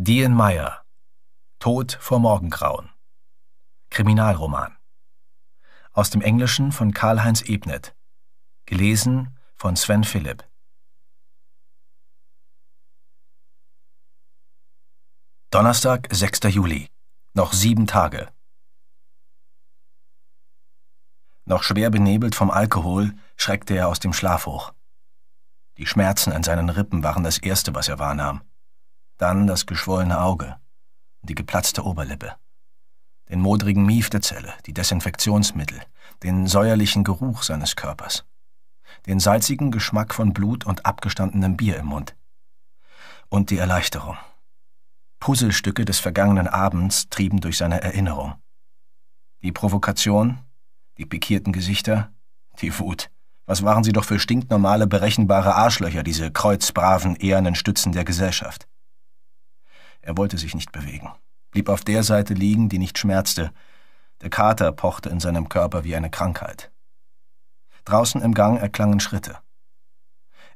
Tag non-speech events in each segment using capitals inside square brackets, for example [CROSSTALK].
Dean Meyer Tod vor Morgengrauen Kriminalroman Aus dem Englischen von Karl-Heinz Ebnet Gelesen von Sven Philipp Donnerstag, 6. Juli. Noch sieben Tage. Noch schwer benebelt vom Alkohol schreckte er aus dem Schlaf hoch. Die Schmerzen an seinen Rippen waren das Erste, was er wahrnahm dann das geschwollene Auge und die geplatzte Oberlippe, den modrigen Mief der Zelle, die Desinfektionsmittel, den säuerlichen Geruch seines Körpers, den salzigen Geschmack von Blut und abgestandenem Bier im Mund und die Erleichterung. Puzzlestücke des vergangenen Abends trieben durch seine Erinnerung. Die Provokation, die pikierten Gesichter, die Wut. Was waren sie doch für stinknormale, berechenbare Arschlöcher, diese kreuzbraven, ehernen Stützen der Gesellschaft. Er wollte sich nicht bewegen, blieb auf der Seite liegen, die nicht schmerzte. Der Kater pochte in seinem Körper wie eine Krankheit. Draußen im Gang erklangen Schritte.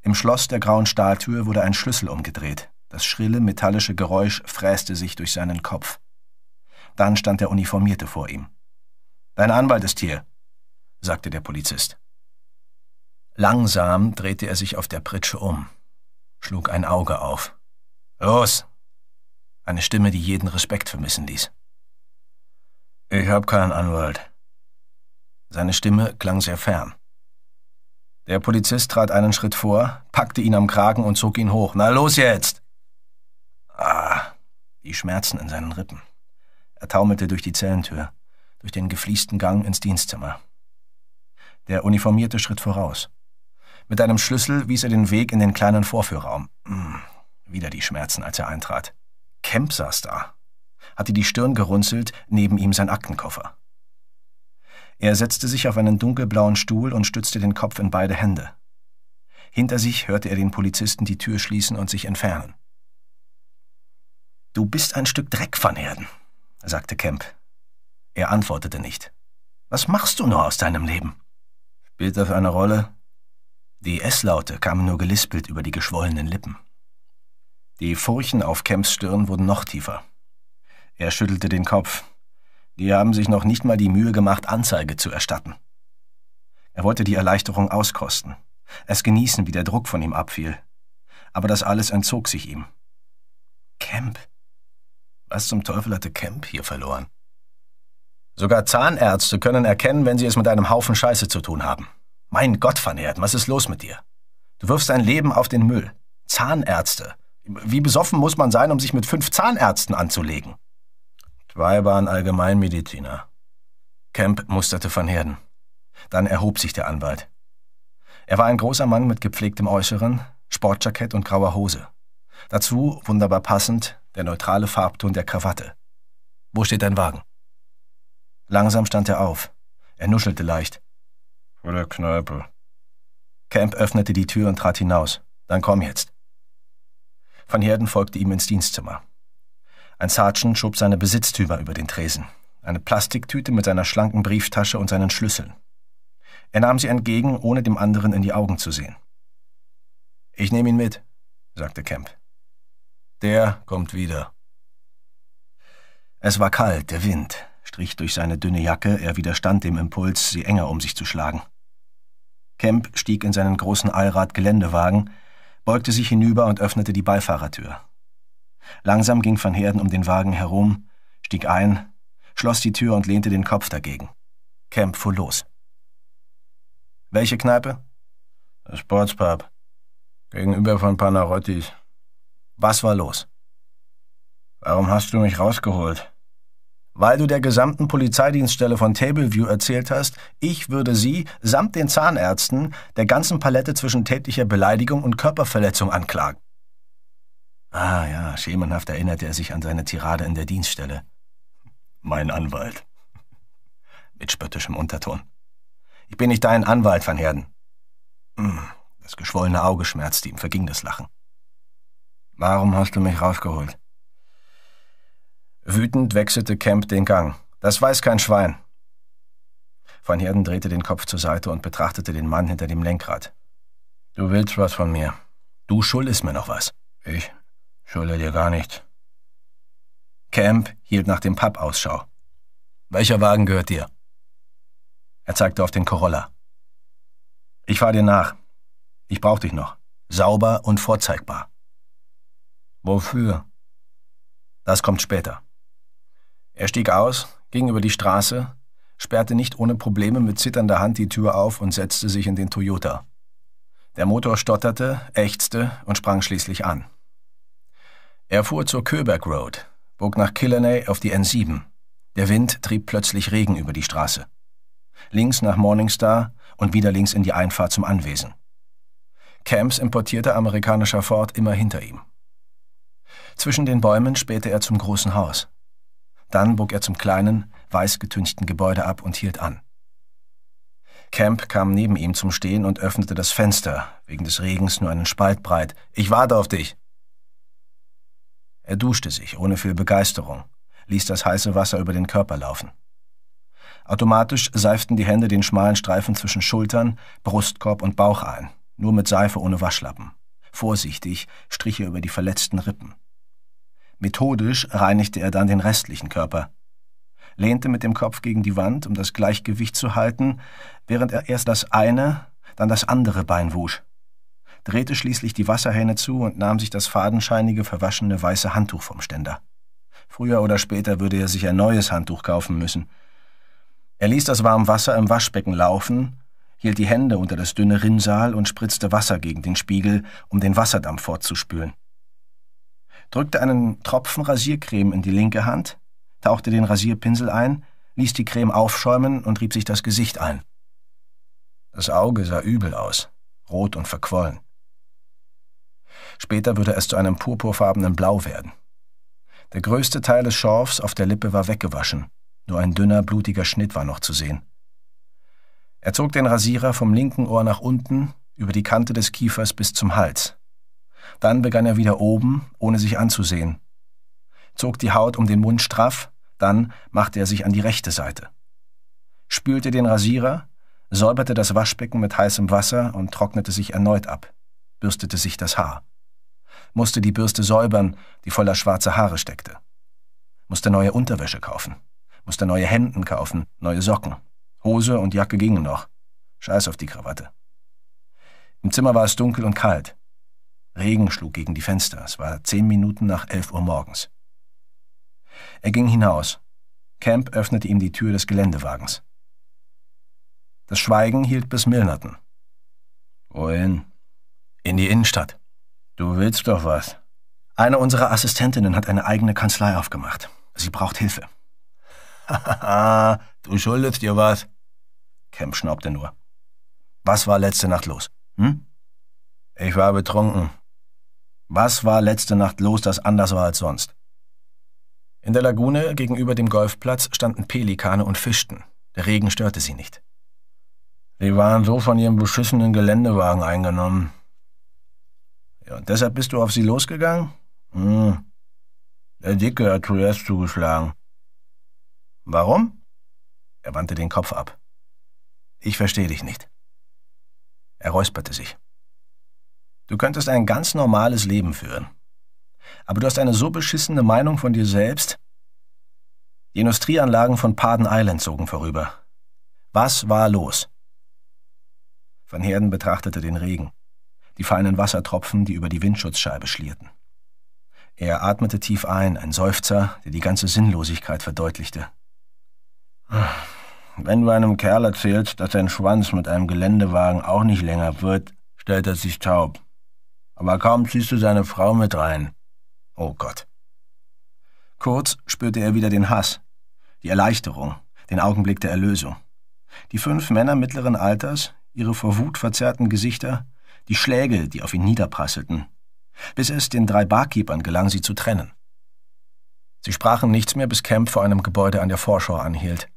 Im Schloss der grauen Stahltür wurde ein Schlüssel umgedreht. Das schrille, metallische Geräusch fräste sich durch seinen Kopf. Dann stand der Uniformierte vor ihm. Dein Anwalt ist hier, sagte der Polizist. Langsam drehte er sich auf der Pritsche um, schlug ein Auge auf. Los, eine Stimme, die jeden Respekt vermissen ließ. Ich hab keinen Anwalt. Seine Stimme klang sehr fern. Der Polizist trat einen Schritt vor, packte ihn am Kragen und zog ihn hoch. Na los jetzt! Ah, die Schmerzen in seinen Rippen. Er taumelte durch die Zellentür, durch den gefliesten Gang ins Dienstzimmer. Der Uniformierte schritt voraus. Mit einem Schlüssel wies er den Weg in den kleinen Vorführraum. Hm, wieder die Schmerzen, als er eintrat. Kemp saß da, hatte die Stirn gerunzelt, neben ihm sein Aktenkoffer. Er setzte sich auf einen dunkelblauen Stuhl und stützte den Kopf in beide Hände. Hinter sich hörte er den Polizisten die Tür schließen und sich entfernen. Du bist ein Stück Dreck, von Erden, sagte Kemp. Er antwortete nicht. Was machst du nur aus deinem Leben? Spielt das eine Rolle? Die S-Laute kamen nur gelispelt über die geschwollenen Lippen. Die Furchen auf Kemps Stirn wurden noch tiefer. Er schüttelte den Kopf. Die haben sich noch nicht mal die Mühe gemacht, Anzeige zu erstatten. Er wollte die Erleichterung auskosten, es genießen, wie der Druck von ihm abfiel. Aber das alles entzog sich ihm. Kemp? Was zum Teufel hatte Kemp hier verloren? Sogar Zahnärzte können erkennen, wenn sie es mit einem Haufen Scheiße zu tun haben. Mein Gott, Van Erden, was ist los mit dir? Du wirfst dein Leben auf den Müll. Zahnärzte. Wie besoffen muss man sein, um sich mit fünf Zahnärzten anzulegen? Zwei waren Allgemeinmediziner. Kemp musterte Van Herden. Dann erhob sich der Anwalt. Er war ein großer Mann mit gepflegtem Äußeren, Sportjackett und grauer Hose. Dazu, wunderbar passend, der neutrale Farbton der Krawatte. Wo steht dein Wagen? Langsam stand er auf. Er nuschelte leicht. Vor der Kneipe. Camp öffnete die Tür und trat hinaus. Dann komm jetzt. Van Herden folgte ihm ins Dienstzimmer. Ein Sergeant schob seine Besitztümer über den Tresen. Eine Plastiktüte mit seiner schlanken Brieftasche und seinen Schlüsseln. Er nahm sie entgegen, ohne dem anderen in die Augen zu sehen. Ich nehme ihn mit, sagte Kemp. Der kommt wieder. Es war kalt, der Wind strich durch seine dünne Jacke, er widerstand dem Impuls, sie enger um sich zu schlagen. Kemp stieg in seinen großen Allrad-Geländewagen, beugte sich hinüber und öffnete die Beifahrertür. Langsam ging Van Herden um den Wagen herum, stieg ein, schloss die Tür und lehnte den Kopf dagegen. Kemp fuhr los. Welche Kneipe? Das Sportspub. Gegenüber von Panarottis. Was war los? Warum hast du mich rausgeholt? Weil du der gesamten Polizeidienststelle von Tableview erzählt hast, ich würde sie, samt den Zahnärzten, der ganzen Palette zwischen täglicher Beleidigung und Körperverletzung anklagen. Ah ja, schemenhaft erinnerte er sich an seine Tirade in der Dienststelle. Mein Anwalt. Mit spöttischem Unterton. Ich bin nicht dein Anwalt, Van Herden. Hm, das geschwollene Auge schmerzte ihm, verging das Lachen. Warum hast du mich rausgeholt? Wütend wechselte Kemp den Gang. Das weiß kein Schwein. Van Herden drehte den Kopf zur Seite und betrachtete den Mann hinter dem Lenkrad. Du willst was von mir. Du schuldest mir noch was. Ich schulde dir gar nichts. Camp hielt nach dem Pub Ausschau. Welcher Wagen gehört dir? Er zeigte auf den Corolla. Ich fahr dir nach. Ich brauch dich noch. Sauber und vorzeigbar. Wofür? Das kommt später. Er stieg aus, ging über die Straße, sperrte nicht ohne Probleme mit zitternder Hand die Tür auf und setzte sich in den Toyota. Der Motor stotterte, ächzte und sprang schließlich an. Er fuhr zur Köberg Road, bog nach Killarney auf die N7. Der Wind trieb plötzlich Regen über die Straße. Links nach Morningstar und wieder links in die Einfahrt zum Anwesen. Camps importierte amerikanischer Ford immer hinter ihm. Zwischen den Bäumen spähte er zum großen Haus. Dann bog er zum kleinen, weißgetünchten Gebäude ab und hielt an. Camp kam neben ihm zum Stehen und öffnete das Fenster, wegen des Regens nur einen Spalt breit. Ich warte auf dich. Er duschte sich, ohne viel Begeisterung, ließ das heiße Wasser über den Körper laufen. Automatisch seiften die Hände den schmalen Streifen zwischen Schultern, Brustkorb und Bauch ein, nur mit Seife ohne Waschlappen. Vorsichtig strich er über die verletzten Rippen. Methodisch reinigte er dann den restlichen Körper, lehnte mit dem Kopf gegen die Wand, um das Gleichgewicht zu halten, während er erst das eine, dann das andere Bein wusch, drehte schließlich die Wasserhähne zu und nahm sich das fadenscheinige, verwaschene weiße Handtuch vom Ständer. Früher oder später würde er sich ein neues Handtuch kaufen müssen. Er ließ das warme Wasser im Waschbecken laufen, hielt die Hände unter das dünne Rinnsal und spritzte Wasser gegen den Spiegel, um den Wasserdampf fortzuspülen drückte einen Tropfen Rasiercreme in die linke Hand, tauchte den Rasierpinsel ein, ließ die Creme aufschäumen und rieb sich das Gesicht ein. Das Auge sah übel aus, rot und verquollen. Später würde es zu einem purpurfarbenen Blau werden. Der größte Teil des Schorfs auf der Lippe war weggewaschen, nur ein dünner, blutiger Schnitt war noch zu sehen. Er zog den Rasierer vom linken Ohr nach unten, über die Kante des Kiefers bis zum Hals. Dann begann er wieder oben, ohne sich anzusehen, zog die Haut um den Mund straff, dann machte er sich an die rechte Seite, spülte den Rasierer, säuberte das Waschbecken mit heißem Wasser und trocknete sich erneut ab, bürstete sich das Haar, musste die Bürste säubern, die voller schwarzer Haare steckte, musste neue Unterwäsche kaufen, musste neue Hemden kaufen, neue Socken, Hose und Jacke gingen noch. Scheiß auf die Krawatte. Im Zimmer war es dunkel und kalt. Regen schlug gegen die Fenster. Es war zehn Minuten nach elf Uhr morgens. Er ging hinaus. Camp öffnete ihm die Tür des Geländewagens. Das Schweigen hielt bis Milnerton. Wohin? In die Innenstadt. Du willst doch was. Eine unserer Assistentinnen hat eine eigene Kanzlei aufgemacht. Sie braucht Hilfe. Hahaha, [LAUGHS] du schuldest dir was. Camp schnaubte nur. Was war letzte Nacht los? Hm? Ich war betrunken. Was war letzte Nacht los, das anders war als sonst? In der Lagune gegenüber dem Golfplatz standen Pelikane und fischten. Der Regen störte sie nicht. Sie waren so von ihrem beschissenen Geländewagen eingenommen. Ja, und deshalb bist du auf sie losgegangen? Hm. Der Dicke hat zuerst zugeschlagen. Warum? Er wandte den Kopf ab. Ich verstehe dich nicht. Er räusperte sich. Du könntest ein ganz normales Leben führen. Aber du hast eine so beschissene Meinung von dir selbst. Die Industrieanlagen von Paden Island zogen vorüber. Was war los? Van Herden betrachtete den Regen, die feinen Wassertropfen, die über die Windschutzscheibe schlierten. Er atmete tief ein, ein Seufzer, der die ganze Sinnlosigkeit verdeutlichte. Wenn du einem Kerl erzählst, dass sein Schwanz mit einem Geländewagen auch nicht länger wird, stellt er sich taub aber kaum ziehst du seine Frau mit rein. Oh Gott. Kurz spürte er wieder den Hass, die Erleichterung, den Augenblick der Erlösung. Die fünf Männer mittleren Alters, ihre vor Wut verzerrten Gesichter, die Schläge, die auf ihn niederprasselten, bis es den drei Barkeepern gelang, sie zu trennen. Sie sprachen nichts mehr, bis Camp vor einem Gebäude an der Vorschau anhielt.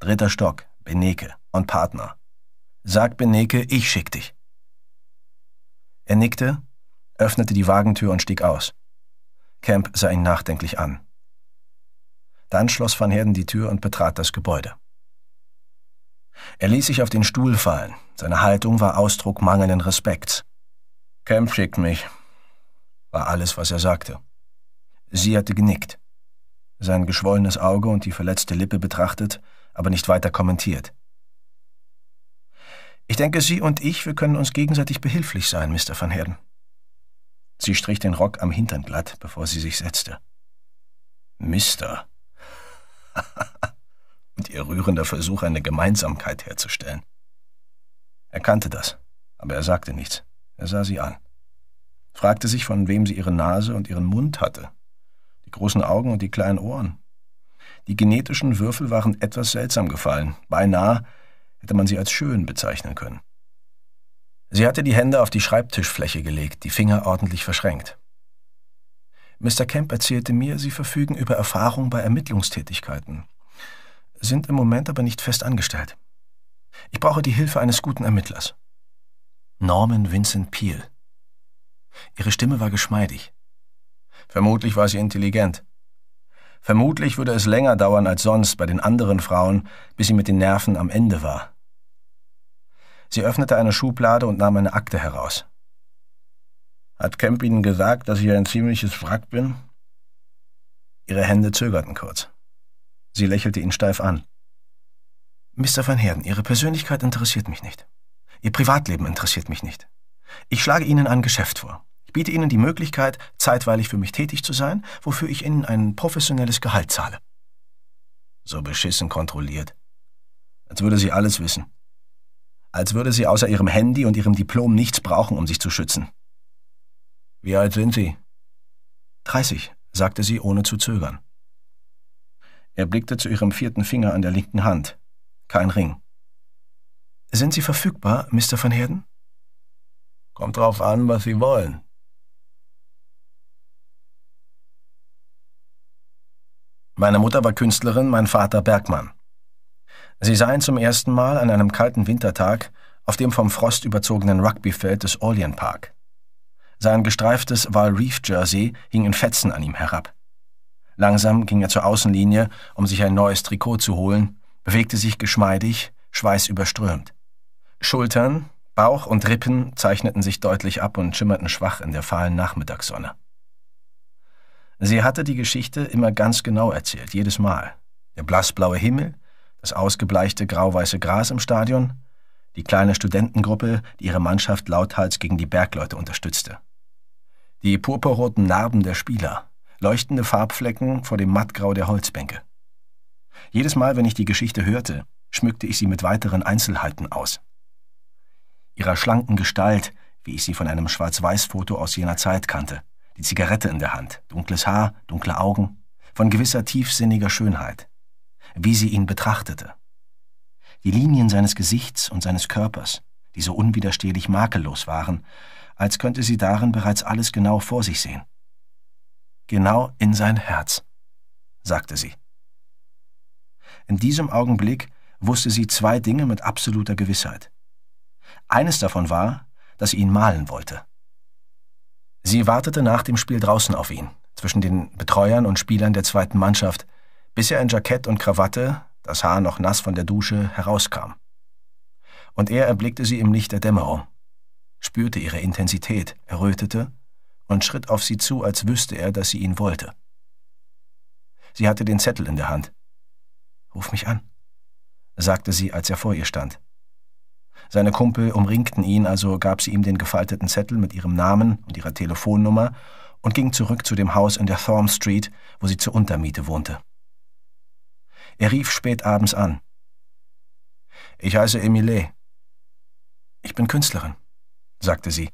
Dritter Stock, Beneke und Partner. Sag Beneke, ich schick dich. Er nickte, öffnete die Wagentür und stieg aus. Camp sah ihn nachdenklich an. Dann schloss Van Herden die Tür und betrat das Gebäude. Er ließ sich auf den Stuhl fallen. Seine Haltung war Ausdruck mangelnden Respekts. Camp schickt mich, war alles, was er sagte. Sie hatte genickt. Sein geschwollenes Auge und die verletzte Lippe betrachtet, aber nicht weiter kommentiert. Ich denke, Sie und ich, wir können uns gegenseitig behilflich sein, Mr. Van Herden. Sie strich den Rock am Hintern glatt, bevor sie sich setzte. Mister. [LAUGHS] und ihr rührender Versuch, eine Gemeinsamkeit herzustellen. Er kannte das, aber er sagte nichts. Er sah sie an, fragte sich, von wem sie ihre Nase und ihren Mund hatte, die großen Augen und die kleinen Ohren. Die genetischen Würfel waren etwas seltsam gefallen, beinahe, hätte man sie als schön bezeichnen können. Sie hatte die Hände auf die Schreibtischfläche gelegt, die Finger ordentlich verschränkt. Mr. Kemp erzählte mir, Sie verfügen über Erfahrung bei Ermittlungstätigkeiten, sind im Moment aber nicht fest angestellt. Ich brauche die Hilfe eines guten Ermittlers. Norman Vincent Peel. Ihre Stimme war geschmeidig. Vermutlich war sie intelligent, Vermutlich würde es länger dauern als sonst bei den anderen Frauen, bis sie mit den Nerven am Ende war. Sie öffnete eine Schublade und nahm eine Akte heraus. Hat Kemp Ihnen gesagt, dass ich ein ziemliches Wrack bin? Ihre Hände zögerten kurz. Sie lächelte ihn steif an. Mr. Van Herden, Ihre Persönlichkeit interessiert mich nicht. Ihr Privatleben interessiert mich nicht. Ich schlage Ihnen ein Geschäft vor. Ich biete Ihnen die Möglichkeit, zeitweilig für mich tätig zu sein, wofür ich Ihnen ein professionelles Gehalt zahle. So beschissen kontrolliert. Als würde sie alles wissen. Als würde sie außer ihrem Handy und ihrem Diplom nichts brauchen, um sich zu schützen. Wie alt sind Sie? 30, sagte sie ohne zu zögern. Er blickte zu ihrem vierten Finger an der linken Hand. Kein Ring. Sind Sie verfügbar, Mr. van Herden? Kommt drauf an, was Sie wollen. Meine Mutter war Künstlerin, mein Vater Bergmann. Sie sah zum ersten Mal an einem kalten Wintertag auf dem vom Frost überzogenen Rugbyfeld des Orlean Park. Sein gestreiftes Val Reef Jersey hing in Fetzen an ihm herab. Langsam ging er zur Außenlinie, um sich ein neues Trikot zu holen, bewegte sich geschmeidig, schweißüberströmt. Schultern, Bauch und Rippen zeichneten sich deutlich ab und schimmerten schwach in der fahlen Nachmittagssonne. Sie hatte die Geschichte immer ganz genau erzählt, jedes Mal. Der blassblaue Himmel, das ausgebleichte grauweiße Gras im Stadion, die kleine Studentengruppe, die ihre Mannschaft lauthals gegen die Bergleute unterstützte. Die purpurroten Narben der Spieler, leuchtende Farbflecken vor dem Mattgrau der Holzbänke. Jedes Mal, wenn ich die Geschichte hörte, schmückte ich sie mit weiteren Einzelheiten aus. Ihrer schlanken Gestalt, wie ich sie von einem Schwarz-Weiß-Foto aus jener Zeit kannte, die Zigarette in der Hand, dunkles Haar, dunkle Augen, von gewisser tiefsinniger Schönheit, wie sie ihn betrachtete. Die Linien seines Gesichts und seines Körpers, die so unwiderstehlich makellos waren, als könnte sie darin bereits alles genau vor sich sehen. Genau in sein Herz, sagte sie. In diesem Augenblick wusste sie zwei Dinge mit absoluter Gewissheit. Eines davon war, dass sie ihn malen wollte. Sie wartete nach dem Spiel draußen auf ihn, zwischen den Betreuern und Spielern der zweiten Mannschaft, bis er in Jackett und Krawatte, das Haar noch nass von der Dusche, herauskam. Und er erblickte sie im Licht der Dämmerung, spürte ihre Intensität, errötete und schritt auf sie zu, als wüsste er, dass sie ihn wollte. Sie hatte den Zettel in der Hand. Ruf mich an, sagte sie, als er vor ihr stand. Seine Kumpel umringten ihn, also gab sie ihm den gefalteten Zettel mit ihrem Namen und ihrer Telefonnummer und ging zurück zu dem Haus in der Thorm Street, wo sie zur Untermiete wohnte. Er rief spät abends an. Ich heiße Emile. Ich bin Künstlerin, sagte sie.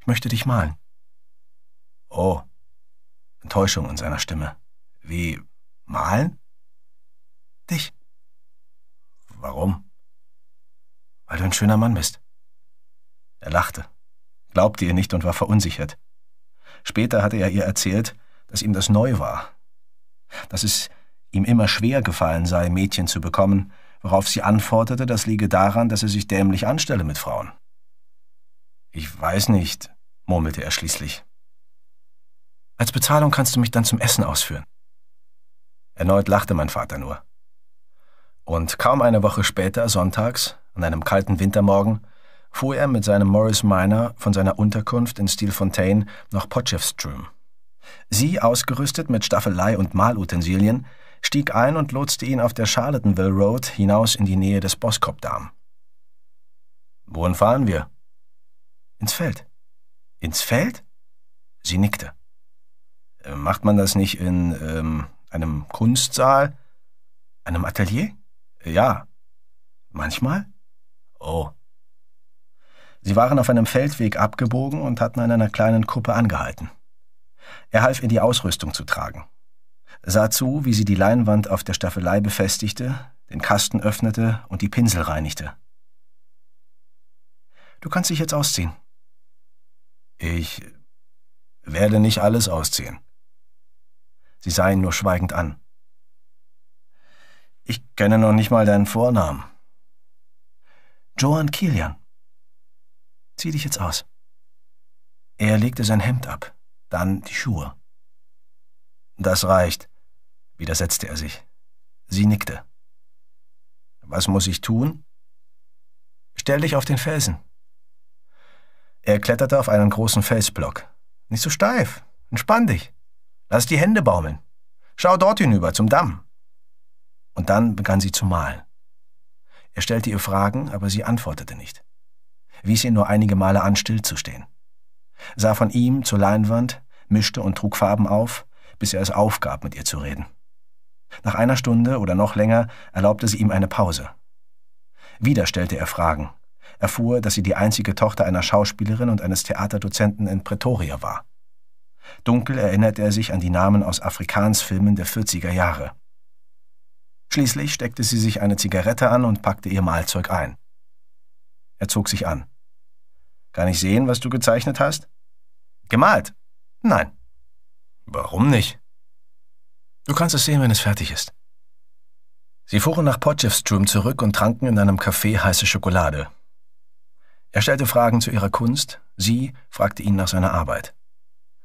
Ich möchte dich malen. Oh. Enttäuschung in seiner Stimme. Wie malen? Dich. Warum? Weil du ein schöner Mann bist. Er lachte, glaubte ihr nicht und war verunsichert. Später hatte er ihr erzählt, dass ihm das neu war, dass es ihm immer schwer gefallen sei, Mädchen zu bekommen, worauf sie antwortete, das liege daran, dass er sich dämlich anstelle mit Frauen. Ich weiß nicht, murmelte er schließlich. Als Bezahlung kannst du mich dann zum Essen ausführen. Erneut lachte mein Vater nur. Und kaum eine Woche später, sonntags, an einem kalten Wintermorgen fuhr er mit seinem Morris Minor von seiner Unterkunft in Steelfontaine nach Potchefstroom. Sie, ausgerüstet mit Staffelei und Malutensilien, stieg ein und lotste ihn auf der Charlottenville Road hinaus in die Nähe des Boskopdam. Wohin fahren wir? Ins Feld. Ins Feld? Sie nickte. Äh, macht man das nicht in ähm, einem Kunstsaal? Einem Atelier? Äh, ja. Manchmal? Oh. Sie waren auf einem Feldweg abgebogen und hatten an einer kleinen Kuppe angehalten. Er half ihr die Ausrüstung zu tragen, sah zu, wie sie die Leinwand auf der Staffelei befestigte, den Kasten öffnete und die Pinsel reinigte. Du kannst dich jetzt ausziehen. Ich werde nicht alles ausziehen. Sie sah ihn nur schweigend an. Ich kenne noch nicht mal deinen Vornamen. Joan Kilian. Zieh dich jetzt aus. Er legte sein Hemd ab, dann die Schuhe. Das reicht, widersetzte er sich. Sie nickte. Was muss ich tun? Stell dich auf den Felsen. Er kletterte auf einen großen Felsblock. Nicht so steif. Entspann dich. Lass die Hände baumeln. Schau dort hinüber, zum Damm. Und dann begann sie zu malen. Er stellte ihr Fragen, aber sie antwortete nicht. Wies ihn nur einige Male an, stillzustehen. Sah von ihm zur Leinwand, mischte und trug Farben auf, bis er es aufgab, mit ihr zu reden. Nach einer Stunde oder noch länger erlaubte sie ihm eine Pause. Wieder stellte er Fragen, erfuhr, dass sie die einzige Tochter einer Schauspielerin und eines Theaterdozenten in Pretoria war. Dunkel erinnerte er sich an die Namen aus Afrikaansfilmen der 40er Jahre. Schließlich steckte sie sich eine Zigarette an und packte ihr Mahlzeug ein. Er zog sich an. Kann ich sehen, was du gezeichnet hast? Gemalt? Nein. Warum nicht? Du kannst es sehen, wenn es fertig ist. Sie fuhren nach Potchefstroom zurück und tranken in einem Café heiße Schokolade. Er stellte Fragen zu ihrer Kunst, sie fragte ihn nach seiner Arbeit.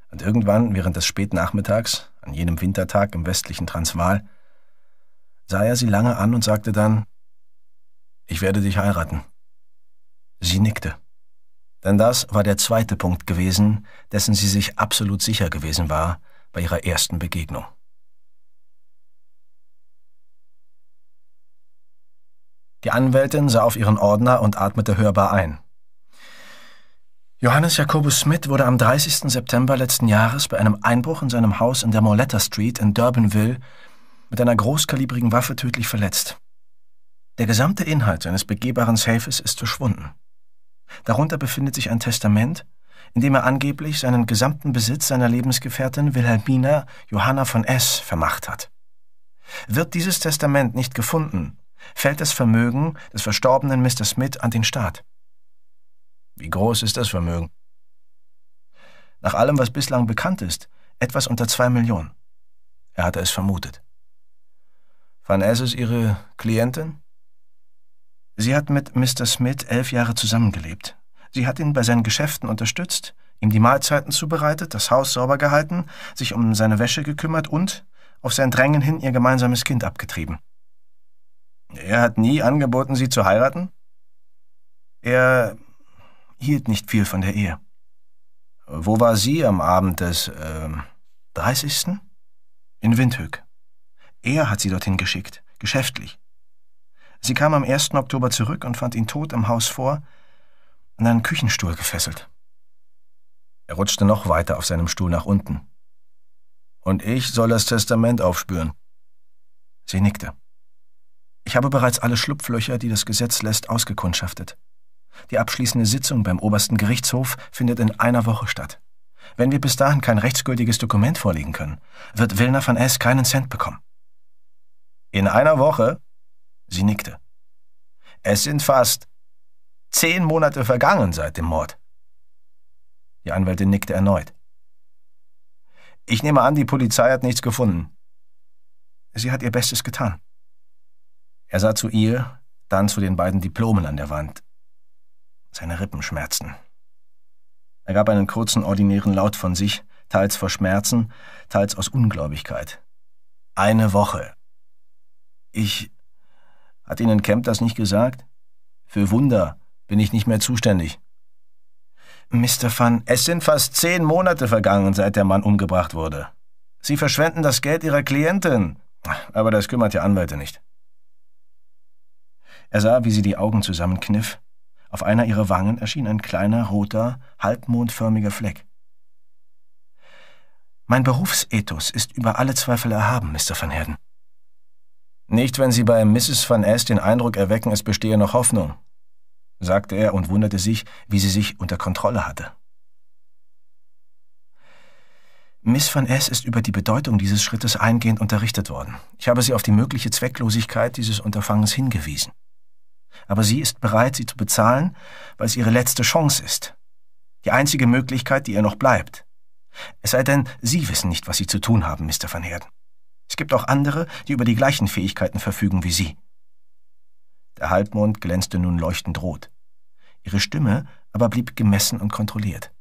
Und irgendwann, während des späten Nachmittags, an jenem Wintertag im westlichen Transvaal, sah er sie lange an und sagte dann, ich werde dich heiraten. Sie nickte. Denn das war der zweite Punkt gewesen, dessen sie sich absolut sicher gewesen war bei ihrer ersten Begegnung. Die Anwältin sah auf ihren Ordner und atmete hörbar ein. Johannes Jakobus Smith wurde am 30. September letzten Jahres bei einem Einbruch in seinem Haus in der Morletta Street in Durbanville mit einer großkalibrigen Waffe tödlich verletzt. Der gesamte Inhalt seines begehbaren Safes ist verschwunden. Darunter befindet sich ein Testament, in dem er angeblich seinen gesamten Besitz seiner Lebensgefährtin Wilhelmina Johanna von S. vermacht hat. Wird dieses Testament nicht gefunden, fällt das Vermögen des verstorbenen Mr. Smith an den Staat. Wie groß ist das Vermögen? Nach allem, was bislang bekannt ist, etwas unter zwei Millionen. Er hatte es vermutet. Van Ness Ihre Klientin? Sie hat mit Mr. Smith elf Jahre zusammengelebt. Sie hat ihn bei seinen Geschäften unterstützt, ihm die Mahlzeiten zubereitet, das Haus sauber gehalten, sich um seine Wäsche gekümmert und, auf sein Drängen hin, ihr gemeinsames Kind abgetrieben. Er hat nie angeboten, sie zu heiraten? Er hielt nicht viel von der Ehe. Wo war sie am Abend des, äh, 30.? In Windhoek. Er hat sie dorthin geschickt, geschäftlich. Sie kam am 1. Oktober zurück und fand ihn tot im Haus vor, an einen Küchenstuhl gefesselt. Er rutschte noch weiter auf seinem Stuhl nach unten. Und ich soll das Testament aufspüren. Sie nickte. Ich habe bereits alle Schlupflöcher, die das Gesetz lässt, ausgekundschaftet. Die abschließende Sitzung beim obersten Gerichtshof findet in einer Woche statt. Wenn wir bis dahin kein rechtsgültiges Dokument vorlegen können, wird Wilner von S. keinen Cent bekommen. In einer Woche? Sie nickte. Es sind fast zehn Monate vergangen seit dem Mord. Die Anwältin nickte erneut. Ich nehme an, die Polizei hat nichts gefunden. Sie hat ihr Bestes getan. Er sah zu ihr, dann zu den beiden Diplomen an der Wand. Seine Rippen schmerzten. Er gab einen kurzen, ordinären Laut von sich, teils vor Schmerzen, teils aus Ungläubigkeit. Eine Woche, ich. Hat Ihnen Kemp das nicht gesagt? Für Wunder bin ich nicht mehr zuständig. Mr. Van, es sind fast zehn Monate vergangen, seit der Mann umgebracht wurde. Sie verschwenden das Geld Ihrer Klientin. Aber das kümmert ja Anwälte nicht. Er sah, wie sie die Augen zusammenkniff. Auf einer ihrer Wangen erschien ein kleiner, roter, halbmondförmiger Fleck. Mein Berufsethos ist über alle Zweifel erhaben, Mr. Van Herden. Nicht, wenn Sie bei Mrs. Van S. den Eindruck erwecken, es bestehe noch Hoffnung, sagte er und wunderte sich, wie sie sich unter Kontrolle hatte. Miss van S. ist über die Bedeutung dieses Schrittes eingehend unterrichtet worden. Ich habe sie auf die mögliche Zwecklosigkeit dieses Unterfangens hingewiesen. Aber sie ist bereit, sie zu bezahlen, weil es ihre letzte Chance ist. Die einzige Möglichkeit, die ihr noch bleibt. Es sei denn, Sie wissen nicht, was Sie zu tun haben, Mr. van Herden gibt auch andere, die über die gleichen Fähigkeiten verfügen wie sie. Der Halbmond glänzte nun leuchtend rot. Ihre Stimme aber blieb gemessen und kontrolliert.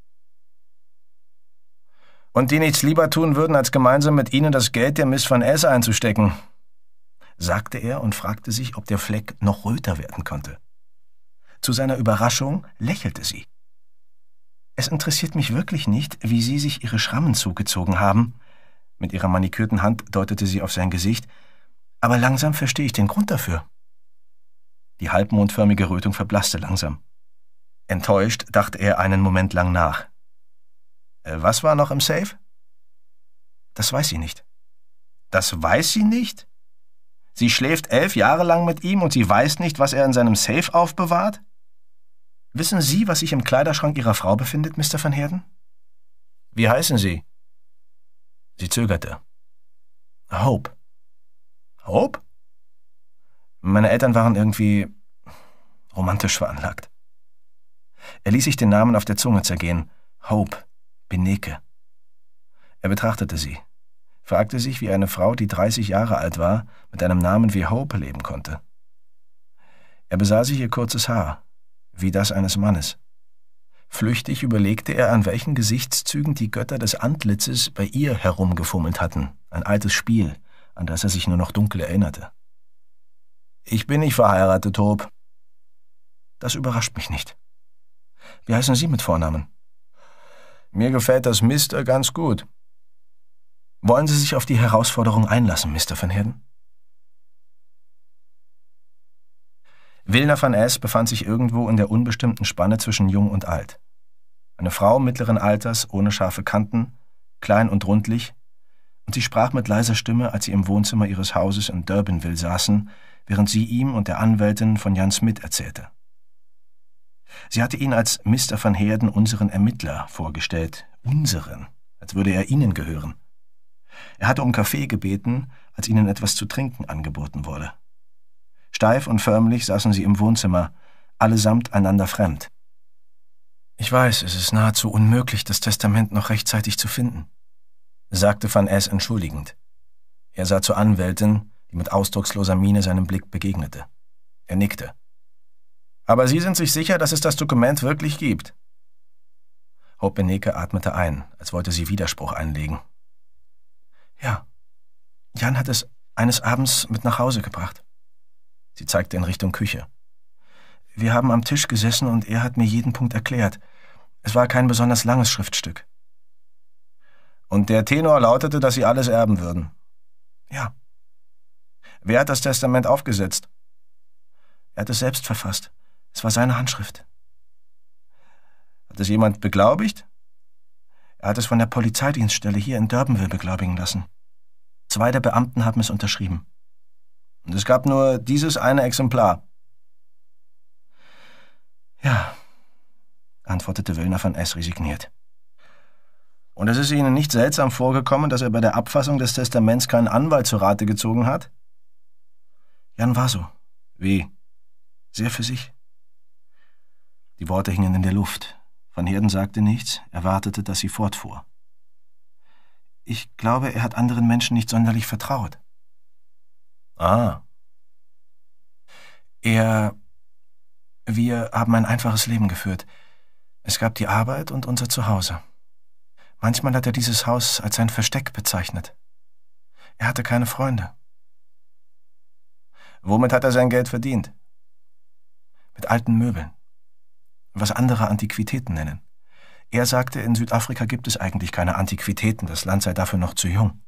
Und die nichts lieber tun würden, als gemeinsam mit ihnen das Geld der Miss Van S. einzustecken, sagte er und fragte sich, ob der Fleck noch röter werden konnte. Zu seiner Überraschung lächelte sie. Es interessiert mich wirklich nicht, wie Sie sich Ihre Schrammen zugezogen haben, mit ihrer manikürten Hand deutete sie auf sein Gesicht, aber langsam verstehe ich den Grund dafür. Die halbmondförmige Rötung verblasste langsam. Enttäuscht dachte er einen Moment lang nach. Äh, was war noch im Safe? Das weiß sie nicht. Das weiß sie nicht? Sie schläft elf Jahre lang mit ihm und sie weiß nicht, was er in seinem Safe aufbewahrt? Wissen Sie, was sich im Kleiderschrank Ihrer Frau befindet, Mr. Van Herden? Wie heißen Sie? Sie zögerte. Hope. Hope? Meine Eltern waren irgendwie romantisch veranlagt. Er ließ sich den Namen auf der Zunge zergehen. Hope. Beneke. Er betrachtete sie, fragte sich, wie eine Frau, die 30 Jahre alt war, mit einem Namen wie Hope leben konnte. Er besah sich ihr kurzes Haar, wie das eines Mannes. Flüchtig überlegte er, an welchen Gesichtszügen die Götter des Antlitzes bei ihr herumgefummelt hatten, ein altes Spiel, an das er sich nur noch dunkel erinnerte. Ich bin nicht verheiratet, Hob. Das überrascht mich nicht. Wie heißen Sie mit Vornamen? Mir gefällt das Mister ganz gut. Wollen Sie sich auf die Herausforderung einlassen, Mr. Van Herden? Wilner van S. befand sich irgendwo in der unbestimmten Spanne zwischen jung und alt. Eine Frau mittleren Alters, ohne scharfe Kanten, klein und rundlich, und sie sprach mit leiser Stimme, als sie im Wohnzimmer ihres Hauses in Durbinville saßen, während sie ihm und der Anwältin von Jan Smith erzählte. Sie hatte ihn als Mr. van Herden unseren Ermittler vorgestellt, unseren, als würde er ihnen gehören. Er hatte um Kaffee gebeten, als ihnen etwas zu trinken angeboten wurde. Steif und förmlich saßen sie im Wohnzimmer, allesamt einander fremd. Ich weiß, es ist nahezu unmöglich, das Testament noch rechtzeitig zu finden, sagte Van S. entschuldigend. Er sah zur Anwältin, die mit ausdrucksloser Miene seinem Blick begegnete. Er nickte. Aber Sie sind sich sicher, dass es das Dokument wirklich gibt? Hopeneke atmete ein, als wollte sie Widerspruch einlegen. Ja. Jan hat es eines Abends mit nach Hause gebracht. Sie zeigte in Richtung Küche. Wir haben am Tisch gesessen und er hat mir jeden Punkt erklärt. Es war kein besonders langes Schriftstück. Und der Tenor lautete, dass sie alles erben würden. Ja. Wer hat das Testament aufgesetzt? Er hat es selbst verfasst. Es war seine Handschrift. Hat es jemand beglaubigt? Er hat es von der Polizeidienststelle hier in Durbanville beglaubigen lassen. Zwei der Beamten haben es unterschrieben. Und es gab nur dieses eine Exemplar. Ja, antwortete Willner von S. resigniert. Und es ist Ihnen nicht seltsam vorgekommen, dass er bei der Abfassung des Testaments keinen Anwalt zur Rate gezogen hat? Jan war so. Wie? Sehr für sich. Die Worte hingen in der Luft. Van Heerden sagte nichts, erwartete, dass sie fortfuhr. Ich glaube, er hat anderen Menschen nicht sonderlich vertraut. Ah. Er. Wir haben ein einfaches Leben geführt. Es gab die Arbeit und unser Zuhause. Manchmal hat er dieses Haus als sein Versteck bezeichnet. Er hatte keine Freunde. Womit hat er sein Geld verdient? Mit alten Möbeln. Was andere Antiquitäten nennen. Er sagte, in Südafrika gibt es eigentlich keine Antiquitäten, das Land sei dafür noch zu jung.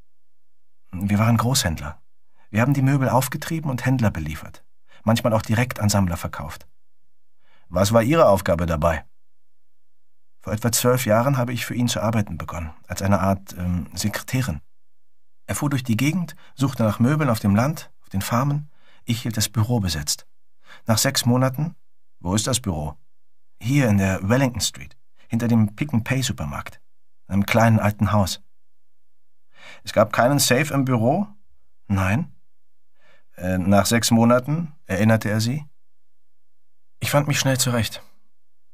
Wir waren Großhändler. Wir haben die Möbel aufgetrieben und Händler beliefert, manchmal auch direkt an Sammler verkauft. Was war Ihre Aufgabe dabei? Vor etwa zwölf Jahren habe ich für ihn zu arbeiten begonnen, als eine Art ähm, Sekretärin. Er fuhr durch die Gegend, suchte nach Möbeln auf dem Land, auf den Farmen. Ich hielt das Büro besetzt. Nach sechs Monaten... Wo ist das Büro? Hier in der Wellington Street, hinter dem Pick-and-Pay-Supermarkt, einem kleinen alten Haus. Es gab keinen Safe im Büro? Nein. Äh, nach sechs Monaten erinnerte er sie. Ich fand mich schnell zurecht.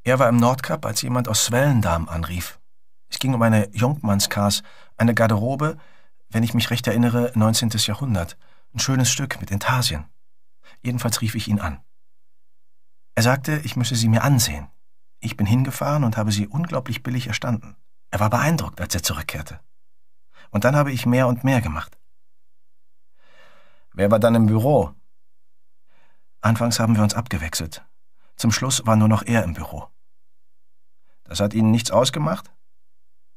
Er war im Nordkap, als jemand aus Swellendam anrief. Es ging um eine Jungmannskars, eine Garderobe, wenn ich mich recht erinnere, 19. Jahrhundert. Ein schönes Stück mit Intarsien. Jedenfalls rief ich ihn an. Er sagte, ich müsse sie mir ansehen. Ich bin hingefahren und habe sie unglaublich billig erstanden. Er war beeindruckt, als er zurückkehrte. Und dann habe ich mehr und mehr gemacht. Wer war dann im Büro? Anfangs haben wir uns abgewechselt. Zum Schluss war nur noch er im Büro. Das hat Ihnen nichts ausgemacht?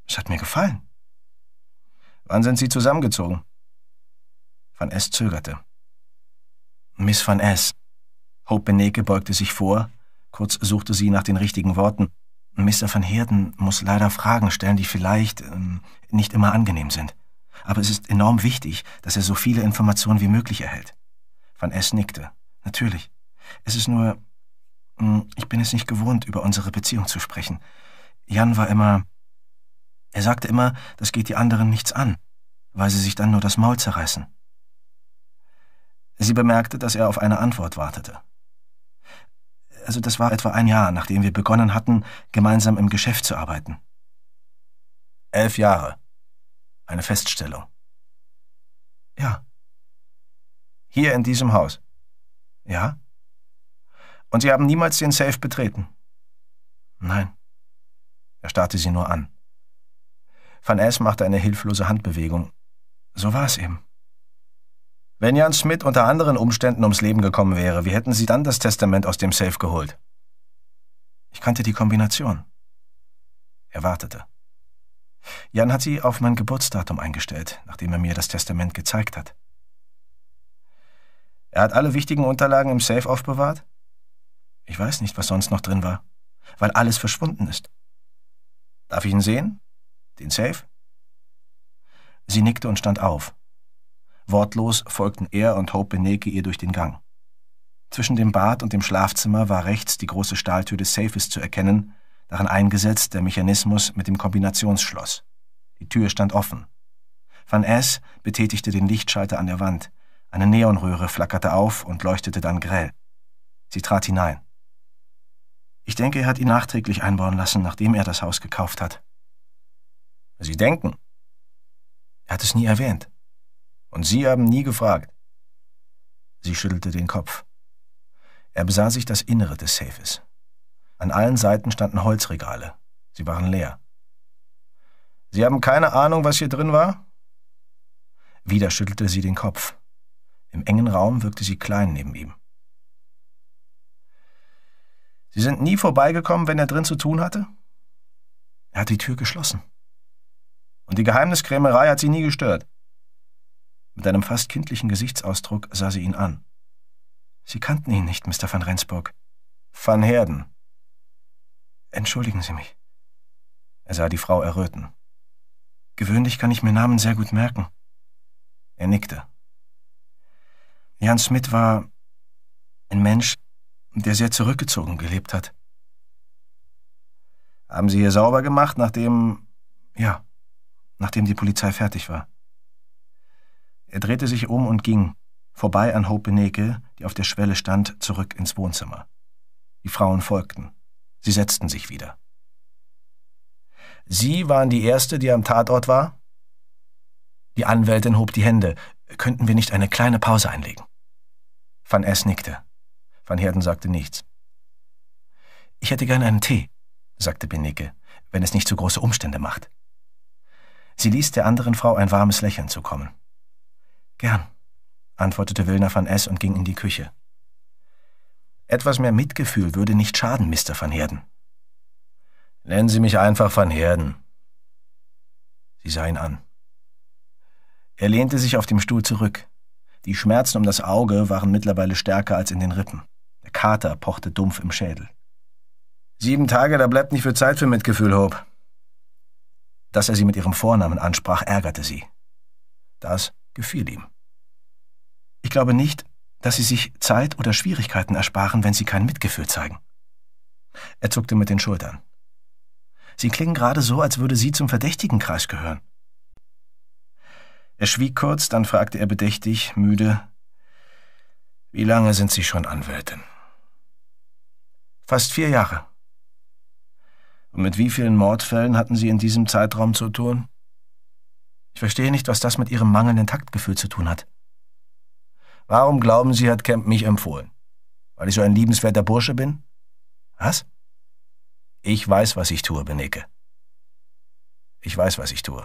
Es hat mir gefallen. Wann sind Sie zusammengezogen? Van S. zögerte. Miss Van S. Hope Beneke beugte sich vor, kurz suchte sie nach den richtigen Worten. Mr. Van Heerden muss leider Fragen stellen, die vielleicht ähm, nicht immer angenehm sind aber es ist enorm wichtig, dass er so viele Informationen wie möglich erhält. Van S. nickte. Natürlich. Es ist nur, hm, ich bin es nicht gewohnt, über unsere Beziehung zu sprechen. Jan war immer... Er sagte immer, das geht die anderen nichts an, weil sie sich dann nur das Maul zerreißen. Sie bemerkte, dass er auf eine Antwort wartete. Also das war etwa ein Jahr, nachdem wir begonnen hatten, gemeinsam im Geschäft zu arbeiten. Elf Jahre, eine Feststellung. Ja. Hier in diesem Haus. Ja. Und Sie haben niemals den Safe betreten? Nein. Er starrte sie nur an. Van S. machte eine hilflose Handbewegung. So war es eben. Wenn Jan Smith unter anderen Umständen ums Leben gekommen wäre, wie hätten Sie dann das Testament aus dem Safe geholt? Ich kannte die Kombination. Er wartete. Jan hat sie auf mein Geburtsdatum eingestellt, nachdem er mir das Testament gezeigt hat. Er hat alle wichtigen Unterlagen im Safe aufbewahrt? Ich weiß nicht, was sonst noch drin war, weil alles verschwunden ist. Darf ich ihn sehen? Den Safe? Sie nickte und stand auf. Wortlos folgten er und Hope Beneke ihr durch den Gang. Zwischen dem Bad und dem Schlafzimmer war rechts die große Stahltür des Safes zu erkennen, darin eingesetzt der Mechanismus mit dem Kombinationsschloss. Die Tür stand offen. Van S. betätigte den Lichtschalter an der Wand. Eine Neonröhre flackerte auf und leuchtete dann grell. Sie trat hinein. Ich denke, er hat ihn nachträglich einbauen lassen, nachdem er das Haus gekauft hat. Sie denken? Er hat es nie erwähnt. Und Sie haben nie gefragt. Sie schüttelte den Kopf. Er besah sich das Innere des Safes. An allen Seiten standen Holzregale. Sie waren leer. Sie haben keine Ahnung, was hier drin war? Wieder schüttelte sie den Kopf. Im engen Raum wirkte sie klein neben ihm. Sie sind nie vorbeigekommen, wenn er drin zu tun hatte? Er hat die Tür geschlossen. Und die Geheimniskrämerei hat sie nie gestört. Mit einem fast kindlichen Gesichtsausdruck sah sie ihn an. Sie kannten ihn nicht, Mr. van Rensburg. Van Herden, Entschuldigen Sie mich. Er sah die Frau erröten. Gewöhnlich kann ich mir Namen sehr gut merken. Er nickte. Jan Smith war ein Mensch, der sehr zurückgezogen gelebt hat. Haben Sie hier sauber gemacht, nachdem... Ja, nachdem die Polizei fertig war. Er drehte sich um und ging, vorbei an Hope Beneke, die auf der Schwelle stand, zurück ins Wohnzimmer. Die Frauen folgten. Sie setzten sich wieder. Sie waren die Erste, die am Tatort war? Die Anwältin hob die Hände. Könnten wir nicht eine kleine Pause einlegen? Van S. nickte. Van Herden sagte nichts. Ich hätte gerne einen Tee, sagte Benicke, wenn es nicht zu große Umstände macht. Sie ließ der anderen Frau ein warmes Lächeln zukommen. Gern, antwortete Wilner van S. und ging in die Küche. Etwas mehr Mitgefühl würde nicht schaden, Mr. Van Herden. Nennen Sie mich einfach Van Herden. Sie sah ihn an. Er lehnte sich auf dem Stuhl zurück. Die Schmerzen um das Auge waren mittlerweile stärker als in den Rippen. Der Kater pochte dumpf im Schädel. Sieben Tage, da bleibt nicht viel Zeit für Mitgefühl, Hope. Dass er sie mit ihrem Vornamen ansprach, ärgerte sie. Das gefiel ihm. Ich glaube nicht, dass sie sich Zeit oder Schwierigkeiten ersparen, wenn sie kein Mitgefühl zeigen. Er zuckte mit den Schultern. Sie klingen gerade so, als würde sie zum Verdächtigenkreis gehören. Er schwieg kurz, dann fragte er bedächtig, müde, Wie lange sind Sie schon Anwältin? Fast vier Jahre. Und mit wie vielen Mordfällen hatten Sie in diesem Zeitraum zu tun? Ich verstehe nicht, was das mit Ihrem mangelnden Taktgefühl zu tun hat. Warum glauben Sie, hat Kemp mich empfohlen? Weil ich so ein liebenswerter Bursche bin? Was? Ich weiß, was ich tue, Benecke. Ich weiß, was ich tue.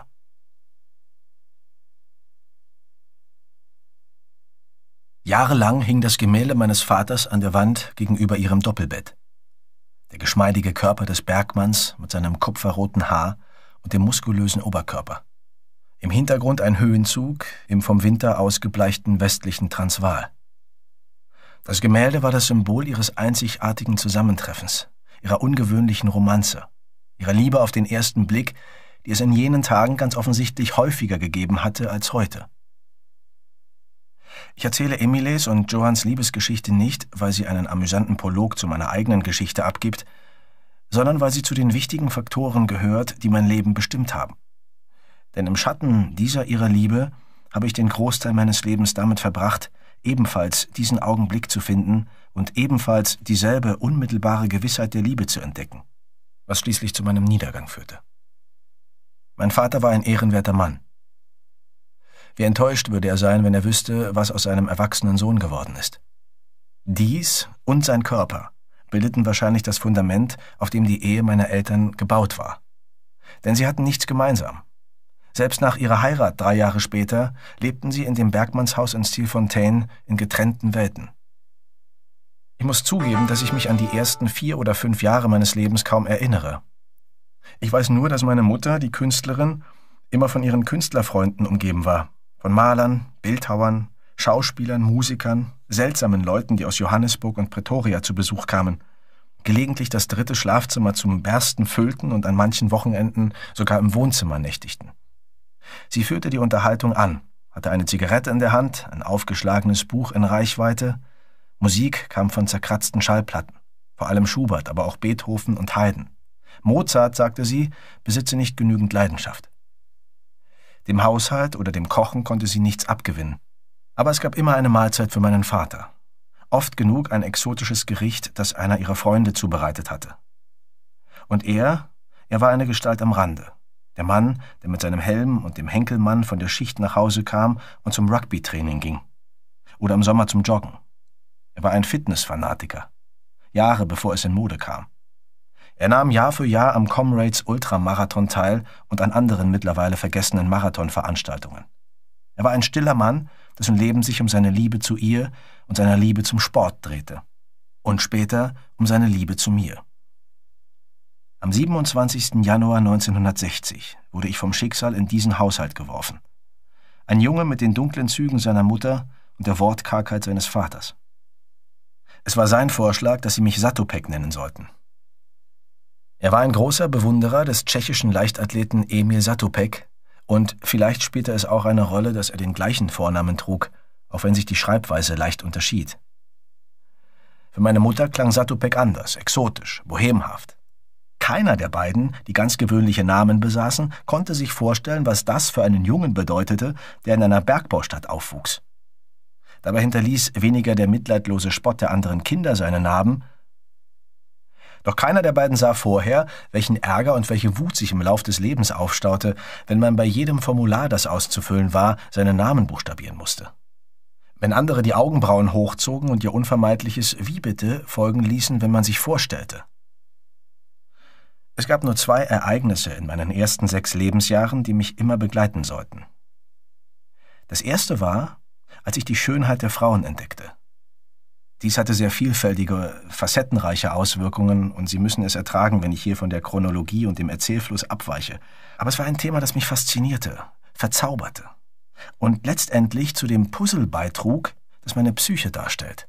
Jahrelang hing das Gemälde meines Vaters an der Wand gegenüber ihrem Doppelbett. Der geschmeidige Körper des Bergmanns mit seinem kupferroten Haar und dem muskulösen Oberkörper. Im Hintergrund ein Höhenzug im vom Winter ausgebleichten westlichen Transvaal. Das Gemälde war das Symbol ihres einzigartigen Zusammentreffens, ihrer ungewöhnlichen Romanze, ihrer Liebe auf den ersten Blick, die es in jenen Tagen ganz offensichtlich häufiger gegeben hatte als heute. Ich erzähle Emiles und Johanns Liebesgeschichte nicht, weil sie einen amüsanten Prolog zu meiner eigenen Geschichte abgibt, sondern weil sie zu den wichtigen Faktoren gehört, die mein Leben bestimmt haben denn im Schatten dieser ihrer Liebe habe ich den Großteil meines Lebens damit verbracht, ebenfalls diesen Augenblick zu finden und ebenfalls dieselbe unmittelbare Gewissheit der Liebe zu entdecken, was schließlich zu meinem Niedergang führte. Mein Vater war ein ehrenwerter Mann. Wie enttäuscht würde er sein, wenn er wüsste, was aus seinem erwachsenen Sohn geworden ist. Dies und sein Körper bildeten wahrscheinlich das Fundament, auf dem die Ehe meiner Eltern gebaut war. Denn sie hatten nichts gemeinsam. Selbst nach ihrer Heirat drei Jahre später lebten sie in dem Bergmannshaus in Stilfontaine in getrennten Welten. Ich muss zugeben, dass ich mich an die ersten vier oder fünf Jahre meines Lebens kaum erinnere. Ich weiß nur, dass meine Mutter, die Künstlerin, immer von ihren Künstlerfreunden umgeben war. Von Malern, Bildhauern, Schauspielern, Musikern, seltsamen Leuten, die aus Johannesburg und Pretoria zu Besuch kamen, gelegentlich das dritte Schlafzimmer zum Bersten füllten und an manchen Wochenenden sogar im Wohnzimmer nächtigten. Sie führte die Unterhaltung an, hatte eine Zigarette in der Hand, ein aufgeschlagenes Buch in Reichweite. Musik kam von zerkratzten Schallplatten, vor allem Schubert, aber auch Beethoven und Haydn. Mozart, sagte sie, besitze nicht genügend Leidenschaft. Dem Haushalt oder dem Kochen konnte sie nichts abgewinnen. Aber es gab immer eine Mahlzeit für meinen Vater. Oft genug ein exotisches Gericht, das einer ihrer Freunde zubereitet hatte. Und er, er war eine Gestalt am Rande, der Mann, der mit seinem Helm und dem Henkelmann von der Schicht nach Hause kam und zum Rugby-Training ging. Oder im Sommer zum Joggen. Er war ein Fitnessfanatiker. Jahre bevor es in Mode kam. Er nahm Jahr für Jahr am Comrades Ultramarathon teil und an anderen mittlerweile vergessenen Marathonveranstaltungen. Er war ein stiller Mann, dessen Leben sich um seine Liebe zu ihr und seiner Liebe zum Sport drehte. Und später um seine Liebe zu mir. Am 27. Januar 1960 wurde ich vom Schicksal in diesen Haushalt geworfen. Ein Junge mit den dunklen Zügen seiner Mutter und der Wortkargheit seines Vaters. Es war sein Vorschlag, dass sie mich Satopek nennen sollten. Er war ein großer Bewunderer des tschechischen Leichtathleten Emil Satopek und vielleicht spielte es auch eine Rolle, dass er den gleichen Vornamen trug, auch wenn sich die Schreibweise leicht unterschied. Für meine Mutter klang Satopek anders, exotisch, bohemhaft. Keiner der beiden, die ganz gewöhnliche Namen besaßen, konnte sich vorstellen, was das für einen Jungen bedeutete, der in einer Bergbaustadt aufwuchs. Dabei hinterließ weniger der mitleidlose Spott der anderen Kinder seine Narben, doch keiner der beiden sah vorher, welchen Ärger und welche Wut sich im Lauf des Lebens aufstaute, wenn man bei jedem Formular, das auszufüllen war, seinen Namen buchstabieren musste. Wenn andere die Augenbrauen hochzogen und ihr unvermeidliches Wie bitte folgen ließen, wenn man sich vorstellte. Es gab nur zwei Ereignisse in meinen ersten sechs Lebensjahren, die mich immer begleiten sollten. Das erste war, als ich die Schönheit der Frauen entdeckte. Dies hatte sehr vielfältige, facettenreiche Auswirkungen und Sie müssen es ertragen, wenn ich hier von der Chronologie und dem Erzählfluss abweiche. Aber es war ein Thema, das mich faszinierte, verzauberte und letztendlich zu dem Puzzle beitrug, das meine Psyche darstellt.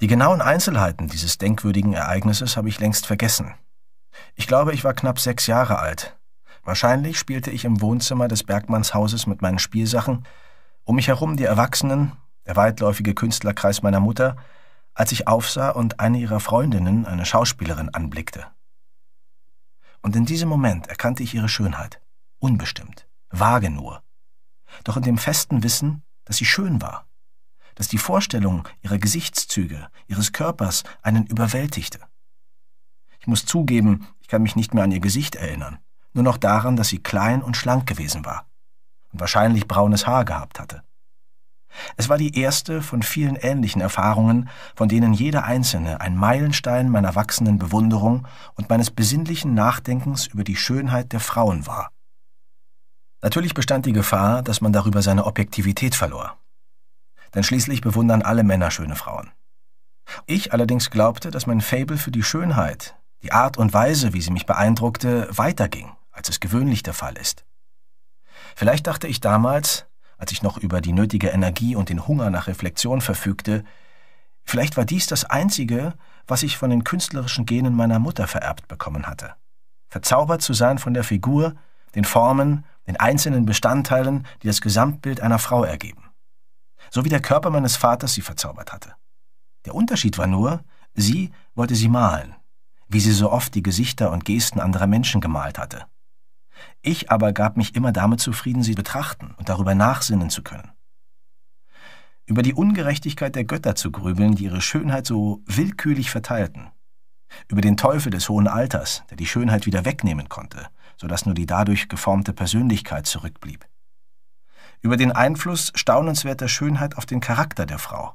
Die genauen Einzelheiten dieses denkwürdigen Ereignisses habe ich längst vergessen. Ich glaube, ich war knapp sechs Jahre alt. Wahrscheinlich spielte ich im Wohnzimmer des Bergmannshauses mit meinen Spielsachen, um mich herum die Erwachsenen, der weitläufige Künstlerkreis meiner Mutter, als ich aufsah und eine ihrer Freundinnen, eine Schauspielerin, anblickte. Und in diesem Moment erkannte ich ihre Schönheit, unbestimmt, vage nur, doch in dem festen Wissen, dass sie schön war, dass die Vorstellung ihrer Gesichtszüge, ihres Körpers einen überwältigte. Ich muss zugeben, ich kann mich nicht mehr an ihr Gesicht erinnern, nur noch daran, dass sie klein und schlank gewesen war und wahrscheinlich braunes Haar gehabt hatte. Es war die erste von vielen ähnlichen Erfahrungen, von denen jeder einzelne ein Meilenstein meiner wachsenden Bewunderung und meines besinnlichen Nachdenkens über die Schönheit der Frauen war. Natürlich bestand die Gefahr, dass man darüber seine Objektivität verlor. Denn schließlich bewundern alle Männer schöne Frauen. Ich allerdings glaubte, dass mein Fable für die Schönheit die Art und Weise, wie sie mich beeindruckte, weiterging, als es gewöhnlich der Fall ist. Vielleicht dachte ich damals, als ich noch über die nötige Energie und den Hunger nach Reflexion verfügte, vielleicht war dies das Einzige, was ich von den künstlerischen Genen meiner Mutter vererbt bekommen hatte. Verzaubert zu sein von der Figur, den Formen, den einzelnen Bestandteilen, die das Gesamtbild einer Frau ergeben. So wie der Körper meines Vaters sie verzaubert hatte. Der Unterschied war nur, sie wollte sie malen, wie sie so oft die Gesichter und Gesten anderer Menschen gemalt hatte. Ich aber gab mich immer damit zufrieden, sie betrachten und darüber nachsinnen zu können. Über die Ungerechtigkeit der Götter zu grübeln, die ihre Schönheit so willkürlich verteilten. Über den Teufel des hohen Alters, der die Schönheit wieder wegnehmen konnte, sodass nur die dadurch geformte Persönlichkeit zurückblieb. Über den Einfluss staunenswerter Schönheit auf den Charakter der Frau.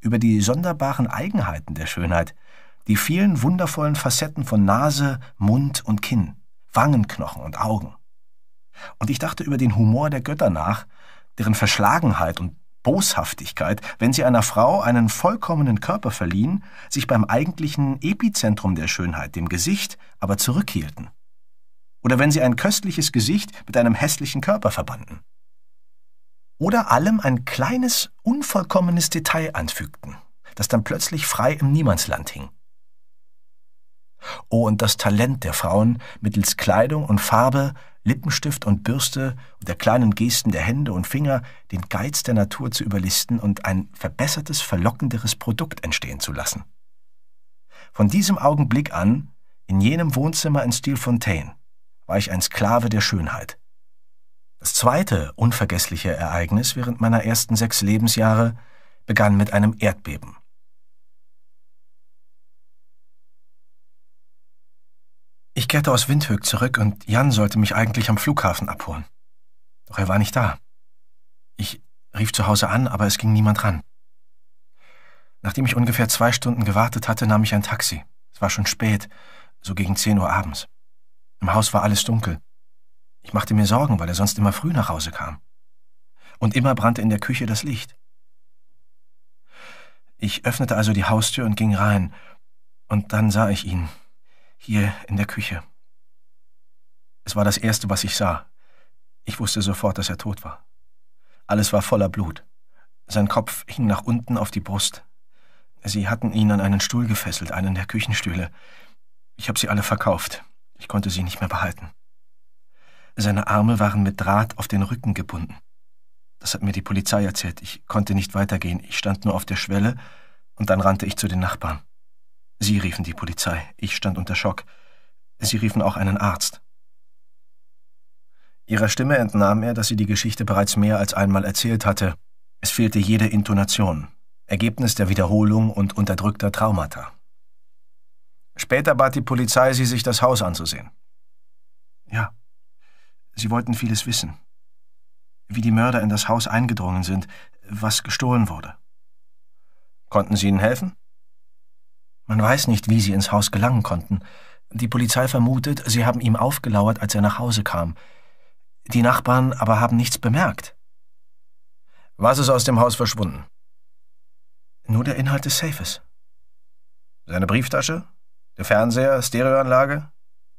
Über die sonderbaren Eigenheiten der Schönheit, die vielen wundervollen Facetten von Nase, Mund und Kinn, Wangenknochen und Augen. Und ich dachte über den Humor der Götter nach, deren Verschlagenheit und Boshaftigkeit, wenn sie einer Frau einen vollkommenen Körper verliehen, sich beim eigentlichen Epizentrum der Schönheit, dem Gesicht, aber zurückhielten. Oder wenn sie ein köstliches Gesicht mit einem hässlichen Körper verbanden. Oder allem ein kleines, unvollkommenes Detail anfügten, das dann plötzlich frei im Niemandsland hing. Oh, und das Talent der Frauen, mittels Kleidung und Farbe, Lippenstift und Bürste und der kleinen Gesten der Hände und Finger den Geiz der Natur zu überlisten und ein verbessertes, verlockenderes Produkt entstehen zu lassen. Von diesem Augenblick an, in jenem Wohnzimmer in Fontaine, war ich ein Sklave der Schönheit. Das zweite unvergessliche Ereignis während meiner ersten sechs Lebensjahre begann mit einem Erdbeben. Ich kehrte aus Windhoek zurück und Jan sollte mich eigentlich am Flughafen abholen. Doch er war nicht da. Ich rief zu Hause an, aber es ging niemand ran. Nachdem ich ungefähr zwei Stunden gewartet hatte, nahm ich ein Taxi. Es war schon spät, so gegen zehn Uhr abends. Im Haus war alles dunkel. Ich machte mir Sorgen, weil er sonst immer früh nach Hause kam. Und immer brannte in der Küche das Licht. Ich öffnete also die Haustür und ging rein, und dann sah ich ihn, hier in der Küche. Es war das Erste, was ich sah. Ich wusste sofort, dass er tot war. Alles war voller Blut. Sein Kopf hing nach unten auf die Brust. Sie hatten ihn an einen Stuhl gefesselt, einen der Küchenstühle. Ich habe sie alle verkauft. Ich konnte sie nicht mehr behalten. Seine Arme waren mit Draht auf den Rücken gebunden. Das hat mir die Polizei erzählt. Ich konnte nicht weitergehen. Ich stand nur auf der Schwelle und dann rannte ich zu den Nachbarn. Sie riefen die Polizei. Ich stand unter Schock. Sie riefen auch einen Arzt. Ihrer Stimme entnahm er, dass sie die Geschichte bereits mehr als einmal erzählt hatte. Es fehlte jede Intonation, Ergebnis der Wiederholung und unterdrückter Traumata. Später bat die Polizei sie, sich das Haus anzusehen. Ja, sie wollten vieles wissen. Wie die Mörder in das Haus eingedrungen sind, was gestohlen wurde. Konnten Sie ihnen helfen? Man weiß nicht, wie sie ins Haus gelangen konnten. Die Polizei vermutet, sie haben ihm aufgelauert, als er nach Hause kam. Die Nachbarn aber haben nichts bemerkt. Was ist aus dem Haus verschwunden? Nur der Inhalt des Safes. Seine Brieftasche? Der Fernseher? Stereoanlage?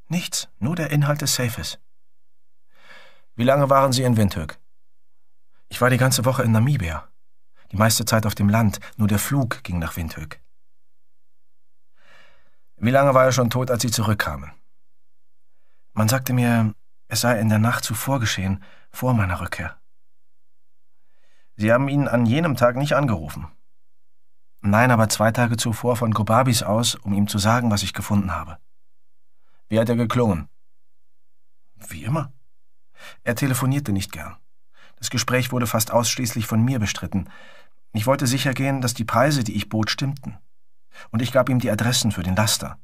Nichts, nur der Inhalt des Safes. Wie lange waren Sie in Windhoek? Ich war die ganze Woche in Namibia. Die meiste Zeit auf dem Land, nur der Flug ging nach Windhoek. Wie lange war er schon tot, als Sie zurückkamen? Man sagte mir, es sei in der Nacht zuvor geschehen, vor meiner Rückkehr. Sie haben ihn an jenem Tag nicht angerufen. Nein, aber zwei Tage zuvor von Kobabis aus, um ihm zu sagen, was ich gefunden habe. Wie hat er geklungen? Wie immer. Er telefonierte nicht gern. Das Gespräch wurde fast ausschließlich von mir bestritten. Ich wollte sicher gehen, dass die Preise, die ich bot, stimmten und ich gab ihm die Adressen für den Laster.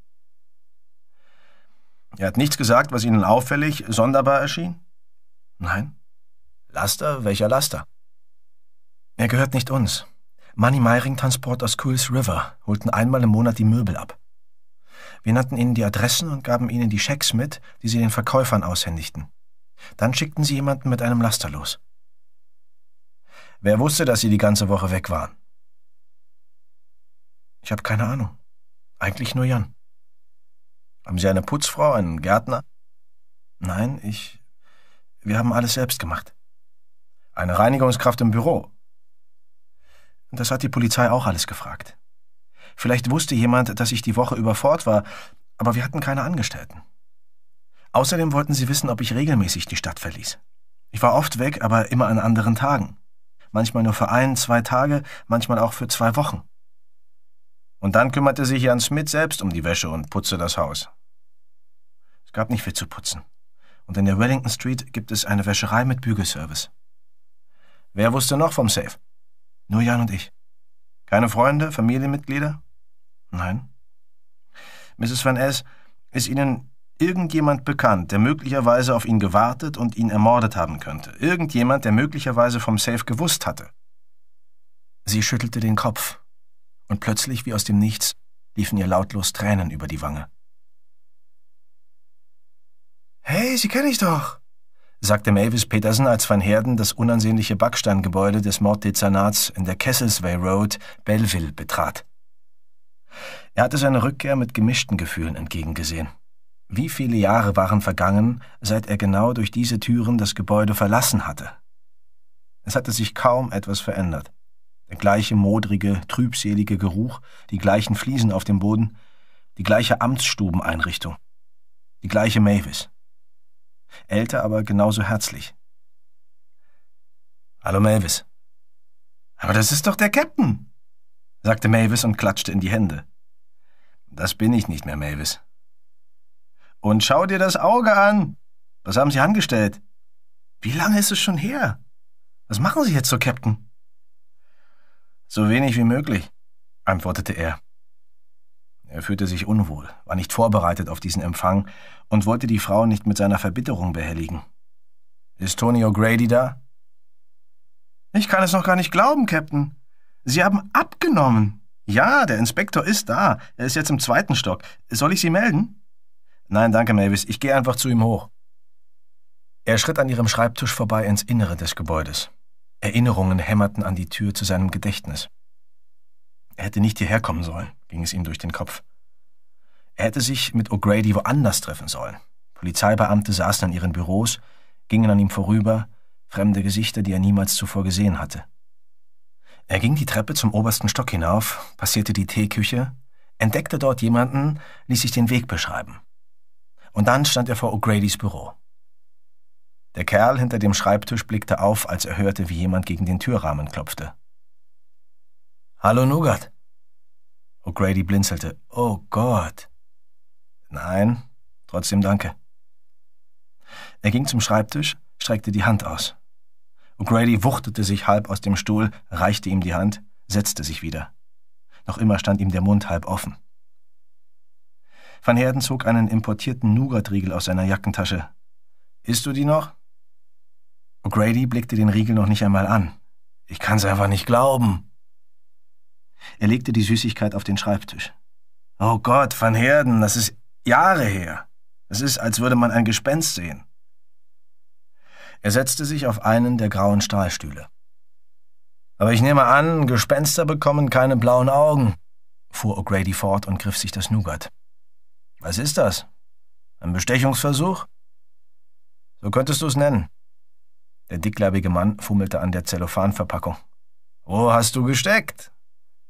Er hat nichts gesagt, was Ihnen auffällig, sonderbar erschien? Nein. Laster? Welcher Laster? Er gehört nicht uns. Money Meiring Transport aus Cools River holten einmal im Monat die Möbel ab. Wir nannten ihnen die Adressen und gaben ihnen die Schecks mit, die sie den Verkäufern aushändigten. Dann schickten sie jemanden mit einem Laster los. Wer wusste, dass sie die ganze Woche weg waren? Ich habe keine Ahnung. Eigentlich nur Jan. Haben Sie eine Putzfrau, einen Gärtner? Nein, ich. Wir haben alles selbst gemacht. Eine Reinigungskraft im Büro. Das hat die Polizei auch alles gefragt. Vielleicht wusste jemand, dass ich die Woche über fort war, aber wir hatten keine Angestellten. Außerdem wollten sie wissen, ob ich regelmäßig die Stadt verließ. Ich war oft weg, aber immer an anderen Tagen. Manchmal nur für ein, zwei Tage, manchmal auch für zwei Wochen. Und dann kümmerte sich Jan Smith selbst um die Wäsche und putzte das Haus. Es gab nicht viel zu putzen. Und in der Wellington Street gibt es eine Wäscherei mit Bügelservice. Wer wusste noch vom Safe? Nur Jan und ich. Keine Freunde, Familienmitglieder? Nein. Mrs. Van S., ist Ihnen irgendjemand bekannt, der möglicherweise auf ihn gewartet und ihn ermordet haben könnte? Irgendjemand, der möglicherweise vom Safe gewusst hatte? Sie schüttelte den Kopf und plötzlich, wie aus dem Nichts, liefen ihr lautlos Tränen über die Wange. Hey, Sie kenne ich doch, sagte Mavis Peterson, als Van Herden das unansehnliche Backsteingebäude des Morddezernats in der Kesselsway Road, Belleville, betrat. Er hatte seine Rückkehr mit gemischten Gefühlen entgegengesehen. Wie viele Jahre waren vergangen, seit er genau durch diese Türen das Gebäude verlassen hatte? Es hatte sich kaum etwas verändert. Der gleiche modrige, trübselige Geruch, die gleichen Fliesen auf dem Boden, die gleiche Amtsstubeneinrichtung, die gleiche Mavis. Älter, aber genauso herzlich. Hallo Mavis. Aber das ist doch der Captain, sagte Mavis und klatschte in die Hände. Das bin ich nicht mehr, Mavis. Und schau dir das Auge an. Was haben Sie angestellt? Wie lange ist es schon her? Was machen Sie jetzt so, Captain? So wenig wie möglich, antwortete er. Er fühlte sich unwohl, war nicht vorbereitet auf diesen Empfang und wollte die Frau nicht mit seiner Verbitterung behelligen. Ist Tony O'Grady da? Ich kann es noch gar nicht glauben, Captain. Sie haben abgenommen. Ja, der Inspektor ist da. Er ist jetzt im zweiten Stock. Soll ich Sie melden? Nein, danke, Mavis. Ich gehe einfach zu ihm hoch. Er schritt an ihrem Schreibtisch vorbei ins Innere des Gebäudes. Erinnerungen hämmerten an die Tür zu seinem Gedächtnis. Er hätte nicht hierher kommen sollen, ging es ihm durch den Kopf. Er hätte sich mit O'Grady woanders treffen sollen. Polizeibeamte saßen an ihren Büros, gingen an ihm vorüber, fremde Gesichter, die er niemals zuvor gesehen hatte. Er ging die Treppe zum obersten Stock hinauf, passierte die Teeküche, entdeckte dort jemanden, ließ sich den Weg beschreiben. Und dann stand er vor O'Grady's Büro. Der Kerl hinter dem Schreibtisch blickte auf, als er hörte, wie jemand gegen den Türrahmen klopfte. Hallo, Nugat. O'Grady blinzelte. Oh Gott. Nein, trotzdem danke. Er ging zum Schreibtisch, streckte die Hand aus. O'Grady wuchtete sich halb aus dem Stuhl, reichte ihm die Hand, setzte sich wieder. Noch immer stand ihm der Mund halb offen. Van Herden zog einen importierten Nougatriegel aus seiner Jackentasche. Isst du die noch? O'Grady blickte den Riegel noch nicht einmal an. Ich kann's einfach nicht glauben. Er legte die Süßigkeit auf den Schreibtisch. Oh Gott, Van Herden, das ist Jahre her. Es ist, als würde man ein Gespenst sehen. Er setzte sich auf einen der grauen Stahlstühle. Aber ich nehme an, Gespenster bekommen keine blauen Augen, fuhr O'Grady fort und griff sich das Nougat. Was ist das? Ein Bestechungsversuch? So könntest du es nennen. Der dickleibige Mann fummelte an der Zellophanverpackung. Wo hast du gesteckt?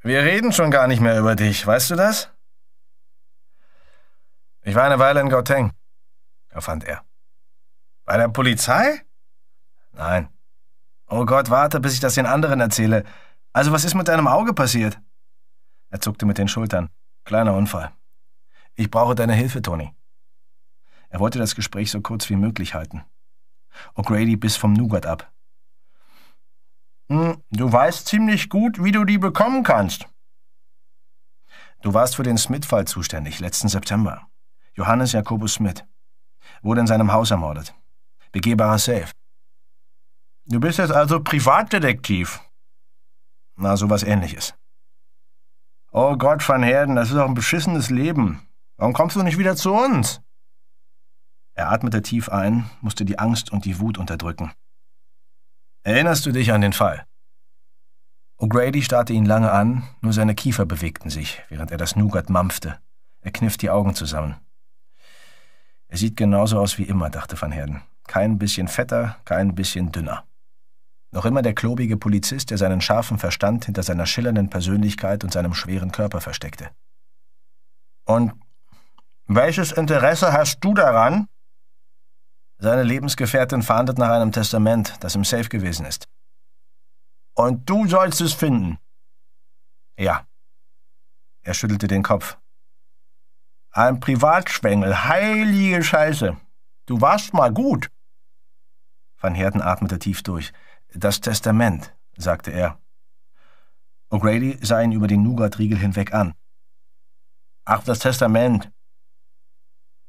Wir reden schon gar nicht mehr über dich, weißt du das? Ich war eine Weile in Gauteng, erfand er. Bei der Polizei? Nein. Oh Gott, warte, bis ich das den anderen erzähle. Also was ist mit deinem Auge passiert? Er zuckte mit den Schultern. Kleiner Unfall. Ich brauche deine Hilfe, Toni. Er wollte das Gespräch so kurz wie möglich halten. O'Grady biss vom Nougat ab. Hm, du weißt ziemlich gut, wie du die bekommen kannst. Du warst für den Smith-Fall zuständig, letzten September. Johannes Jakobus Smith. Wurde in seinem Haus ermordet. Begehbarer Safe. Du bist jetzt also Privatdetektiv. Na, sowas ähnliches. Oh Gott, Van Herden, das ist doch ein beschissenes Leben. Warum kommst du nicht wieder zu uns? Er atmete tief ein, musste die Angst und die Wut unterdrücken. Erinnerst du dich an den Fall? O'Grady starrte ihn lange an, nur seine Kiefer bewegten sich, während er das Nougat mampfte. Er kniff die Augen zusammen. Er sieht genauso aus wie immer, dachte Van Herden. Kein bisschen fetter, kein bisschen dünner. Noch immer der klobige Polizist, der seinen scharfen Verstand hinter seiner schillernden Persönlichkeit und seinem schweren Körper versteckte. Und welches Interesse hast du daran, seine Lebensgefährtin fahndet nach einem Testament, das im Safe gewesen ist. Und du sollst es finden. Ja. Er schüttelte den Kopf. Ein Privatschwengel, heilige Scheiße. Du warst mal gut. Van Herten atmete tief durch. Das Testament, sagte er. O'Grady sah ihn über den Nougatriegel hinweg an. Ach, das Testament.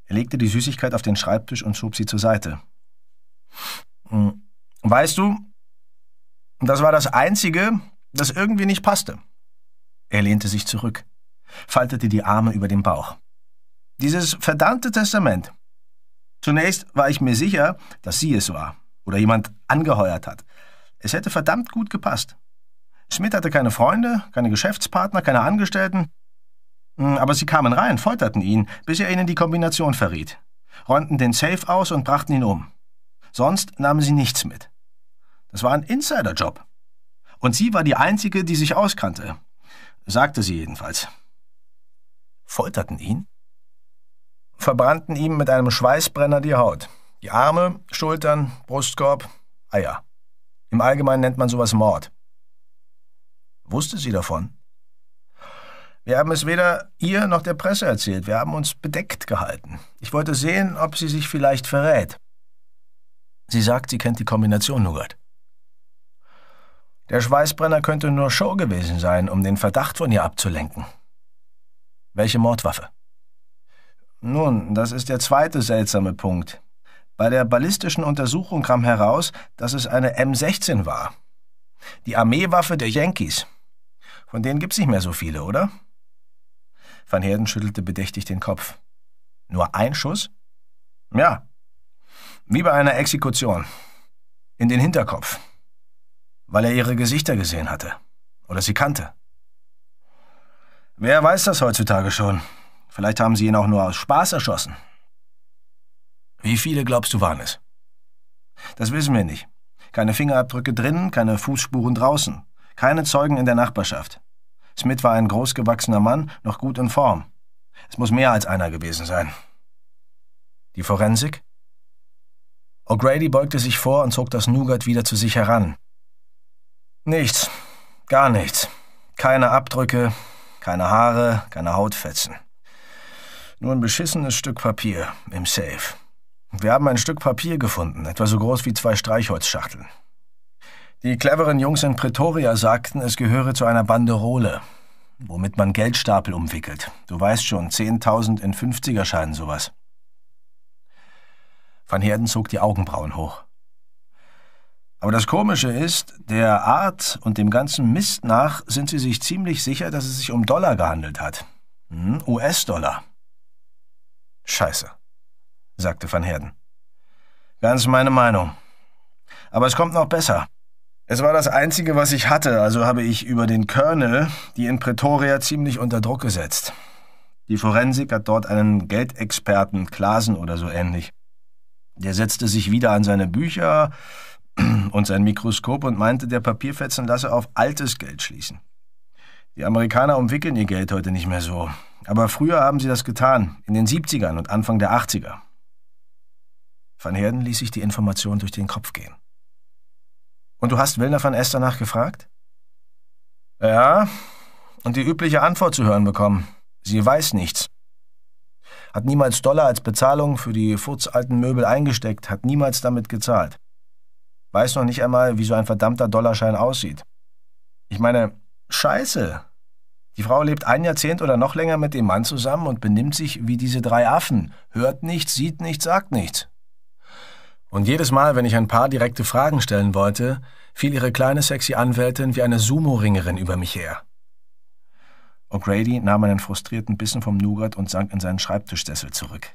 Er legte die Süßigkeit auf den Schreibtisch und schob sie zur Seite. Hm, weißt du, das war das Einzige, das irgendwie nicht passte. Er lehnte sich zurück, faltete die Arme über dem Bauch. Dieses verdammte Testament. Zunächst war ich mir sicher, dass sie es war oder jemand angeheuert hat. Es hätte verdammt gut gepasst. Schmidt hatte keine Freunde, keine Geschäftspartner, keine Angestellten. Hm, aber sie kamen rein, folterten ihn, bis er ihnen die Kombination verriet, räumten den Safe aus und brachten ihn um. Sonst nahmen sie nichts mit. Das war ein Insiderjob. Und sie war die Einzige, die sich auskannte, sagte sie jedenfalls. Folterten ihn? Verbrannten ihm mit einem Schweißbrenner die Haut. Die Arme, Schultern, Brustkorb, Eier. Im Allgemeinen nennt man sowas Mord. Wusste sie davon? Wir haben es weder ihr noch der Presse erzählt. Wir haben uns bedeckt gehalten. Ich wollte sehen, ob sie sich vielleicht verrät. Sie sagt, sie kennt die Kombination Nugat. Der Schweißbrenner könnte nur Show gewesen sein, um den Verdacht von ihr abzulenken. Welche Mordwaffe? Nun, das ist der zweite seltsame Punkt. Bei der ballistischen Untersuchung kam heraus, dass es eine M16 war. Die Armeewaffe der Yankees. Von denen gibt es nicht mehr so viele, oder? Van Herden schüttelte bedächtig den Kopf. Nur ein Schuss? Ja. Wie bei einer Exekution. In den Hinterkopf. Weil er ihre Gesichter gesehen hatte. Oder sie kannte. Wer weiß das heutzutage schon? Vielleicht haben sie ihn auch nur aus Spaß erschossen. Wie viele glaubst du waren es? Das wissen wir nicht. Keine Fingerabdrücke drinnen, keine Fußspuren draußen, keine Zeugen in der Nachbarschaft. Smith war ein großgewachsener Mann, noch gut in Form. Es muss mehr als einer gewesen sein. Die Forensik? O'Grady beugte sich vor und zog das Nougat wieder zu sich heran. Nichts, gar nichts. Keine Abdrücke, keine Haare, keine Hautfetzen. Nur ein beschissenes Stück Papier im Safe. Wir haben ein Stück Papier gefunden, etwa so groß wie zwei Streichholzschachteln. Die cleveren Jungs in Pretoria sagten, es gehöre zu einer Banderole, womit man Geldstapel umwickelt. Du weißt schon, 10.000 in 50er-Scheinen sowas. Van Herden zog die Augenbrauen hoch. Aber das Komische ist, der Art und dem ganzen Mist nach sind sie sich ziemlich sicher, dass es sich um Dollar gehandelt hat. Hm, US-Dollar. Scheiße, sagte Van Herden. Ganz meine Meinung. Aber es kommt noch besser. Es war das Einzige, was ich hatte, also habe ich über den Colonel die in Pretoria ziemlich unter Druck gesetzt. Die Forensik hat dort einen Geldexperten, Klasen oder so ähnlich. Der setzte sich wieder an seine Bücher [CLEARS THROAT] und sein Mikroskop und meinte, der Papierfetzen lasse auf altes Geld schließen. Die Amerikaner umwickeln ihr Geld heute nicht mehr so. Aber früher haben sie das getan, in den 70ern und Anfang der 80er. Van Herden ließ sich die Information durch den Kopf gehen. Und du hast Wilner van S. danach gefragt? Ja, und die übliche Antwort zu hören bekommen. Sie weiß nichts. Hat niemals Dollar als Bezahlung für die furzalten Möbel eingesteckt, hat niemals damit gezahlt. Weiß noch nicht einmal, wie so ein verdammter Dollarschein aussieht. Ich meine, scheiße. Die Frau lebt ein Jahrzehnt oder noch länger mit dem Mann zusammen und benimmt sich wie diese drei Affen. Hört nichts, sieht nichts, sagt nichts. Und jedes Mal, wenn ich ein paar direkte Fragen stellen wollte, fiel ihre kleine sexy Anwältin wie eine Sumo-Ringerin über mich her. O'Grady nahm einen frustrierten Bissen vom Nougat und sank in seinen Schreibtischsessel zurück.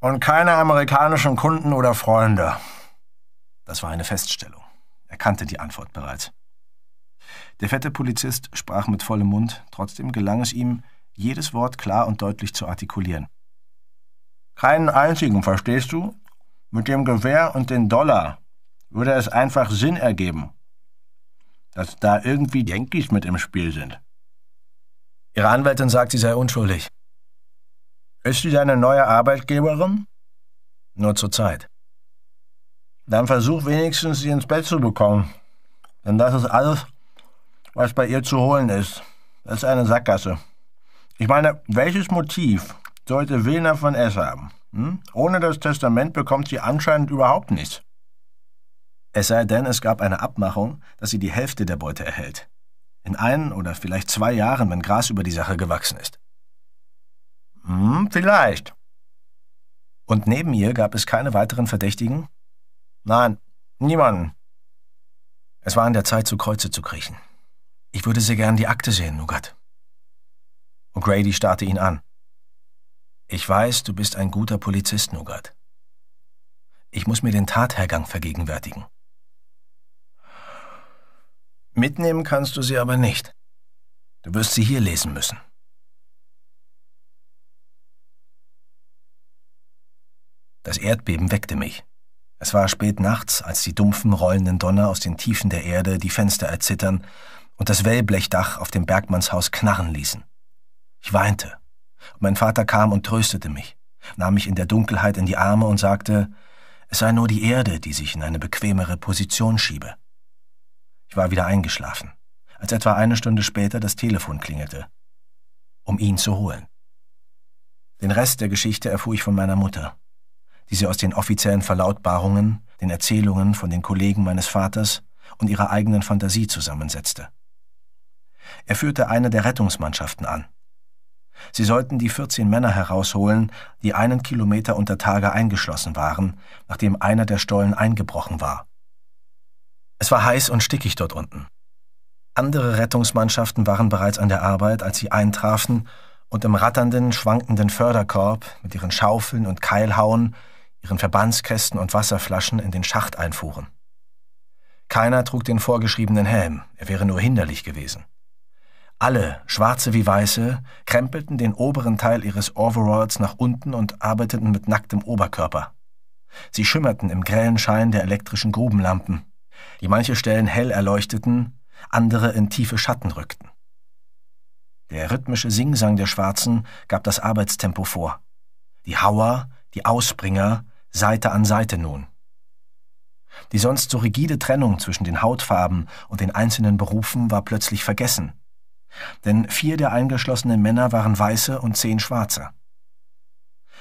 Und keine amerikanischen Kunden oder Freunde. Das war eine Feststellung. Er kannte die Antwort bereits. Der fette Polizist sprach mit vollem Mund, trotzdem gelang es ihm, jedes Wort klar und deutlich zu artikulieren. Keinen einzigen, verstehst du? Mit dem Gewehr und den Dollar würde es einfach Sinn ergeben, dass da irgendwie Yankees mit im Spiel sind. Ihre Anwältin sagt, sie sei unschuldig. Ist sie deine neue Arbeitgeberin? Nur zur Zeit. Dann versuch wenigstens, sie ins Bett zu bekommen. Denn das ist alles, was bei ihr zu holen ist. Das ist eine Sackgasse. Ich meine, welches Motiv sollte Wilner von S haben? Hm? Ohne das Testament bekommt sie anscheinend überhaupt nichts. Es sei denn, es gab eine Abmachung, dass sie die Hälfte der Beute erhält. In ein oder vielleicht zwei Jahren, wenn Gras über die Sache gewachsen ist. Hm, vielleicht. Und neben ihr gab es keine weiteren Verdächtigen? Nein, niemanden. Es war an der Zeit, zu Kreuze zu kriechen. Ich würde sehr gern die Akte sehen, Nugat. O'Grady starrte ihn an. Ich weiß, du bist ein guter Polizist, Nugat. Ich muss mir den Tathergang vergegenwärtigen. Mitnehmen kannst du sie aber nicht. Du wirst sie hier lesen müssen. Das Erdbeben weckte mich. Es war spät nachts, als die dumpfen, rollenden Donner aus den Tiefen der Erde die Fenster erzittern und das Wellblechdach auf dem Bergmannshaus knarren ließen. Ich weinte mein Vater kam und tröstete mich, nahm mich in der Dunkelheit in die Arme und sagte, es sei nur die Erde, die sich in eine bequemere Position schiebe. Ich war wieder eingeschlafen, als etwa eine Stunde später das Telefon klingelte, um ihn zu holen. Den Rest der Geschichte erfuhr ich von meiner Mutter, die sie aus den offiziellen Verlautbarungen, den Erzählungen von den Kollegen meines Vaters und ihrer eigenen Fantasie zusammensetzte. Er führte eine der Rettungsmannschaften an, Sie sollten die 14 Männer herausholen, die einen Kilometer unter Tage eingeschlossen waren, nachdem einer der Stollen eingebrochen war. Es war heiß und stickig dort unten. Andere Rettungsmannschaften waren bereits an der Arbeit, als sie eintrafen und im ratternden, schwankenden Förderkorb mit ihren Schaufeln und Keilhauen, ihren Verbandskästen und Wasserflaschen in den Schacht einfuhren. Keiner trug den vorgeschriebenen Helm, er wäre nur hinderlich gewesen. Alle, Schwarze wie Weiße, krempelten den oberen Teil ihres Overalls nach unten und arbeiteten mit nacktem Oberkörper. Sie schimmerten im grellen Schein der elektrischen Grubenlampen, die manche Stellen hell erleuchteten, andere in tiefe Schatten rückten. Der rhythmische Singsang der Schwarzen gab das Arbeitstempo vor. Die Hauer, die Ausbringer, Seite an Seite nun. Die sonst so rigide Trennung zwischen den Hautfarben und den einzelnen Berufen war plötzlich vergessen – denn vier der eingeschlossenen Männer waren Weiße und zehn Schwarze.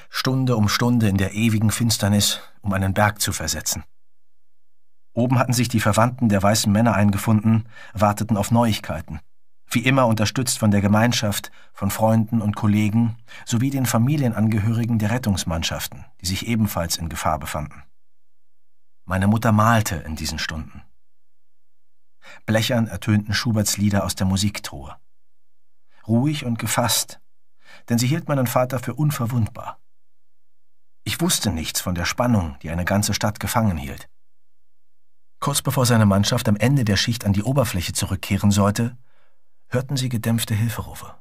Stunde um Stunde in der ewigen Finsternis, um einen Berg zu versetzen. Oben hatten sich die Verwandten der weißen Männer eingefunden, warteten auf Neuigkeiten, wie immer unterstützt von der Gemeinschaft, von Freunden und Kollegen sowie den Familienangehörigen der Rettungsmannschaften, die sich ebenfalls in Gefahr befanden. Meine Mutter malte in diesen Stunden. Blechern ertönten Schuberts Lieder aus der Musiktruhe. Ruhig und gefasst, denn sie hielt meinen Vater für unverwundbar. Ich wusste nichts von der Spannung, die eine ganze Stadt gefangen hielt. Kurz bevor seine Mannschaft am Ende der Schicht an die Oberfläche zurückkehren sollte, hörten sie gedämpfte Hilferufe.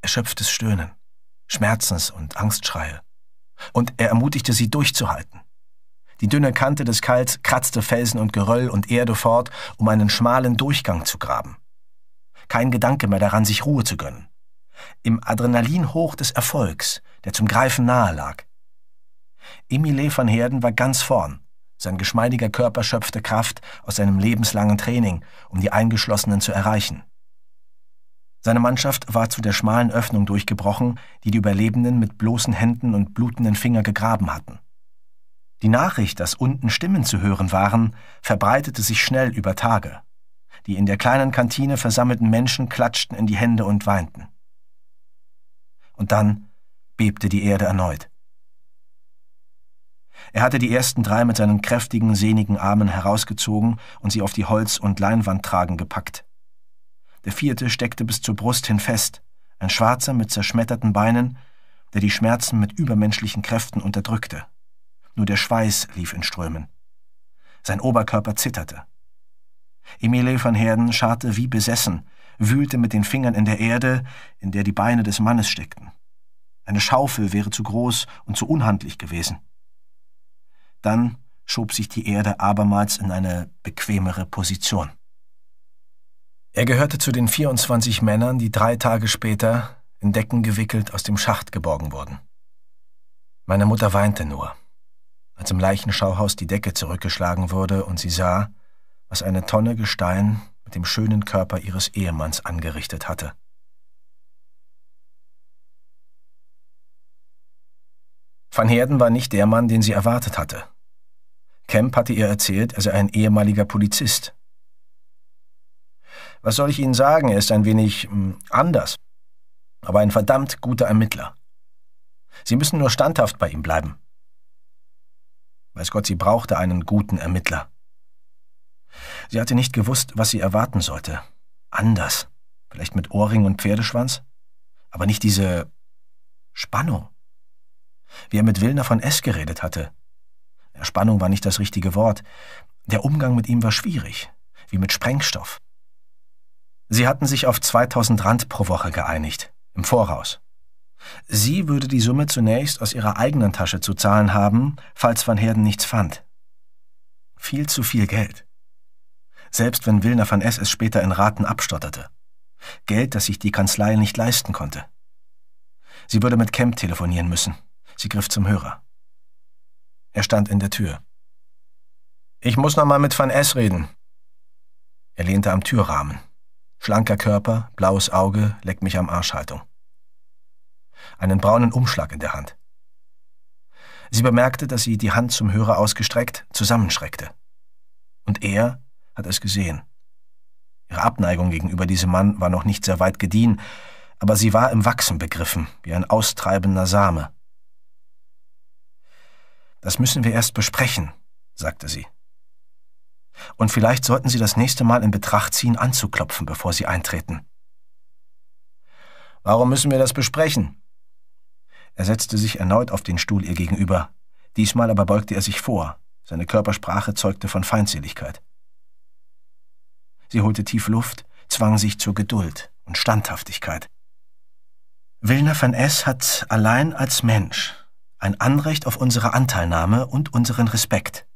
Erschöpftes Stöhnen, Schmerzens- und Angstschreie. Und er ermutigte sie durchzuhalten. Die dünne Kante des Kals kratzte Felsen und Geröll und Erde fort, um einen schmalen Durchgang zu graben. Kein Gedanke mehr daran, sich Ruhe zu gönnen. Im Adrenalinhoch des Erfolgs, der zum Greifen nahe lag. Emile van Herden war ganz vorn. Sein geschmeidiger Körper schöpfte Kraft aus seinem lebenslangen Training, um die Eingeschlossenen zu erreichen. Seine Mannschaft war zu der schmalen Öffnung durchgebrochen, die die Überlebenden mit bloßen Händen und blutenden Fingern gegraben hatten. Die Nachricht, dass unten Stimmen zu hören waren, verbreitete sich schnell über Tage. Die in der kleinen Kantine versammelten Menschen klatschten in die Hände und weinten. Und dann bebte die Erde erneut. Er hatte die ersten drei mit seinen kräftigen, sehnigen Armen herausgezogen und sie auf die Holz- und Leinwandtragen gepackt. Der vierte steckte bis zur Brust hin fest, ein Schwarzer mit zerschmetterten Beinen, der die Schmerzen mit übermenschlichen Kräften unterdrückte nur der Schweiß lief in Strömen. Sein Oberkörper zitterte. Emile van Herden scharrte wie besessen, wühlte mit den Fingern in der Erde, in der die Beine des Mannes steckten. Eine Schaufel wäre zu groß und zu unhandlich gewesen. Dann schob sich die Erde abermals in eine bequemere Position. Er gehörte zu den 24 Männern, die drei Tage später, in Decken gewickelt, aus dem Schacht geborgen wurden. Meine Mutter weinte nur als im Leichenschauhaus die Decke zurückgeschlagen wurde und sie sah, was eine Tonne Gestein mit dem schönen Körper ihres Ehemanns angerichtet hatte. Van Herden war nicht der Mann, den sie erwartet hatte. Kemp hatte ihr erzählt, er sei ein ehemaliger Polizist. Was soll ich Ihnen sagen, er ist ein wenig hm, anders, aber ein verdammt guter Ermittler. Sie müssen nur standhaft bei ihm bleiben. Weiß Gott, sie brauchte einen guten Ermittler. Sie hatte nicht gewusst, was sie erwarten sollte. Anders. Vielleicht mit Ohrring und Pferdeschwanz? Aber nicht diese Spannung. Wie er mit Willner von S. geredet hatte. Spannung war nicht das richtige Wort. Der Umgang mit ihm war schwierig, wie mit Sprengstoff. Sie hatten sich auf 2000 Rand pro Woche geeinigt, im Voraus. Sie würde die Summe zunächst aus ihrer eigenen Tasche zu zahlen haben, falls Van Herden nichts fand. Viel zu viel Geld. Selbst wenn Wilner van S. es später in Raten abstotterte. Geld, das sich die Kanzlei nicht leisten konnte. Sie würde mit Kemp telefonieren müssen. Sie griff zum Hörer. Er stand in der Tür. Ich muss noch mal mit Van S. reden. Er lehnte am Türrahmen. Schlanker Körper, blaues Auge, leck mich am Arschhaltung einen braunen Umschlag in der Hand. Sie bemerkte, dass sie die Hand zum Hörer ausgestreckt zusammenschreckte. Und er hat es gesehen. Ihre Abneigung gegenüber diesem Mann war noch nicht sehr weit gediehen, aber sie war im Wachsen begriffen, wie ein austreibender Same. Das müssen wir erst besprechen, sagte sie. Und vielleicht sollten Sie das nächste Mal in Betracht ziehen, anzuklopfen, bevor Sie eintreten. Warum müssen wir das besprechen? Er setzte sich erneut auf den Stuhl ihr gegenüber. Diesmal aber beugte er sich vor. Seine Körpersprache zeugte von Feindseligkeit. Sie holte tief Luft, zwang sich zur Geduld und Standhaftigkeit. Wilner van S. hat allein als Mensch ein Anrecht auf unsere Anteilnahme und unseren Respekt.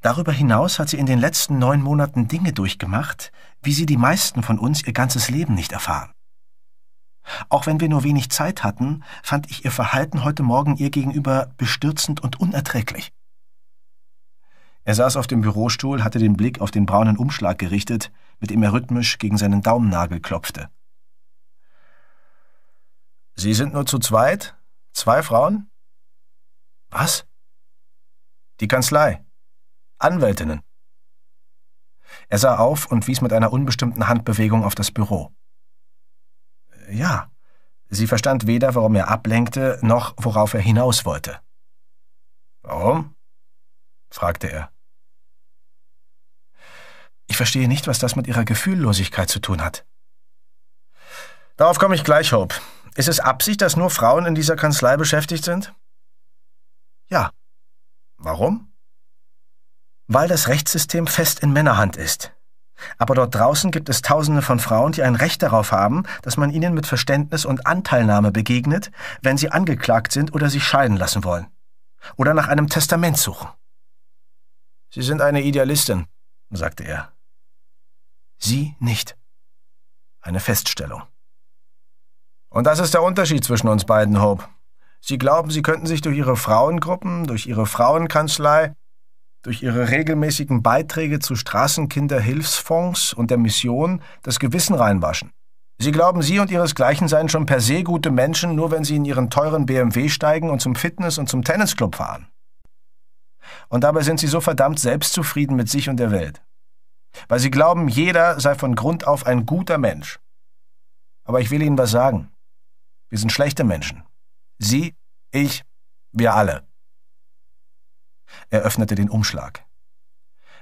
Darüber hinaus hat sie in den letzten neun Monaten Dinge durchgemacht, wie sie die meisten von uns ihr ganzes Leben nicht erfahren. Auch wenn wir nur wenig Zeit hatten, fand ich ihr Verhalten heute Morgen ihr gegenüber bestürzend und unerträglich. Er saß auf dem Bürostuhl, hatte den Blick auf den braunen Umschlag gerichtet, mit dem er rhythmisch gegen seinen Daumennagel klopfte. Sie sind nur zu zweit? Zwei Frauen? Was? Die Kanzlei. Anwältinnen. Er sah auf und wies mit einer unbestimmten Handbewegung auf das Büro. Ja. Sie verstand weder, warum er ablenkte, noch worauf er hinaus wollte. Warum? fragte er. Ich verstehe nicht, was das mit ihrer Gefühllosigkeit zu tun hat. Darauf komme ich gleich, Hope. Ist es Absicht, dass nur Frauen in dieser Kanzlei beschäftigt sind? Ja. Warum? Weil das Rechtssystem fest in Männerhand ist. Aber dort draußen gibt es Tausende von Frauen, die ein Recht darauf haben, dass man ihnen mit Verständnis und Anteilnahme begegnet, wenn sie angeklagt sind oder sich scheiden lassen wollen. Oder nach einem Testament suchen. Sie sind eine Idealistin, sagte er. Sie nicht. Eine Feststellung. Und das ist der Unterschied zwischen uns beiden, Hope. Sie glauben, Sie könnten sich durch Ihre Frauengruppen, durch Ihre Frauenkanzlei, durch ihre regelmäßigen Beiträge zu Straßenkinderhilfsfonds und der Mission das Gewissen reinwaschen. Sie glauben, Sie und Ihresgleichen seien schon per se gute Menschen, nur wenn Sie in Ihren teuren BMW steigen und zum Fitness- und zum Tennisclub fahren. Und dabei sind Sie so verdammt selbstzufrieden mit sich und der Welt. Weil Sie glauben, jeder sei von Grund auf ein guter Mensch. Aber ich will Ihnen was sagen. Wir sind schlechte Menschen. Sie, ich, wir alle. Er öffnete den Umschlag,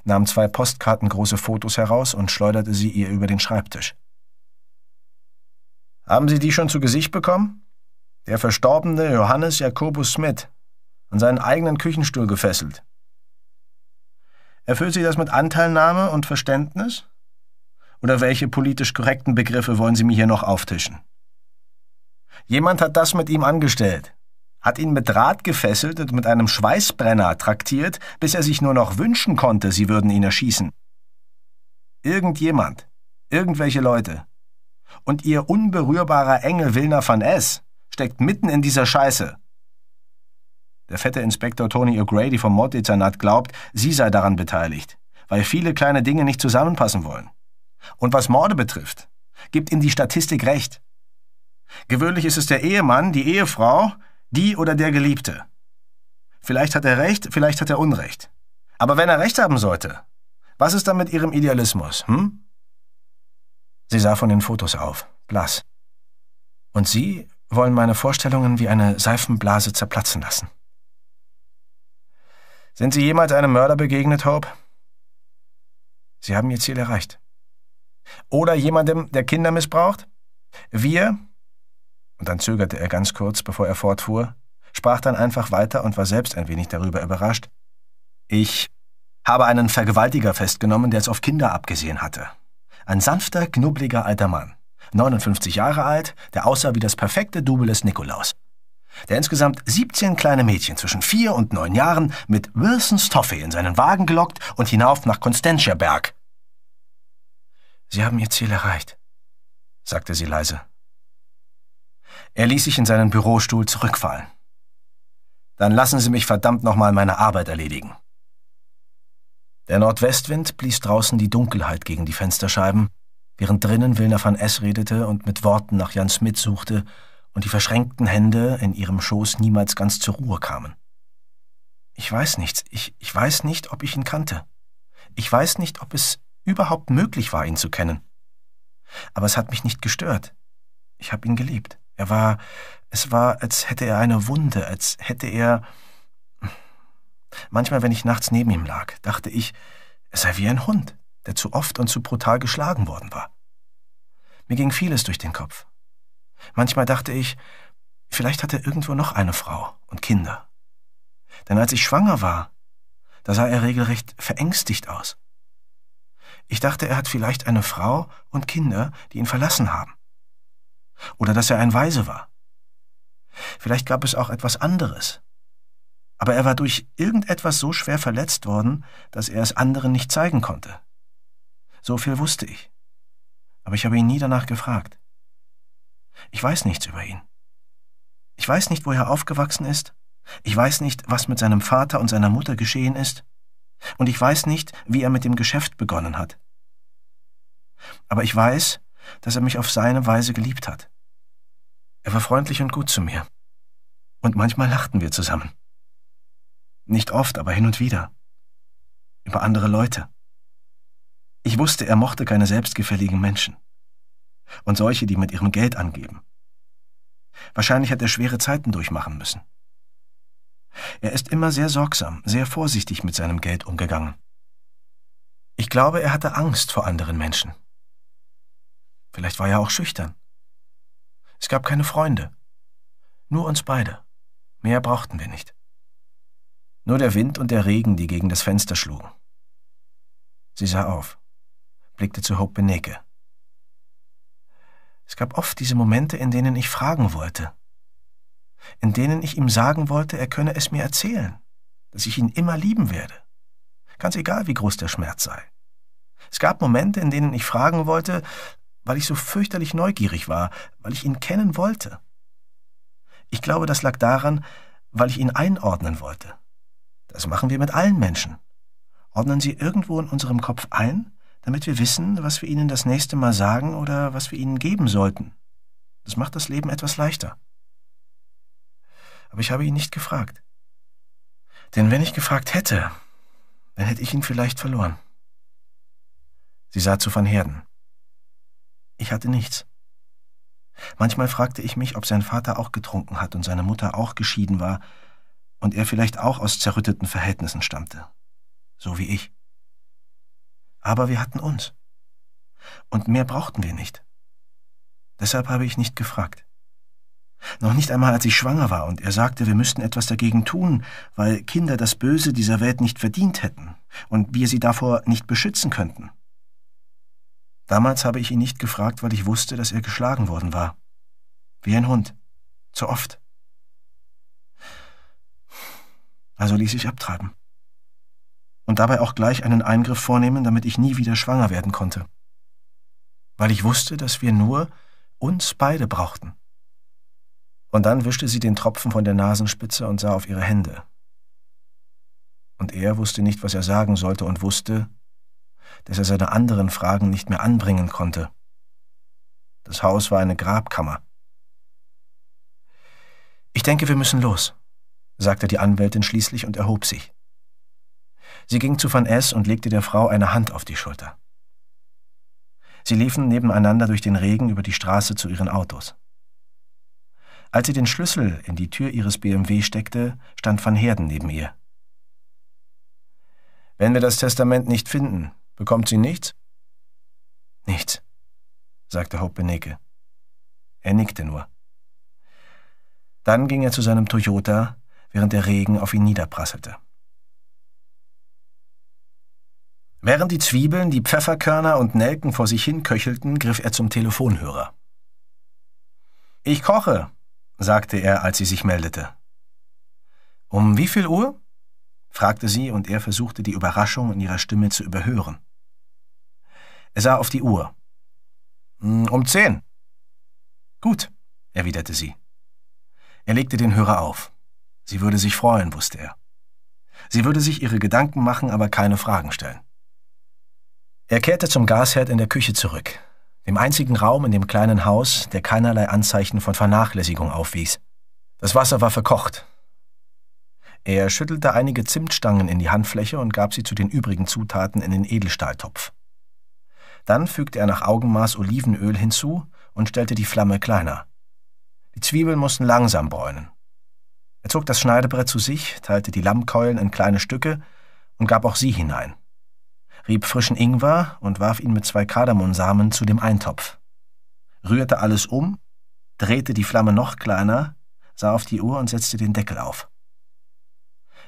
nahm zwei postkartengroße Fotos heraus und schleuderte sie ihr über den Schreibtisch. Haben Sie die schon zu Gesicht bekommen? Der verstorbene Johannes Jakobus Smith, an seinen eigenen Küchenstuhl gefesselt. Erfüllt Sie das mit Anteilnahme und Verständnis? Oder welche politisch korrekten Begriffe wollen Sie mir hier noch auftischen? Jemand hat das mit ihm angestellt hat ihn mit Draht gefesselt und mit einem Schweißbrenner traktiert, bis er sich nur noch wünschen konnte, sie würden ihn erschießen. Irgendjemand, irgendwelche Leute. Und ihr unberührbarer Engel Wilner van S. steckt mitten in dieser Scheiße. Der fette Inspektor Tony O'Grady vom Morddezernat glaubt, sie sei daran beteiligt, weil viele kleine Dinge nicht zusammenpassen wollen. Und was Morde betrifft, gibt ihm die Statistik recht. Gewöhnlich ist es der Ehemann, die Ehefrau, die oder der Geliebte. Vielleicht hat er recht, vielleicht hat er Unrecht. Aber wenn er recht haben sollte, was ist dann mit ihrem Idealismus, hm? Sie sah von den Fotos auf, blass. Und Sie wollen meine Vorstellungen wie eine Seifenblase zerplatzen lassen. Sind Sie jemals einem Mörder begegnet, Hope? Sie haben Ihr Ziel erreicht. Oder jemandem, der Kinder missbraucht? Wir, und dann zögerte er ganz kurz, bevor er fortfuhr, sprach dann einfach weiter und war selbst ein wenig darüber überrascht. Ich habe einen Vergewaltiger festgenommen, der es auf Kinder abgesehen hatte. Ein sanfter, knubbeliger alter Mann, 59 Jahre alt, der aussah wie das perfekte Double des Nikolaus. Der insgesamt 17 kleine Mädchen zwischen 4 und 9 Jahren mit Wilsons Toffee in seinen Wagen gelockt und hinauf nach Konstantiaberg. Sie haben ihr Ziel erreicht, sagte sie leise. Er ließ sich in seinen Bürostuhl zurückfallen. Dann lassen Sie mich verdammt nochmal meine Arbeit erledigen. Der Nordwestwind blies draußen die Dunkelheit gegen die Fensterscheiben, während drinnen Wilner van S. redete und mit Worten nach Jan Smith suchte und die verschränkten Hände in ihrem Schoß niemals ganz zur Ruhe kamen. Ich weiß nichts, ich, ich weiß nicht, ob ich ihn kannte. Ich weiß nicht, ob es überhaupt möglich war, ihn zu kennen. Aber es hat mich nicht gestört. Ich habe ihn geliebt. Er war, es war, als hätte er eine Wunde, als hätte er... Manchmal, wenn ich nachts neben ihm lag, dachte ich, es sei wie ein Hund, der zu oft und zu brutal geschlagen worden war. Mir ging vieles durch den Kopf. Manchmal dachte ich, vielleicht hat er irgendwo noch eine Frau und Kinder. Denn als ich schwanger war, da sah er regelrecht verängstigt aus. Ich dachte, er hat vielleicht eine Frau und Kinder, die ihn verlassen haben oder dass er ein Weise war. Vielleicht gab es auch etwas anderes. Aber er war durch irgendetwas so schwer verletzt worden, dass er es anderen nicht zeigen konnte. So viel wusste ich. Aber ich habe ihn nie danach gefragt. Ich weiß nichts über ihn. Ich weiß nicht, wo er aufgewachsen ist. Ich weiß nicht, was mit seinem Vater und seiner Mutter geschehen ist. Und ich weiß nicht, wie er mit dem Geschäft begonnen hat. Aber ich weiß, dass er mich auf seine Weise geliebt hat. Er war freundlich und gut zu mir. Und manchmal lachten wir zusammen. Nicht oft, aber hin und wieder. Über andere Leute. Ich wusste, er mochte keine selbstgefälligen Menschen. Und solche, die mit ihrem Geld angeben. Wahrscheinlich hat er schwere Zeiten durchmachen müssen. Er ist immer sehr sorgsam, sehr vorsichtig mit seinem Geld umgegangen. Ich glaube, er hatte Angst vor anderen Menschen. Vielleicht war er auch schüchtern. Es gab keine Freunde. Nur uns beide. Mehr brauchten wir nicht. Nur der Wind und der Regen, die gegen das Fenster schlugen. Sie sah auf, blickte zu Hope Beneke. Es gab oft diese Momente, in denen ich fragen wollte, in denen ich ihm sagen wollte, er könne es mir erzählen, dass ich ihn immer lieben werde, ganz egal wie groß der Schmerz sei. Es gab Momente, in denen ich fragen wollte, weil ich so fürchterlich neugierig war, weil ich ihn kennen wollte. Ich glaube, das lag daran, weil ich ihn einordnen wollte. Das machen wir mit allen Menschen. Ordnen sie irgendwo in unserem Kopf ein, damit wir wissen, was wir ihnen das nächste Mal sagen oder was wir ihnen geben sollten. Das macht das Leben etwas leichter. Aber ich habe ihn nicht gefragt. Denn wenn ich gefragt hätte, dann hätte ich ihn vielleicht verloren. Sie sah zu Van Herden. Ich hatte nichts. Manchmal fragte ich mich, ob sein Vater auch getrunken hat und seine Mutter auch geschieden war und er vielleicht auch aus zerrütteten Verhältnissen stammte. So wie ich. Aber wir hatten uns. Und mehr brauchten wir nicht. Deshalb habe ich nicht gefragt. Noch nicht einmal, als ich schwanger war und er sagte, wir müssten etwas dagegen tun, weil Kinder das Böse dieser Welt nicht verdient hätten und wir sie davor nicht beschützen könnten. Damals habe ich ihn nicht gefragt, weil ich wusste, dass er geschlagen worden war. Wie ein Hund. Zu oft. Also ließ ich abtreiben. Und dabei auch gleich einen Eingriff vornehmen, damit ich nie wieder schwanger werden konnte. Weil ich wusste, dass wir nur uns beide brauchten. Und dann wischte sie den Tropfen von der Nasenspitze und sah auf ihre Hände. Und er wusste nicht, was er sagen sollte und wusste, dass er seine anderen Fragen nicht mehr anbringen konnte. Das Haus war eine Grabkammer. Ich denke, wir müssen los, sagte die Anwältin schließlich und erhob sich. Sie ging zu Van S. und legte der Frau eine Hand auf die Schulter. Sie liefen nebeneinander durch den Regen über die Straße zu ihren Autos. Als sie den Schlüssel in die Tür ihres BMW steckte, stand Van Herden neben ihr. Wenn wir das Testament nicht finden, Bekommt sie nichts? Nichts, sagte Hope Beneke. Er nickte nur. Dann ging er zu seinem Toyota, während der Regen auf ihn niederprasselte. Während die Zwiebeln, die Pfefferkörner und Nelken vor sich hin köchelten, griff er zum Telefonhörer. Ich koche, sagte er, als sie sich meldete. Um wie viel Uhr? fragte sie, und er versuchte die Überraschung in ihrer Stimme zu überhören. Er sah auf die Uhr. Hm, um zehn. Gut, erwiderte sie. Er legte den Hörer auf. Sie würde sich freuen, wusste er. Sie würde sich ihre Gedanken machen, aber keine Fragen stellen. Er kehrte zum Gasherd in der Küche zurück, dem einzigen Raum in dem kleinen Haus, der keinerlei Anzeichen von Vernachlässigung aufwies. Das Wasser war verkocht. Er schüttelte einige Zimtstangen in die Handfläche und gab sie zu den übrigen Zutaten in den Edelstahltopf. Dann fügte er nach Augenmaß Olivenöl hinzu und stellte die Flamme kleiner. Die Zwiebeln mussten langsam bräunen. Er zog das Schneidebrett zu sich, teilte die Lammkeulen in kleine Stücke und gab auch sie hinein, rieb frischen Ingwer und warf ihn mit zwei Kardamonsamen zu dem Eintopf, rührte alles um, drehte die Flamme noch kleiner, sah auf die Uhr und setzte den Deckel auf.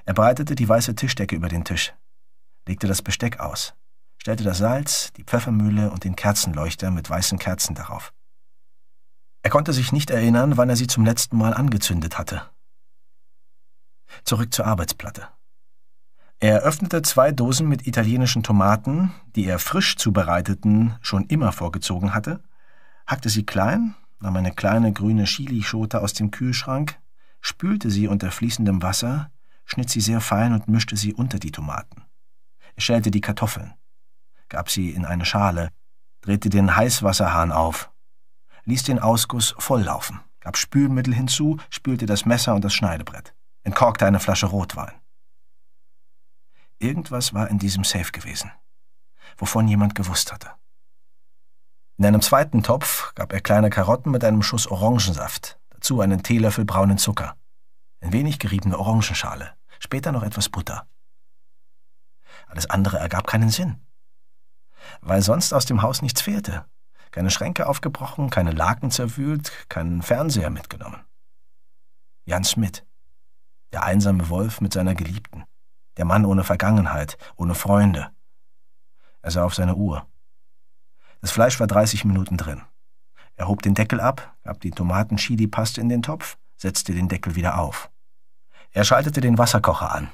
Er breitete die weiße Tischdecke über den Tisch, legte das Besteck aus stellte das Salz, die Pfeffermühle und den Kerzenleuchter mit weißen Kerzen darauf. Er konnte sich nicht erinnern, wann er sie zum letzten Mal angezündet hatte. Zurück zur Arbeitsplatte. Er öffnete zwei Dosen mit italienischen Tomaten, die er frisch zubereiteten schon immer vorgezogen hatte, hackte sie klein, nahm eine kleine grüne Chilischote aus dem Kühlschrank, spülte sie unter fließendem Wasser, schnitt sie sehr fein und mischte sie unter die Tomaten. Er schälte die Kartoffeln gab sie in eine Schale, drehte den Heißwasserhahn auf, ließ den Ausguss volllaufen, gab Spülmittel hinzu, spülte das Messer und das Schneidebrett, entkorkte eine Flasche Rotwein. Irgendwas war in diesem Safe gewesen, wovon jemand gewusst hatte. In einem zweiten Topf gab er kleine Karotten mit einem Schuss Orangensaft, dazu einen Teelöffel braunen Zucker, ein wenig geriebene Orangenschale, später noch etwas Butter. Alles andere ergab keinen Sinn weil sonst aus dem Haus nichts fehlte. Keine Schränke aufgebrochen, keine Laken zerwühlt, keinen Fernseher mitgenommen. Jan Schmidt. Der einsame Wolf mit seiner Geliebten. Der Mann ohne Vergangenheit, ohne Freunde. Er sah auf seine Uhr. Das Fleisch war 30 Minuten drin. Er hob den Deckel ab, gab die Tomaten-Chili-Paste in den Topf, setzte den Deckel wieder auf. Er schaltete den Wasserkocher an,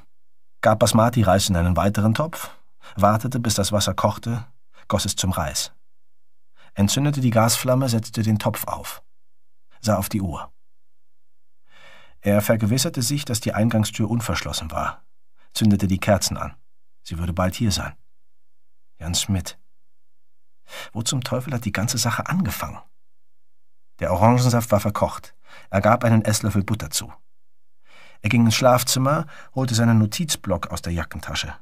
gab Basmati-Reis in einen weiteren Topf, wartete, bis das Wasser kochte, goss es zum Reis. Entzündete die Gasflamme, setzte den Topf auf, sah auf die Uhr. Er vergewisserte sich, dass die Eingangstür unverschlossen war, zündete die Kerzen an. Sie würde bald hier sein. Jan Schmidt. Wo zum Teufel hat die ganze Sache angefangen? Der Orangensaft war verkocht. Er gab einen Esslöffel Butter zu. Er ging ins Schlafzimmer, holte seinen Notizblock aus der Jackentasche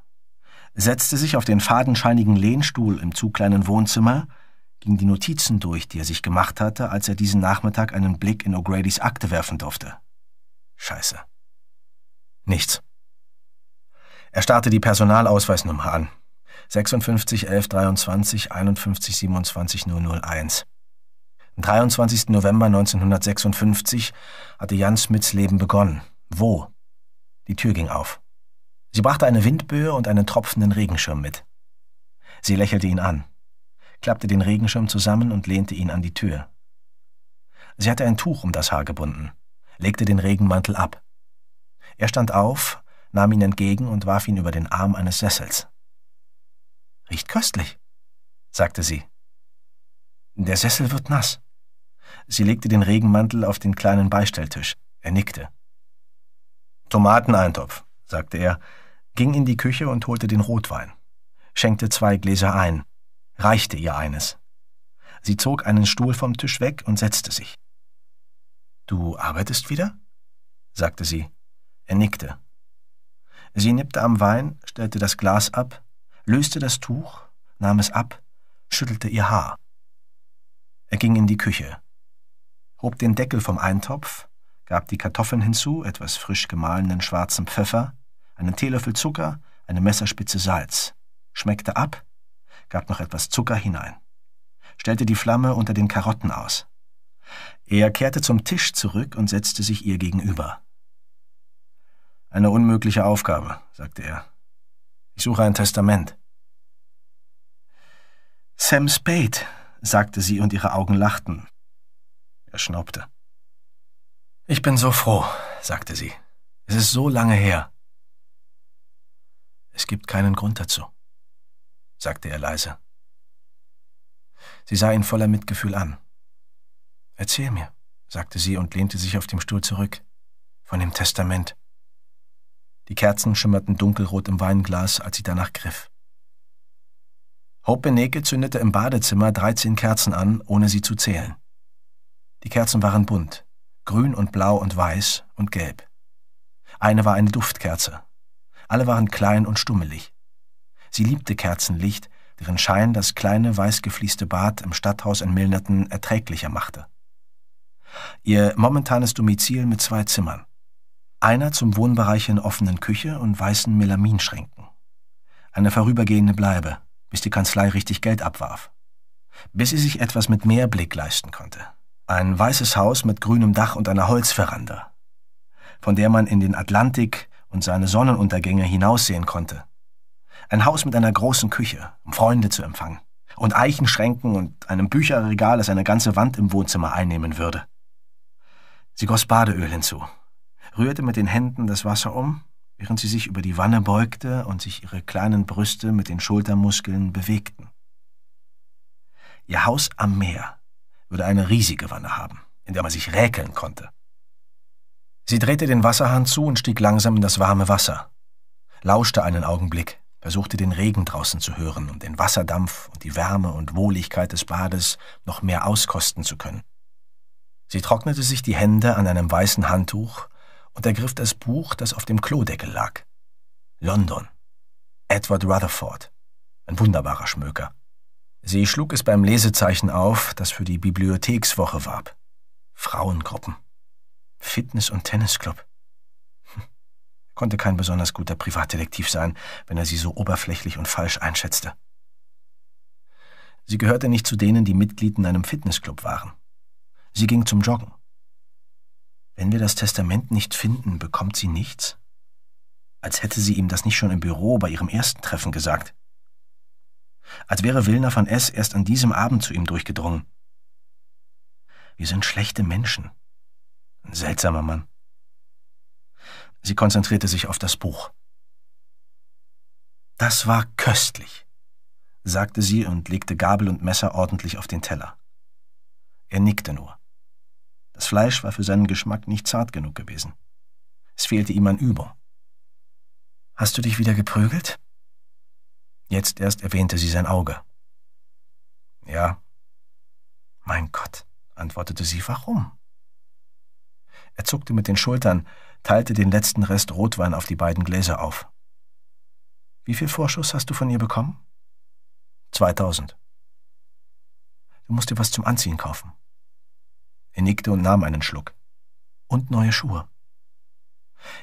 setzte sich auf den fadenscheinigen Lehnstuhl im zu kleinen Wohnzimmer, ging die Notizen durch, die er sich gemacht hatte, als er diesen Nachmittag einen Blick in O'Grady's Akte werfen durfte. Scheiße. Nichts. Er starrte die Personalausweisnummer an. 56 11 23 51 27 001. Am 23. November 1956 hatte Jan Smits Leben begonnen. Wo? Die Tür ging auf. Sie brachte eine Windböe und einen tropfenden Regenschirm mit. Sie lächelte ihn an, klappte den Regenschirm zusammen und lehnte ihn an die Tür. Sie hatte ein Tuch um das Haar gebunden, legte den Regenmantel ab. Er stand auf, nahm ihn entgegen und warf ihn über den Arm eines Sessels. Riecht köstlich, sagte sie. Der Sessel wird nass. Sie legte den Regenmantel auf den kleinen Beistelltisch. Er nickte. Tomateneintopf, sagte er, ging in die Küche und holte den Rotwein, schenkte zwei Gläser ein, reichte ihr eines. Sie zog einen Stuhl vom Tisch weg und setzte sich. Du arbeitest wieder? sagte sie. Er nickte. Sie nippte am Wein, stellte das Glas ab, löste das Tuch, nahm es ab, schüttelte ihr Haar. Er ging in die Küche, hob den Deckel vom Eintopf, gab die Kartoffeln hinzu, etwas frisch gemahlenen schwarzen Pfeffer, einen Teelöffel Zucker, eine Messerspitze Salz, schmeckte ab, gab noch etwas Zucker hinein, stellte die Flamme unter den Karotten aus. Er kehrte zum Tisch zurück und setzte sich ihr gegenüber. Eine unmögliche Aufgabe, sagte er. Ich suche ein Testament. Sam Spade, sagte sie und ihre Augen lachten. Er schnaubte. Ich bin so froh, sagte sie. Es ist so lange her. Es gibt keinen Grund dazu, sagte er leise. Sie sah ihn voller Mitgefühl an. Erzähl mir, sagte sie und lehnte sich auf dem Stuhl zurück, von dem Testament. Die Kerzen schimmerten dunkelrot im Weinglas, als sie danach griff. Hope Beneke zündete im Badezimmer 13 Kerzen an, ohne sie zu zählen. Die Kerzen waren bunt, grün und blau und weiß und gelb. Eine war eine Duftkerze, alle waren klein und stummelig. Sie liebte Kerzenlicht, deren Schein das kleine weißgefließte Bad im Stadthaus in Milnerton erträglicher machte. Ihr momentanes Domizil mit zwei Zimmern. Einer zum Wohnbereich in offenen Küche und weißen Melaminschränken. Eine vorübergehende Bleibe, bis die Kanzlei richtig Geld abwarf. Bis sie sich etwas mit mehr Blick leisten konnte. Ein weißes Haus mit grünem Dach und einer Holzveranda, von der man in den Atlantik, und seine Sonnenuntergänge hinaussehen konnte. Ein Haus mit einer großen Küche, um Freunde zu empfangen, und Eichenschränken und einem Bücherregal, das eine ganze Wand im Wohnzimmer einnehmen würde. Sie goss Badeöl hinzu, rührte mit den Händen das Wasser um, während sie sich über die Wanne beugte und sich ihre kleinen Brüste mit den Schultermuskeln bewegten. Ihr Haus am Meer würde eine riesige Wanne haben, in der man sich räkeln konnte. Sie drehte den Wasserhahn zu und stieg langsam in das warme Wasser, lauschte einen Augenblick, versuchte den Regen draußen zu hören, um den Wasserdampf und die Wärme und Wohligkeit des Bades noch mehr auskosten zu können. Sie trocknete sich die Hände an einem weißen Handtuch und ergriff das Buch, das auf dem Klodeckel lag. London. Edward Rutherford. Ein wunderbarer Schmöker. Sie schlug es beim Lesezeichen auf, das für die Bibliothekswoche warb. Frauengruppen. Fitness- und Tennisclub. Hm. Konnte kein besonders guter Privatdetektiv sein, wenn er sie so oberflächlich und falsch einschätzte. Sie gehörte nicht zu denen, die Mitglied in einem Fitnessclub waren. Sie ging zum Joggen. Wenn wir das Testament nicht finden, bekommt sie nichts? Als hätte sie ihm das nicht schon im Büro bei ihrem ersten Treffen gesagt. Als wäre Wilner von S. erst an diesem Abend zu ihm durchgedrungen. Wir sind schlechte Menschen, ein seltsamer Mann. Sie konzentrierte sich auf das Buch. Das war köstlich, sagte sie und legte Gabel und Messer ordentlich auf den Teller. Er nickte nur. Das Fleisch war für seinen Geschmack nicht zart genug gewesen. Es fehlte ihm an Übung. Hast du dich wieder geprügelt? Jetzt erst erwähnte sie sein Auge. Ja. Mein Gott, antwortete sie, warum? Er zuckte mit den Schultern, teilte den letzten Rest Rotwein auf die beiden Gläser auf. Wie viel Vorschuss hast du von ihr bekommen? 2000. Du musst dir was zum Anziehen kaufen. Er nickte und nahm einen Schluck. Und neue Schuhe.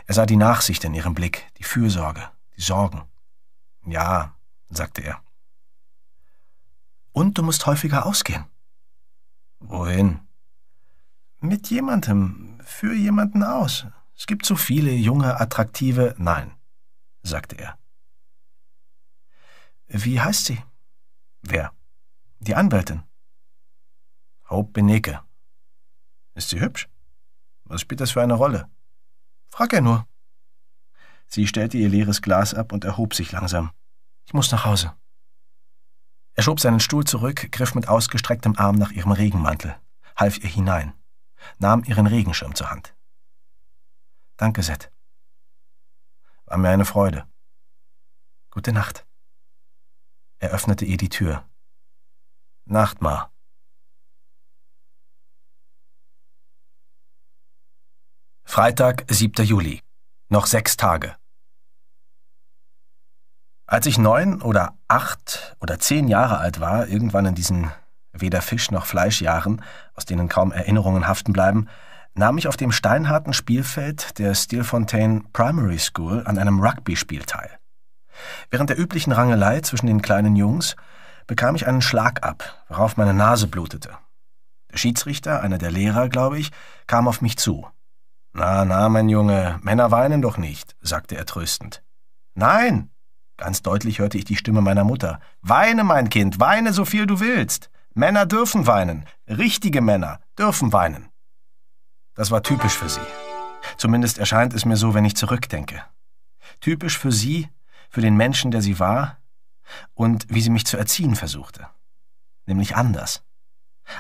Er sah die Nachsicht in ihrem Blick, die Fürsorge, die Sorgen. Ja, sagte er. Und du musst häufiger ausgehen. Wohin? mit jemandem, für jemanden aus. Es gibt so viele junge, attraktive Nein, sagte er. Wie heißt sie? Wer? Die Anwältin. Hope Beneke. Ist sie hübsch? Was spielt das für eine Rolle? Frag er nur. Sie stellte ihr leeres Glas ab und erhob sich langsam. Ich muss nach Hause. Er schob seinen Stuhl zurück, griff mit ausgestrecktem Arm nach ihrem Regenmantel, half ihr hinein nahm ihren Regenschirm zur Hand. Danke, Seth. War mir eine Freude. Gute Nacht. Er öffnete ihr die Tür. Nacht, Ma. Freitag, 7. Juli. Noch sechs Tage. Als ich neun oder acht oder zehn Jahre alt war, irgendwann in diesen weder Fisch noch Fleisch jahren, aus denen kaum Erinnerungen haften bleiben, nahm ich auf dem steinharten Spielfeld der Steelfontaine Primary School an einem Rugby-Spiel teil. Während der üblichen Rangelei zwischen den kleinen Jungs bekam ich einen Schlag ab, worauf meine Nase blutete. Der Schiedsrichter, einer der Lehrer, glaube ich, kam auf mich zu. Na, na, mein Junge, Männer weinen doch nicht, sagte er tröstend. Nein! Ganz deutlich hörte ich die Stimme meiner Mutter. Weine, mein Kind, weine so viel du willst. Männer dürfen weinen. Richtige Männer dürfen weinen. Das war typisch für sie. Zumindest erscheint es mir so, wenn ich zurückdenke. Typisch für sie, für den Menschen, der sie war und wie sie mich zu erziehen versuchte. Nämlich anders.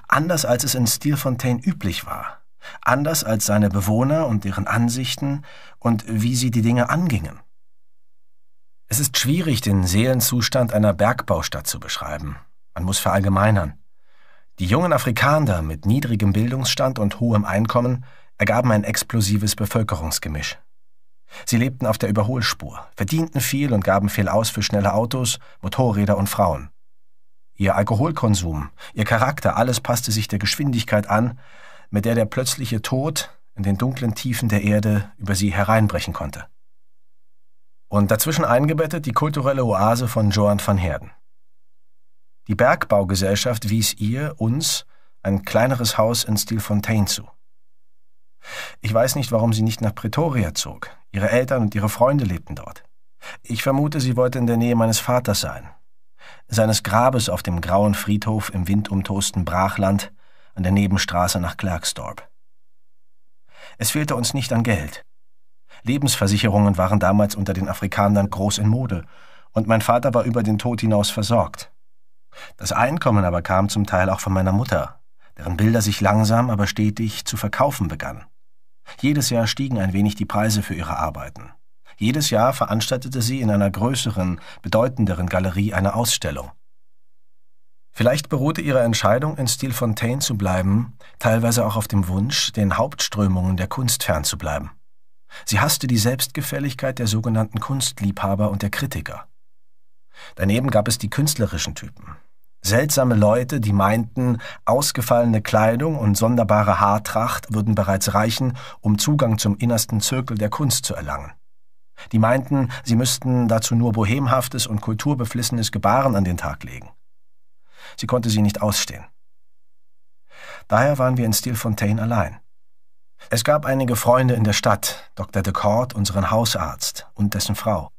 Anders, als es in Stilfontaine üblich war. Anders als seine Bewohner und deren Ansichten und wie sie die Dinge angingen. Es ist schwierig, den Seelenzustand einer Bergbaustadt zu beschreiben. Man muss verallgemeinern. Die jungen Afrikaner mit niedrigem Bildungsstand und hohem Einkommen ergaben ein explosives Bevölkerungsgemisch. Sie lebten auf der Überholspur, verdienten viel und gaben viel aus für schnelle Autos, Motorräder und Frauen. Ihr Alkoholkonsum, ihr Charakter, alles passte sich der Geschwindigkeit an, mit der der plötzliche Tod in den dunklen Tiefen der Erde über sie hereinbrechen konnte. Und dazwischen eingebettet die kulturelle Oase von Joan van Herden. Die Bergbaugesellschaft wies ihr, uns, ein kleineres Haus in Stilfontein zu. Ich weiß nicht, warum sie nicht nach Pretoria zog. Ihre Eltern und ihre Freunde lebten dort. Ich vermute, sie wollte in der Nähe meines Vaters sein. Seines Grabes auf dem grauen Friedhof im windumtosten Brachland an der Nebenstraße nach Klerksdorp. Es fehlte uns nicht an Geld. Lebensversicherungen waren damals unter den Afrikanern groß in Mode, und mein Vater war über den Tod hinaus versorgt. Das Einkommen aber kam zum Teil auch von meiner Mutter, deren Bilder sich langsam, aber stetig zu verkaufen begannen. Jedes Jahr stiegen ein wenig die Preise für ihre Arbeiten. Jedes Jahr veranstaltete sie in einer größeren, bedeutenderen Galerie eine Ausstellung. Vielleicht beruhte ihre Entscheidung, in Stil Fontaine zu bleiben, teilweise auch auf dem Wunsch, den Hauptströmungen der Kunst fernzubleiben. Sie hasste die Selbstgefälligkeit der sogenannten Kunstliebhaber und der Kritiker. Daneben gab es die künstlerischen Typen. Seltsame Leute, die meinten, ausgefallene Kleidung und sonderbare Haartracht würden bereits reichen, um Zugang zum innersten Zirkel der Kunst zu erlangen. Die meinten, sie müssten dazu nur bohemhaftes und kulturbeflissenes Gebaren an den Tag legen. Sie konnte sie nicht ausstehen. Daher waren wir in Stilfontein allein. Es gab einige Freunde in der Stadt, Dr. de Cord, unseren Hausarzt und dessen Frau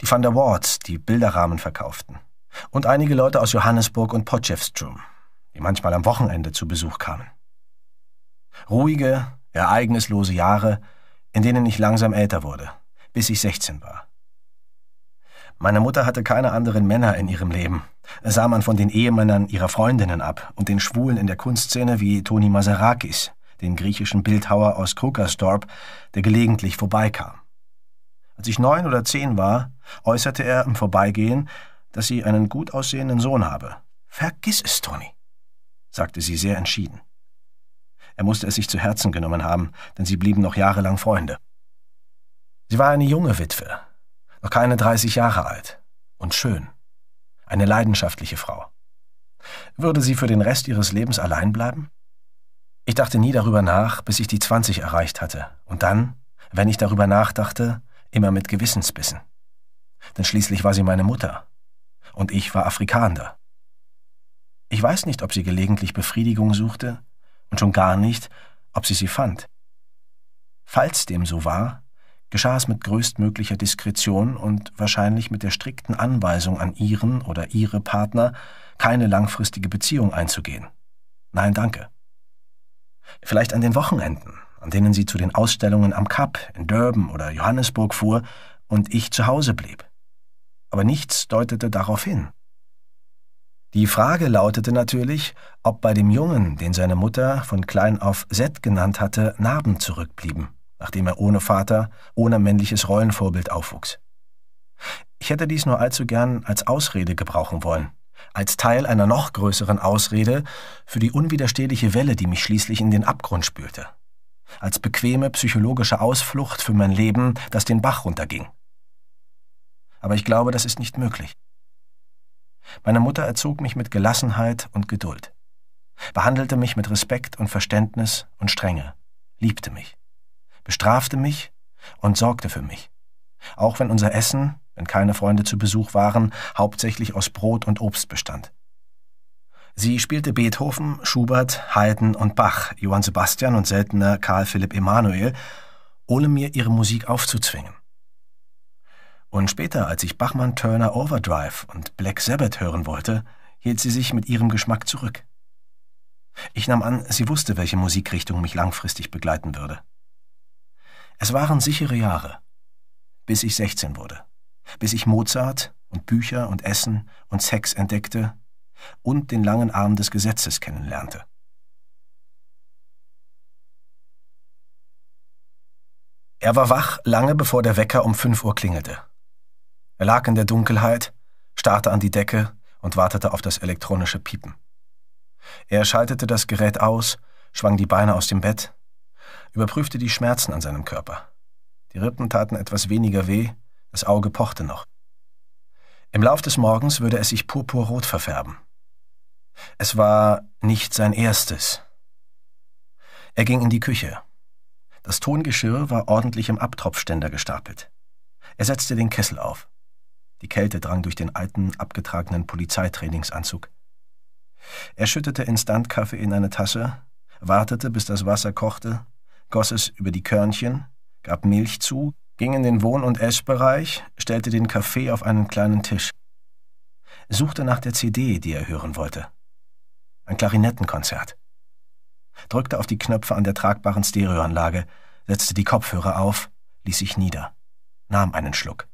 die Van der Wards, die Bilderrahmen verkauften. Und einige Leute aus Johannesburg und Potchefstroom, die manchmal am Wochenende zu Besuch kamen. Ruhige, ereignislose Jahre, in denen ich langsam älter wurde, bis ich 16 war. Meine Mutter hatte keine anderen Männer in ihrem Leben. Sah man von den Ehemännern ihrer Freundinnen ab und den Schwulen in der Kunstszene wie Toni Maserakis, den griechischen Bildhauer aus Krukersdorp, der gelegentlich vorbeikam. Als ich neun oder zehn war, äußerte er im Vorbeigehen, dass sie einen gut aussehenden Sohn habe. Vergiss es, Tony, sagte sie sehr entschieden. Er musste es sich zu Herzen genommen haben, denn sie blieben noch jahrelang Freunde. Sie war eine junge Witwe, noch keine 30 Jahre alt und schön, eine leidenschaftliche Frau. Würde sie für den Rest ihres Lebens allein bleiben? Ich dachte nie darüber nach, bis ich die 20 erreicht hatte, und dann, wenn ich darüber nachdachte, immer mit Gewissensbissen. Denn schließlich war sie meine Mutter und ich war Afrikaner. Ich weiß nicht, ob sie gelegentlich Befriedigung suchte und schon gar nicht, ob sie sie fand. Falls dem so war, geschah es mit größtmöglicher Diskretion und wahrscheinlich mit der strikten Anweisung an ihren oder ihre Partner, keine langfristige Beziehung einzugehen. Nein, danke. Vielleicht an den Wochenenden, an denen sie zu den Ausstellungen am Kap, in Durban oder Johannesburg fuhr und ich zu Hause blieb. Aber nichts deutete darauf hin. Die Frage lautete natürlich, ob bei dem Jungen, den seine Mutter von klein auf Seth genannt hatte, Narben zurückblieben, nachdem er ohne Vater, ohne männliches Rollenvorbild aufwuchs. Ich hätte dies nur allzu gern als Ausrede gebrauchen wollen, als Teil einer noch größeren Ausrede für die unwiderstehliche Welle, die mich schließlich in den Abgrund spülte als bequeme psychologische Ausflucht für mein Leben, das den Bach runterging. Aber ich glaube, das ist nicht möglich. Meine Mutter erzog mich mit Gelassenheit und Geduld, behandelte mich mit Respekt und Verständnis und Strenge, liebte mich, bestrafte mich und sorgte für mich, auch wenn unser Essen, wenn keine Freunde zu Besuch waren, hauptsächlich aus Brot und Obst bestand. Sie spielte Beethoven, Schubert, Haydn und Bach, Johann Sebastian und seltener Karl Philipp Emanuel, ohne mir ihre Musik aufzuzwingen. Und später, als ich Bachmann Turner Overdrive und Black Sabbath hören wollte, hielt sie sich mit ihrem Geschmack zurück. Ich nahm an, sie wusste, welche Musikrichtung mich langfristig begleiten würde. Es waren sichere Jahre, bis ich 16 wurde, bis ich Mozart und Bücher und Essen und Sex entdeckte und den langen Arm des Gesetzes kennenlernte. Er war wach lange bevor der Wecker um 5 Uhr klingelte. Er lag in der Dunkelheit, starrte an die Decke und wartete auf das elektronische Piepen. Er schaltete das Gerät aus, schwang die Beine aus dem Bett, überprüfte die Schmerzen an seinem Körper. Die Rippen taten etwas weniger weh, das Auge pochte noch. Im Lauf des Morgens würde es sich purpurrot verfärben. Es war nicht sein erstes. Er ging in die Küche. Das Tongeschirr war ordentlich im Abtropfständer gestapelt. Er setzte den Kessel auf. Die Kälte drang durch den alten, abgetragenen Polizeitrainingsanzug. Er schüttete Instantkaffee in eine Tasse, wartete, bis das Wasser kochte, goss es über die Körnchen, gab Milch zu, ging in den Wohn- und Essbereich, stellte den Kaffee auf einen kleinen Tisch, suchte nach der CD, die er hören wollte ein Klarinettenkonzert. Drückte auf die Knöpfe an der tragbaren Stereoanlage, setzte die Kopfhörer auf, ließ sich nieder, nahm einen Schluck,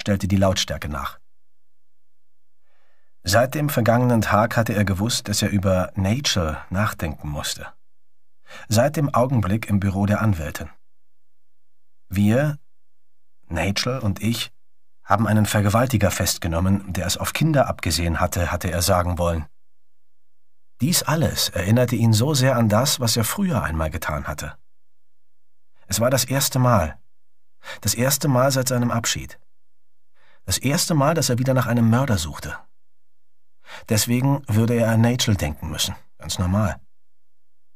stellte die Lautstärke nach. Seit dem vergangenen Tag hatte er gewusst, dass er über Nature nachdenken musste. Seit dem Augenblick im Büro der Anwältin. Wir, Nature und ich, haben einen Vergewaltiger festgenommen, der es auf Kinder abgesehen hatte, hatte er sagen wollen. Dies alles erinnerte ihn so sehr an das, was er früher einmal getan hatte. Es war das erste Mal. Das erste Mal seit seinem Abschied. Das erste Mal, dass er wieder nach einem Mörder suchte. Deswegen würde er an Nigel denken müssen, ganz normal.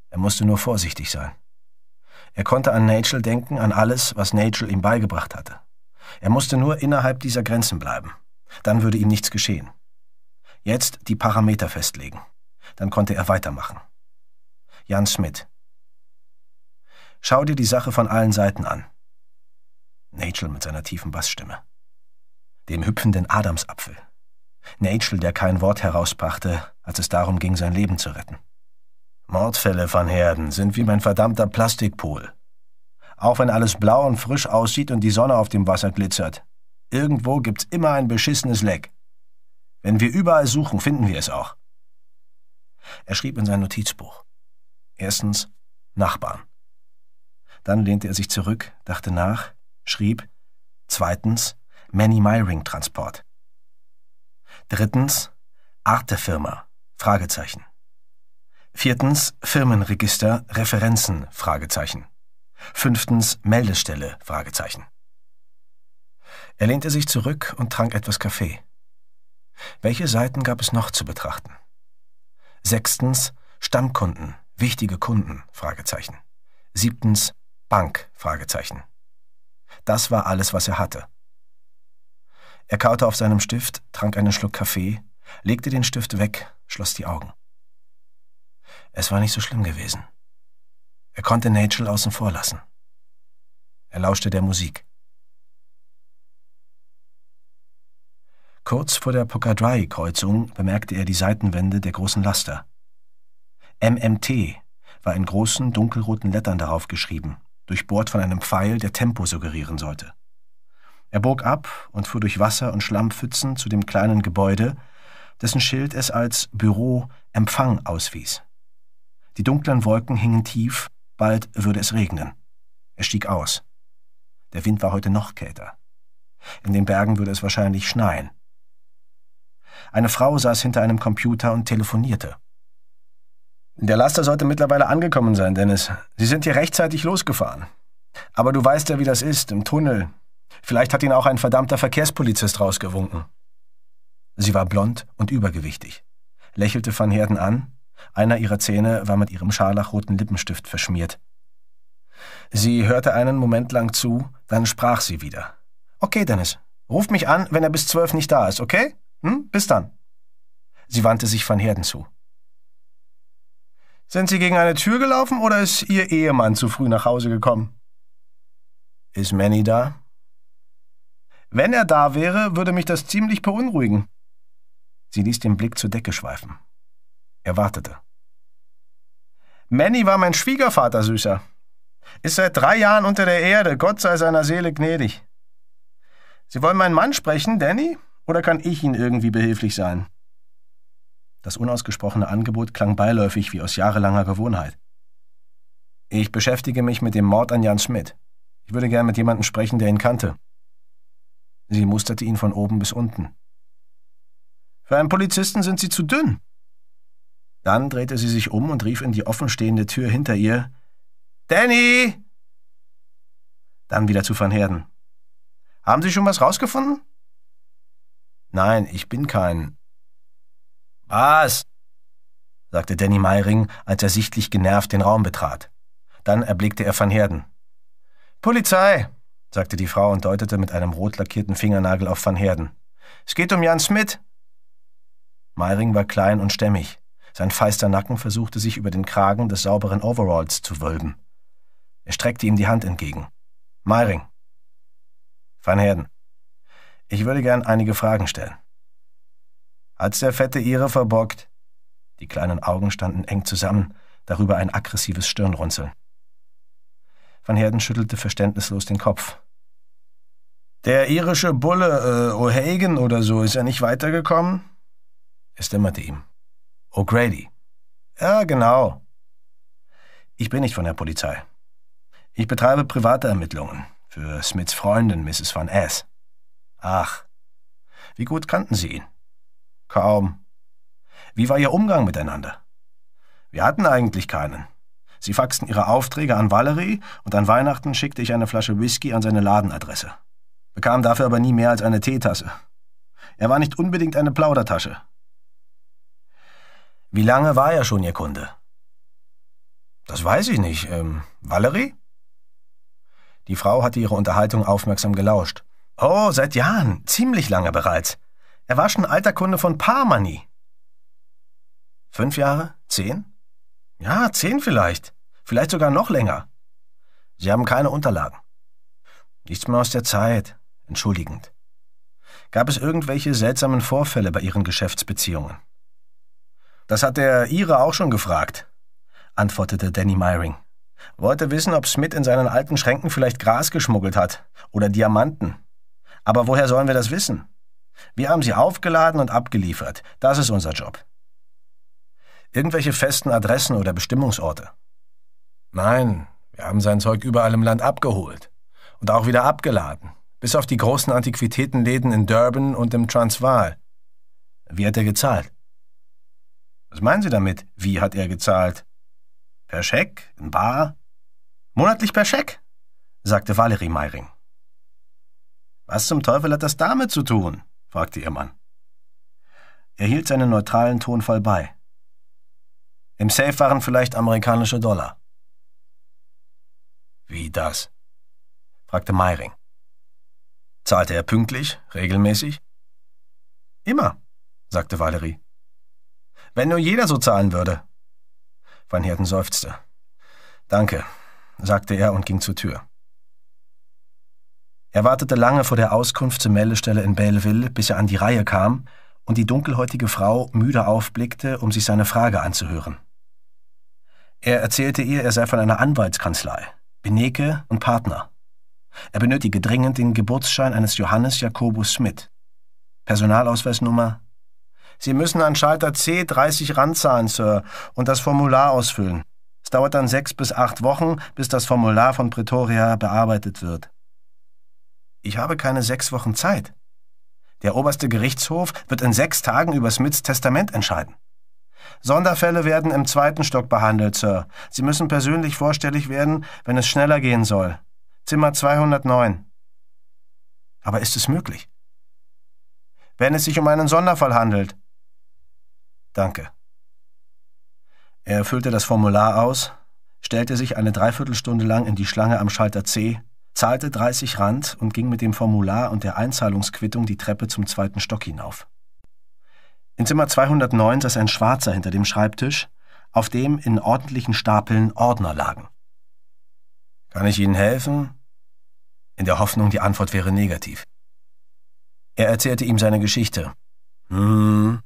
Er musste nur vorsichtig sein. Er konnte an Nigel denken, an alles, was Nigel ihm beigebracht hatte. Er musste nur innerhalb dieser Grenzen bleiben. Dann würde ihm nichts geschehen. Jetzt die Parameter festlegen dann konnte er weitermachen. Jan Schmidt. Schau dir die Sache von allen Seiten an. Nigel mit seiner tiefen Bassstimme. Dem hüpfenden Adamsapfel. Nigel, der kein Wort herausbrachte, als es darum ging, sein Leben zu retten. Mordfälle von Herden sind wie mein verdammter Plastikpol. Auch wenn alles blau und frisch aussieht und die Sonne auf dem Wasser glitzert, irgendwo gibt's immer ein beschissenes Leck. Wenn wir überall suchen, finden wir es auch. Er schrieb in sein Notizbuch. Erstens Nachbarn. Dann lehnte er sich zurück, dachte nach, schrieb zweitens Manny Myring Transport. Drittens Artefirma. Fragezeichen. Viertens Firmenregister Referenzen Fragezeichen. Fünftens Meldestelle Fragezeichen. Er lehnte sich zurück und trank etwas Kaffee. Welche Seiten gab es noch zu betrachten? Sechstens Stammkunden, wichtige Kunden, Fragezeichen. Siebtens Bank, Fragezeichen. Das war alles, was er hatte. Er kaute auf seinem Stift, trank einen Schluck Kaffee, legte den Stift weg, schloss die Augen. Es war nicht so schlimm gewesen. Er konnte Nigel außen vor lassen. Er lauschte der Musik. Kurz vor der Pocadry-Kreuzung bemerkte er die Seitenwände der großen Laster. MMT war in großen, dunkelroten Lettern darauf geschrieben, durchbohrt von einem Pfeil, der Tempo suggerieren sollte. Er bog ab und fuhr durch Wasser- und Schlammpfützen zu dem kleinen Gebäude, dessen Schild es als Büro Empfang auswies. Die dunklen Wolken hingen tief, bald würde es regnen. Er stieg aus. Der Wind war heute noch kälter. In den Bergen würde es wahrscheinlich schneien. Eine Frau saß hinter einem Computer und telefonierte. Der Laster sollte mittlerweile angekommen sein, Dennis. Sie sind hier rechtzeitig losgefahren. Aber du weißt ja, wie das ist, im Tunnel. Vielleicht hat ihn auch ein verdammter Verkehrspolizist rausgewunken. Sie war blond und übergewichtig, lächelte Van Herden an, einer ihrer Zähne war mit ihrem scharlachroten Lippenstift verschmiert. Sie hörte einen Moment lang zu, dann sprach sie wieder. Okay, Dennis, ruf mich an, wenn er bis zwölf nicht da ist, okay? Hm? Bis dann. Sie wandte sich Van Herden zu. Sind Sie gegen eine Tür gelaufen oder ist Ihr Ehemann zu früh nach Hause gekommen? Ist Manny da? Wenn er da wäre, würde mich das ziemlich beunruhigen. Sie ließ den Blick zur Decke schweifen. Er wartete. Manny war mein Schwiegervater, Süßer. Ist seit drei Jahren unter der Erde, Gott sei seiner Seele gnädig. Sie wollen meinen Mann sprechen, Danny? Oder kann ich Ihnen irgendwie behilflich sein? Das unausgesprochene Angebot klang beiläufig wie aus jahrelanger Gewohnheit. Ich beschäftige mich mit dem Mord an Jan Schmidt. Ich würde gern mit jemandem sprechen, der ihn kannte. Sie musterte ihn von oben bis unten. Für einen Polizisten sind Sie zu dünn. Dann drehte sie sich um und rief in die offenstehende Tür hinter ihr Danny. Dann wieder zu Van Herden. Haben Sie schon was rausgefunden? Nein, ich bin kein. Was? sagte Danny Meiring, als er sichtlich genervt den Raum betrat. Dann erblickte er Van Herden. Polizei, sagte die Frau und deutete mit einem rot lackierten Fingernagel auf Van Herden. Es geht um Jan Smith. Meiring war klein und stämmig. Sein feister Nacken versuchte sich über den Kragen des sauberen Overalls zu wölben. Er streckte ihm die Hand entgegen. Meiring. Van Herden. Ich würde gern einige Fragen stellen. Hat's der Fette ihre verborgt, die kleinen Augen standen eng zusammen, darüber ein aggressives Stirnrunzeln. Van Herden schüttelte verständnislos den Kopf. Der irische Bulle äh, O'Hagan oder so, ist er nicht weitergekommen? Es dämmerte ihm. O'Grady. Ja, genau. Ich bin nicht von der Polizei. Ich betreibe private Ermittlungen für Smiths Freundin, Mrs. Van Ass. Ach. Wie gut kannten Sie ihn? Kaum. Wie war Ihr Umgang miteinander? Wir hatten eigentlich keinen. Sie faxten Ihre Aufträge an Valerie und an Weihnachten schickte ich eine Flasche Whisky an seine Ladenadresse. Bekam dafür aber nie mehr als eine Teetasse. Er war nicht unbedingt eine Plaudertasche. Wie lange war er schon Ihr Kunde? Das weiß ich nicht. Ähm, Valerie? Die Frau hatte ihre Unterhaltung aufmerksam gelauscht. Oh, seit Jahren, ziemlich lange bereits. Er war schon alter Kunde von Parmani. Fünf Jahre? Zehn? Ja, zehn vielleicht. Vielleicht sogar noch länger. Sie haben keine Unterlagen. Nichts mehr aus der Zeit. Entschuldigend. Gab es irgendwelche seltsamen Vorfälle bei Ihren Geschäftsbeziehungen? Das hat der Ihre auch schon gefragt, antwortete Danny Myring. Wollte wissen, ob Smith in seinen alten Schränken vielleicht Gras geschmuggelt hat oder Diamanten. Aber woher sollen wir das wissen? Wir haben sie aufgeladen und abgeliefert. Das ist unser Job. Irgendwelche festen Adressen oder Bestimmungsorte? Nein, wir haben sein Zeug überall im Land abgeholt und auch wieder abgeladen, bis auf die großen Antiquitätenläden in Durban und im Transvaal. Wie hat er gezahlt? Was meinen Sie damit, wie hat er gezahlt? Per Scheck, in Bar? Monatlich per Scheck, sagte Valerie Meiring. Was zum Teufel hat das damit zu tun? fragte ihr Mann. Er hielt seinen neutralen Tonfall bei. Im Safe waren vielleicht amerikanische Dollar. Wie das? fragte Meiring. Zahlte er pünktlich, regelmäßig? Immer, sagte Valerie. Wenn nur jeder so zahlen würde. Van Herden seufzte. Danke, sagte er und ging zur Tür. Er wartete lange vor der Auskunft zur Meldestelle in Belleville, bis er an die Reihe kam und die dunkelhäutige Frau müde aufblickte, um sich seine Frage anzuhören. Er erzählte ihr, er sei von einer Anwaltskanzlei, Beneke und Partner. Er benötige dringend den Geburtsschein eines Johannes Jakobus Schmidt. Personalausweisnummer. Sie müssen an Schalter C 30 Rand zahlen, Sir, und das Formular ausfüllen. Es dauert dann sechs bis acht Wochen, bis das Formular von Pretoria bearbeitet wird. Ich habe keine sechs Wochen Zeit. Der oberste Gerichtshof wird in sechs Tagen über Smiths Testament entscheiden. Sonderfälle werden im zweiten Stock behandelt, Sir. Sie müssen persönlich vorstellig werden, wenn es schneller gehen soll. Zimmer 209. Aber ist es möglich? Wenn es sich um einen Sonderfall handelt. Danke. Er füllte das Formular aus, stellte sich eine Dreiviertelstunde lang in die Schlange am Schalter C zahlte 30 Rand und ging mit dem Formular und der Einzahlungsquittung die Treppe zum zweiten Stock hinauf. In Zimmer 209 saß ein Schwarzer hinter dem Schreibtisch, auf dem in ordentlichen Stapeln Ordner lagen. Kann ich Ihnen helfen? In der Hoffnung, die Antwort wäre negativ. Er erzählte ihm seine Geschichte. Hm,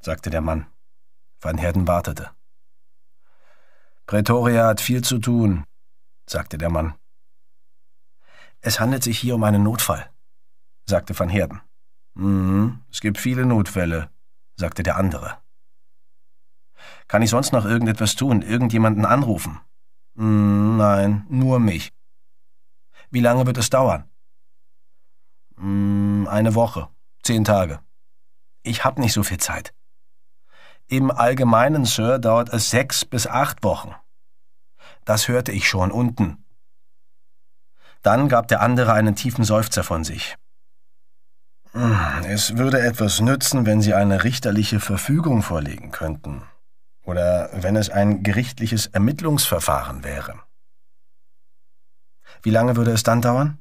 sagte der Mann. Van Herden wartete. Pretoria hat viel zu tun, sagte der Mann. Es handelt sich hier um einen Notfall, sagte Van Herden. Mhm, es gibt viele Notfälle, sagte der andere. Kann ich sonst noch irgendetwas tun, irgendjemanden anrufen? Mhm, nein, nur mich. Wie lange wird es dauern? Mhm, eine Woche, zehn Tage. Ich habe nicht so viel Zeit. Im Allgemeinen, Sir, dauert es sechs bis acht Wochen. Das hörte ich schon unten, dann gab der andere einen tiefen Seufzer von sich. Es würde etwas nützen, wenn Sie eine richterliche Verfügung vorlegen könnten. Oder wenn es ein gerichtliches Ermittlungsverfahren wäre. Wie lange würde es dann dauern?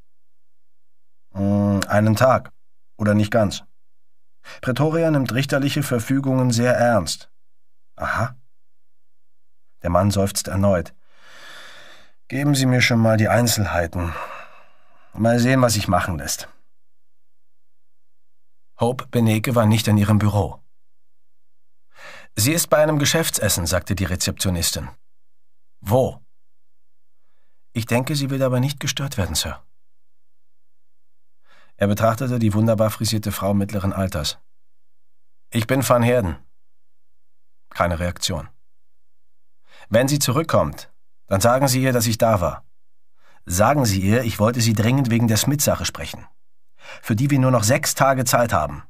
Hm, einen Tag. Oder nicht ganz. Pretoria nimmt richterliche Verfügungen sehr ernst. Aha. Der Mann seufzt erneut. Geben Sie mir schon mal die Einzelheiten. Mal sehen, was sich machen lässt. Hope Beneke war nicht in ihrem Büro. Sie ist bei einem Geschäftsessen, sagte die Rezeptionistin. Wo? Ich denke, sie will aber nicht gestört werden, Sir. Er betrachtete die wunderbar frisierte Frau mittleren Alters. Ich bin van Herden. Keine Reaktion. Wenn sie zurückkommt, dann sagen Sie ihr, dass ich da war. Sagen Sie ihr, ich wollte Sie dringend wegen der Smith-Sache sprechen, für die wir nur noch sechs Tage Zeit haben,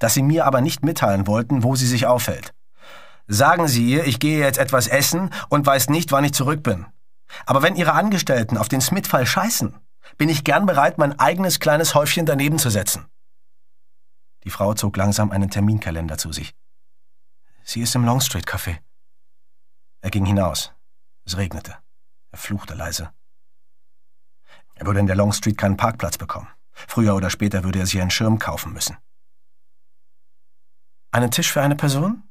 dass Sie mir aber nicht mitteilen wollten, wo sie sich aufhält. Sagen Sie ihr, ich gehe jetzt etwas essen und weiß nicht, wann ich zurück bin. Aber wenn Ihre Angestellten auf den Smith-Fall scheißen, bin ich gern bereit, mein eigenes kleines Häufchen daneben zu setzen. Die Frau zog langsam einen Terminkalender zu sich. Sie ist im Longstreet Café. Er ging hinaus. Es regnete. Er fluchte leise. Er würde in der Long Street keinen Parkplatz bekommen. Früher oder später würde er sich einen Schirm kaufen müssen. Einen Tisch für eine Person?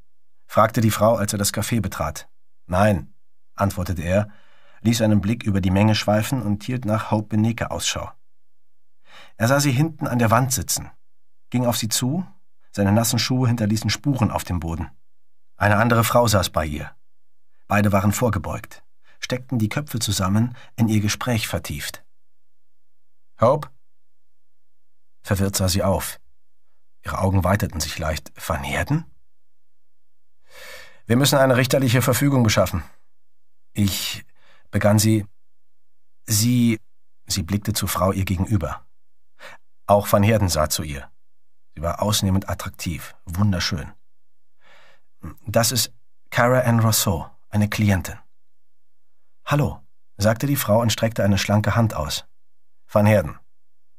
fragte die Frau, als er das Café betrat. Nein, antwortete er, ließ einen Blick über die Menge schweifen und hielt nach Hope Beneke Ausschau. Er sah sie hinten an der Wand sitzen, ging auf sie zu, seine nassen Schuhe hinterließen Spuren auf dem Boden. Eine andere Frau saß bei ihr. Beide waren vorgebeugt steckten die Köpfe zusammen, in ihr Gespräch vertieft. Hope? Verwirrt sah sie auf. Ihre Augen weiteten sich leicht. »Van Vernehrten? Wir müssen eine richterliche Verfügung beschaffen. Ich, begann sie, sie, sie blickte zur Frau ihr gegenüber. Auch Van Herden sah zu ihr. Sie war ausnehmend attraktiv, wunderschön. Das ist Cara Ann Rousseau, eine Klientin. Hallo, sagte die Frau und streckte eine schlanke Hand aus. Van Herden,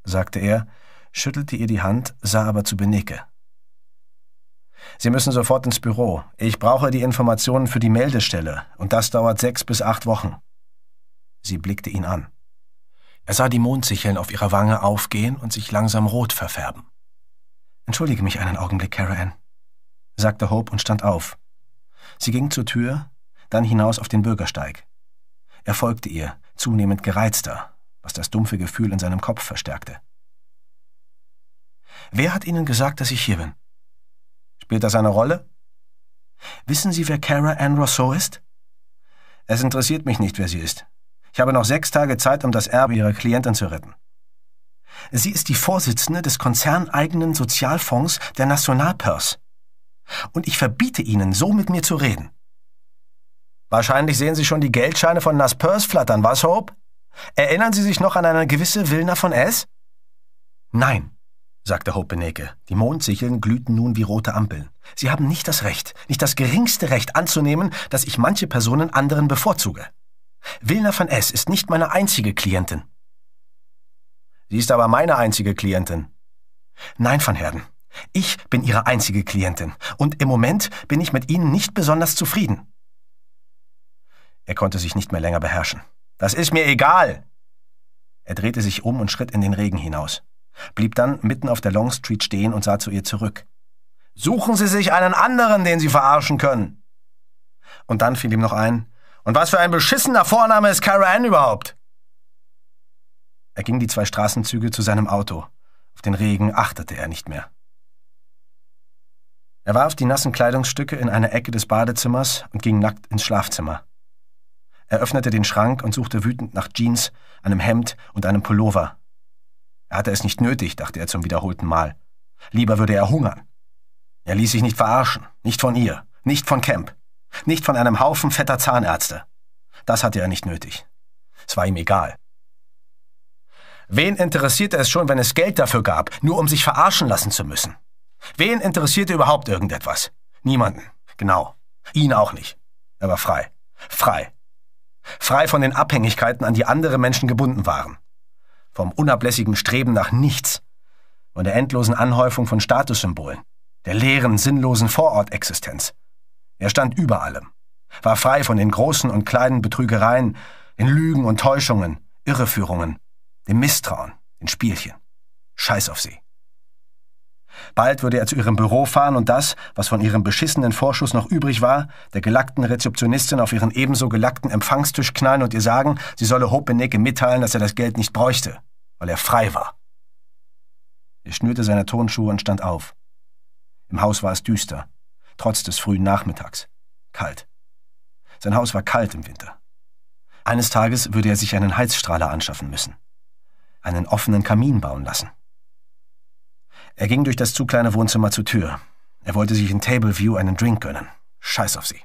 sagte er, schüttelte ihr die Hand, sah aber zu Benecke. Sie müssen sofort ins Büro. Ich brauche die Informationen für die Meldestelle, und das dauert sechs bis acht Wochen. Sie blickte ihn an. Er sah die Mondsicheln auf ihrer Wange aufgehen und sich langsam rot verfärben. Entschuldige mich einen Augenblick, Karen, sagte Hope und stand auf. Sie ging zur Tür, dann hinaus auf den Bürgersteig. Er folgte ihr, zunehmend gereizter, was das dumpfe Gefühl in seinem Kopf verstärkte. Wer hat Ihnen gesagt, dass ich hier bin? Spielt das eine Rolle? Wissen Sie, wer Cara Ann Rousseau ist? Es interessiert mich nicht, wer sie ist. Ich habe noch sechs Tage Zeit, um das Erbe ihrer Klientin zu retten. Sie ist die Vorsitzende des konzerneigenen Sozialfonds der Nationalpers. Und ich verbiete Ihnen, so mit mir zu reden. Wahrscheinlich sehen Sie schon die Geldscheine von Nas Purse flattern, was, Hope? Erinnern Sie sich noch an eine gewisse Wilna von S? Nein, sagte Hope Beneke. Die Mondsicheln glühten nun wie rote Ampeln. Sie haben nicht das Recht, nicht das geringste Recht anzunehmen, dass ich manche Personen anderen bevorzuge. Wilna von S. ist nicht meine einzige Klientin. Sie ist aber meine einzige Klientin. Nein, van Herden. Ich bin Ihre einzige Klientin. Und im Moment bin ich mit Ihnen nicht besonders zufrieden. Er konnte sich nicht mehr länger beherrschen. Das ist mir egal! Er drehte sich um und schritt in den Regen hinaus, blieb dann mitten auf der Long Street stehen und sah zu ihr zurück. Suchen Sie sich einen anderen, den Sie verarschen können! Und dann fiel ihm noch ein, und was für ein beschissener Vorname ist Cara Ann überhaupt? Er ging die zwei Straßenzüge zu seinem Auto. Auf den Regen achtete er nicht mehr. Er warf die nassen Kleidungsstücke in eine Ecke des Badezimmers und ging nackt ins Schlafzimmer. Er öffnete den Schrank und suchte wütend nach Jeans, einem Hemd und einem Pullover. Er hatte es nicht nötig, dachte er zum wiederholten Mal. Lieber würde er hungern. Er ließ sich nicht verarschen, nicht von ihr, nicht von Camp, nicht von einem Haufen fetter Zahnärzte. Das hatte er nicht nötig. Es war ihm egal. Wen interessierte es schon, wenn es Geld dafür gab, nur um sich verarschen lassen zu müssen? Wen interessierte überhaupt irgendetwas? Niemanden. Genau. Ihn auch nicht. Er war frei. Frei frei von den Abhängigkeiten, an die andere Menschen gebunden waren, vom unablässigen Streben nach nichts, von der endlosen Anhäufung von Statussymbolen, der leeren, sinnlosen Vorortexistenz. Er stand über allem, war frei von den großen und kleinen Betrügereien, den Lügen und Täuschungen, Irreführungen, dem Misstrauen, den Spielchen. Scheiß auf sie. Bald würde er zu ihrem Büro fahren und das, was von ihrem beschissenen Vorschuss noch übrig war, der gelackten Rezeptionistin auf ihren ebenso gelackten Empfangstisch knallen und ihr sagen, sie solle Hopenecke mitteilen, dass er das Geld nicht bräuchte, weil er frei war. Er schnürte seine Tonschuhe und stand auf. Im Haus war es düster, trotz des frühen Nachmittags. Kalt. Sein Haus war kalt im Winter. Eines Tages würde er sich einen Heizstrahler anschaffen müssen, einen offenen Kamin bauen lassen. Er ging durch das zu kleine Wohnzimmer zur Tür. Er wollte sich in Tableview einen Drink gönnen. Scheiß auf sie.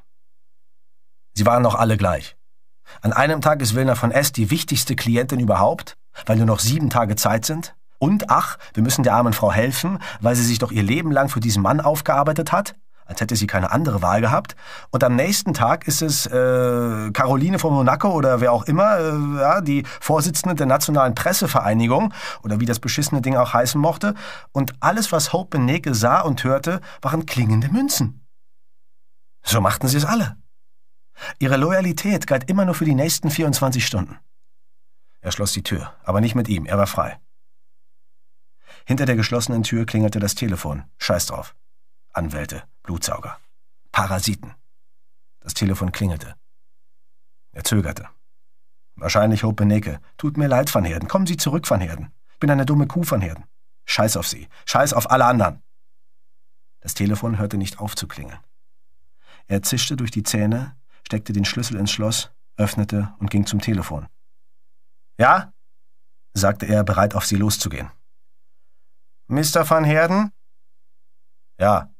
Sie waren noch alle gleich. An einem Tag ist Wilner von S. die wichtigste Klientin überhaupt, weil nur noch sieben Tage Zeit sind. Und ach, wir müssen der armen Frau helfen, weil sie sich doch ihr Leben lang für diesen Mann aufgearbeitet hat als hätte sie keine andere Wahl gehabt. Und am nächsten Tag ist es äh, Caroline von Monaco oder wer auch immer, äh, ja, die Vorsitzende der Nationalen Pressevereinigung oder wie das beschissene Ding auch heißen mochte. Und alles, was Hope und Neke sah und hörte, waren klingende Münzen. So machten sie es alle. Ihre Loyalität galt immer nur für die nächsten 24 Stunden. Er schloss die Tür, aber nicht mit ihm, er war frei. Hinter der geschlossenen Tür klingelte das Telefon. Scheiß drauf. Anwälte, Blutsauger. Parasiten. Das Telefon klingelte. Er zögerte. Wahrscheinlich Hope Beneke. Tut mir leid, Van Herden. Kommen Sie zurück, Van Herden. Ich bin eine dumme Kuh, Van Herden. Scheiß auf Sie. Scheiß auf alle anderen. Das Telefon hörte nicht auf zu klingeln. Er zischte durch die Zähne, steckte den Schlüssel ins Schloss, öffnete und ging zum Telefon. Ja? sagte er, bereit auf sie loszugehen. Mr. Van Herden? Ja,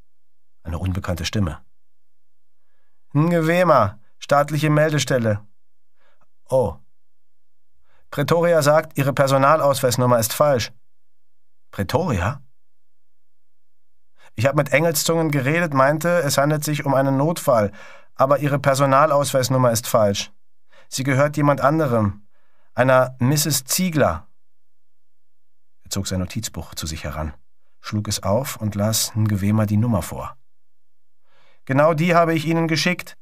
eine unbekannte Stimme. Ngewema, staatliche Meldestelle. Oh. Pretoria sagt, Ihre Personalausweisnummer ist falsch. Pretoria? Ich habe mit Engelszungen geredet, meinte, es handelt sich um einen Notfall, aber Ihre Personalausweisnummer ist falsch. Sie gehört jemand anderem, einer Mrs. Ziegler. Er zog sein Notizbuch zu sich heran, schlug es auf und las Ngewema die Nummer vor. Genau die habe ich Ihnen geschickt.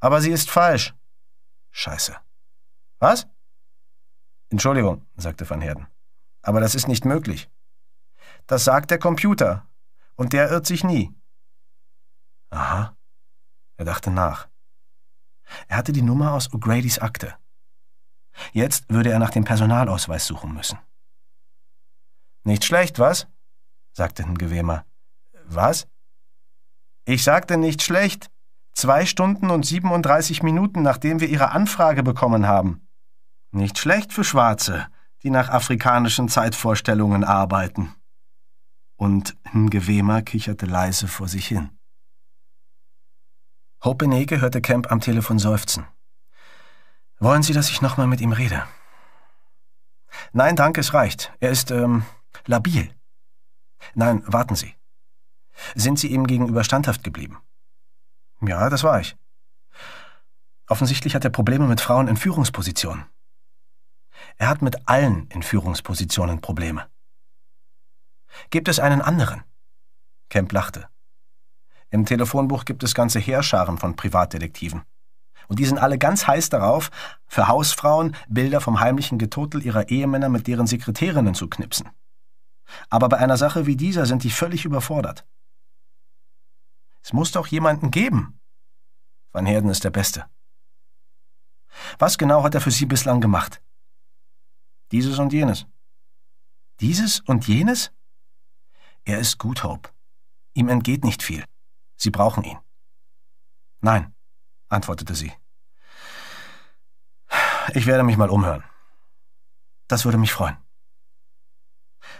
Aber sie ist falsch. Scheiße. Was? Entschuldigung, sagte Van Herden. Aber das ist nicht möglich. Das sagt der Computer. Und der irrt sich nie. Aha. Er dachte nach. Er hatte die Nummer aus O'Grady's Akte. Jetzt würde er nach dem Personalausweis suchen müssen. Nicht schlecht, was? sagte ein Gewehmer. Was? Ich sagte nicht schlecht. Zwei Stunden und 37 Minuten, nachdem wir Ihre Anfrage bekommen haben. Nicht schlecht für Schwarze, die nach afrikanischen Zeitvorstellungen arbeiten. Und Ngewema kicherte leise vor sich hin. Hopenege hörte Kemp am Telefon seufzen. Wollen Sie, dass ich nochmal mit ihm rede? Nein, danke, es reicht. Er ist, ähm, labil. Nein, warten Sie. Sind Sie ihm gegenüber standhaft geblieben? Ja, das war ich. Offensichtlich hat er Probleme mit Frauen in Führungspositionen. Er hat mit allen in Führungspositionen Probleme. Gibt es einen anderen? Kemp lachte. Im Telefonbuch gibt es ganze Heerscharen von Privatdetektiven. Und die sind alle ganz heiß darauf, für Hausfrauen Bilder vom heimlichen Getotel ihrer Ehemänner mit deren Sekretärinnen zu knipsen. Aber bei einer Sache wie dieser sind die völlig überfordert. Es muss doch jemanden geben. Van Herden ist der Beste. Was genau hat er für Sie bislang gemacht? Dieses und jenes. Dieses und jenes? Er ist gut, Hope. Ihm entgeht nicht viel. Sie brauchen ihn. Nein, antwortete sie. Ich werde mich mal umhören. Das würde mich freuen.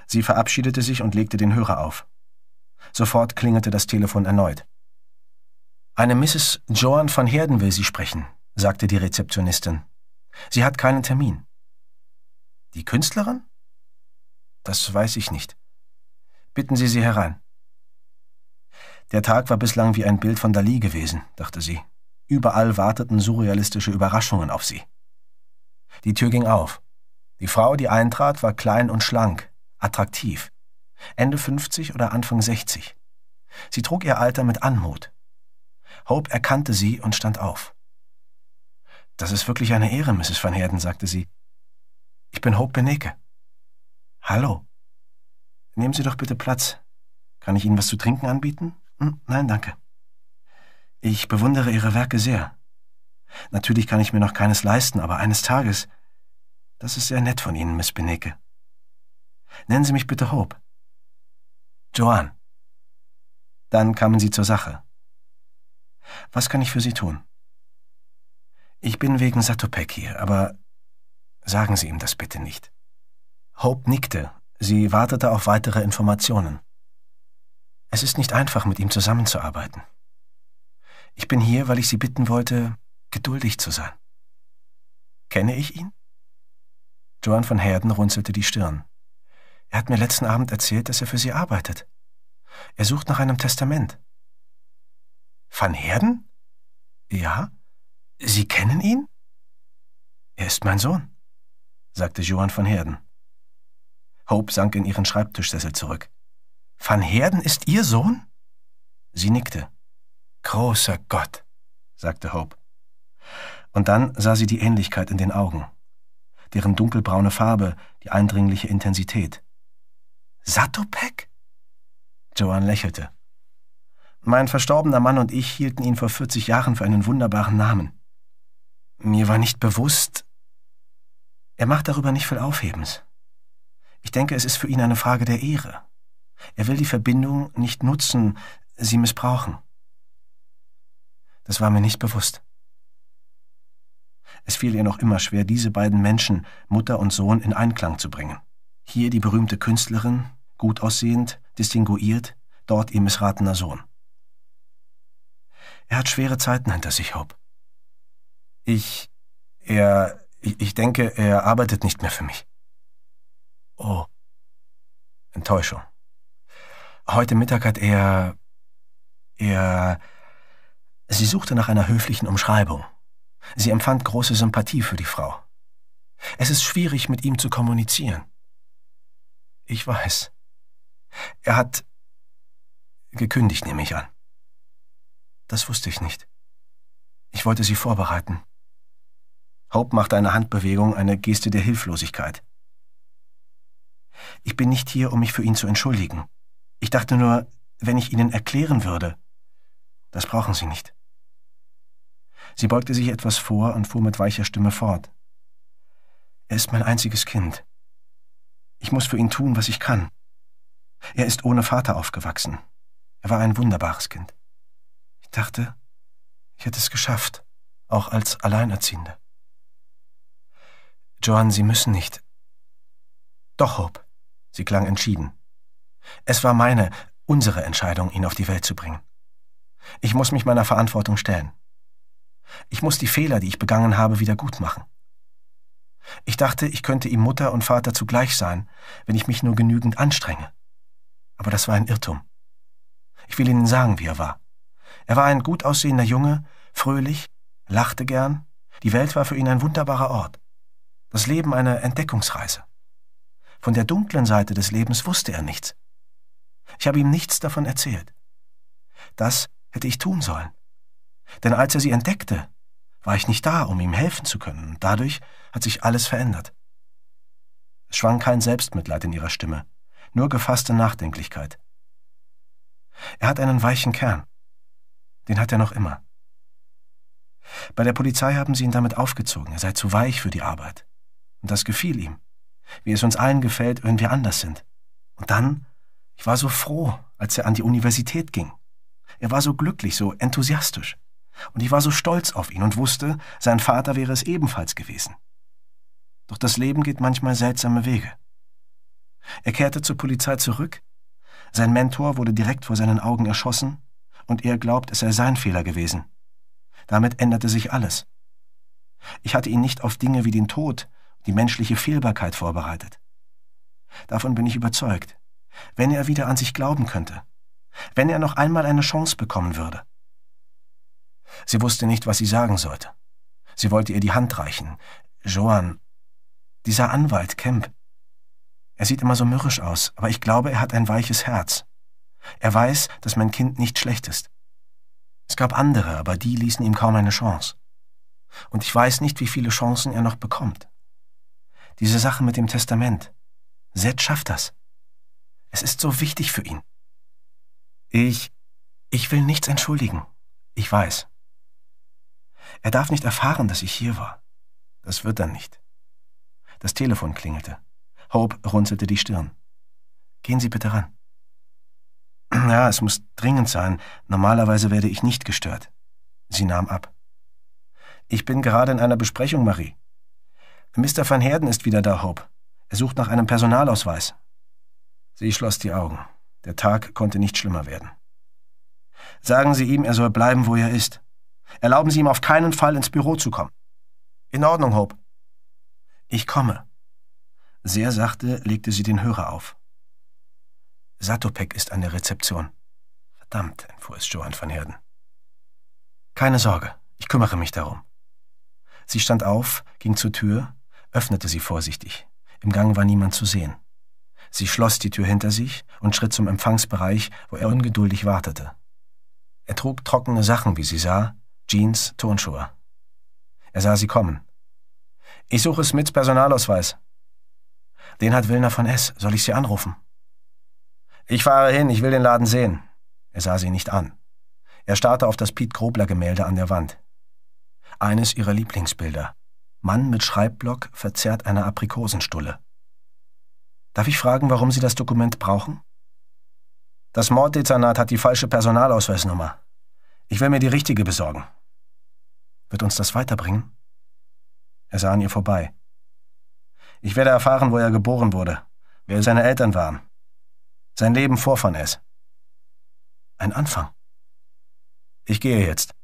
Sie verabschiedete sich und legte den Hörer auf. Sofort klingelte das Telefon erneut. Eine Mrs. Joan van Herden will Sie sprechen, sagte die Rezeptionistin. Sie hat keinen Termin. Die Künstlerin? Das weiß ich nicht. Bitten Sie sie herein. Der Tag war bislang wie ein Bild von Dali gewesen, dachte sie. Überall warteten surrealistische Überraschungen auf sie. Die Tür ging auf. Die Frau, die eintrat, war klein und schlank, attraktiv. Ende 50 oder Anfang 60. Sie trug ihr Alter mit Anmut. Hope erkannte sie und stand auf. Das ist wirklich eine Ehre, Mrs. Van Herden, sagte sie. Ich bin Hope Beneke. Hallo. Nehmen Sie doch bitte Platz. Kann ich Ihnen was zu trinken anbieten? Hm, nein, danke. Ich bewundere Ihre Werke sehr. Natürlich kann ich mir noch keines leisten, aber eines Tages. Das ist sehr nett von Ihnen, Miss Beneke. Nennen Sie mich bitte Hope. Joan. Dann kamen sie zur Sache. Was kann ich für Sie tun? Ich bin wegen Satopek hier, aber sagen Sie ihm das bitte nicht. Hope nickte, sie wartete auf weitere Informationen. Es ist nicht einfach, mit ihm zusammenzuarbeiten. Ich bin hier, weil ich Sie bitten wollte, geduldig zu sein. Kenne ich ihn? Joan von Herden runzelte die Stirn. Er hat mir letzten Abend erzählt, dass er für Sie arbeitet. Er sucht nach einem Testament. Van Herden? Ja. Sie kennen ihn? Er ist mein Sohn, sagte Johann von Herden. Hope sank in ihren Schreibtischsessel zurück. Van Herden ist Ihr Sohn? Sie nickte. Großer Gott, sagte Hope. Und dann sah sie die Ähnlichkeit in den Augen, deren dunkelbraune Farbe, die eindringliche Intensität. Satopek? Joan lächelte. Mein verstorbener Mann und ich hielten ihn vor 40 Jahren für einen wunderbaren Namen. Mir war nicht bewusst, er macht darüber nicht viel Aufhebens. Ich denke, es ist für ihn eine Frage der Ehre. Er will die Verbindung nicht nutzen, sie missbrauchen. Das war mir nicht bewusst. Es fiel ihr noch immer schwer, diese beiden Menschen, Mutter und Sohn, in Einklang zu bringen. Hier die berühmte Künstlerin, gut aussehend, distinguiert, dort ihr missratener Sohn. Er hat schwere Zeiten hinter sich, Hope. Ich, er, ich denke, er arbeitet nicht mehr für mich. Oh. Enttäuschung. Heute Mittag hat er, er, sie suchte nach einer höflichen Umschreibung. Sie empfand große Sympathie für die Frau. Es ist schwierig, mit ihm zu kommunizieren. Ich weiß. Er hat gekündigt, nehme ich an. Das wusste ich nicht. Ich wollte sie vorbereiten. Hope machte eine Handbewegung, eine Geste der Hilflosigkeit. Ich bin nicht hier, um mich für ihn zu entschuldigen. Ich dachte nur, wenn ich Ihnen erklären würde. Das brauchen Sie nicht. Sie beugte sich etwas vor und fuhr mit weicher Stimme fort. Er ist mein einziges Kind. Ich muss für ihn tun, was ich kann. Er ist ohne Vater aufgewachsen. Er war ein wunderbares Kind dachte, ich hätte es geschafft, auch als Alleinerziehende. Joan, Sie müssen nicht. Doch, Hope. Sie klang entschieden. Es war meine, unsere Entscheidung, ihn auf die Welt zu bringen. Ich muss mich meiner Verantwortung stellen. Ich muss die Fehler, die ich begangen habe, wieder gut machen. Ich dachte, ich könnte ihm Mutter und Vater zugleich sein, wenn ich mich nur genügend anstrenge. Aber das war ein Irrtum. Ich will Ihnen sagen, wie er war. Er war ein gut aussehender Junge, fröhlich, lachte gern. Die Welt war für ihn ein wunderbarer Ort. Das Leben eine Entdeckungsreise. Von der dunklen Seite des Lebens wusste er nichts. Ich habe ihm nichts davon erzählt. Das hätte ich tun sollen. Denn als er sie entdeckte, war ich nicht da, um ihm helfen zu können. Dadurch hat sich alles verändert. Es schwang kein Selbstmitleid in ihrer Stimme, nur gefasste Nachdenklichkeit. Er hat einen weichen Kern. Den hat er noch immer. Bei der Polizei haben sie ihn damit aufgezogen, er sei zu weich für die Arbeit. Und das gefiel ihm. Wie es uns allen gefällt, wenn wir anders sind. Und dann, ich war so froh, als er an die Universität ging. Er war so glücklich, so enthusiastisch. Und ich war so stolz auf ihn und wusste, sein Vater wäre es ebenfalls gewesen. Doch das Leben geht manchmal seltsame Wege. Er kehrte zur Polizei zurück, sein Mentor wurde direkt vor seinen Augen erschossen und er glaubt, es sei sein Fehler gewesen. Damit änderte sich alles. Ich hatte ihn nicht auf Dinge wie den Tod, und die menschliche Fehlbarkeit vorbereitet. Davon bin ich überzeugt. Wenn er wieder an sich glauben könnte, wenn er noch einmal eine Chance bekommen würde. Sie wusste nicht, was sie sagen sollte. Sie wollte ihr die Hand reichen. Joan, dieser Anwalt Kemp. Er sieht immer so mürrisch aus, aber ich glaube, er hat ein weiches Herz. Er weiß, dass mein Kind nicht schlecht ist. Es gab andere, aber die ließen ihm kaum eine Chance. Und ich weiß nicht, wie viele Chancen er noch bekommt. Diese Sache mit dem Testament. Seth schafft das. Es ist so wichtig für ihn. Ich, ich will nichts entschuldigen. Ich weiß. Er darf nicht erfahren, dass ich hier war. Das wird dann nicht. Das Telefon klingelte. Hope runzelte die Stirn. Gehen Sie bitte ran. Ja, es muss dringend sein. Normalerweise werde ich nicht gestört. Sie nahm ab. Ich bin gerade in einer Besprechung, Marie. Mr. van Herden ist wieder da, Hope. Er sucht nach einem Personalausweis. Sie schloss die Augen. Der Tag konnte nicht schlimmer werden. Sagen Sie ihm, er soll bleiben, wo er ist. Erlauben Sie ihm auf keinen Fall ins Büro zu kommen. In Ordnung, Hope. Ich komme. Sehr sachte legte sie den Hörer auf. Satopek ist an der Rezeption. Verdammt, entfuhr es Johann van Herden. Keine Sorge, ich kümmere mich darum. Sie stand auf, ging zur Tür, öffnete sie vorsichtig. Im Gang war niemand zu sehen. Sie schloss die Tür hinter sich und schritt zum Empfangsbereich, wo er ungeduldig wartete. Er trug trockene Sachen, wie sie sah, Jeans, Turnschuhe. Er sah sie kommen. Ich suche Smiths Personalausweis. Den hat Wilner von S. Soll ich sie anrufen? Ich fahre hin, ich will den Laden sehen. Er sah sie nicht an. Er starrte auf das Piet Grobler Gemälde an der Wand. Eines ihrer Lieblingsbilder. Mann mit Schreibblock verzerrt eine Aprikosenstulle. Darf ich fragen, warum Sie das Dokument brauchen? Das Morddezernat hat die falsche Personalausweisnummer. Ich will mir die richtige besorgen. Wird uns das weiterbringen? Er sah an ihr vorbei. Ich werde erfahren, wo er geboren wurde, wer seine Eltern waren. Sein Leben vor von S. Ein Anfang. Ich gehe jetzt.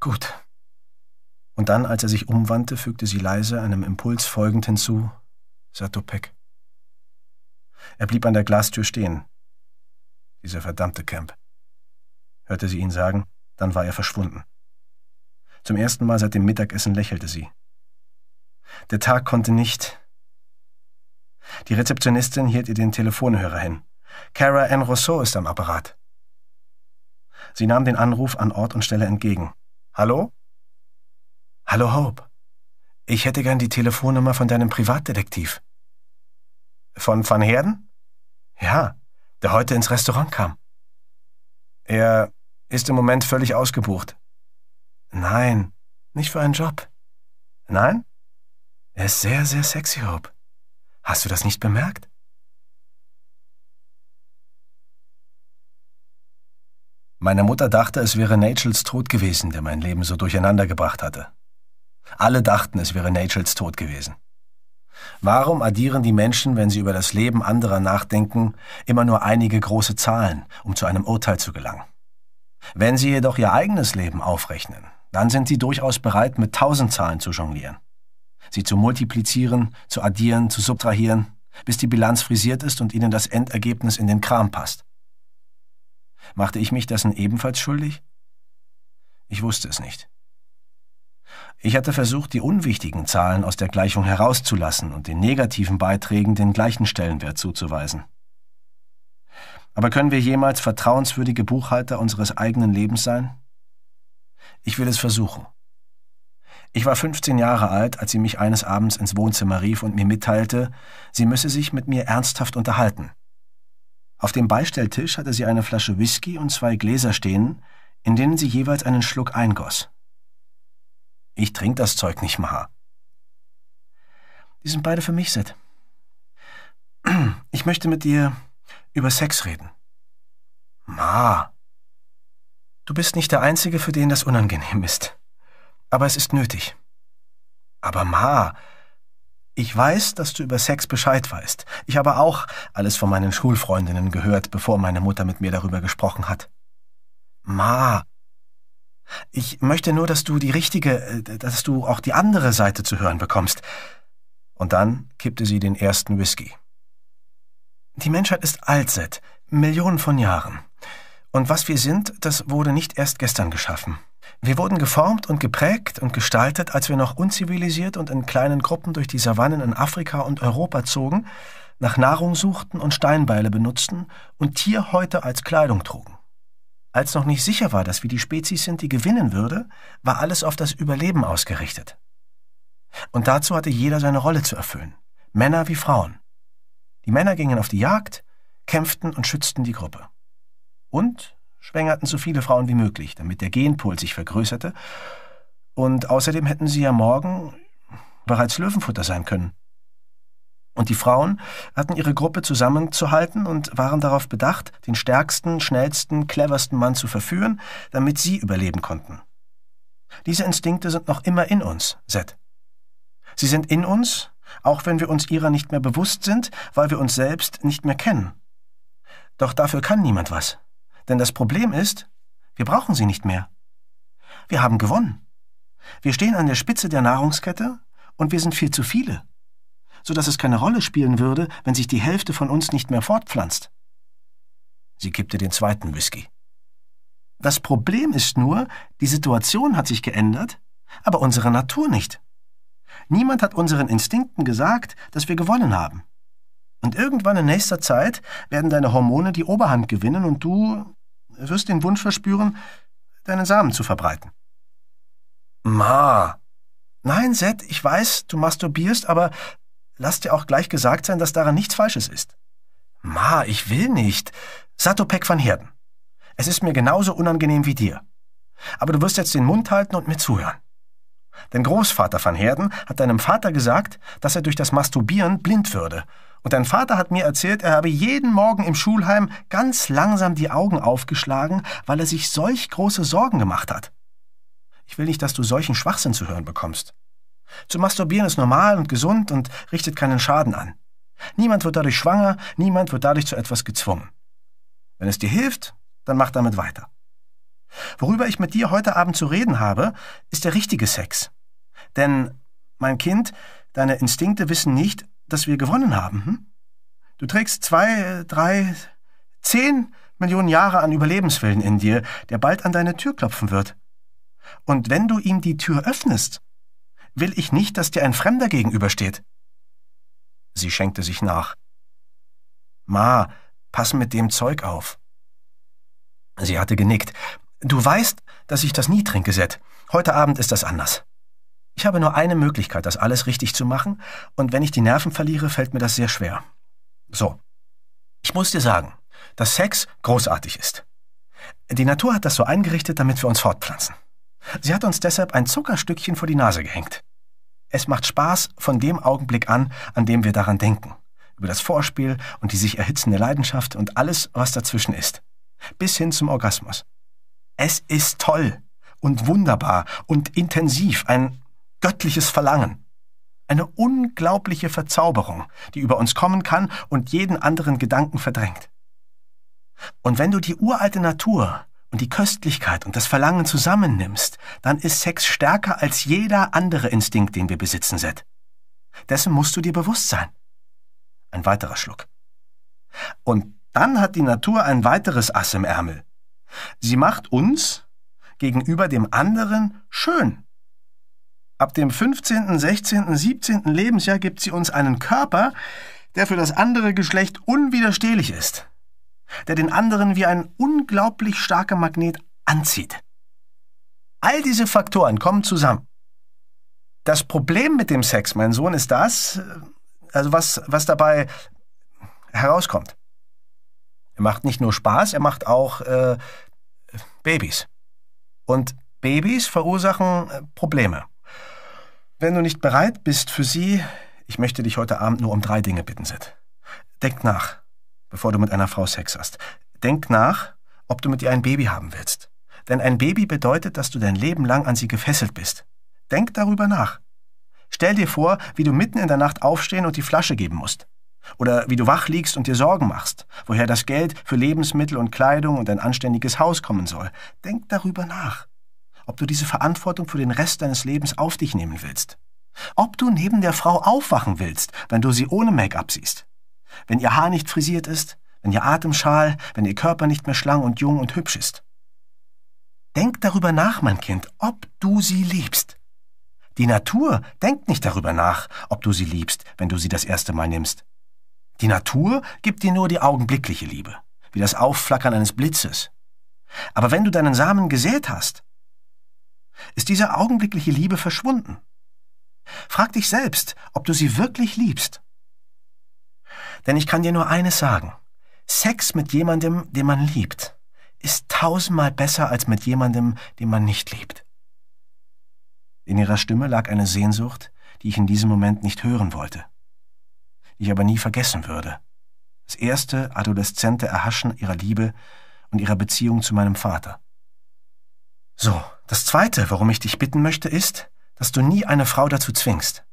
Gut. Und dann, als er sich umwandte, fügte sie leise einem Impuls folgend hinzu, Satopek. Er blieb an der Glastür stehen. Dieser verdammte Camp. Hörte sie ihn sagen, dann war er verschwunden. Zum ersten Mal seit dem Mittagessen lächelte sie. Der Tag konnte nicht, die Rezeptionistin hielt ihr den Telefonhörer hin. Cara N. Rousseau ist am Apparat. Sie nahm den Anruf an Ort und Stelle entgegen. Hallo? Hallo Hope. Ich hätte gern die Telefonnummer von deinem Privatdetektiv. Von Van Herden? Ja, der heute ins Restaurant kam. Er ist im Moment völlig ausgebucht. Nein, nicht für einen Job. Nein? Er ist sehr, sehr sexy, Hope. Hast du das nicht bemerkt? Meine Mutter dachte, es wäre Nachels Tod gewesen, der mein Leben so durcheinander gebracht hatte. Alle dachten, es wäre Nachels Tod gewesen. Warum addieren die Menschen, wenn sie über das Leben anderer nachdenken, immer nur einige große Zahlen, um zu einem Urteil zu gelangen? Wenn sie jedoch ihr eigenes Leben aufrechnen, dann sind sie durchaus bereit, mit tausend Zahlen zu jonglieren sie zu multiplizieren, zu addieren, zu subtrahieren, bis die Bilanz frisiert ist und ihnen das Endergebnis in den Kram passt. Machte ich mich dessen ebenfalls schuldig? Ich wusste es nicht. Ich hatte versucht, die unwichtigen Zahlen aus der Gleichung herauszulassen und den negativen Beiträgen den gleichen Stellenwert zuzuweisen. Aber können wir jemals vertrauenswürdige Buchhalter unseres eigenen Lebens sein? Ich will es versuchen. Ich war 15 Jahre alt, als sie mich eines Abends ins Wohnzimmer rief und mir mitteilte, sie müsse sich mit mir ernsthaft unterhalten. Auf dem Beistelltisch hatte sie eine Flasche Whisky und zwei Gläser stehen, in denen sie jeweils einen Schluck eingoss. Ich trink das Zeug nicht, Maha. Die sind beide für mich, Sid. [CLEARS THROAT] Ich möchte mit dir über Sex reden. Ma, du bist nicht der Einzige, für den das unangenehm ist aber es ist nötig. Aber Ma, ich weiß, dass du über Sex Bescheid weißt. Ich habe auch alles von meinen Schulfreundinnen gehört, bevor meine Mutter mit mir darüber gesprochen hat. Ma, ich möchte nur, dass du die richtige, äh, dass du auch die andere Seite zu hören bekommst. Und dann kippte sie den ersten Whisky. Die Menschheit ist alt, Seth, Millionen von Jahren. Und was wir sind, das wurde nicht erst gestern geschaffen. Wir wurden geformt und geprägt und gestaltet, als wir noch unzivilisiert und in kleinen Gruppen durch die Savannen in Afrika und Europa zogen, nach Nahrung suchten und Steinbeile benutzten und Tierhäute als Kleidung trugen. Als noch nicht sicher war, dass wir die Spezies sind, die gewinnen würde, war alles auf das Überleben ausgerichtet. Und dazu hatte jeder seine Rolle zu erfüllen, Männer wie Frauen. Die Männer gingen auf die Jagd, kämpften und schützten die Gruppe. Und schwängerten so viele Frauen wie möglich, damit der Genpool sich vergrößerte, und außerdem hätten sie ja morgen bereits Löwenfutter sein können. Und die Frauen hatten ihre Gruppe zusammenzuhalten und waren darauf bedacht, den stärksten, schnellsten, cleversten Mann zu verführen, damit sie überleben konnten. Diese Instinkte sind noch immer in uns, Seth. Sie sind in uns, auch wenn wir uns ihrer nicht mehr bewusst sind, weil wir uns selbst nicht mehr kennen. Doch dafür kann niemand was. Denn das Problem ist, wir brauchen sie nicht mehr. Wir haben gewonnen. Wir stehen an der Spitze der Nahrungskette und wir sind viel zu viele, sodass es keine Rolle spielen würde, wenn sich die Hälfte von uns nicht mehr fortpflanzt. Sie kippte den zweiten Whisky. Das Problem ist nur, die Situation hat sich geändert, aber unsere Natur nicht. Niemand hat unseren Instinkten gesagt, dass wir gewonnen haben. Und irgendwann in nächster Zeit werden deine Hormone die Oberhand gewinnen und du wirst den Wunsch verspüren, deinen Samen zu verbreiten. Ma! Nein, Seth, ich weiß, du masturbierst, aber lass dir auch gleich gesagt sein, dass daran nichts Falsches ist. Ma, ich will nicht. Satopek van Herden. Es ist mir genauso unangenehm wie dir. Aber du wirst jetzt den Mund halten und mir zuhören. Denn Großvater van Herden hat deinem Vater gesagt, dass er durch das Masturbieren blind würde und dein Vater hat mir erzählt, er habe jeden Morgen im Schulheim ganz langsam die Augen aufgeschlagen, weil er sich solch große Sorgen gemacht hat. Ich will nicht, dass du solchen Schwachsinn zu hören bekommst. Zu masturbieren ist normal und gesund und richtet keinen Schaden an. Niemand wird dadurch schwanger, niemand wird dadurch zu etwas gezwungen. Wenn es dir hilft, dann mach damit weiter. Worüber ich mit dir heute Abend zu reden habe, ist der richtige Sex. Denn, mein Kind, deine Instinkte wissen nicht, dass wir gewonnen haben. Hm? Du trägst zwei, drei, zehn Millionen Jahre an Überlebenswillen in dir, der bald an deine Tür klopfen wird. Und wenn du ihm die Tür öffnest, will ich nicht, dass dir ein Fremder gegenübersteht. Sie schenkte sich nach. Ma, pass mit dem Zeug auf. Sie hatte genickt. Du weißt, dass ich das nie trinke, Set. Heute Abend ist das anders. Ich habe nur eine Möglichkeit, das alles richtig zu machen, und wenn ich die Nerven verliere, fällt mir das sehr schwer. So. Ich muss dir sagen, dass Sex großartig ist. Die Natur hat das so eingerichtet, damit wir uns fortpflanzen. Sie hat uns deshalb ein Zuckerstückchen vor die Nase gehängt. Es macht Spaß von dem Augenblick an, an dem wir daran denken. Über das Vorspiel und die sich erhitzende Leidenschaft und alles, was dazwischen ist. Bis hin zum Orgasmus. Es ist toll und wunderbar und intensiv, ein göttliches Verlangen, eine unglaubliche Verzauberung, die über uns kommen kann und jeden anderen Gedanken verdrängt. Und wenn du die uralte Natur und die Köstlichkeit und das Verlangen zusammennimmst, dann ist Sex stärker als jeder andere Instinkt, den wir besitzen, Seth. Dessen musst du dir bewusst sein. Ein weiterer Schluck. Und dann hat die Natur ein weiteres Ass im Ärmel. Sie macht uns gegenüber dem anderen schön. Ab dem 15., 16., 17. Lebensjahr gibt sie uns einen Körper, der für das andere Geschlecht unwiderstehlich ist, der den anderen wie ein unglaublich starker Magnet anzieht. All diese Faktoren kommen zusammen. Das Problem mit dem Sex, mein Sohn, ist das, äh, also was, was dabei herauskommt. Er macht nicht nur Spaß, er macht auch äh, Babys. Und Babys verursachen äh, Probleme. Wenn du nicht bereit bist für sie, ich möchte dich heute Abend nur um drei Dinge bitten, Sid. Denk nach, bevor du mit einer Frau Sex hast. Denk nach, ob du mit ihr ein Baby haben willst. Denn ein Baby bedeutet, dass du dein Leben lang an sie gefesselt bist. Denk darüber nach. Stell dir vor, wie du mitten in der Nacht aufstehen und die Flasche geben musst. Oder wie du wach liegst und dir Sorgen machst, woher das Geld für Lebensmittel und Kleidung und ein anständiges Haus kommen soll. Denk darüber nach ob du diese Verantwortung für den Rest deines Lebens auf dich nehmen willst. Ob du neben der Frau aufwachen willst, wenn du sie ohne Make-up siehst. Wenn ihr Haar nicht frisiert ist, wenn ihr Atemschal, wenn ihr Körper nicht mehr schlank und jung und hübsch ist. Denk darüber nach, mein Kind, ob du sie liebst. Die Natur denkt nicht darüber nach, ob du sie liebst, wenn du sie das erste Mal nimmst. Die Natur gibt dir nur die augenblickliche Liebe, wie das Aufflackern eines Blitzes. Aber wenn du deinen Samen gesät hast, ist diese augenblickliche Liebe verschwunden. Frag dich selbst, ob du sie wirklich liebst. Denn ich kann dir nur eines sagen. Sex mit jemandem, den man liebt, ist tausendmal besser als mit jemandem, den man nicht liebt. In ihrer Stimme lag eine Sehnsucht, die ich in diesem Moment nicht hören wollte, die ich aber nie vergessen würde. Das erste adoleszente Erhaschen ihrer Liebe und ihrer Beziehung zu meinem Vater. So, das Zweite, worum ich dich bitten möchte, ist, dass du nie eine Frau dazu zwingst.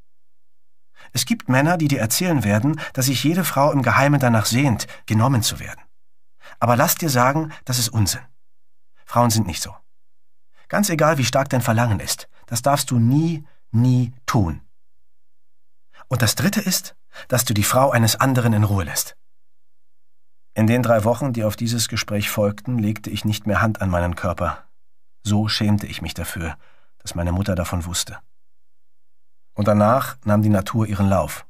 Es gibt Männer, die dir erzählen werden, dass sich jede Frau im Geheimen danach sehnt, genommen zu werden. Aber lass dir sagen, das ist Unsinn. Frauen sind nicht so. Ganz egal, wie stark dein Verlangen ist, das darfst du nie, nie tun. Und das Dritte ist, dass du die Frau eines anderen in Ruhe lässt. In den drei Wochen, die auf dieses Gespräch folgten, legte ich nicht mehr Hand an meinen Körper. So schämte ich mich dafür, dass meine Mutter davon wusste. Und danach nahm die Natur ihren Lauf.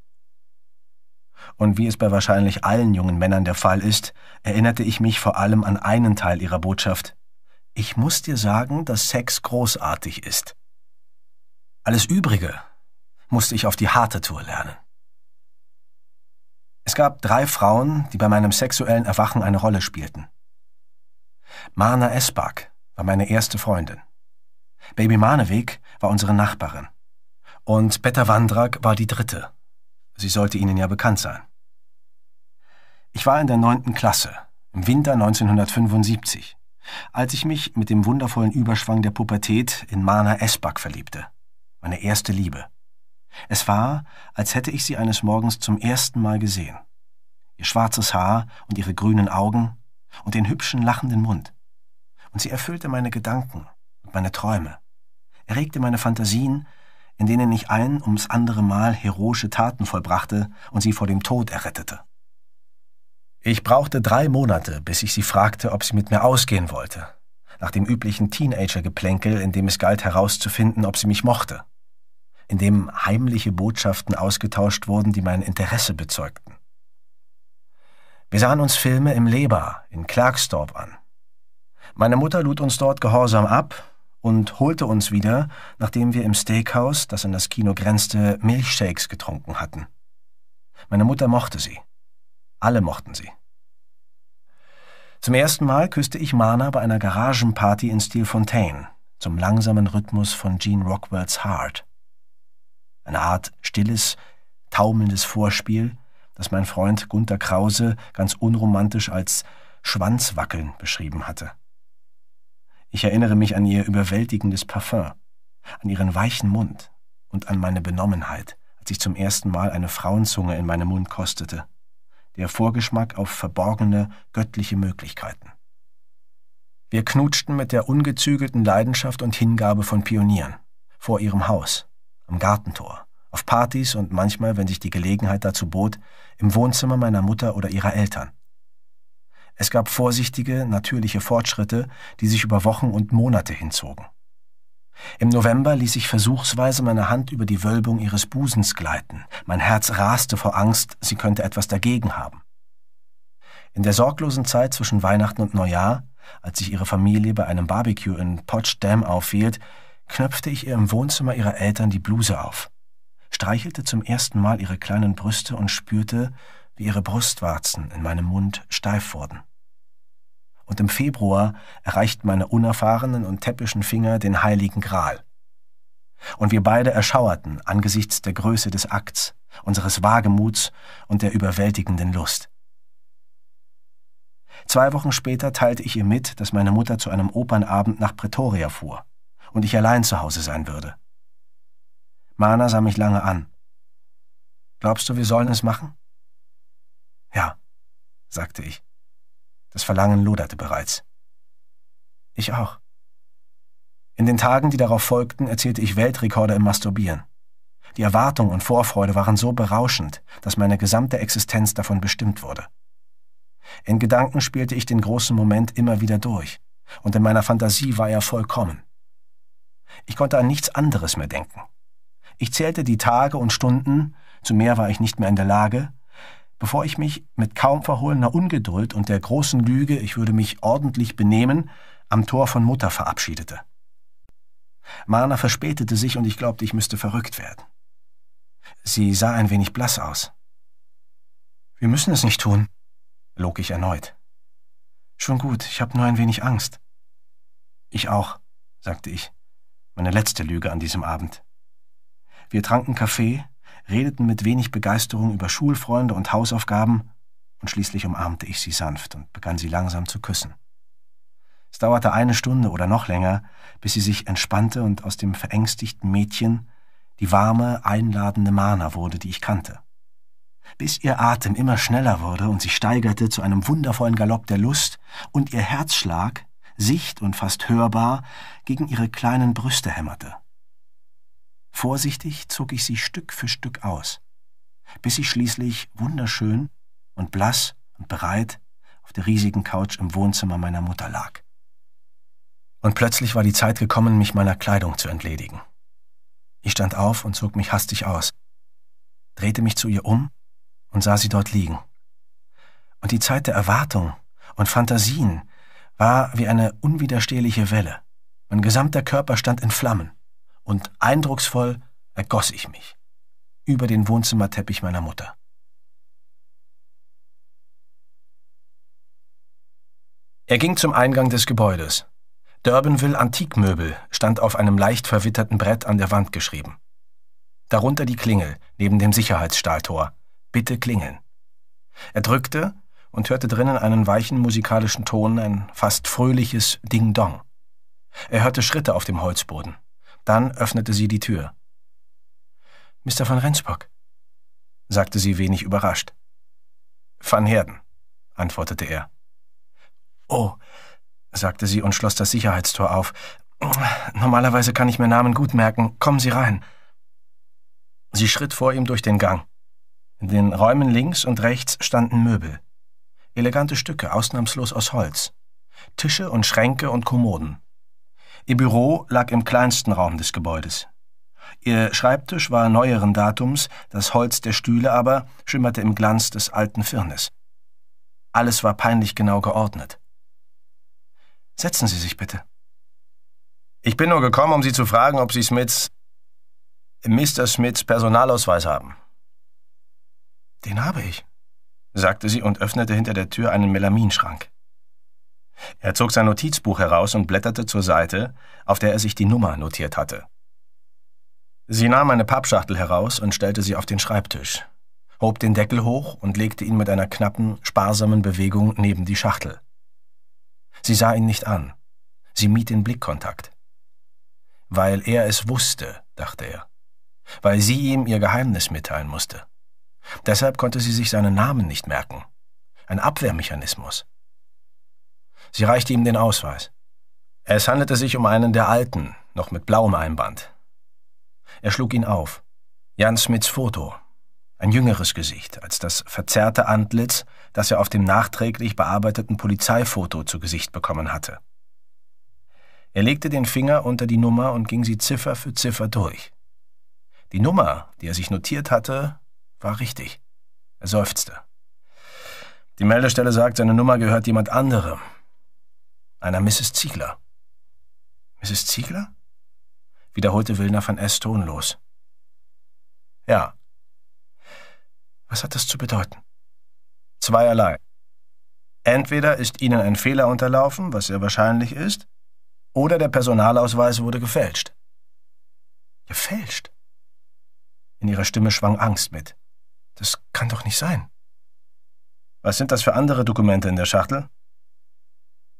Und wie es bei wahrscheinlich allen jungen Männern der Fall ist, erinnerte ich mich vor allem an einen Teil ihrer Botschaft. Ich muss dir sagen, dass Sex großartig ist. Alles Übrige musste ich auf die harte Tour lernen. Es gab drei Frauen, die bei meinem sexuellen Erwachen eine Rolle spielten. Marna Esbach, war meine erste Freundin. Baby Maneweg war unsere Nachbarin. Und Betta Wandrak war die dritte. Sie sollte Ihnen ja bekannt sein. Ich war in der neunten Klasse, im Winter 1975, als ich mich mit dem wundervollen Überschwang der Pubertät in Mana Esbak verliebte. Meine erste Liebe. Es war, als hätte ich sie eines Morgens zum ersten Mal gesehen. Ihr schwarzes Haar und ihre grünen Augen und den hübschen lachenden Mund und sie erfüllte meine Gedanken und meine Träume, erregte meine Fantasien, in denen ich ein ums andere Mal heroische Taten vollbrachte und sie vor dem Tod errettete. Ich brauchte drei Monate, bis ich sie fragte, ob sie mit mir ausgehen wollte, nach dem üblichen Teenager-Geplänkel, in dem es galt herauszufinden, ob sie mich mochte, in dem heimliche Botschaften ausgetauscht wurden, die mein Interesse bezeugten. Wir sahen uns Filme im Leber in Clarksdorf an, meine Mutter lud uns dort gehorsam ab und holte uns wieder, nachdem wir im Steakhouse, das an das Kino grenzte, Milchshakes getrunken hatten. Meine Mutter mochte sie. Alle mochten sie. Zum ersten Mal küsste ich Mana bei einer Garagenparty in Steel Fontaine, zum langsamen Rhythmus von Gene Rockwells Heart. Eine Art stilles, taumelndes Vorspiel, das mein Freund Gunther Krause ganz unromantisch als Schwanzwackeln beschrieben hatte. Ich erinnere mich an ihr überwältigendes Parfüm, an ihren weichen Mund und an meine Benommenheit, als ich zum ersten Mal eine Frauenzunge in meinem Mund kostete. Der Vorgeschmack auf verborgene, göttliche Möglichkeiten. Wir knutschten mit der ungezügelten Leidenschaft und Hingabe von Pionieren. Vor ihrem Haus, am Gartentor, auf Partys und manchmal, wenn sich die Gelegenheit dazu bot, im Wohnzimmer meiner Mutter oder ihrer Eltern. Es gab vorsichtige, natürliche Fortschritte, die sich über Wochen und Monate hinzogen. Im November ließ ich versuchsweise meine Hand über die Wölbung ihres Busens gleiten. Mein Herz raste vor Angst, sie könnte etwas dagegen haben. In der sorglosen Zeit zwischen Weihnachten und Neujahr, als sich ihre Familie bei einem Barbecue in Potsdam aufhielt, knöpfte ich ihr im Wohnzimmer ihrer Eltern die Bluse auf, streichelte zum ersten Mal ihre kleinen Brüste und spürte, wie ihre Brustwarzen in meinem Mund steif wurden. Und im Februar erreichten meine unerfahrenen und täppischen Finger den heiligen Gral. Und wir beide erschauerten angesichts der Größe des Akts, unseres Wagemuts und der überwältigenden Lust. Zwei Wochen später teilte ich ihr mit, dass meine Mutter zu einem Opernabend nach Pretoria fuhr und ich allein zu Hause sein würde. Mana sah mich lange an. Glaubst du, wir sollen es machen? Ja, sagte ich. Das Verlangen loderte bereits. Ich auch. In den Tagen, die darauf folgten, erzählte ich Weltrekorde im Masturbieren. Die Erwartung und Vorfreude waren so berauschend, dass meine gesamte Existenz davon bestimmt wurde. In Gedanken spielte ich den großen Moment immer wieder durch, und in meiner Fantasie war er vollkommen. Ich konnte an nichts anderes mehr denken. Ich zählte die Tage und Stunden, zu mehr war ich nicht mehr in der Lage, bevor ich mich mit kaum verhohlener Ungeduld und der großen Lüge, ich würde mich ordentlich benehmen, am Tor von Mutter verabschiedete. Marner verspätete sich und ich glaubte, ich müsste verrückt werden. Sie sah ein wenig blass aus. Wir müssen es nicht tun, log ich erneut. Schon gut, ich habe nur ein wenig Angst. Ich auch, sagte ich. Meine letzte Lüge an diesem Abend. Wir tranken Kaffee, redeten mit wenig Begeisterung über Schulfreunde und Hausaufgaben, und schließlich umarmte ich sie sanft und begann sie langsam zu küssen. Es dauerte eine Stunde oder noch länger, bis sie sich entspannte und aus dem verängstigten Mädchen die warme, einladende Mana wurde, die ich kannte. Bis ihr Atem immer schneller wurde und sich steigerte zu einem wundervollen Galopp der Lust und ihr Herzschlag, sicht und fast hörbar, gegen ihre kleinen Brüste hämmerte. Vorsichtig zog ich sie Stück für Stück aus, bis ich schließlich wunderschön und blass und bereit auf der riesigen Couch im Wohnzimmer meiner Mutter lag. Und plötzlich war die Zeit gekommen, mich meiner Kleidung zu entledigen. Ich stand auf und zog mich hastig aus, drehte mich zu ihr um und sah sie dort liegen. Und die Zeit der Erwartung und Fantasien war wie eine unwiderstehliche Welle. Mein gesamter Körper stand in Flammen und eindrucksvoll ergoss ich mich über den Wohnzimmerteppich meiner Mutter. Er ging zum Eingang des Gebäudes. Durbanville Antikmöbel stand auf einem leicht verwitterten Brett an der Wand geschrieben. Darunter die Klingel neben dem Sicherheitsstahltor. Bitte klingeln. Er drückte und hörte drinnen einen weichen musikalischen Ton, ein fast fröhliches Ding-Dong. Er hörte Schritte auf dem Holzboden. Dann öffnete sie die Tür. Mr. von Rensburg, sagte sie wenig überrascht. Van Herden, antwortete er. Oh, sagte sie und schloss das Sicherheitstor auf. Normalerweise kann ich mir Namen gut merken. Kommen Sie rein. Sie schritt vor ihm durch den Gang. In den Räumen links und rechts standen Möbel. Elegante Stücke, ausnahmslos aus Holz. Tische und Schränke und Kommoden. Ihr Büro lag im kleinsten Raum des Gebäudes. Ihr Schreibtisch war neueren Datums, das Holz der Stühle aber schimmerte im Glanz des alten Firnes. Alles war peinlich genau geordnet. Setzen Sie sich bitte. Ich bin nur gekommen, um Sie zu fragen, ob Sie Smiths, Mr. Smiths Personalausweis haben. Den habe ich, sagte sie und öffnete hinter der Tür einen Melaminschrank. Er zog sein Notizbuch heraus und blätterte zur Seite, auf der er sich die Nummer notiert hatte. Sie nahm eine Pappschachtel heraus und stellte sie auf den Schreibtisch, hob den Deckel hoch und legte ihn mit einer knappen, sparsamen Bewegung neben die Schachtel. Sie sah ihn nicht an. Sie mied den Blickkontakt. Weil er es wusste, dachte er. Weil sie ihm ihr Geheimnis mitteilen musste. Deshalb konnte sie sich seinen Namen nicht merken. Ein Abwehrmechanismus. Sie reichte ihm den Ausweis. Es handelte sich um einen der alten, noch mit blauem Einband. Er schlug ihn auf. Jan Smiths Foto. Ein jüngeres Gesicht als das verzerrte Antlitz, das er auf dem nachträglich bearbeiteten Polizeifoto zu Gesicht bekommen hatte. Er legte den Finger unter die Nummer und ging sie Ziffer für Ziffer durch. Die Nummer, die er sich notiert hatte, war richtig. Er seufzte. Die Meldestelle sagt, seine Nummer gehört jemand anderem einer Mrs. Ziegler. Mrs. Ziegler? wiederholte Wilner von S. tonlos. Ja. Was hat das zu bedeuten? Zweierlei. Entweder ist Ihnen ein Fehler unterlaufen, was sehr wahrscheinlich ist, oder der Personalausweis wurde gefälscht. Gefälscht? In ihrer Stimme schwang Angst mit. Das kann doch nicht sein. Was sind das für andere Dokumente in der Schachtel?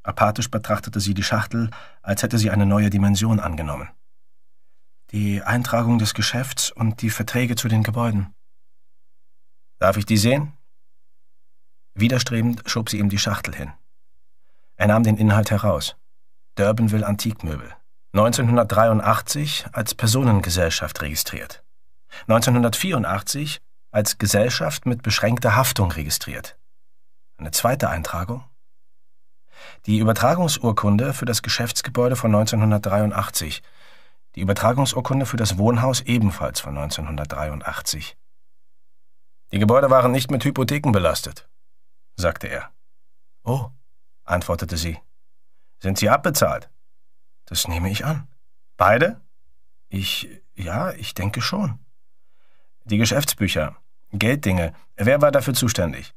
Apathisch betrachtete sie die Schachtel, als hätte sie eine neue Dimension angenommen. Die Eintragung des Geschäfts und die Verträge zu den Gebäuden. Darf ich die sehen? Widerstrebend schob sie ihm die Schachtel hin. Er nahm den Inhalt heraus. Durbanville Antikmöbel. 1983 als Personengesellschaft registriert. 1984 als Gesellschaft mit beschränkter Haftung registriert. Eine zweite Eintragung die Übertragungsurkunde für das Geschäftsgebäude von 1983. Die Übertragungsurkunde für das Wohnhaus ebenfalls von 1983. Die Gebäude waren nicht mit Hypotheken belastet, sagte er. Oh, antwortete sie. Sind sie abbezahlt? Das nehme ich an. Beide? Ich, ja, ich denke schon. Die Geschäftsbücher, Gelddinge, wer war dafür zuständig?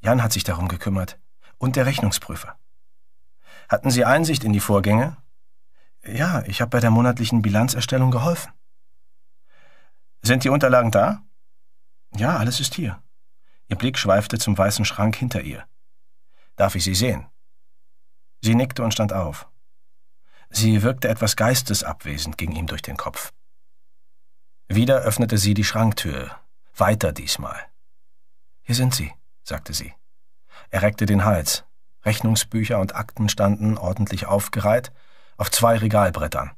Jan hat sich darum gekümmert und der Rechnungsprüfer. Hatten Sie Einsicht in die Vorgänge? Ja, ich habe bei der monatlichen Bilanzerstellung geholfen. Sind die Unterlagen da? Ja, alles ist hier. Ihr Blick schweifte zum weißen Schrank hinter ihr. Darf ich Sie sehen? Sie nickte und stand auf. Sie wirkte etwas geistesabwesend, ging ihm durch den Kopf. Wieder öffnete sie die Schranktür, weiter diesmal. Hier sind Sie, sagte sie. Er reckte den Hals. Rechnungsbücher und Akten standen, ordentlich aufgereiht, auf zwei Regalbrettern.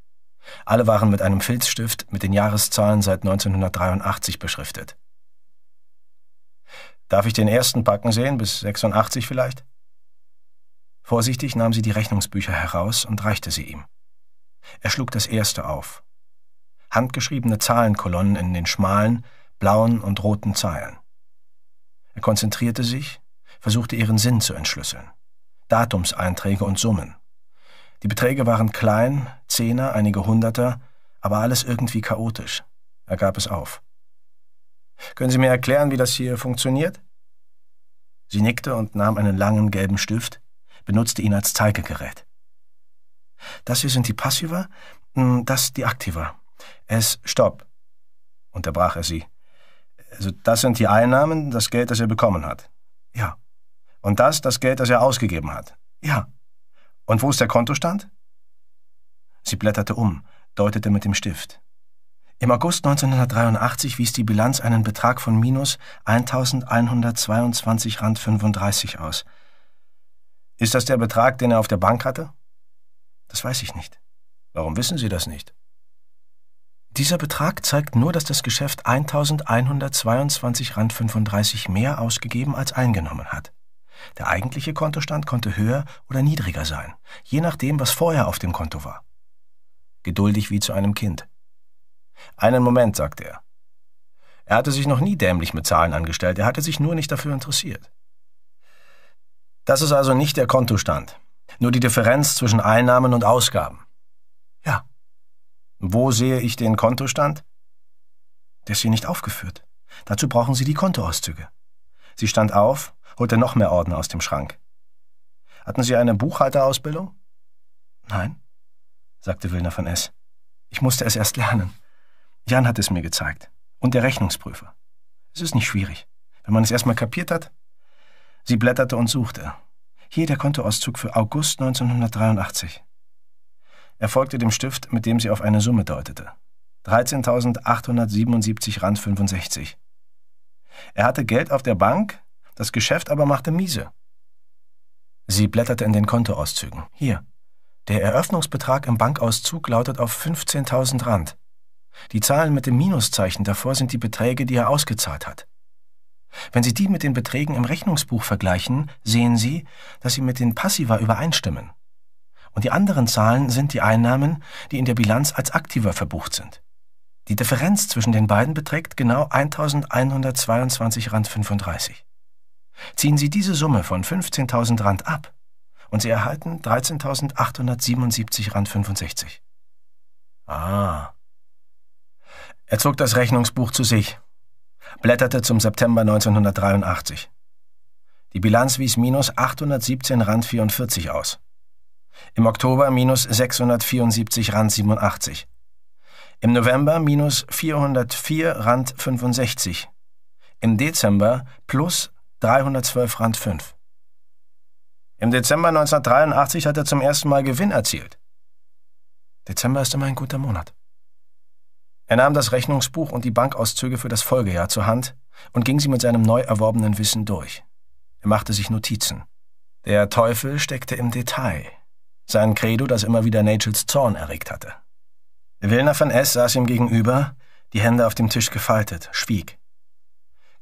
Alle waren mit einem Filzstift mit den Jahreszahlen seit 1983 beschriftet. Darf ich den ersten Packen sehen, bis 86 vielleicht? Vorsichtig nahm sie die Rechnungsbücher heraus und reichte sie ihm. Er schlug das erste auf. Handgeschriebene Zahlenkolonnen in den schmalen, blauen und roten Zeilen. Er konzentrierte sich, versuchte ihren Sinn zu entschlüsseln. Datumseinträge und Summen. Die Beträge waren klein, Zehner, einige Hunderter, aber alles irgendwie chaotisch. Er gab es auf. Können Sie mir erklären, wie das hier funktioniert? Sie nickte und nahm einen langen gelben Stift, benutzte ihn als Zeigegerät. Das hier sind die Passiva, hm, das die Aktiva. Es stopp, unterbrach er sie. Also das sind die Einnahmen, das Geld, das er bekommen hat. Ja. Und das, das Geld, das er ausgegeben hat. Ja. Und wo ist der Kontostand? Sie blätterte um, deutete mit dem Stift. Im August 1983 wies die Bilanz einen Betrag von minus 1122 Rand 35 aus. Ist das der Betrag, den er auf der Bank hatte? Das weiß ich nicht. Warum wissen Sie das nicht? Dieser Betrag zeigt nur, dass das Geschäft 1122 Rand 35 mehr ausgegeben als eingenommen hat. Der eigentliche Kontostand konnte höher oder niedriger sein, je nachdem, was vorher auf dem Konto war. Geduldig wie zu einem Kind. Einen Moment, sagte er. Er hatte sich noch nie dämlich mit Zahlen angestellt, er hatte sich nur nicht dafür interessiert. Das ist also nicht der Kontostand, nur die Differenz zwischen Einnahmen und Ausgaben. Ja. Wo sehe ich den Kontostand? Der ist hier nicht aufgeführt. Dazu brauchen Sie die Kontoauszüge. Sie stand auf, holte noch mehr Orden aus dem Schrank. Hatten Sie eine Buchhalterausbildung? Nein, sagte Wilner von S. Ich musste es erst lernen. Jan hat es mir gezeigt. Und der Rechnungsprüfer. Es ist nicht schwierig, wenn man es erstmal kapiert hat. Sie blätterte und suchte. Hier der Kontoauszug für August 1983. Er folgte dem Stift, mit dem sie auf eine Summe deutete. 13.877 Rand 65. Er hatte Geld auf der Bank das Geschäft aber machte miese. Sie blätterte in den Kontoauszügen. Hier. Der Eröffnungsbetrag im Bankauszug lautet auf 15.000 Rand. Die Zahlen mit dem Minuszeichen davor sind die Beträge, die er ausgezahlt hat. Wenn Sie die mit den Beträgen im Rechnungsbuch vergleichen, sehen Sie, dass sie mit den Passiva übereinstimmen. Und die anderen Zahlen sind die Einnahmen, die in der Bilanz als Aktiva verbucht sind. Die Differenz zwischen den beiden beträgt genau 1.122,35 Rand 35. Ziehen Sie diese Summe von 15.000 Rand ab und Sie erhalten 13.877 Rand 65. Ah. Er zog das Rechnungsbuch zu sich, blätterte zum September 1983. Die Bilanz wies minus 817 Rand 44 aus. Im Oktober minus 674 Rand 87. Im November minus 404 Rand 65. Im Dezember plus 312 Rand 5. Im Dezember 1983 hat er zum ersten Mal Gewinn erzielt. Dezember ist immer ein guter Monat. Er nahm das Rechnungsbuch und die Bankauszüge für das Folgejahr zur Hand und ging sie mit seinem neu erworbenen Wissen durch. Er machte sich Notizen. Der Teufel steckte im Detail. Sein Credo, das immer wieder Nachels Zorn erregt hatte. Wilner von S. saß ihm gegenüber, die Hände auf dem Tisch gefaltet, schwieg.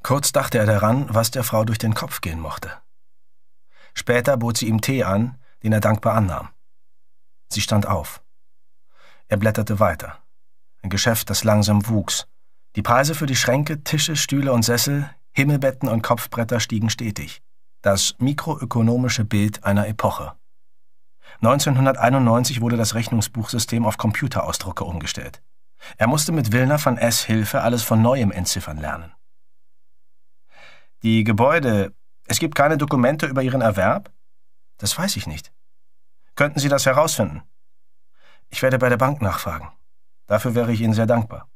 Kurz dachte er daran, was der Frau durch den Kopf gehen mochte. Später bot sie ihm Tee an, den er dankbar annahm. Sie stand auf. Er blätterte weiter. Ein Geschäft, das langsam wuchs. Die Preise für die Schränke, Tische, Stühle und Sessel, Himmelbetten und Kopfbretter stiegen stetig. Das mikroökonomische Bild einer Epoche. 1991 wurde das Rechnungsbuchsystem auf Computerausdrucke umgestellt. Er musste mit Wilner von S. Hilfe alles von neuem entziffern lernen. Die Gebäude, es gibt keine Dokumente über Ihren Erwerb? Das weiß ich nicht. Könnten Sie das herausfinden? Ich werde bei der Bank nachfragen. Dafür wäre ich Ihnen sehr dankbar.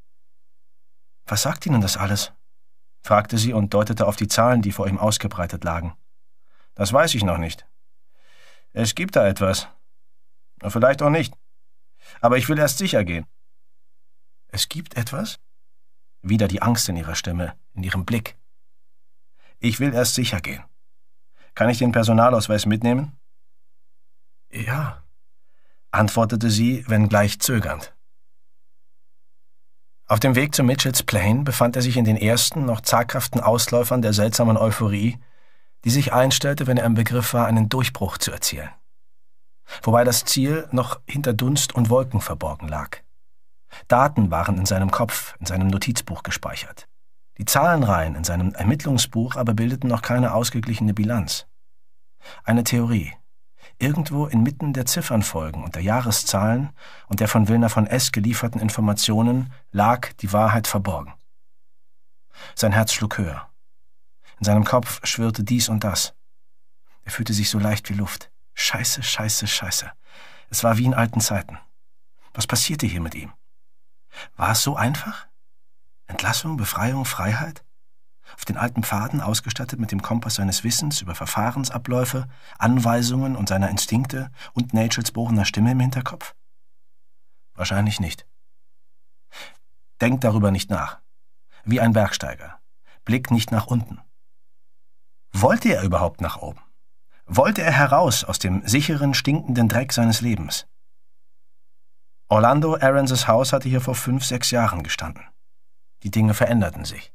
Was sagt Ihnen das alles? fragte sie und deutete auf die Zahlen, die vor ihm ausgebreitet lagen. Das weiß ich noch nicht. Es gibt da etwas. Vielleicht auch nicht. Aber ich will erst sicher gehen. Es gibt etwas? Wieder die Angst in ihrer Stimme, in ihrem Blick. Ich will erst sicher gehen. Kann ich den Personalausweis mitnehmen? Ja, antwortete sie, wenngleich zögernd. Auf dem Weg zu Mitchells Plain befand er sich in den ersten, noch zaghaften Ausläufern der seltsamen Euphorie, die sich einstellte, wenn er im Begriff war, einen Durchbruch zu erzielen. Wobei das Ziel noch hinter Dunst und Wolken verborgen lag. Daten waren in seinem Kopf, in seinem Notizbuch gespeichert. Die Zahlenreihen in seinem Ermittlungsbuch aber bildeten noch keine ausgeglichene Bilanz. Eine Theorie. Irgendwo inmitten der Ziffernfolgen und der Jahreszahlen und der von Wilner von S. gelieferten Informationen lag die Wahrheit verborgen. Sein Herz schlug höher. In seinem Kopf schwirrte dies und das. Er fühlte sich so leicht wie Luft. Scheiße, scheiße, scheiße. Es war wie in alten Zeiten. Was passierte hier mit ihm? War es so einfach? Entlassung, Befreiung, Freiheit? Auf den alten Pfaden, ausgestattet mit dem Kompass seines Wissens über Verfahrensabläufe, Anweisungen und seiner Instinkte und Nachels bohrender Stimme im Hinterkopf? Wahrscheinlich nicht. Denk darüber nicht nach. Wie ein Bergsteiger. Blick nicht nach unten. Wollte er überhaupt nach oben? Wollte er heraus aus dem sicheren, stinkenden Dreck seines Lebens? Orlando Aarons Haus hatte hier vor fünf, sechs Jahren gestanden. Die Dinge veränderten sich.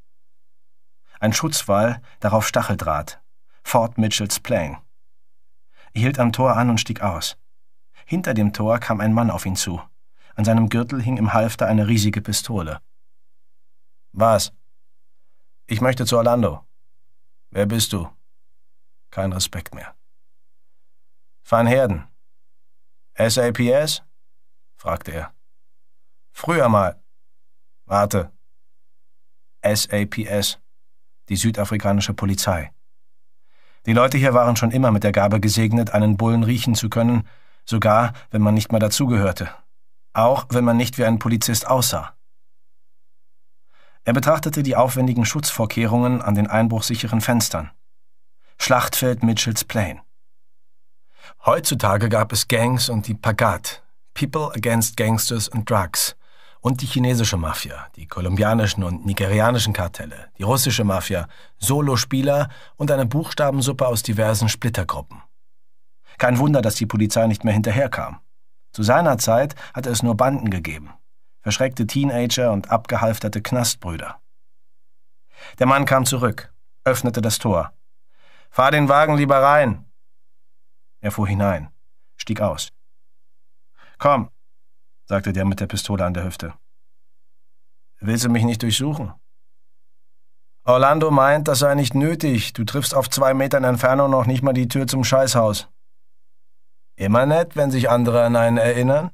Ein Schutzwall, darauf Stacheldraht. Fort Mitchells Plain. Er hielt am Tor an und stieg aus. Hinter dem Tor kam ein Mann auf ihn zu. An seinem Gürtel hing im Halfter eine riesige Pistole. Was? Ich möchte zu Orlando. Wer bist du? Kein Respekt mehr. Van Herden. SAPS? fragte er. Früher mal. Warte. SAPS, die südafrikanische Polizei. Die Leute hier waren schon immer mit der Gabe gesegnet, einen Bullen riechen zu können, sogar wenn man nicht mal dazugehörte, auch wenn man nicht wie ein Polizist aussah. Er betrachtete die aufwendigen Schutzvorkehrungen an den einbruchsicheren Fenstern. Schlachtfeld Mitchells Plain. Heutzutage gab es Gangs und die Pagat, People Against Gangsters and Drugs, und die chinesische Mafia, die kolumbianischen und nigerianischen Kartelle, die russische Mafia, Solospieler und eine Buchstabensuppe aus diversen Splittergruppen. Kein Wunder, dass die Polizei nicht mehr hinterherkam. Zu seiner Zeit hatte es nur Banden gegeben, verschreckte Teenager und abgehalfterte Knastbrüder. Der Mann kam zurück, öffnete das Tor. Fahr den Wagen lieber rein. Er fuhr hinein, stieg aus. Komm, sagte der mit der Pistole an der Hüfte. Willst du mich nicht durchsuchen? Orlando meint, das sei nicht nötig. Du triffst auf zwei Metern Entfernung noch nicht mal die Tür zum Scheißhaus. Immer nett, wenn sich andere an einen erinnern.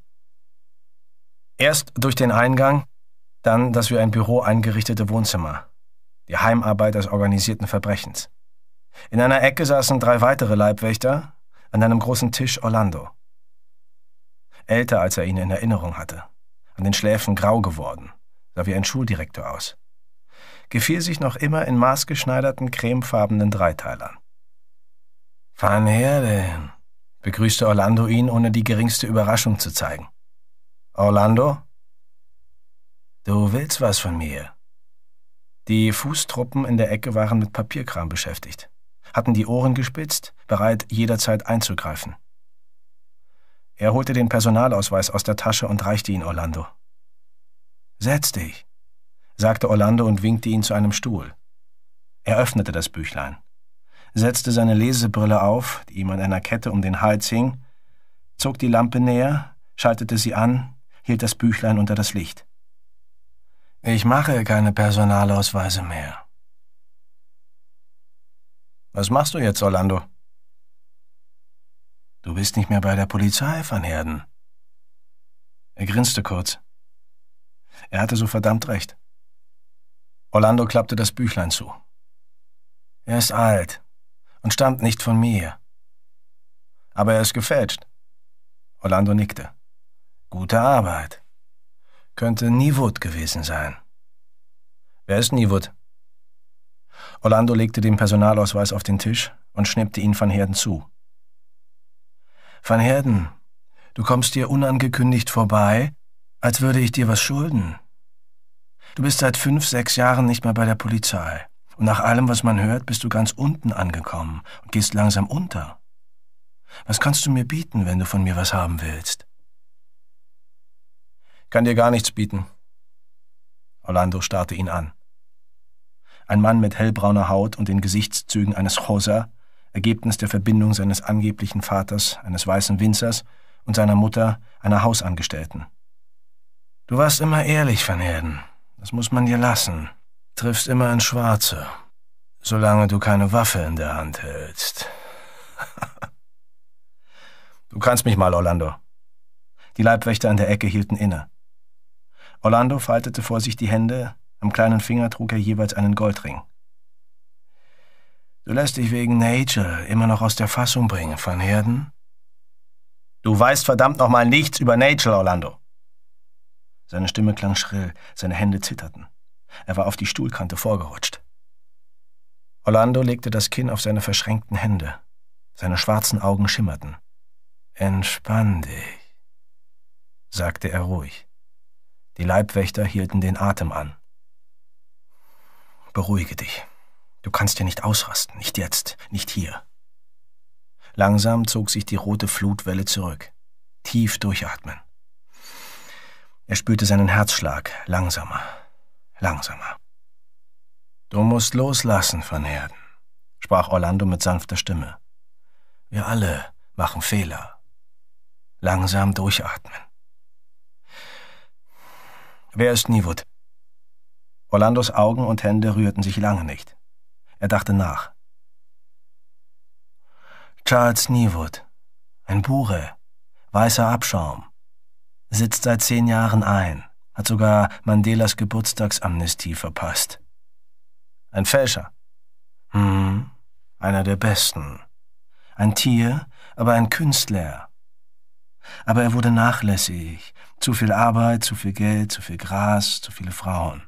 Erst durch den Eingang, dann das für ein Büro eingerichtete Wohnzimmer. Die Heimarbeit des organisierten Verbrechens. In einer Ecke saßen drei weitere Leibwächter, an einem großen Tisch Orlando älter als er ihn in Erinnerung hatte, an den Schläfen grau geworden, sah wie ein Schuldirektor aus, gefiel sich noch immer in maßgeschneiderten cremefarbenen Dreiteilern. Van Herden, begrüßte Orlando ihn, ohne die geringste Überraschung zu zeigen. Orlando? Du willst was von mir? Die Fußtruppen in der Ecke waren mit Papierkram beschäftigt, hatten die Ohren gespitzt, bereit jederzeit einzugreifen. Er holte den Personalausweis aus der Tasche und reichte ihn Orlando. Setz dich, sagte Orlando und winkte ihn zu einem Stuhl. Er öffnete das Büchlein, setzte seine Lesebrille auf, die ihm an einer Kette um den Hals hing, zog die Lampe näher, schaltete sie an, hielt das Büchlein unter das Licht. Ich mache keine Personalausweise mehr. Was machst du jetzt, Orlando? Du bist nicht mehr bei der Polizei, Van Herden. Er grinste kurz. Er hatte so verdammt recht. Orlando klappte das Büchlein zu. Er ist alt und stammt nicht von mir. Aber er ist gefälscht. Orlando nickte. Gute Arbeit. Könnte Niewood gewesen sein. Wer ist Niewood? Orlando legte den Personalausweis auf den Tisch und schnippte ihn Van Herden zu. Van Herden, du kommst hier unangekündigt vorbei, als würde ich dir was schulden. Du bist seit fünf, sechs Jahren nicht mehr bei der Polizei. Und nach allem, was man hört, bist du ganz unten angekommen und gehst langsam unter. Was kannst du mir bieten, wenn du von mir was haben willst? Kann dir gar nichts bieten. Orlando starrte ihn an. Ein Mann mit hellbrauner Haut und den Gesichtszügen eines Chosa Ergebnis der Verbindung seines angeblichen Vaters, eines weißen Winzers, und seiner Mutter, einer Hausangestellten. Du warst immer ehrlich, Van Herden. Das muss man dir lassen. Triffst immer ins Schwarze, solange du keine Waffe in der Hand hältst. [LAUGHS] du kannst mich mal, Orlando. Die Leibwächter an der Ecke hielten inne. Orlando faltete vor sich die Hände, am kleinen Finger trug er jeweils einen Goldring. Du lässt dich wegen Nature immer noch aus der Fassung bringen, Van Herden. Du weißt verdammt nochmal nichts über Nature, Orlando. Seine Stimme klang schrill, seine Hände zitterten. Er war auf die Stuhlkante vorgerutscht. Orlando legte das Kinn auf seine verschränkten Hände. Seine schwarzen Augen schimmerten. Entspann dich, sagte er ruhig. Die Leibwächter hielten den Atem an. Beruhige dich. Du kannst ja nicht ausrasten, nicht jetzt, nicht hier. Langsam zog sich die rote Flutwelle zurück. Tief durchatmen. Er spürte seinen Herzschlag, langsamer, langsamer. Du musst loslassen, Van Herden, sprach Orlando mit sanfter Stimme. Wir alle machen Fehler. Langsam durchatmen. Wer ist Niewut? Orlandos Augen und Hände rührten sich lange nicht. Er dachte nach. Charles Newood, ein Bure, weißer Abschaum, sitzt seit zehn Jahren ein, hat sogar Mandelas Geburtstagsamnestie verpasst. Ein Fälscher. Hm, einer der Besten. Ein Tier, aber ein Künstler. Aber er wurde nachlässig. Zu viel Arbeit, zu viel Geld, zu viel Gras, zu viele Frauen.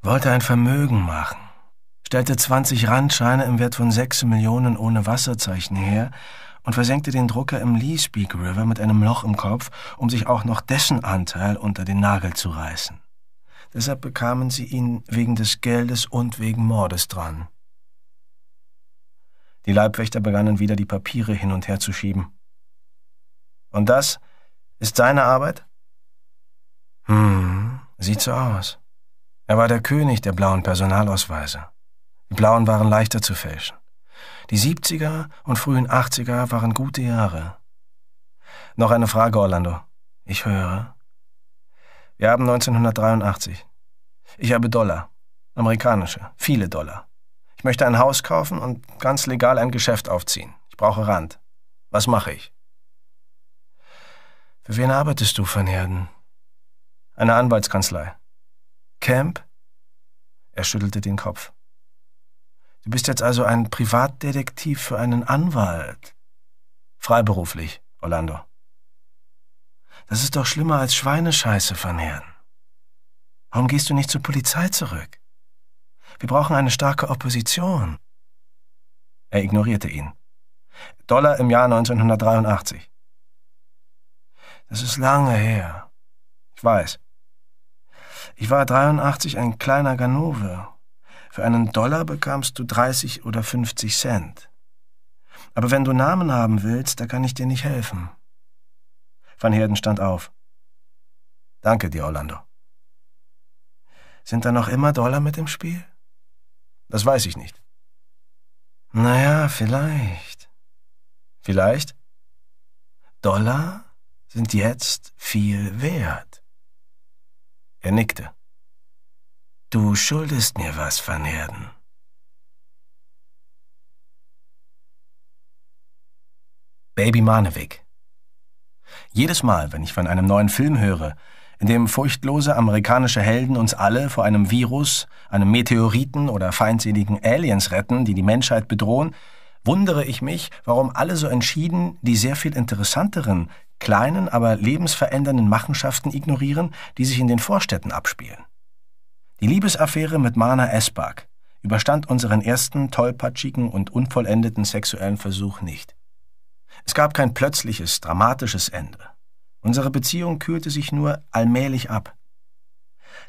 Wollte ein Vermögen machen stellte 20 Randscheine im Wert von 6 Millionen ohne Wasserzeichen her und versenkte den Drucker im Leespeak River mit einem Loch im Kopf, um sich auch noch dessen Anteil unter den Nagel zu reißen. Deshalb bekamen sie ihn wegen des Geldes und wegen Mordes dran. Die Leibwächter begannen wieder die Papiere hin und her zu schieben. Und das ist seine Arbeit? Hm, sieht so aus. Er war der König der blauen Personalausweise. Die blauen waren leichter zu fälschen. Die 70er und frühen 80er waren gute Jahre. Noch eine Frage, Orlando. Ich höre. Wir haben 1983. Ich habe Dollar. Amerikanische. Viele Dollar. Ich möchte ein Haus kaufen und ganz legal ein Geschäft aufziehen. Ich brauche Rand. Was mache ich? Für wen arbeitest du, Van Herden? Eine Anwaltskanzlei. Camp? Er schüttelte den Kopf. Du bist jetzt also ein Privatdetektiv für einen Anwalt. Freiberuflich, Orlando. Das ist doch schlimmer als Schweinescheiße vernehren. Warum gehst du nicht zur Polizei zurück? Wir brauchen eine starke Opposition. Er ignorierte ihn. Dollar im Jahr 1983. Das ist lange her. Ich weiß. Ich war 83 ein kleiner Ganove, für einen Dollar bekamst du 30 oder 50 Cent. Aber wenn du Namen haben willst, da kann ich dir nicht helfen. Van Herden stand auf. Danke dir, Orlando. Sind da noch immer Dollar mit im Spiel? Das weiß ich nicht. Naja, vielleicht. Vielleicht? Dollar sind jetzt viel wert. Er nickte. Du schuldest mir was, Van Herden. Baby Manewig. Jedes Mal, wenn ich von einem neuen Film höre, in dem furchtlose amerikanische Helden uns alle vor einem Virus, einem Meteoriten oder feindseligen Aliens retten, die die Menschheit bedrohen, wundere ich mich, warum alle so entschieden die sehr viel interessanteren, kleinen, aber lebensverändernden Machenschaften ignorieren, die sich in den Vorstädten abspielen. Die Liebesaffäre mit Mana Espark überstand unseren ersten tollpatschigen und unvollendeten sexuellen Versuch nicht. Es gab kein plötzliches, dramatisches Ende. Unsere Beziehung kühlte sich nur allmählich ab.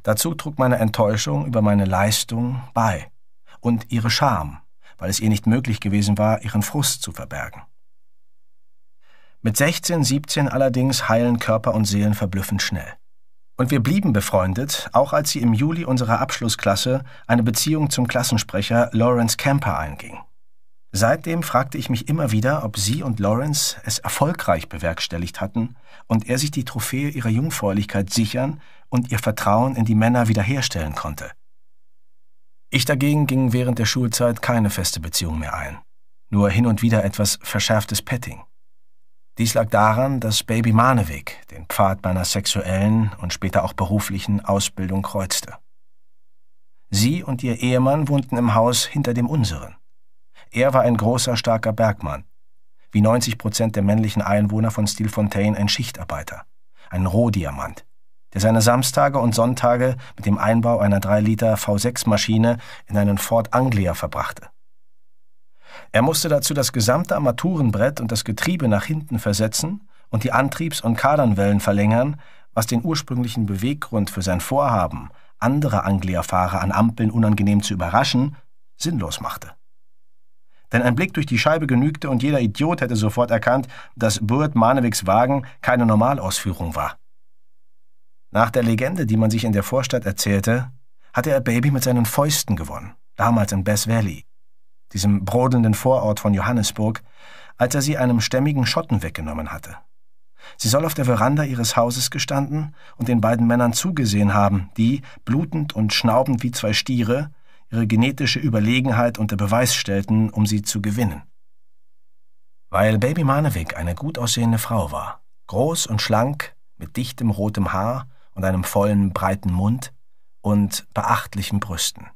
Dazu trug meine Enttäuschung über meine Leistung bei und ihre Scham, weil es ihr nicht möglich gewesen war, ihren Frust zu verbergen. Mit 16, 17 allerdings heilen Körper und Seelen verblüffend schnell. Und wir blieben befreundet, auch als sie im Juli unserer Abschlussklasse eine Beziehung zum Klassensprecher Lawrence Camper einging. Seitdem fragte ich mich immer wieder, ob sie und Lawrence es erfolgreich bewerkstelligt hatten und er sich die Trophäe ihrer Jungfräulichkeit sichern und ihr Vertrauen in die Männer wiederherstellen konnte. Ich dagegen ging während der Schulzeit keine feste Beziehung mehr ein, nur hin und wieder etwas verschärftes Petting. Dies lag daran, dass Baby Manewig den Pfad meiner sexuellen und später auch beruflichen Ausbildung kreuzte. Sie und ihr Ehemann wohnten im Haus hinter dem unseren. Er war ein großer, starker Bergmann, wie 90 Prozent der männlichen Einwohner von Stilfontein ein Schichtarbeiter, ein Rohdiamant, der seine Samstage und Sonntage mit dem Einbau einer 3-Liter V6-Maschine in einen Ford Anglia verbrachte. Er musste dazu das gesamte Armaturenbrett und das Getriebe nach hinten versetzen und die Antriebs- und Kadernwellen verlängern, was den ursprünglichen Beweggrund für sein Vorhaben, andere Anglierfahrer an Ampeln unangenehm zu überraschen, sinnlos machte. Denn ein Blick durch die Scheibe genügte und jeder Idiot hätte sofort erkannt, dass Burt Manewiks Wagen keine Normalausführung war. Nach der Legende, die man sich in der Vorstadt erzählte, hatte er Baby mit seinen Fäusten gewonnen, damals in Bess Valley diesem brodelnden Vorort von Johannesburg, als er sie einem stämmigen Schotten weggenommen hatte. Sie soll auf der Veranda ihres Hauses gestanden und den beiden Männern zugesehen haben, die, blutend und schnaubend wie zwei Stiere, ihre genetische Überlegenheit unter Beweis stellten, um sie zu gewinnen. Weil Baby Manewig eine gut aussehende Frau war, groß und schlank, mit dichtem rotem Haar und einem vollen, breiten Mund und beachtlichen Brüsten.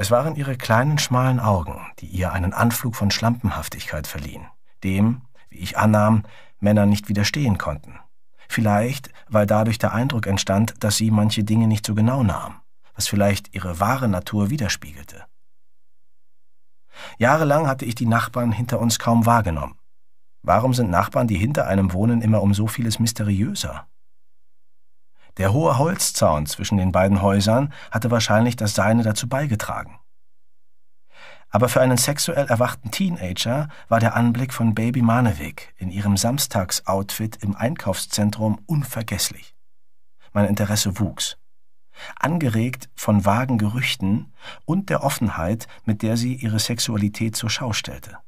Es waren ihre kleinen, schmalen Augen, die ihr einen Anflug von Schlampenhaftigkeit verliehen, dem, wie ich annahm, Männer nicht widerstehen konnten. Vielleicht, weil dadurch der Eindruck entstand, dass sie manche Dinge nicht so genau nahm, was vielleicht ihre wahre Natur widerspiegelte. Jahrelang hatte ich die Nachbarn hinter uns kaum wahrgenommen. Warum sind Nachbarn, die hinter einem wohnen, immer um so vieles mysteriöser? Der hohe Holzzaun zwischen den beiden Häusern hatte wahrscheinlich das Seine dazu beigetragen. Aber für einen sexuell erwachten Teenager war der Anblick von Baby Manewig in ihrem Samstagsoutfit im Einkaufszentrum unvergesslich. Mein Interesse wuchs. Angeregt von vagen Gerüchten und der Offenheit, mit der sie ihre Sexualität zur Schau stellte.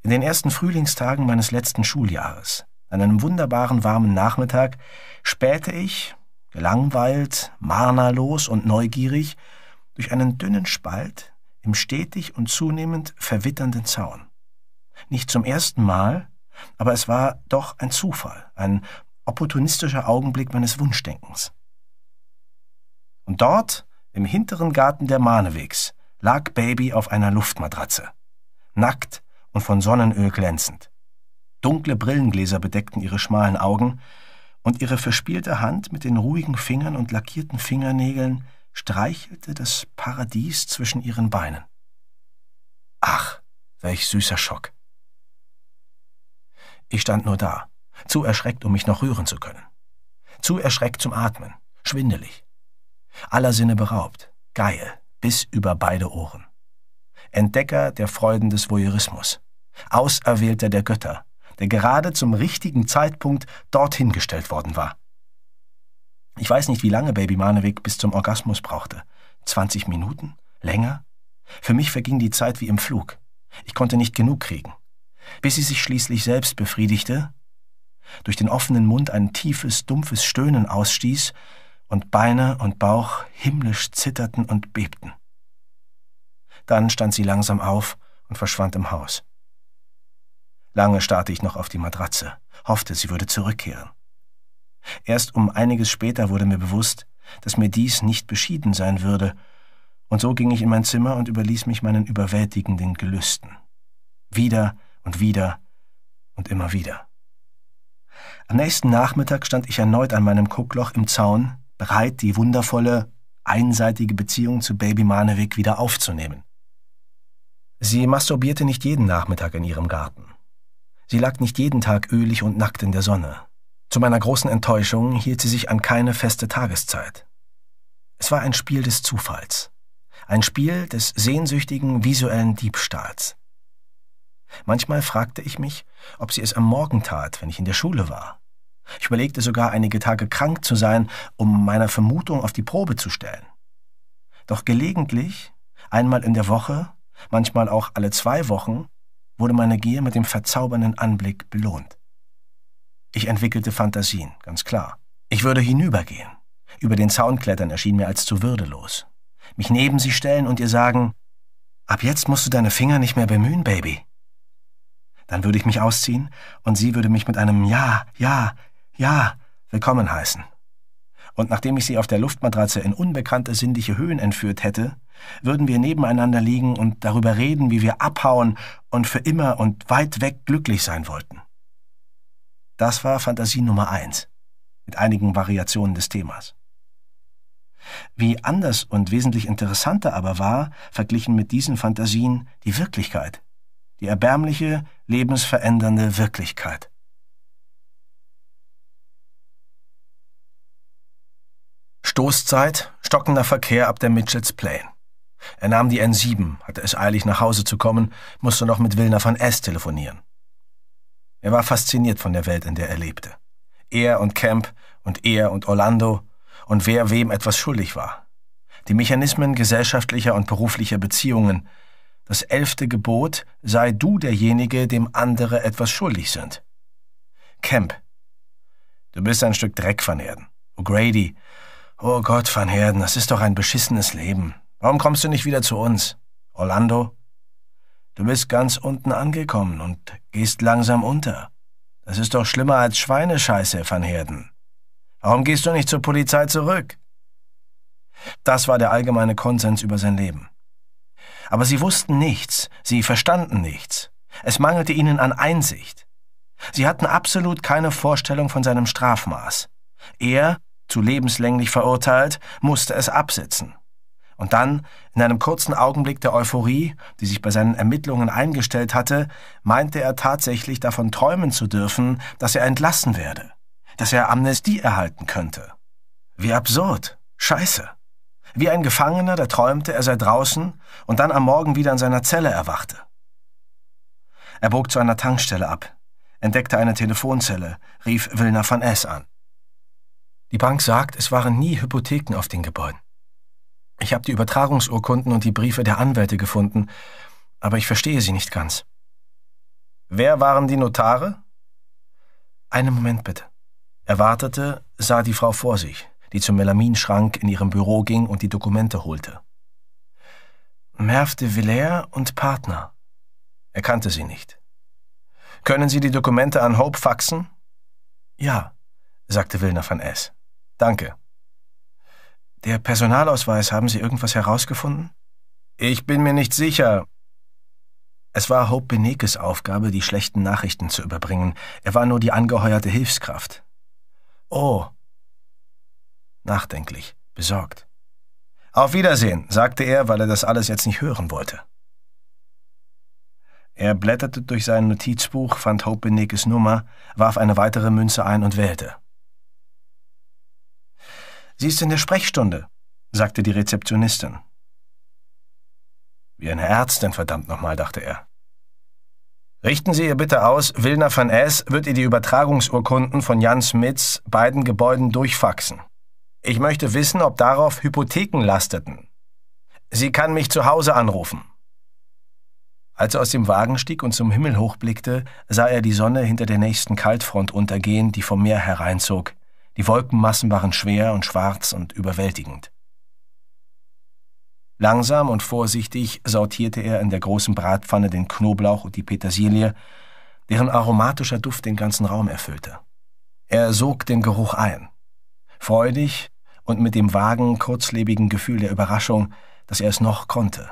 In den ersten Frühlingstagen meines letzten Schuljahres an einem wunderbaren warmen Nachmittag spähte ich, gelangweilt, marnerlos und neugierig, durch einen dünnen Spalt im stetig und zunehmend verwitternden Zaun. Nicht zum ersten Mal, aber es war doch ein Zufall, ein opportunistischer Augenblick meines Wunschdenkens. Und dort, im hinteren Garten der Mahnewegs, lag Baby auf einer Luftmatratze, nackt und von Sonnenöl glänzend. Dunkle Brillengläser bedeckten ihre schmalen Augen, und ihre verspielte Hand mit den ruhigen Fingern und lackierten Fingernägeln streichelte das Paradies zwischen ihren Beinen. Ach, welch süßer Schock. Ich stand nur da, zu erschreckt, um mich noch rühren zu können. Zu erschreckt zum Atmen, schwindelig. Aller Sinne beraubt, geil, bis über beide Ohren. Entdecker der Freuden des Voyeurismus, Auserwählter der Götter, der gerade zum richtigen Zeitpunkt dorthin gestellt worden war. Ich weiß nicht, wie lange Baby Manewig bis zum Orgasmus brauchte. 20 Minuten? Länger? Für mich verging die Zeit wie im Flug. Ich konnte nicht genug kriegen. Bis sie sich schließlich selbst befriedigte, durch den offenen Mund ein tiefes, dumpfes Stöhnen ausstieß und Beine und Bauch himmlisch zitterten und bebten. Dann stand sie langsam auf und verschwand im Haus. Lange starrte ich noch auf die Matratze, hoffte, sie würde zurückkehren. Erst um einiges später wurde mir bewusst, dass mir dies nicht beschieden sein würde, und so ging ich in mein Zimmer und überließ mich meinen überwältigenden Gelüsten. Wieder und wieder und immer wieder. Am nächsten Nachmittag stand ich erneut an meinem Kuckloch im Zaun, bereit, die wundervolle, einseitige Beziehung zu Baby Manewig wieder aufzunehmen. Sie masturbierte nicht jeden Nachmittag in ihrem Garten. Sie lag nicht jeden Tag ölig und nackt in der Sonne. Zu meiner großen Enttäuschung hielt sie sich an keine feste Tageszeit. Es war ein Spiel des Zufalls. Ein Spiel des sehnsüchtigen visuellen Diebstahls. Manchmal fragte ich mich, ob sie es am Morgen tat, wenn ich in der Schule war. Ich überlegte sogar, einige Tage krank zu sein, um meiner Vermutung auf die Probe zu stellen. Doch gelegentlich, einmal in der Woche, manchmal auch alle zwei Wochen, wurde meine Gier mit dem verzaubernden Anblick belohnt. Ich entwickelte Fantasien, ganz klar. Ich würde hinübergehen. Über den Zaun klettern erschien mir als zu würdelos. Mich neben sie stellen und ihr sagen, Ab jetzt musst du deine Finger nicht mehr bemühen, Baby. Dann würde ich mich ausziehen und sie würde mich mit einem Ja, Ja, Ja willkommen heißen. Und nachdem ich sie auf der Luftmatratze in unbekannte sinnliche Höhen entführt hätte, würden wir nebeneinander liegen und darüber reden, wie wir abhauen und für immer und weit weg glücklich sein wollten. Das war Fantasie Nummer eins, mit einigen Variationen des Themas. Wie anders und wesentlich interessanter aber war, verglichen mit diesen Fantasien, die Wirklichkeit, die erbärmliche, lebensverändernde Wirklichkeit. Stoßzeit, stockender Verkehr ab der Mitchells Plain. Er nahm die N7, hatte es eilig, nach Hause zu kommen, musste noch mit Wilner von S. telefonieren. Er war fasziniert von der Welt, in der er lebte. Er und Camp und er und Orlando und wer wem etwas schuldig war. Die Mechanismen gesellschaftlicher und beruflicher Beziehungen. Das elfte Gebot sei du derjenige, dem andere etwas schuldig sind. Camp. Du bist ein Stück Dreck, Van Herden. O'Grady. Oh Gott, Van Herden, das ist doch ein beschissenes Leben. Warum kommst du nicht wieder zu uns, Orlando? Du bist ganz unten angekommen und gehst langsam unter. Das ist doch schlimmer als Schweinescheiße, Van Herden. Warum gehst du nicht zur Polizei zurück? Das war der allgemeine Konsens über sein Leben. Aber sie wussten nichts, sie verstanden nichts. Es mangelte ihnen an Einsicht. Sie hatten absolut keine Vorstellung von seinem Strafmaß. Er, zu lebenslänglich verurteilt, musste es absitzen. Und dann, in einem kurzen Augenblick der Euphorie, die sich bei seinen Ermittlungen eingestellt hatte, meinte er tatsächlich davon träumen zu dürfen, dass er entlassen werde, dass er Amnestie erhalten könnte. Wie absurd, scheiße. Wie ein Gefangener, der träumte, er sei draußen und dann am Morgen wieder in seiner Zelle erwachte. Er bog zu einer Tankstelle ab, entdeckte eine Telefonzelle, rief Wilner van S. an. Die Bank sagt, es waren nie Hypotheken auf den Gebäuden. Ich habe die Übertragungsurkunden und die Briefe der Anwälte gefunden, aber ich verstehe sie nicht ganz. Wer waren die Notare? Einen Moment bitte. Er wartete, sah die Frau vor sich, die zum Melaminschrank in ihrem Büro ging und die Dokumente holte. Merv de Villers und Partner. Er kannte sie nicht. Können Sie die Dokumente an Hope faxen? Ja, sagte Wilner van S. Danke. Der Personalausweis, haben Sie irgendwas herausgefunden? Ich bin mir nicht sicher. Es war Hope Benekes Aufgabe, die schlechten Nachrichten zu überbringen. Er war nur die angeheuerte Hilfskraft. Oh. Nachdenklich, besorgt. Auf Wiedersehen, sagte er, weil er das alles jetzt nicht hören wollte. Er blätterte durch sein Notizbuch, fand Hope Benekes Nummer, warf eine weitere Münze ein und wählte. Sie ist in der Sprechstunde, sagte die Rezeptionistin. Wie eine Ärztin, verdammt nochmal, dachte er. Richten Sie ihr bitte aus, Wilner van S. wird ihr die Übertragungsurkunden von Jan Smits beiden Gebäuden durchfaxen. Ich möchte wissen, ob darauf Hypotheken lasteten. Sie kann mich zu Hause anrufen. Als er aus dem Wagen stieg und zum Himmel hochblickte, sah er die Sonne hinter der nächsten Kaltfront untergehen, die vom Meer hereinzog. Die Wolkenmassen waren schwer und schwarz und überwältigend. Langsam und vorsichtig sortierte er in der großen Bratpfanne den Knoblauch und die Petersilie, deren aromatischer Duft den ganzen Raum erfüllte. Er sog den Geruch ein. Freudig und mit dem vagen, kurzlebigen Gefühl der Überraschung, dass er es noch konnte.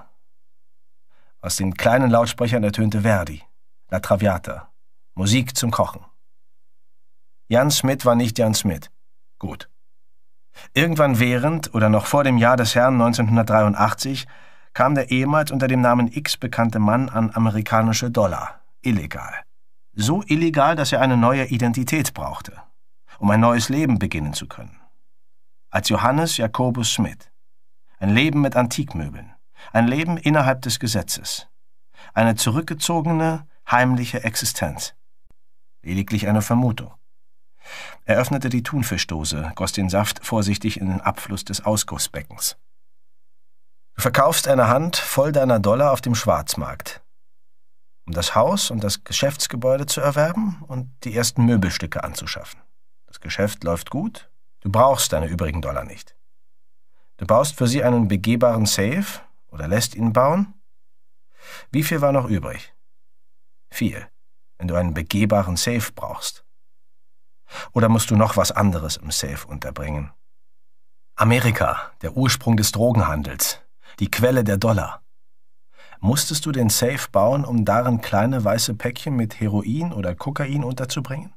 Aus den kleinen Lautsprechern ertönte Verdi, La Traviata, Musik zum Kochen. Jan Schmidt war nicht Jan Schmidt. Gut. Irgendwann während oder noch vor dem Jahr des Herrn 1983 kam der ehemals unter dem Namen X bekannte Mann an amerikanische Dollar. Illegal. So illegal, dass er eine neue Identität brauchte, um ein neues Leben beginnen zu können. Als Johannes Jakobus Schmidt. Ein Leben mit Antikmöbeln. Ein Leben innerhalb des Gesetzes. Eine zurückgezogene, heimliche Existenz. Lediglich eine Vermutung. Er öffnete die Thunfischdose, goss den Saft vorsichtig in den Abfluss des Ausgussbeckens. Du verkaufst eine Hand voll deiner Dollar auf dem Schwarzmarkt, um das Haus und das Geschäftsgebäude zu erwerben und die ersten Möbelstücke anzuschaffen. Das Geschäft läuft gut, du brauchst deine übrigen Dollar nicht. Du baust für sie einen begehbaren Safe oder lässt ihn bauen? Wie viel war noch übrig? Viel, wenn du einen begehbaren Safe brauchst. Oder musst du noch was anderes im Safe unterbringen? Amerika, der Ursprung des Drogenhandels, die Quelle der Dollar. Musstest du den Safe bauen, um darin kleine weiße Päckchen mit Heroin oder Kokain unterzubringen?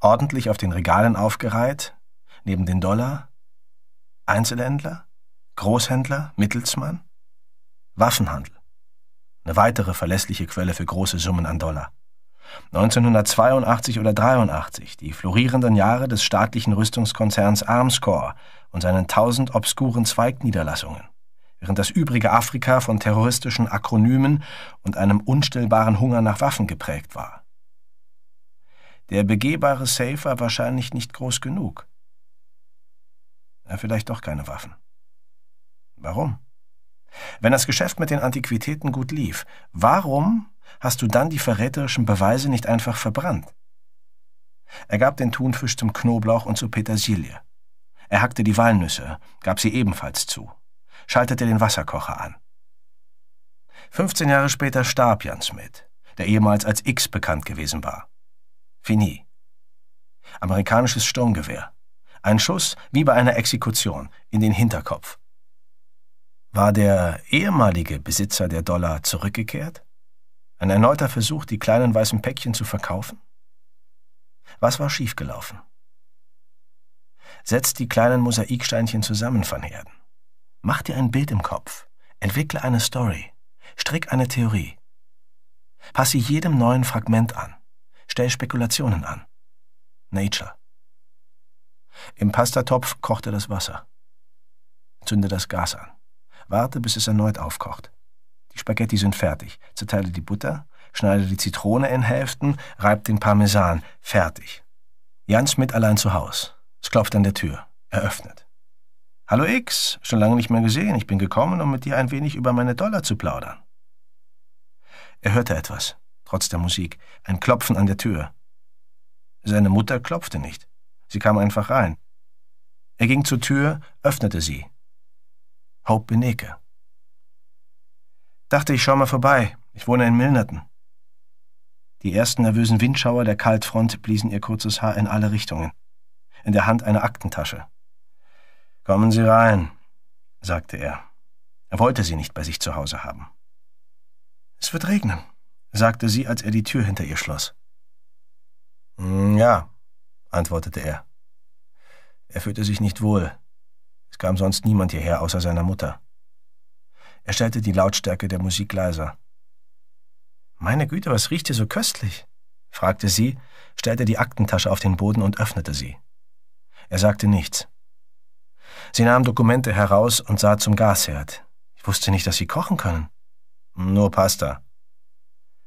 Ordentlich auf den Regalen aufgereiht, neben den Dollar? Einzelhändler? Großhändler? Mittelsmann? Waffenhandel. Eine weitere verlässliche Quelle für große Summen an Dollar. 1982 oder 83, die florierenden Jahre des staatlichen Rüstungskonzerns Armscore und seinen tausend obskuren Zweigniederlassungen, während das übrige Afrika von terroristischen Akronymen und einem unstillbaren Hunger nach Waffen geprägt war. Der begehbare Safe war wahrscheinlich nicht groß genug. Ja, vielleicht doch keine Waffen. Warum? Wenn das Geschäft mit den Antiquitäten gut lief, warum hast du dann die verräterischen Beweise nicht einfach verbrannt? Er gab den Thunfisch zum Knoblauch und zur Petersilie. Er hackte die Walnüsse, gab sie ebenfalls zu, schaltete den Wasserkocher an. 15 Jahre später starb Jan Smith, der ehemals als X bekannt gewesen war. Fini. Amerikanisches Sturmgewehr. Ein Schuss wie bei einer Exekution in den Hinterkopf. War der ehemalige Besitzer der Dollar zurückgekehrt? Ein erneuter Versuch, die kleinen weißen Päckchen zu verkaufen? Was war schiefgelaufen? Setz die kleinen Mosaiksteinchen zusammen, Van Herden. Mach dir ein Bild im Kopf. Entwickle eine Story. Strick eine Theorie. Passe jedem neuen Fragment an. Stell Spekulationen an. Nature. Im Pastatopf kochte das Wasser. Zünde das Gas an. Warte, bis es erneut aufkocht. Die Spaghetti sind fertig. Zerteile die Butter, schneide die Zitrone in Hälften, reib den Parmesan. Fertig. Jan Schmidt allein zu Haus. Es klopft an der Tür. Er öffnet. Hallo X, schon lange nicht mehr gesehen. Ich bin gekommen, um mit dir ein wenig über meine Dollar zu plaudern. Er hörte etwas, trotz der Musik. Ein Klopfen an der Tür. Seine Mutter klopfte nicht. Sie kam einfach rein. Er ging zur Tür, öffnete sie. Hope Beneke. Dachte, ich schau mal vorbei. Ich wohne in Milnerton. Die ersten nervösen Windschauer der Kaltfront bliesen ihr kurzes Haar in alle Richtungen. In der Hand eine Aktentasche. Kommen Sie rein, sagte er. Er wollte sie nicht bei sich zu Hause haben. Es wird regnen, sagte sie, als er die Tür hinter ihr schloss. Hm, ja, antwortete er. Er fühlte sich nicht wohl. Es kam sonst niemand hierher außer seiner Mutter. Er stellte die Lautstärke der Musik leiser. Meine Güte, was riecht hier so köstlich? fragte sie, stellte die Aktentasche auf den Boden und öffnete sie. Er sagte nichts. Sie nahm Dokumente heraus und sah zum Gasherd. Ich wusste nicht, dass Sie kochen können. Nur Pasta.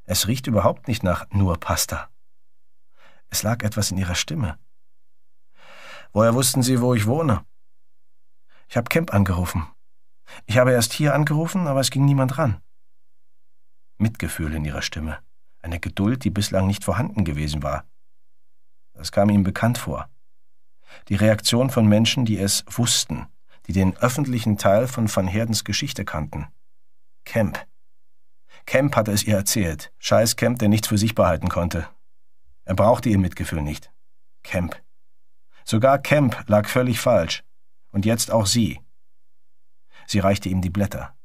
Es riecht überhaupt nicht nach nur Pasta. Es lag etwas in ihrer Stimme. Woher wussten Sie, wo ich wohne? Ich habe Kemp angerufen. Ich habe erst hier angerufen, aber es ging niemand ran. Mitgefühl in ihrer Stimme, eine Geduld, die bislang nicht vorhanden gewesen war. Das kam ihm bekannt vor. Die Reaktion von Menschen, die es wussten, die den öffentlichen Teil von Van Herdens Geschichte kannten. Kemp. Kemp hatte es ihr erzählt. Scheiß Kemp, der nichts für sich behalten konnte. Er brauchte ihr Mitgefühl nicht. Kemp. Sogar Kemp lag völlig falsch. Und jetzt auch sie. Sie reichte ihm die Blätter.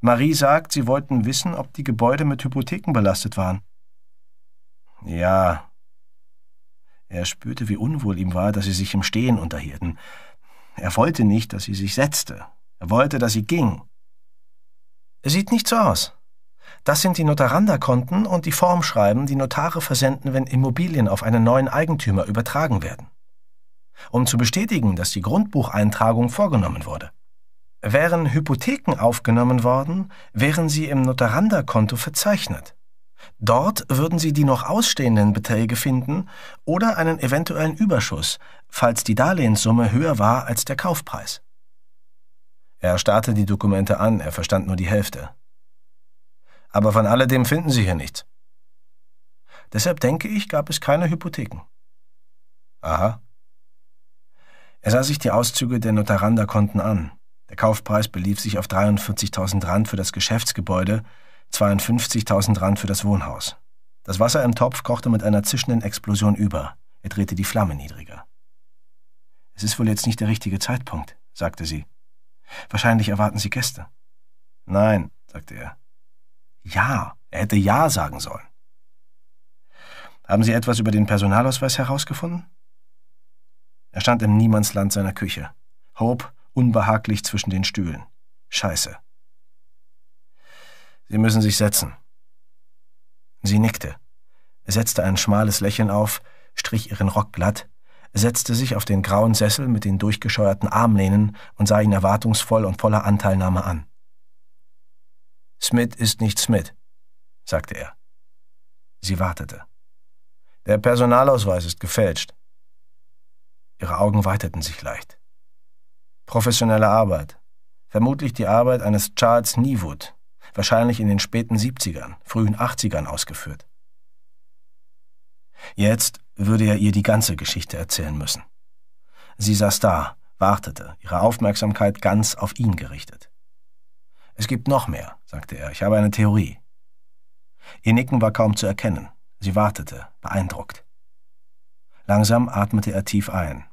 Marie sagt, Sie wollten wissen, ob die Gebäude mit Hypotheken belastet waren. Ja. Er spürte, wie unwohl ihm war, dass sie sich im Stehen unterhielten. Er wollte nicht, dass sie sich setzte. Er wollte, dass sie ging. Sieht nicht so aus. Das sind die Notaranda-Konten und die Formschreiben, die Notare versenden, wenn Immobilien auf einen neuen Eigentümer übertragen werden. Um zu bestätigen, dass die Grundbucheintragung vorgenommen wurde. Wären Hypotheken aufgenommen worden, wären sie im Notaranda-Konto verzeichnet. Dort würden Sie die noch ausstehenden Beträge finden oder einen eventuellen Überschuss, falls die Darlehenssumme höher war als der Kaufpreis. Er starrte die Dokumente an, er verstand nur die Hälfte. Aber von alledem finden Sie hier nichts. Deshalb denke ich, gab es keine Hypotheken. Aha. Er sah sich die Auszüge der Notaranda-Konten an. Der Kaufpreis belief sich auf 43.000 Rand für das Geschäftsgebäude, 52.000 Rand für das Wohnhaus. Das Wasser im Topf kochte mit einer zischenden Explosion über. Er drehte die Flamme niedriger. Es ist wohl jetzt nicht der richtige Zeitpunkt, sagte sie. Wahrscheinlich erwarten Sie Gäste. Nein, sagte er. Ja, er hätte Ja sagen sollen. Haben Sie etwas über den Personalausweis herausgefunden? Er stand im Niemandsland seiner Küche. Hope unbehaglich zwischen den Stühlen. Scheiße. Sie müssen sich setzen. Sie nickte, setzte ein schmales Lächeln auf, strich ihren Rock glatt, setzte sich auf den grauen Sessel mit den durchgescheuerten Armlehnen und sah ihn erwartungsvoll und voller Anteilnahme an. Smith ist nicht Smith, sagte er. Sie wartete. Der Personalausweis ist gefälscht. Ihre Augen weiteten sich leicht. Professionelle Arbeit. Vermutlich die Arbeit eines Charles Niewood, wahrscheinlich in den späten 70ern, frühen 80ern ausgeführt. Jetzt würde er ihr die ganze Geschichte erzählen müssen. Sie saß da, wartete, ihre Aufmerksamkeit ganz auf ihn gerichtet. Es gibt noch mehr, sagte er, ich habe eine Theorie. Ihr Nicken war kaum zu erkennen. Sie wartete, beeindruckt. Langsam atmete er tief ein.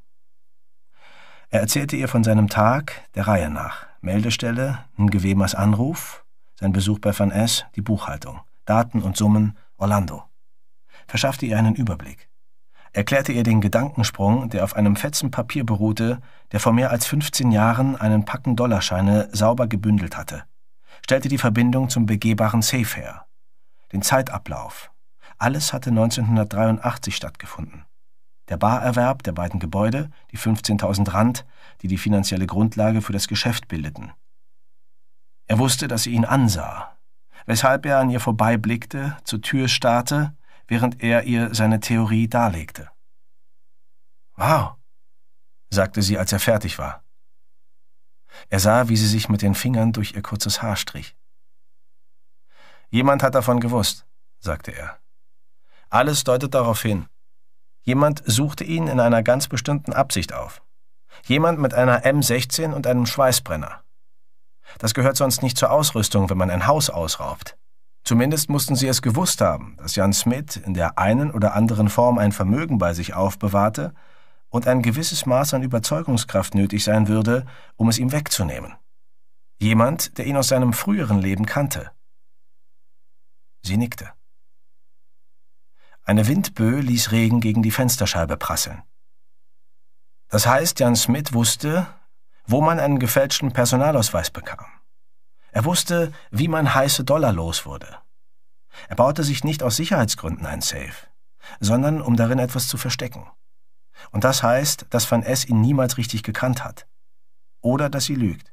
Er erzählte ihr von seinem Tag der Reihe nach. Meldestelle, Ngewemers Anruf, sein Besuch bei Van S., die Buchhaltung, Daten und Summen, Orlando. Verschaffte ihr einen Überblick. Erklärte ihr den Gedankensprung, der auf einem fetzen Papier beruhte, der vor mehr als 15 Jahren einen Packen Dollarscheine sauber gebündelt hatte. Stellte die Verbindung zum begehbaren Safe her. Den Zeitablauf. Alles hatte 1983 stattgefunden. Der Barerwerb der beiden Gebäude, die 15.000 Rand, die die finanzielle Grundlage für das Geschäft bildeten. Er wusste, dass sie ihn ansah, weshalb er an ihr vorbeiblickte, zur Tür starrte, während er ihr seine Theorie darlegte. Wow, sagte sie, als er fertig war. Er sah, wie sie sich mit den Fingern durch ihr kurzes Haar strich. Jemand hat davon gewusst, sagte er. Alles deutet darauf hin. Jemand suchte ihn in einer ganz bestimmten Absicht auf. Jemand mit einer M16 und einem Schweißbrenner. Das gehört sonst nicht zur Ausrüstung, wenn man ein Haus ausraubt. Zumindest mussten sie es gewusst haben, dass Jan Smith in der einen oder anderen Form ein Vermögen bei sich aufbewahrte und ein gewisses Maß an Überzeugungskraft nötig sein würde, um es ihm wegzunehmen. Jemand, der ihn aus seinem früheren Leben kannte. Sie nickte. Eine Windböe ließ Regen gegen die Fensterscheibe prasseln. Das heißt, Jan Smith wusste, wo man einen gefälschten Personalausweis bekam. Er wusste, wie man heiße Dollar los wurde. Er baute sich nicht aus Sicherheitsgründen ein Safe, sondern um darin etwas zu verstecken. Und das heißt, dass Van S. ihn niemals richtig gekannt hat. Oder dass sie lügt.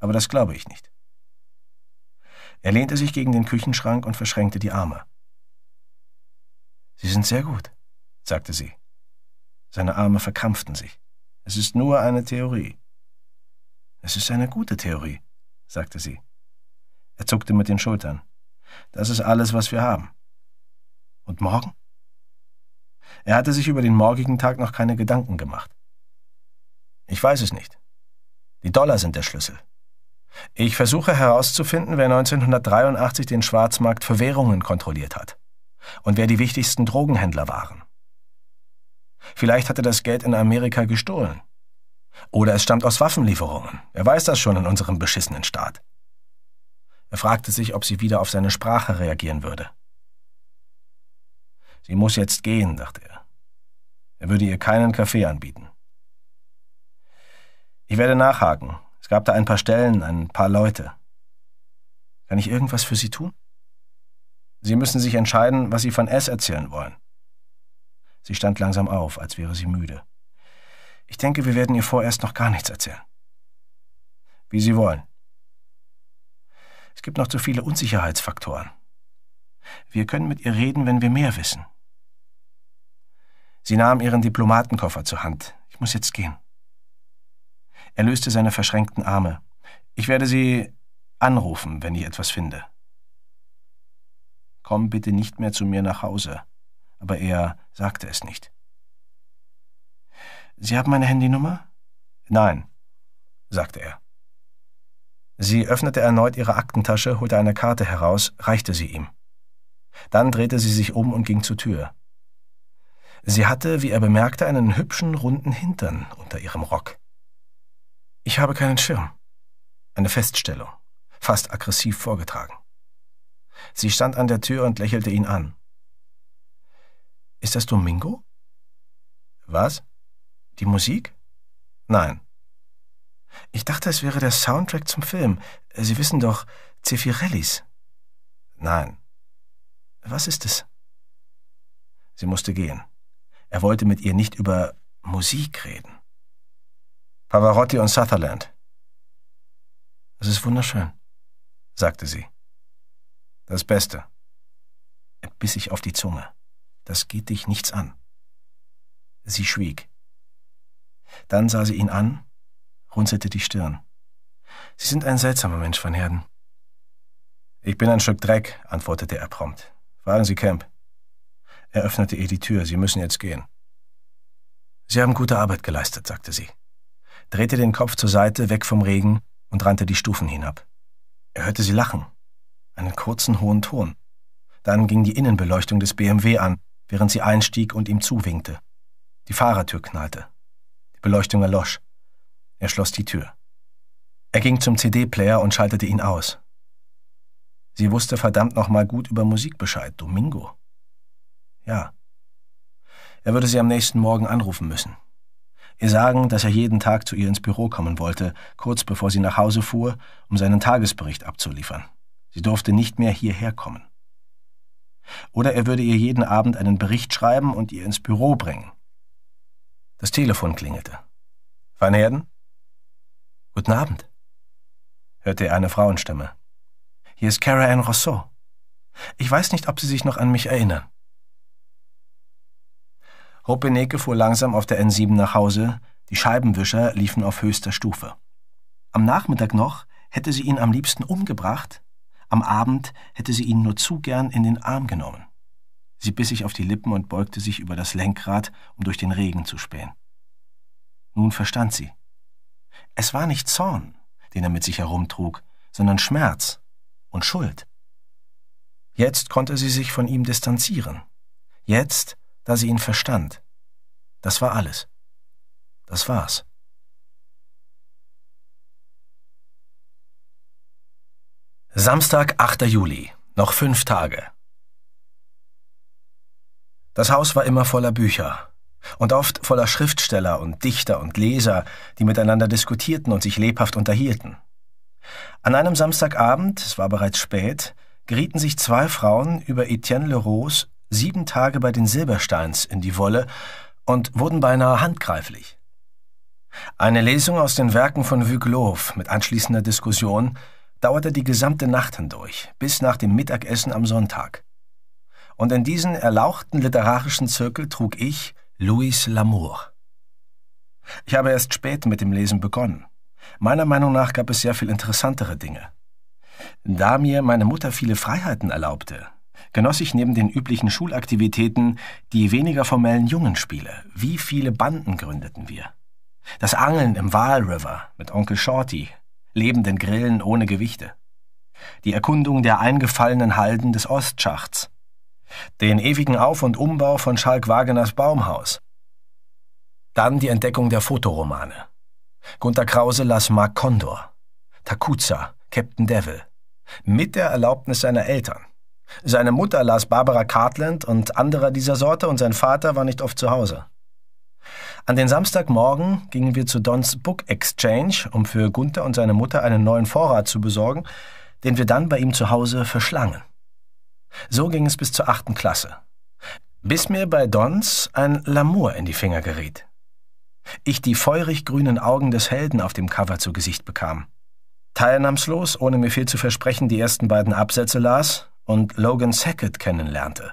Aber das glaube ich nicht. Er lehnte sich gegen den Küchenschrank und verschränkte die Arme. Sie sind sehr gut, sagte sie. Seine Arme verkrampften sich. Es ist nur eine Theorie. Es ist eine gute Theorie, sagte sie. Er zuckte mit den Schultern. Das ist alles, was wir haben. Und morgen? Er hatte sich über den morgigen Tag noch keine Gedanken gemacht. Ich weiß es nicht. Die Dollar sind der Schlüssel. Ich versuche herauszufinden, wer 1983 den Schwarzmarkt für Währungen kontrolliert hat und wer die wichtigsten Drogenhändler waren. Vielleicht hat er das Geld in Amerika gestohlen. Oder es stammt aus Waffenlieferungen. Er weiß das schon in unserem beschissenen Staat. Er fragte sich, ob sie wieder auf seine Sprache reagieren würde. Sie muss jetzt gehen, dachte er. Er würde ihr keinen Kaffee anbieten. Ich werde nachhaken. Es gab da ein paar Stellen, ein paar Leute. Kann ich irgendwas für Sie tun? Sie müssen sich entscheiden, was Sie von S erzählen wollen. Sie stand langsam auf, als wäre sie müde. Ich denke, wir werden ihr vorerst noch gar nichts erzählen. Wie Sie wollen. Es gibt noch zu viele Unsicherheitsfaktoren. Wir können mit ihr reden, wenn wir mehr wissen. Sie nahm ihren Diplomatenkoffer zur Hand. Ich muss jetzt gehen. Er löste seine verschränkten Arme. Ich werde Sie anrufen, wenn ich etwas finde komm bitte nicht mehr zu mir nach Hause, aber er sagte es nicht. Sie haben meine Handynummer? Nein, sagte er. Sie öffnete erneut ihre Aktentasche, holte eine Karte heraus, reichte sie ihm. Dann drehte sie sich um und ging zur Tür. Sie hatte, wie er bemerkte, einen hübschen, runden Hintern unter ihrem Rock. Ich habe keinen Schirm. Eine Feststellung, fast aggressiv vorgetragen. Sie stand an der Tür und lächelte ihn an. Ist das Domingo? Was? Die Musik? Nein. Ich dachte, es wäre der Soundtrack zum Film. Sie wissen doch, Zeffirellis. Nein. Was ist es? Sie musste gehen. Er wollte mit ihr nicht über Musik reden. Pavarotti und Sutherland. Es ist wunderschön, sagte sie. Das Beste. Er biss sich auf die Zunge. Das geht dich nichts an. Sie schwieg. Dann sah sie ihn an, runzelte die Stirn. Sie sind ein seltsamer Mensch, Van Herden. Ich bin ein Stück Dreck, antwortete er prompt. Fragen Sie Camp. Er öffnete ihr die Tür, Sie müssen jetzt gehen. Sie haben gute Arbeit geleistet, sagte sie, drehte den Kopf zur Seite, weg vom Regen, und rannte die Stufen hinab. Er hörte sie lachen einen kurzen hohen Ton. Dann ging die Innenbeleuchtung des BMW an, während sie einstieg und ihm zuwinkte. Die Fahrertür knallte. Die Beleuchtung erlosch. Er schloss die Tür. Er ging zum CD-Player und schaltete ihn aus. Sie wusste verdammt nochmal gut über Musik Bescheid, Domingo. Ja. Er würde sie am nächsten Morgen anrufen müssen. Ihr sagen, dass er jeden Tag zu ihr ins Büro kommen wollte, kurz bevor sie nach Hause fuhr, um seinen Tagesbericht abzuliefern. Sie durfte nicht mehr hierher kommen. Oder er würde ihr jeden Abend einen Bericht schreiben und ihr ins Büro bringen. Das Telefon klingelte. Van Herden? Guten Abend, hörte er eine Frauenstimme. Hier ist Cara Ann Rousseau. Ich weiß nicht, ob Sie sich noch an mich erinnern. Hopeneke fuhr langsam auf der N7 nach Hause, die Scheibenwischer liefen auf höchster Stufe. Am Nachmittag noch hätte sie ihn am liebsten umgebracht, am Abend hätte sie ihn nur zu gern in den Arm genommen. Sie biss sich auf die Lippen und beugte sich über das Lenkrad, um durch den Regen zu spähen. Nun verstand sie. Es war nicht Zorn, den er mit sich herumtrug, sondern Schmerz und Schuld. Jetzt konnte sie sich von ihm distanzieren. Jetzt, da sie ihn verstand. Das war alles. Das war's. Samstag, 8. Juli. Noch fünf Tage. Das Haus war immer voller Bücher und oft voller Schriftsteller und Dichter und Leser, die miteinander diskutierten und sich lebhaft unterhielten. An einem Samstagabend, es war bereits spät, gerieten sich zwei Frauen über Etienne Leroux sieben Tage bei den Silbersteins in die Wolle und wurden beinahe handgreiflich. Eine Lesung aus den Werken von Vuglov mit anschließender Diskussion dauerte die gesamte Nacht hindurch, bis nach dem Mittagessen am Sonntag. Und in diesen erlauchten literarischen Zirkel trug ich Louis L'Amour. Ich habe erst spät mit dem Lesen begonnen. Meiner Meinung nach gab es sehr viel interessantere Dinge. Da mir meine Mutter viele Freiheiten erlaubte, genoss ich neben den üblichen Schulaktivitäten die weniger formellen Jungenspiele. Wie viele Banden gründeten wir? Das Angeln im Waal River mit Onkel Shorty, lebenden Grillen ohne Gewichte, die Erkundung der eingefallenen Halden des Ostschachts, den ewigen Auf- und Umbau von Schalk Wageners Baumhaus, dann die Entdeckung der Fotoromane. Gunter Krause las Mark Condor, Takuza, Captain Devil, mit der Erlaubnis seiner Eltern. Seine Mutter las Barbara Cartland und anderer dieser Sorte und sein Vater war nicht oft zu Hause. An den Samstagmorgen gingen wir zu Dons Book Exchange, um für Gunther und seine Mutter einen neuen Vorrat zu besorgen, den wir dann bei ihm zu Hause verschlangen. So ging es bis zur achten Klasse, bis mir bei Dons ein Lamour in die Finger geriet. Ich die feurig grünen Augen des Helden auf dem Cover zu Gesicht bekam. Teilnahmslos, ohne mir viel zu versprechen, die ersten beiden Absätze las und Logan Sackett kennenlernte.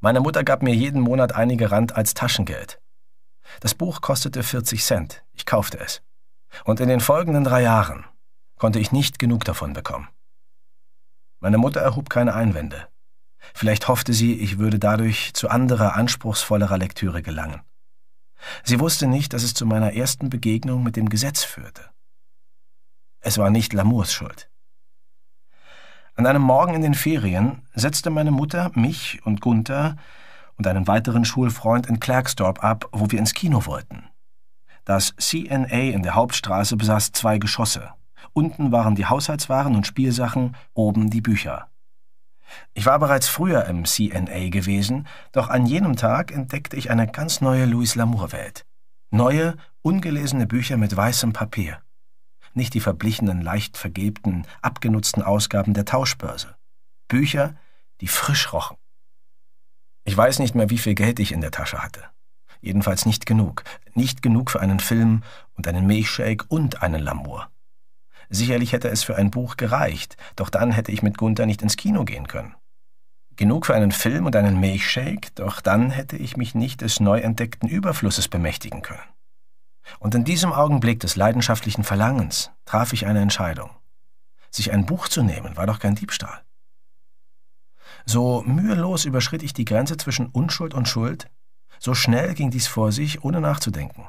Meine Mutter gab mir jeden Monat einige Rand als Taschengeld. Das Buch kostete 40 Cent. Ich kaufte es. Und in den folgenden drei Jahren konnte ich nicht genug davon bekommen. Meine Mutter erhob keine Einwände. Vielleicht hoffte sie, ich würde dadurch zu anderer, anspruchsvollerer Lektüre gelangen. Sie wusste nicht, dass es zu meiner ersten Begegnung mit dem Gesetz führte. Es war nicht Lamours Schuld. An einem Morgen in den Ferien setzte meine Mutter mich und Gunther und einen weiteren Schulfreund in Klerksdorp ab, wo wir ins Kino wollten. Das CNA in der Hauptstraße besaß zwei Geschosse. Unten waren die Haushaltswaren und Spielsachen, oben die Bücher. Ich war bereits früher im CNA gewesen, doch an jenem Tag entdeckte ich eine ganz neue Louis Lamour-Welt. Neue, ungelesene Bücher mit weißem Papier. Nicht die verblichenen, leicht vergilbten, abgenutzten Ausgaben der Tauschbörse. Bücher, die frisch rochen. Ich weiß nicht mehr, wie viel Geld ich in der Tasche hatte. Jedenfalls nicht genug. Nicht genug für einen Film und einen Milchshake und einen Lamour. Sicherlich hätte es für ein Buch gereicht, doch dann hätte ich mit Gunther nicht ins Kino gehen können. Genug für einen Film und einen Milchshake, doch dann hätte ich mich nicht des neu entdeckten Überflusses bemächtigen können. Und in diesem Augenblick des leidenschaftlichen Verlangens traf ich eine Entscheidung. Sich ein Buch zu nehmen, war doch kein Diebstahl. So mühelos überschritt ich die Grenze zwischen Unschuld und Schuld, so schnell ging dies vor sich, ohne nachzudenken.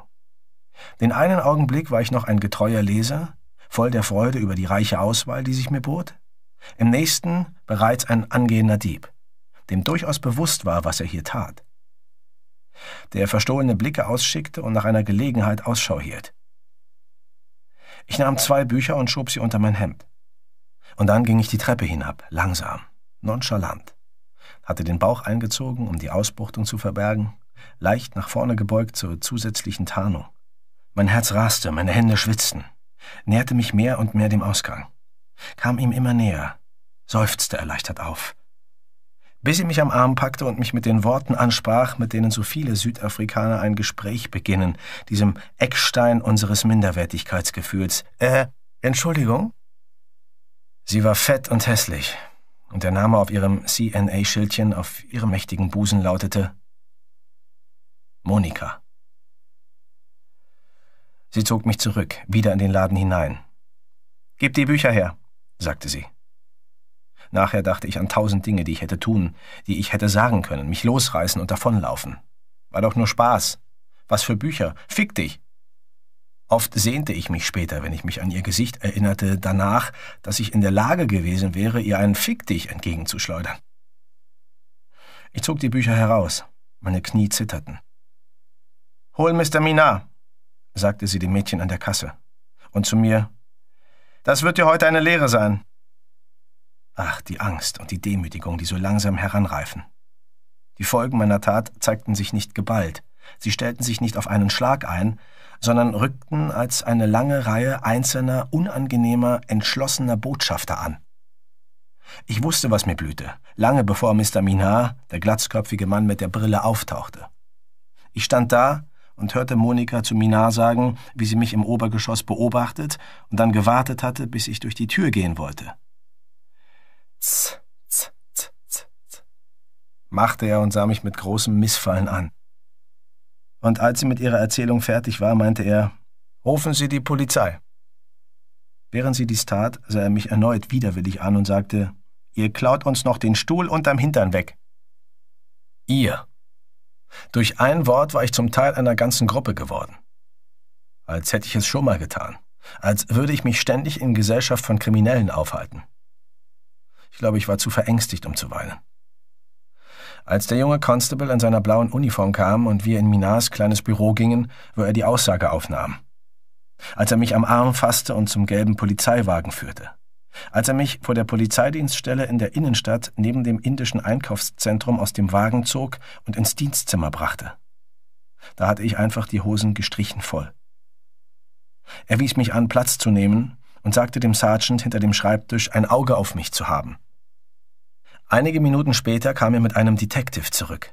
Den einen Augenblick war ich noch ein getreuer Leser, voll der Freude über die reiche Auswahl, die sich mir bot, im nächsten bereits ein angehender Dieb, dem durchaus bewusst war, was er hier tat. Der verstohlene Blicke ausschickte und nach einer Gelegenheit Ausschau hielt. Ich nahm zwei Bücher und schob sie unter mein Hemd. Und dann ging ich die Treppe hinab, langsam nonchalant, hatte den Bauch eingezogen, um die Ausbuchtung zu verbergen, leicht nach vorne gebeugt zur zusätzlichen Tarnung. Mein Herz raste, meine Hände schwitzten, näherte mich mehr und mehr dem Ausgang, kam ihm immer näher, seufzte erleichtert auf, bis sie mich am Arm packte und mich mit den Worten ansprach, mit denen so viele Südafrikaner ein Gespräch beginnen, diesem Eckstein unseres Minderwertigkeitsgefühls. Äh, Entschuldigung? Sie war fett und hässlich, und der Name auf ihrem CNA-Schildchen auf ihrem mächtigen Busen lautete Monika. Sie zog mich zurück, wieder in den Laden hinein. Gib die Bücher her, sagte sie. Nachher dachte ich an tausend Dinge, die ich hätte tun, die ich hätte sagen können, mich losreißen und davonlaufen. War doch nur Spaß. Was für Bücher. Fick dich. Oft sehnte ich mich später, wenn ich mich an ihr Gesicht erinnerte, danach, dass ich in der Lage gewesen wäre, ihr einen Fick dich entgegenzuschleudern. Ich zog die Bücher heraus. Meine Knie zitterten. Hol Mr. Minar, sagte sie dem Mädchen an der Kasse. Und zu mir, das wird dir heute eine Lehre sein. Ach, die Angst und die Demütigung, die so langsam heranreifen. Die Folgen meiner Tat zeigten sich nicht geballt, Sie stellten sich nicht auf einen Schlag ein, sondern rückten als eine lange Reihe einzelner, unangenehmer, entschlossener Botschafter an. Ich wusste, was mir blühte, lange bevor Mr. Minar, der glatzköpfige Mann mit der Brille, auftauchte. Ich stand da und hörte Monika zu Minar sagen, wie sie mich im Obergeschoss beobachtet und dann gewartet hatte, bis ich durch die Tür gehen wollte. Tz, tz, tz, tz, machte er und sah mich mit großem Missfallen an und als sie mit ihrer Erzählung fertig war, meinte er, Rufen Sie die Polizei. Während sie dies tat, sah er mich erneut widerwillig an und sagte, Ihr klaut uns noch den Stuhl unterm Hintern weg. Ihr. Durch ein Wort war ich zum Teil einer ganzen Gruppe geworden. Als hätte ich es schon mal getan. Als würde ich mich ständig in Gesellschaft von Kriminellen aufhalten. Ich glaube, ich war zu verängstigt, um zu weinen. Als der junge Constable in seiner blauen Uniform kam und wir in Minars kleines Büro gingen, wo er die Aussage aufnahm. Als er mich am Arm fasste und zum gelben Polizeiwagen führte. Als er mich vor der Polizeidienststelle in der Innenstadt neben dem indischen Einkaufszentrum aus dem Wagen zog und ins Dienstzimmer brachte. Da hatte ich einfach die Hosen gestrichen voll. Er wies mich an, Platz zu nehmen und sagte dem Sergeant hinter dem Schreibtisch, ein Auge auf mich zu haben. Einige Minuten später kam er mit einem Detective zurück.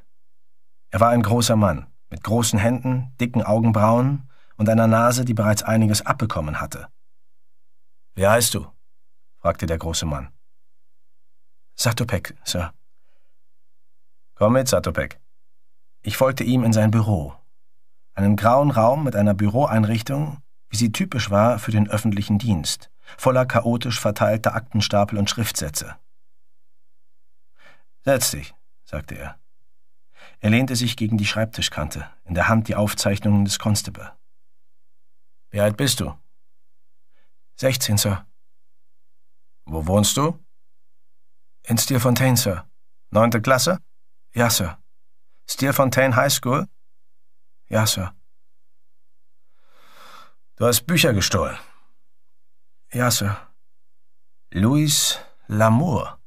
Er war ein großer Mann, mit großen Händen, dicken Augenbrauen und einer Nase, die bereits einiges abbekommen hatte. Wie heißt du? fragte der große Mann. Satopek, Sir. Komm mit, Satopek. Ich folgte ihm in sein Büro. Einen grauen Raum mit einer Büroeinrichtung, wie sie typisch war für den öffentlichen Dienst, voller chaotisch verteilter Aktenstapel und Schriftsätze. Setz dich, sagte er. Er lehnte sich gegen die Schreibtischkante, in der Hand die Aufzeichnungen des Constable. Wie alt bist du? Sechzehn, Sir. Wo wohnst du? In Steelfontaine, Sir. Neunte Klasse? Ja, Sir. Steelfontaine High School? Ja, Sir. Du hast Bücher gestohlen. Ja, Sir. Louis Lamour.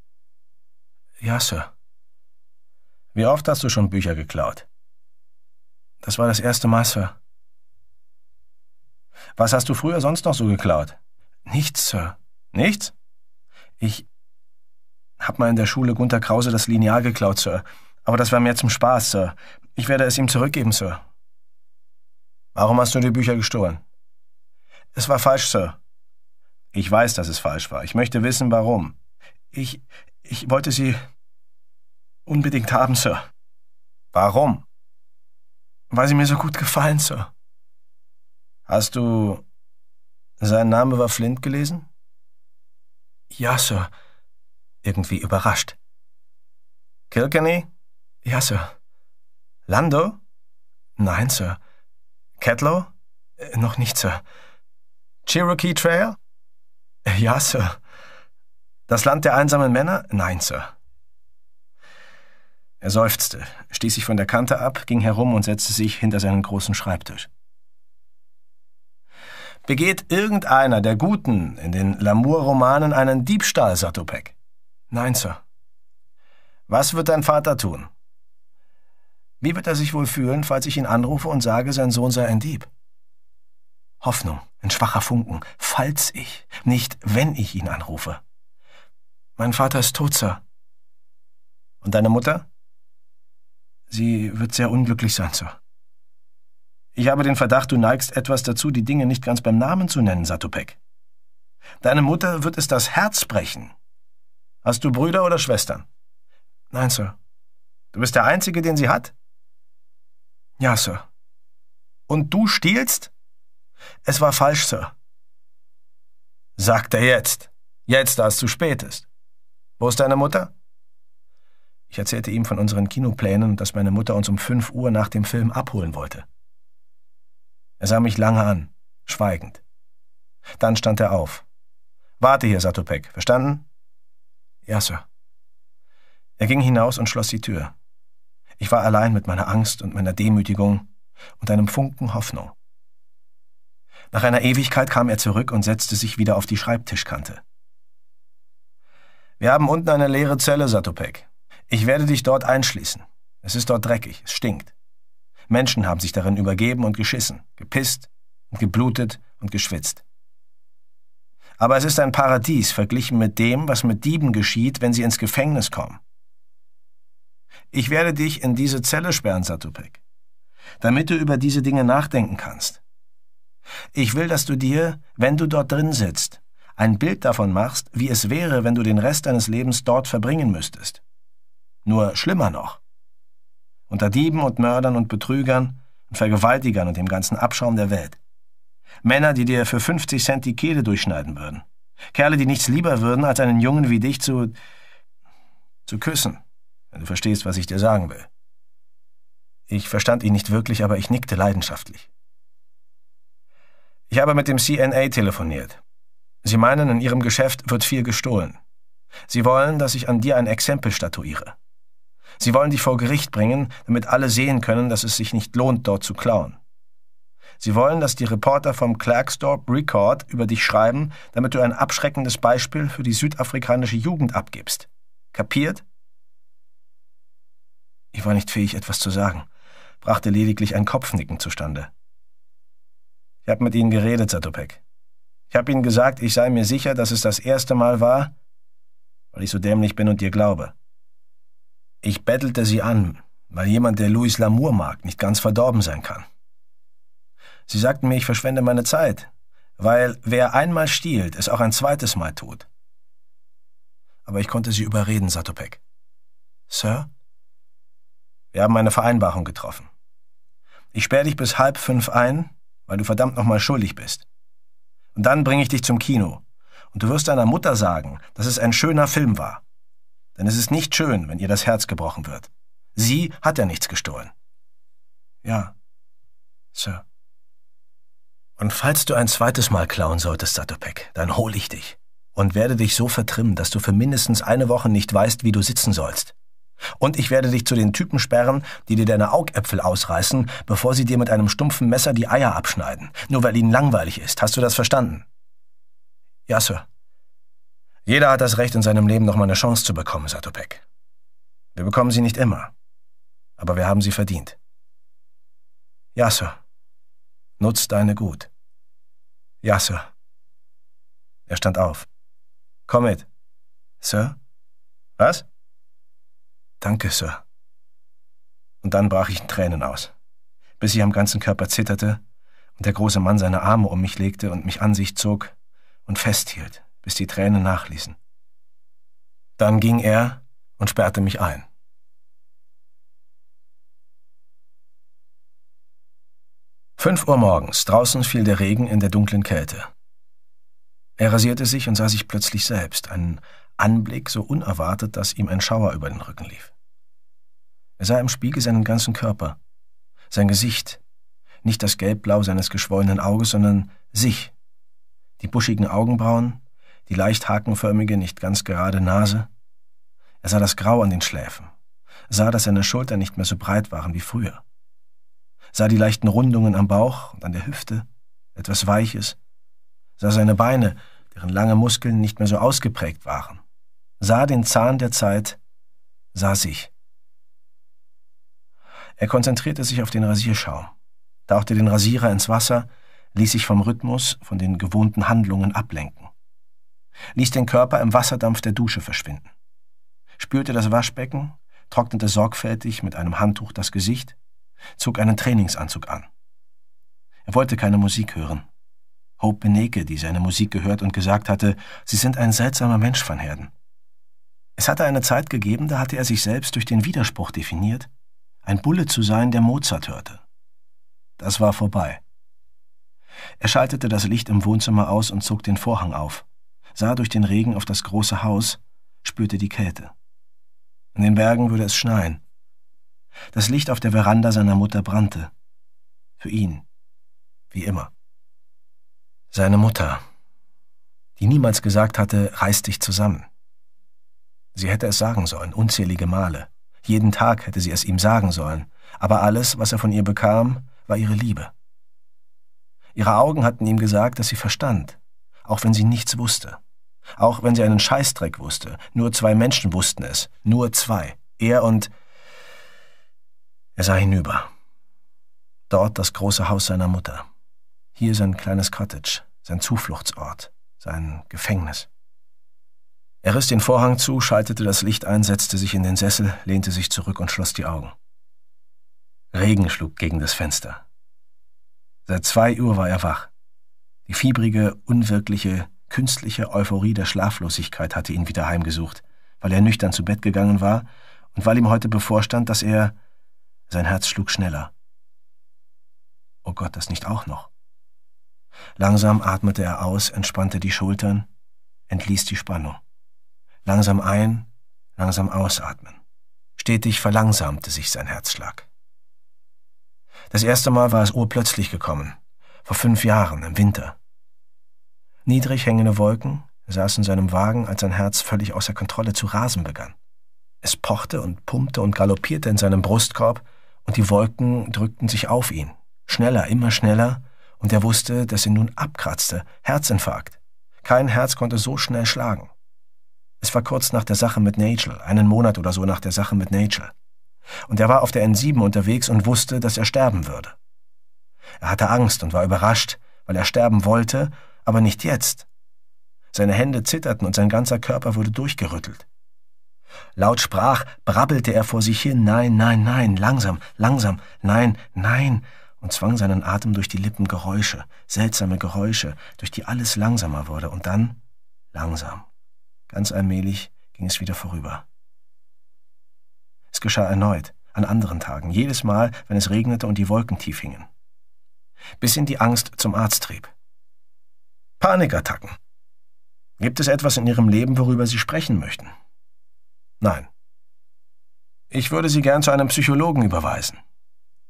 Ja, Sir. Wie oft hast du schon Bücher geklaut? Das war das erste Mal, Sir. Was hast du früher sonst noch so geklaut? Nichts, Sir. Nichts? Ich hab mal in der Schule Gunther Krause das Lineal geklaut, Sir. Aber das war mir zum Spaß, Sir. Ich werde es ihm zurückgeben, Sir. Warum hast du die Bücher gestohlen? Es war falsch, Sir. Ich weiß, dass es falsch war. Ich möchte wissen, warum. Ich, ich wollte sie Unbedingt haben, Sir. Warum? Weil sie mir so gut gefallen, Sir. Hast du. Sein Name war Flint gelesen? Ja, Sir. Irgendwie überrascht. Kilkenny? Ja, Sir. Lando? Nein, Sir. Catlow? Äh, noch nicht, Sir. Cherokee Trail? Ja, Sir. Das Land der einsamen Männer? Nein, Sir. Er seufzte, stieß sich von der Kante ab, ging herum und setzte sich hinter seinen großen Schreibtisch. Begeht irgendeiner der Guten in den Lamour-Romanen einen Diebstahl, Satopek? Nein, Sir. Was wird dein Vater tun? Wie wird er sich wohl fühlen, falls ich ihn anrufe und sage, sein Sohn sei ein Dieb? Hoffnung, ein schwacher Funken, falls ich, nicht wenn ich ihn anrufe. Mein Vater ist tot, Sir. Und deine Mutter? Sie wird sehr unglücklich sein, Sir. Ich habe den Verdacht, du neigst etwas dazu, die Dinge nicht ganz beim Namen zu nennen, Satopek. Deine Mutter wird es das Herz brechen. Hast du Brüder oder Schwestern? Nein, Sir. Du bist der Einzige, den sie hat? Ja, Sir. Und du stiehlst? Es war falsch, Sir. Sagt er jetzt. Jetzt, da es zu spät ist. Wo ist deine Mutter? Ich erzählte ihm von unseren Kinoplänen und dass meine Mutter uns um fünf Uhr nach dem Film abholen wollte. Er sah mich lange an, schweigend. Dann stand er auf. Warte hier, Satopek, verstanden? Ja, Sir. Er ging hinaus und schloss die Tür. Ich war allein mit meiner Angst und meiner Demütigung und einem Funken Hoffnung. Nach einer Ewigkeit kam er zurück und setzte sich wieder auf die Schreibtischkante. Wir haben unten eine leere Zelle, Satopek. Ich werde dich dort einschließen. Es ist dort dreckig, es stinkt. Menschen haben sich darin übergeben und geschissen, gepisst und geblutet und geschwitzt. Aber es ist ein Paradies verglichen mit dem, was mit Dieben geschieht, wenn sie ins Gefängnis kommen. Ich werde dich in diese Zelle sperren, Satupek, damit du über diese Dinge nachdenken kannst. Ich will, dass du dir, wenn du dort drin sitzt, ein Bild davon machst, wie es wäre, wenn du den Rest deines Lebens dort verbringen müsstest. Nur schlimmer noch. Unter Dieben und Mördern und Betrügern und Vergewaltigern und dem ganzen Abschaum der Welt. Männer, die dir für 50 Cent die Kehle durchschneiden würden. Kerle, die nichts lieber würden, als einen Jungen wie dich zu... zu küssen. Wenn du verstehst, was ich dir sagen will. Ich verstand ihn nicht wirklich, aber ich nickte leidenschaftlich. Ich habe mit dem CNA telefoniert. Sie meinen, in ihrem Geschäft wird viel gestohlen. Sie wollen, dass ich an dir ein Exempel statuiere. Sie wollen dich vor Gericht bringen, damit alle sehen können, dass es sich nicht lohnt, dort zu klauen. Sie wollen, dass die Reporter vom Clarksdorp Record über dich schreiben, damit du ein abschreckendes Beispiel für die südafrikanische Jugend abgibst. Kapiert? Ich war nicht fähig, etwas zu sagen, brachte lediglich ein Kopfnicken zustande. Ich habe mit Ihnen geredet, Satopek. Ich habe Ihnen gesagt, ich sei mir sicher, dass es das erste Mal war, weil ich so dämlich bin und dir glaube. Ich bettelte sie an, weil jemand, der Louis Lamour mag, nicht ganz verdorben sein kann. Sie sagten mir, ich verschwende meine Zeit, weil wer einmal stiehlt, es auch ein zweites Mal tut. Aber ich konnte sie überreden, Satopek. Sir? Wir haben eine Vereinbarung getroffen. Ich sperre dich bis halb fünf ein, weil du verdammt nochmal schuldig bist. Und dann bringe ich dich zum Kino. Und du wirst deiner Mutter sagen, dass es ein schöner Film war. Denn es ist nicht schön, wenn ihr das Herz gebrochen wird. Sie hat ja nichts gestohlen. Ja, Sir. Und falls du ein zweites Mal klauen solltest, Satopek, dann hol ich dich und werde dich so vertrimmen, dass du für mindestens eine Woche nicht weißt, wie du sitzen sollst. Und ich werde dich zu den Typen sperren, die dir deine Augäpfel ausreißen, bevor sie dir mit einem stumpfen Messer die Eier abschneiden, nur weil ihnen langweilig ist. Hast du das verstanden? Ja, Sir. Jeder hat das Recht, in seinem Leben nochmal eine Chance zu bekommen, Satopek. Wir bekommen sie nicht immer, aber wir haben sie verdient. Ja, Sir. nutz deine gut. Ja, Sir. Er stand auf. Komm mit. Sir? Was? Danke, Sir. Und dann brach ich in Tränen aus, bis ich am ganzen Körper zitterte und der große Mann seine Arme um mich legte und mich an sich zog und festhielt bis die Tränen nachließen. Dann ging er und sperrte mich ein. Fünf Uhr morgens, draußen fiel der Regen in der dunklen Kälte. Er rasierte sich und sah sich plötzlich selbst, einen Anblick so unerwartet, dass ihm ein Schauer über den Rücken lief. Er sah im Spiegel seinen ganzen Körper, sein Gesicht, nicht das Gelbblau seines geschwollenen Auges, sondern sich, die buschigen Augenbrauen, die leicht hakenförmige, nicht ganz gerade Nase. Er sah das Grau an den Schläfen, sah, dass seine Schultern nicht mehr so breit waren wie früher, sah die leichten Rundungen am Bauch und an der Hüfte, etwas Weiches, sah seine Beine, deren lange Muskeln nicht mehr so ausgeprägt waren, sah den Zahn der Zeit, sah sich. Er konzentrierte sich auf den Rasierschaum, tauchte den Rasierer ins Wasser, ließ sich vom Rhythmus, von den gewohnten Handlungen ablenken ließ den Körper im Wasserdampf der Dusche verschwinden, spülte das Waschbecken, trocknete sorgfältig mit einem Handtuch das Gesicht, zog einen Trainingsanzug an. Er wollte keine Musik hören. Hope Beneke, die seine Musik gehört und gesagt hatte, sie sind ein seltsamer Mensch von Herden. Es hatte eine Zeit gegeben, da hatte er sich selbst durch den Widerspruch definiert, ein Bulle zu sein, der Mozart hörte. Das war vorbei. Er schaltete das Licht im Wohnzimmer aus und zog den Vorhang auf sah durch den Regen auf das große Haus, spürte die Kälte. In den Bergen würde es schneien. Das Licht auf der Veranda seiner Mutter brannte. Für ihn. Wie immer. Seine Mutter, die niemals gesagt hatte, reiß dich zusammen. Sie hätte es sagen sollen, unzählige Male. Jeden Tag hätte sie es ihm sagen sollen, aber alles, was er von ihr bekam, war ihre Liebe. Ihre Augen hatten ihm gesagt, dass sie verstand, auch wenn sie nichts wusste. Auch wenn sie einen Scheißdreck wusste. Nur zwei Menschen wussten es. Nur zwei. Er und... Er sah hinüber. Dort das große Haus seiner Mutter. Hier sein kleines Cottage, sein Zufluchtsort, sein Gefängnis. Er riss den Vorhang zu, schaltete das Licht ein, setzte sich in den Sessel, lehnte sich zurück und schloss die Augen. Regen schlug gegen das Fenster. Seit zwei Uhr war er wach. Die fiebrige, unwirkliche, künstliche Euphorie der Schlaflosigkeit hatte ihn wieder heimgesucht, weil er nüchtern zu Bett gegangen war und weil ihm heute bevorstand, dass er... Sein Herz schlug schneller. Oh Gott, das nicht auch noch. Langsam atmete er aus, entspannte die Schultern, entließ die Spannung. Langsam ein, langsam ausatmen. Stetig verlangsamte sich sein Herzschlag. Das erste Mal war es urplötzlich gekommen, vor fünf Jahren im Winter. Niedrig hängende Wolken, er saß in seinem Wagen, als sein Herz völlig außer Kontrolle zu rasen begann. Es pochte und pumpte und galoppierte in seinem Brustkorb, und die Wolken drückten sich auf ihn. Schneller, immer schneller, und er wusste, dass ihn nun abkratzte, Herzinfarkt. Kein Herz konnte so schnell schlagen. Es war kurz nach der Sache mit Nigel, einen Monat oder so nach der Sache mit Nigel. Und er war auf der N7 unterwegs und wusste, dass er sterben würde. Er hatte Angst und war überrascht, weil er sterben wollte aber nicht jetzt. Seine Hände zitterten und sein ganzer Körper wurde durchgerüttelt. Laut sprach, brabbelte er vor sich hin, nein, nein, nein, langsam, langsam, nein, nein, und zwang seinen Atem durch die Lippen Geräusche, seltsame Geräusche, durch die alles langsamer wurde, und dann langsam. Ganz allmählich ging es wieder vorüber. Es geschah erneut, an anderen Tagen, jedes Mal, wenn es regnete und die Wolken tief hingen. Bis ihn die Angst zum Arzt trieb. Panikattacken. Gibt es etwas in Ihrem Leben, worüber Sie sprechen möchten? Nein. Ich würde Sie gern zu einem Psychologen überweisen.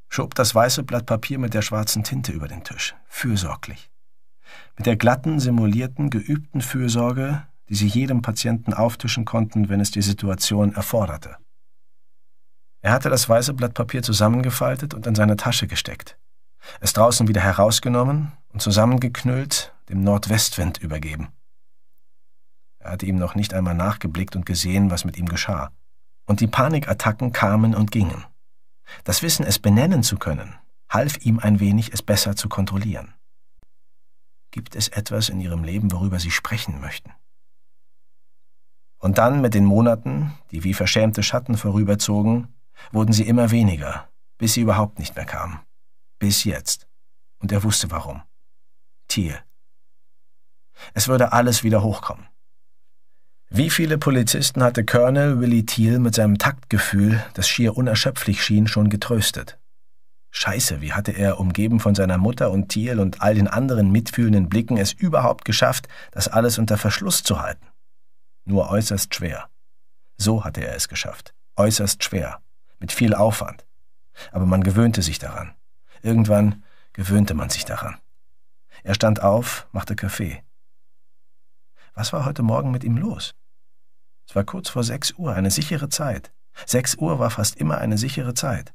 Schob das weiße Blatt Papier mit der schwarzen Tinte über den Tisch, fürsorglich. Mit der glatten, simulierten, geübten Fürsorge, die Sie jedem Patienten auftischen konnten, wenn es die Situation erforderte. Er hatte das weiße Blatt Papier zusammengefaltet und in seine Tasche gesteckt, es draußen wieder herausgenommen und zusammengeknüllt dem Nordwestwind übergeben. Er hatte ihm noch nicht einmal nachgeblickt und gesehen, was mit ihm geschah. Und die Panikattacken kamen und gingen. Das Wissen, es benennen zu können, half ihm ein wenig, es besser zu kontrollieren. Gibt es etwas in ihrem Leben, worüber sie sprechen möchten? Und dann mit den Monaten, die wie verschämte Schatten vorüberzogen, wurden sie immer weniger, bis sie überhaupt nicht mehr kamen. Bis jetzt. Und er wusste warum. Tier es würde alles wieder hochkommen. Wie viele Polizisten hatte Colonel Willie Thiel mit seinem Taktgefühl, das schier unerschöpflich schien, schon getröstet? Scheiße, wie hatte er, umgeben von seiner Mutter und Thiel und all den anderen mitfühlenden Blicken, es überhaupt geschafft, das alles unter Verschluss zu halten? Nur äußerst schwer. So hatte er es geschafft. Äußerst schwer. Mit viel Aufwand. Aber man gewöhnte sich daran. Irgendwann gewöhnte man sich daran. Er stand auf, machte Kaffee. Was war heute Morgen mit ihm los? Es war kurz vor sechs Uhr, eine sichere Zeit. Sechs Uhr war fast immer eine sichere Zeit.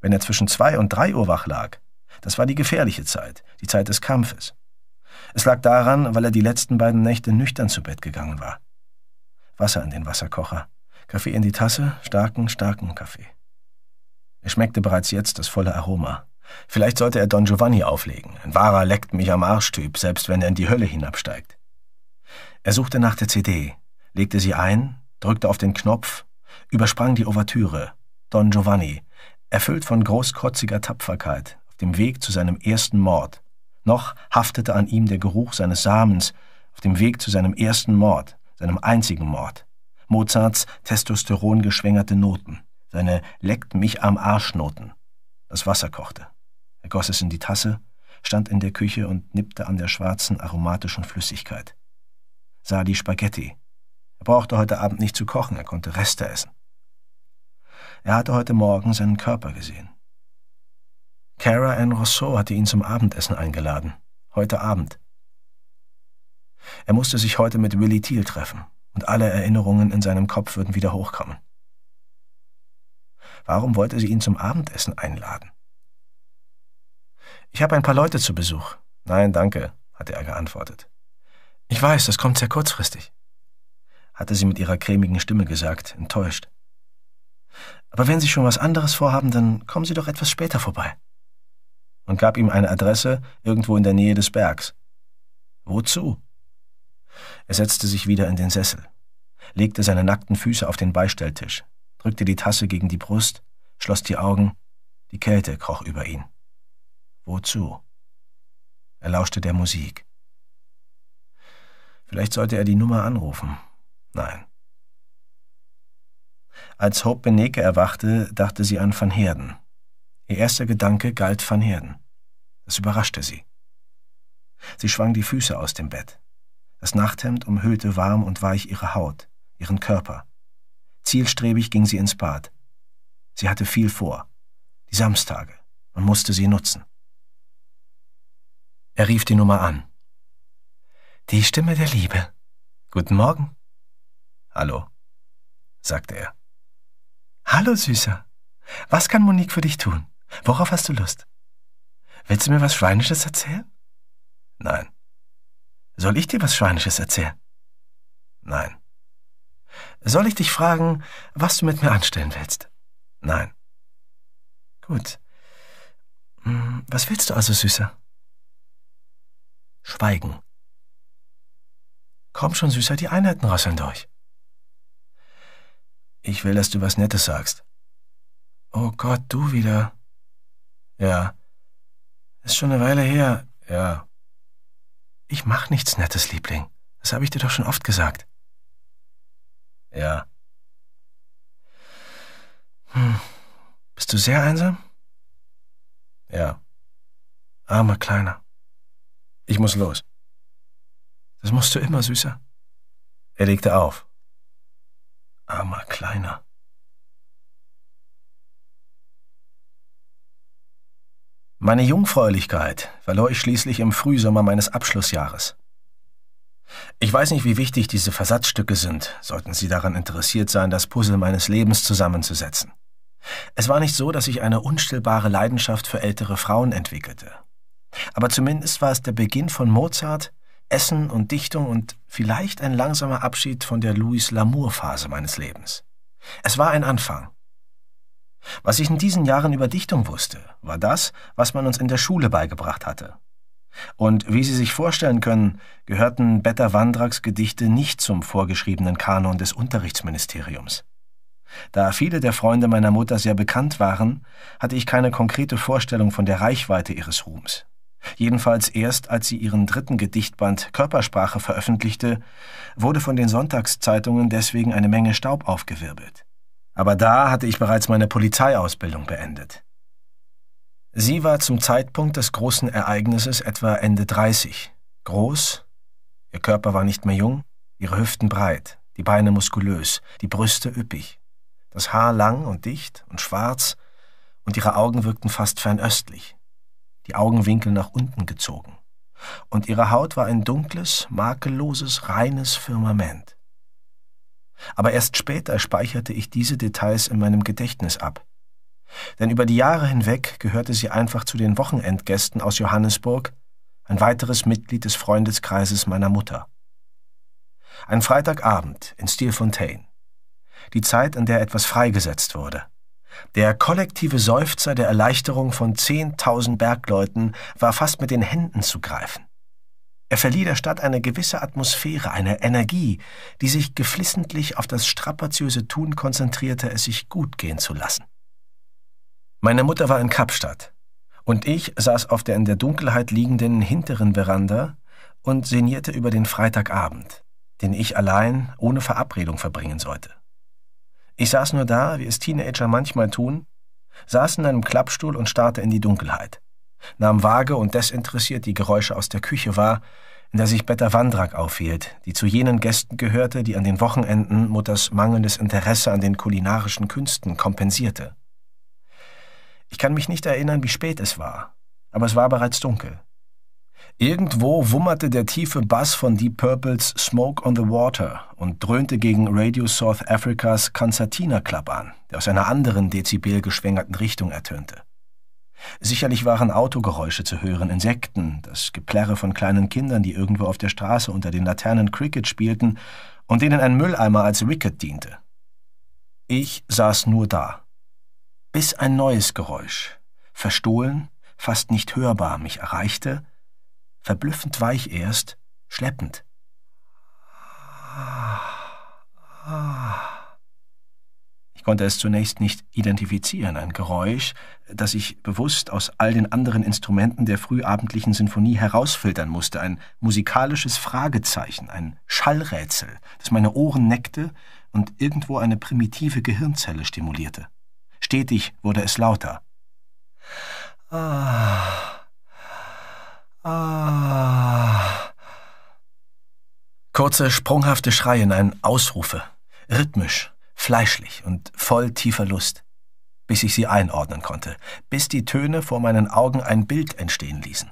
Wenn er zwischen zwei und drei Uhr wach lag, das war die gefährliche Zeit, die Zeit des Kampfes. Es lag daran, weil er die letzten beiden Nächte nüchtern zu Bett gegangen war. Wasser in den Wasserkocher, Kaffee in die Tasse, starken, starken Kaffee. Er schmeckte bereits jetzt das volle Aroma. Vielleicht sollte er Don Giovanni auflegen, ein wahrer leckt mich am Arschtyp, selbst wenn er in die Hölle hinabsteigt. Er suchte nach der CD, legte sie ein, drückte auf den Knopf, übersprang die Ouvertüre, Don Giovanni, erfüllt von großkotziger Tapferkeit, auf dem Weg zu seinem ersten Mord. Noch haftete an ihm der Geruch seines Samens, auf dem Weg zu seinem ersten Mord, seinem einzigen Mord. Mozarts testosterongeschwängerte Noten, seine Leckt mich am Arschnoten. Das Wasser kochte. Er goss es in die Tasse, stand in der Küche und nippte an der schwarzen, aromatischen Flüssigkeit sah die Spaghetti. Er brauchte heute Abend nicht zu kochen, er konnte Reste essen. Er hatte heute Morgen seinen Körper gesehen. Cara Ann Rousseau hatte ihn zum Abendessen eingeladen. Heute Abend. Er musste sich heute mit Willie Thiel treffen, und alle Erinnerungen in seinem Kopf würden wieder hochkommen. Warum wollte sie ihn zum Abendessen einladen? Ich habe ein paar Leute zu Besuch. Nein, danke, hatte er geantwortet. Ich weiß, das kommt sehr kurzfristig, hatte sie mit ihrer cremigen Stimme gesagt, enttäuscht. Aber wenn Sie schon was anderes vorhaben, dann kommen Sie doch etwas später vorbei. Und gab ihm eine Adresse irgendwo in der Nähe des Bergs. Wozu? Er setzte sich wieder in den Sessel, legte seine nackten Füße auf den Beistelltisch, drückte die Tasse gegen die Brust, schloss die Augen, die Kälte kroch über ihn. Wozu? Er lauschte der Musik. Vielleicht sollte er die Nummer anrufen. Nein. Als Hope Beneke erwachte, dachte sie an Van Herden. Ihr erster Gedanke galt Van Herden. Das überraschte sie. Sie schwang die Füße aus dem Bett. Das Nachthemd umhüllte warm und weich ihre Haut, ihren Körper. Zielstrebig ging sie ins Bad. Sie hatte viel vor. Die Samstage. Man musste sie nutzen. Er rief die Nummer an. Die Stimme der Liebe. Guten Morgen. Hallo, sagte er. Hallo, Süßer. Was kann Monique für dich tun? Worauf hast du Lust? Willst du mir was Schweinisches erzählen? Nein. Soll ich dir was Schweinisches erzählen? Nein. Soll ich dich fragen, was du mit mir anstellen willst? Nein. Gut. Hm, was willst du also, Süßer? Schweigen Komm schon, Süßer, die Einheiten rasseln durch. Ich will, dass du was Nettes sagst. Oh Gott, du wieder. Ja. Ist schon eine Weile her. Ja. Ich mach nichts Nettes, Liebling. Das habe ich dir doch schon oft gesagt. Ja. Hm. Bist du sehr einsam? Ja. Armer Kleiner. Ich muss los. Das musst du immer, Süßer. Er legte auf. Armer Kleiner. Meine Jungfräulichkeit verlor ich schließlich im Frühsommer meines Abschlussjahres. Ich weiß nicht, wie wichtig diese Versatzstücke sind, sollten Sie daran interessiert sein, das Puzzle meines Lebens zusammenzusetzen. Es war nicht so, dass ich eine unstillbare Leidenschaft für ältere Frauen entwickelte. Aber zumindest war es der Beginn von Mozart, Essen und Dichtung und vielleicht ein langsamer Abschied von der Louis Lamour-Phase meines Lebens. Es war ein Anfang. Was ich in diesen Jahren über Dichtung wusste, war das, was man uns in der Schule beigebracht hatte. Und wie Sie sich vorstellen können, gehörten Betta Wandraks Gedichte nicht zum vorgeschriebenen Kanon des Unterrichtsministeriums. Da viele der Freunde meiner Mutter sehr bekannt waren, hatte ich keine konkrete Vorstellung von der Reichweite ihres Ruhms. Jedenfalls erst als sie ihren dritten Gedichtband Körpersprache veröffentlichte, wurde von den Sonntagszeitungen deswegen eine Menge Staub aufgewirbelt. Aber da hatte ich bereits meine Polizeiausbildung beendet. Sie war zum Zeitpunkt des großen Ereignisses etwa Ende 30, groß, ihr Körper war nicht mehr jung, ihre Hüften breit, die Beine muskulös, die Brüste üppig, das Haar lang und dicht und schwarz, und ihre Augen wirkten fast fernöstlich die Augenwinkel nach unten gezogen. Und ihre Haut war ein dunkles, makelloses, reines Firmament. Aber erst später speicherte ich diese Details in meinem Gedächtnis ab. Denn über die Jahre hinweg gehörte sie einfach zu den Wochenendgästen aus Johannesburg, ein weiteres Mitglied des Freundeskreises meiner Mutter. Ein Freitagabend in Steelfontein. Die Zeit, in der etwas freigesetzt wurde. Der kollektive Seufzer der Erleichterung von 10.000 Bergleuten war fast mit den Händen zu greifen. Er verlieh der Stadt eine gewisse Atmosphäre, eine Energie, die sich geflissentlich auf das strapaziöse Tun konzentrierte, es sich gut gehen zu lassen. Meine Mutter war in Kapstadt, und ich saß auf der in der Dunkelheit liegenden hinteren Veranda und sinnierte über den Freitagabend, den ich allein ohne Verabredung verbringen sollte. Ich saß nur da, wie es Teenager manchmal tun, saß in einem Klappstuhl und starrte in die Dunkelheit, nahm vage und desinteressiert die Geräusche aus der Küche wahr, in der sich Betta Wandrak aufhielt, die zu jenen Gästen gehörte, die an den Wochenenden Mutters mangelndes Interesse an den kulinarischen Künsten kompensierte. Ich kann mich nicht erinnern, wie spät es war, aber es war bereits dunkel. Irgendwo wummerte der tiefe Bass von Deep Purples Smoke on the Water und dröhnte gegen Radio South Africas Concertina Club an, der aus einer anderen Dezibel geschwängerten Richtung ertönte. Sicherlich waren Autogeräusche zu hören, Insekten, das Geplärre von kleinen Kindern, die irgendwo auf der Straße unter den Laternen Cricket spielten und denen ein Mülleimer als Wicket diente. Ich saß nur da, bis ein neues Geräusch, verstohlen, fast nicht hörbar, mich erreichte verblüffend weich erst, schleppend. Ich konnte es zunächst nicht identifizieren, ein Geräusch, das ich bewusst aus all den anderen Instrumenten der frühabendlichen Sinfonie herausfiltern musste, ein musikalisches Fragezeichen, ein Schallrätsel, das meine Ohren neckte und irgendwo eine primitive Gehirnzelle stimulierte. Stetig wurde es lauter. Ah. Ah. Kurze, sprunghafte Schreie, nein, Ausrufe, rhythmisch, fleischlich und voll tiefer Lust, bis ich sie einordnen konnte, bis die Töne vor meinen Augen ein Bild entstehen ließen,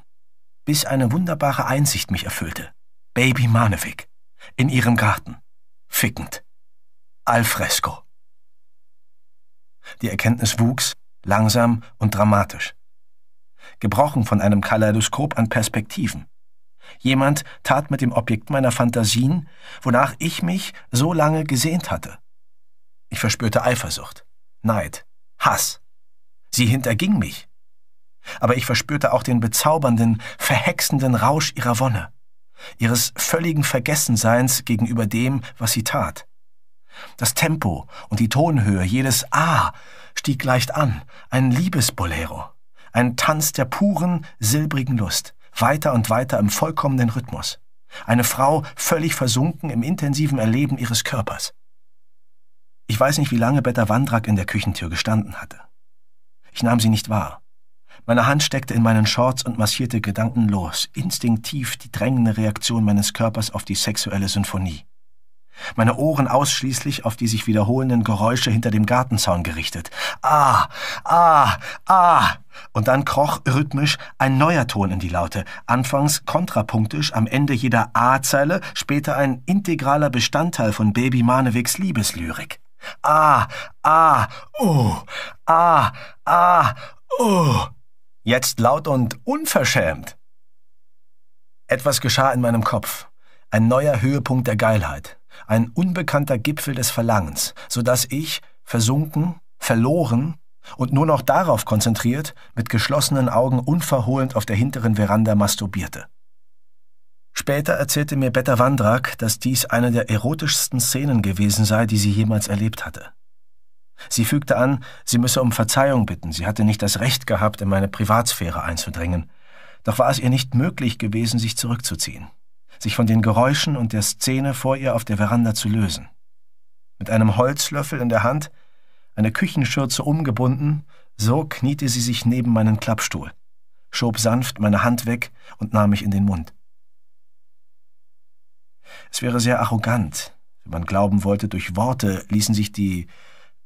bis eine wunderbare Einsicht mich erfüllte. Baby Manevik, in ihrem Garten, fickend, alfresco. Die Erkenntnis wuchs, langsam und dramatisch gebrochen von einem Kaleidoskop an Perspektiven. Jemand tat mit dem Objekt meiner Fantasien, wonach ich mich so lange gesehnt hatte. Ich verspürte Eifersucht, Neid, Hass. Sie hinterging mich. Aber ich verspürte auch den bezaubernden, verhexenden Rausch ihrer Wonne, ihres völligen Vergessenseins gegenüber dem, was sie tat. Das Tempo und die Tonhöhe jedes A stieg leicht an, ein Liebesbolero ein Tanz der puren, silbrigen Lust, weiter und weiter im vollkommenen Rhythmus. Eine Frau völlig versunken im intensiven Erleben ihres Körpers. Ich weiß nicht, wie lange Betta Wandrak in der Küchentür gestanden hatte. Ich nahm sie nicht wahr. Meine Hand steckte in meinen Shorts und massierte gedankenlos, instinktiv die drängende Reaktion meines Körpers auf die sexuelle Symphonie meine Ohren ausschließlich auf die sich wiederholenden Geräusche hinter dem Gartenzaun gerichtet. Ah, ah, ah. Und dann kroch rhythmisch ein neuer Ton in die Laute, anfangs kontrapunktisch, am Ende jeder A-Zeile, später ein integraler Bestandteil von Baby Manewiks Liebeslyrik. Ah, ah, oh, ah, ah, oh. Jetzt laut und unverschämt. Etwas geschah in meinem Kopf. Ein neuer Höhepunkt der Geilheit ein unbekannter Gipfel des Verlangens, so dass ich, versunken, verloren und nur noch darauf konzentriert, mit geschlossenen Augen unverhohlend auf der hinteren Veranda masturbierte. Später erzählte mir Betta Wandrak, dass dies eine der erotischsten Szenen gewesen sei, die sie jemals erlebt hatte. Sie fügte an, sie müsse um Verzeihung bitten, sie hatte nicht das Recht gehabt, in meine Privatsphäre einzudringen, doch war es ihr nicht möglich gewesen, sich zurückzuziehen sich von den Geräuschen und der Szene vor ihr auf der Veranda zu lösen. Mit einem Holzlöffel in der Hand, eine Küchenschürze umgebunden, so kniete sie sich neben meinen Klappstuhl, schob sanft meine Hand weg und nahm mich in den Mund. Es wäre sehr arrogant, wenn man glauben wollte, durch Worte ließen sich die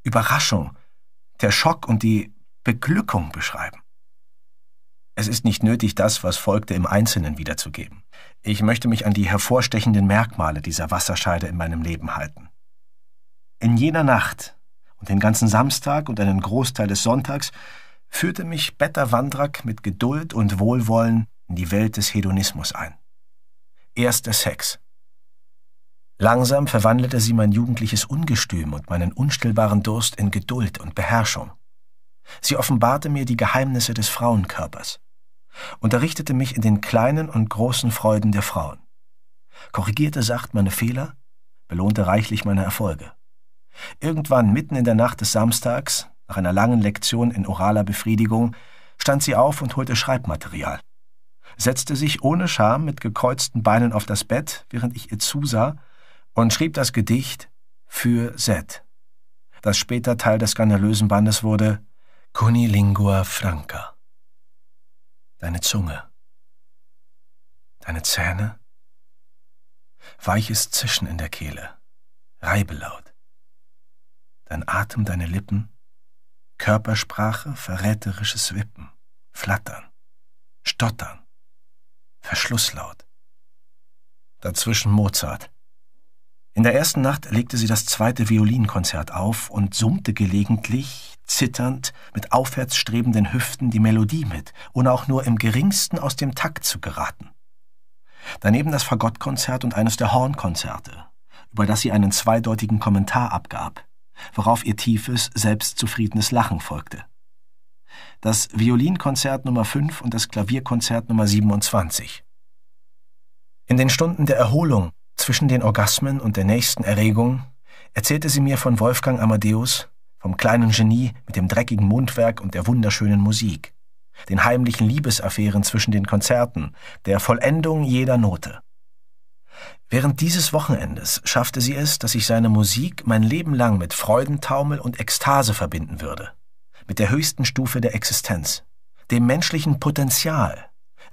Überraschung, der Schock und die Beglückung beschreiben. Es ist nicht nötig, das, was folgte, im Einzelnen wiederzugeben. Ich möchte mich an die hervorstechenden Merkmale dieser Wasserscheide in meinem Leben halten. In jener Nacht und den ganzen Samstag und einen Großteil des Sonntags führte mich Betta Wandrak mit Geduld und Wohlwollen in die Welt des Hedonismus ein. Erster Sex. Langsam verwandelte sie mein jugendliches Ungestüm und meinen unstillbaren Durst in Geduld und Beherrschung. Sie offenbarte mir die Geheimnisse des Frauenkörpers unterrichtete mich in den kleinen und großen Freuden der Frauen, korrigierte sacht meine Fehler, belohnte reichlich meine Erfolge. Irgendwann mitten in der Nacht des Samstags, nach einer langen Lektion in oraler Befriedigung, stand sie auf und holte Schreibmaterial, setzte sich ohne Scham mit gekreuzten Beinen auf das Bett, während ich ihr zusah, und schrieb das Gedicht für Set, das später Teil des skandalösen Bandes wurde Cunilingua Franca deine Zunge, deine Zähne, weiches Zischen in der Kehle, Reibelaut, dein Atem, deine Lippen, Körpersprache, verräterisches Wippen, Flattern, Stottern, Verschlusslaut. Dazwischen Mozart. In der ersten Nacht legte sie das zweite Violinkonzert auf und summte gelegentlich, zitternd, mit aufwärtsstrebenden Hüften die Melodie mit, ohne auch nur im geringsten aus dem Takt zu geraten. Daneben das Fagottkonzert und eines der Hornkonzerte, über das sie einen zweideutigen Kommentar abgab, worauf ihr tiefes, selbstzufriedenes Lachen folgte. Das Violinkonzert Nummer 5 und das Klavierkonzert Nummer 27. In den Stunden der Erholung zwischen den Orgasmen und der nächsten Erregung erzählte sie mir von Wolfgang Amadeus, vom kleinen Genie mit dem dreckigen Mundwerk und der wunderschönen Musik, den heimlichen Liebesaffären zwischen den Konzerten, der Vollendung jeder Note. Während dieses Wochenendes schaffte sie es, dass ich seine Musik mein Leben lang mit Freudentaumel und Ekstase verbinden würde, mit der höchsten Stufe der Existenz, dem menschlichen Potenzial,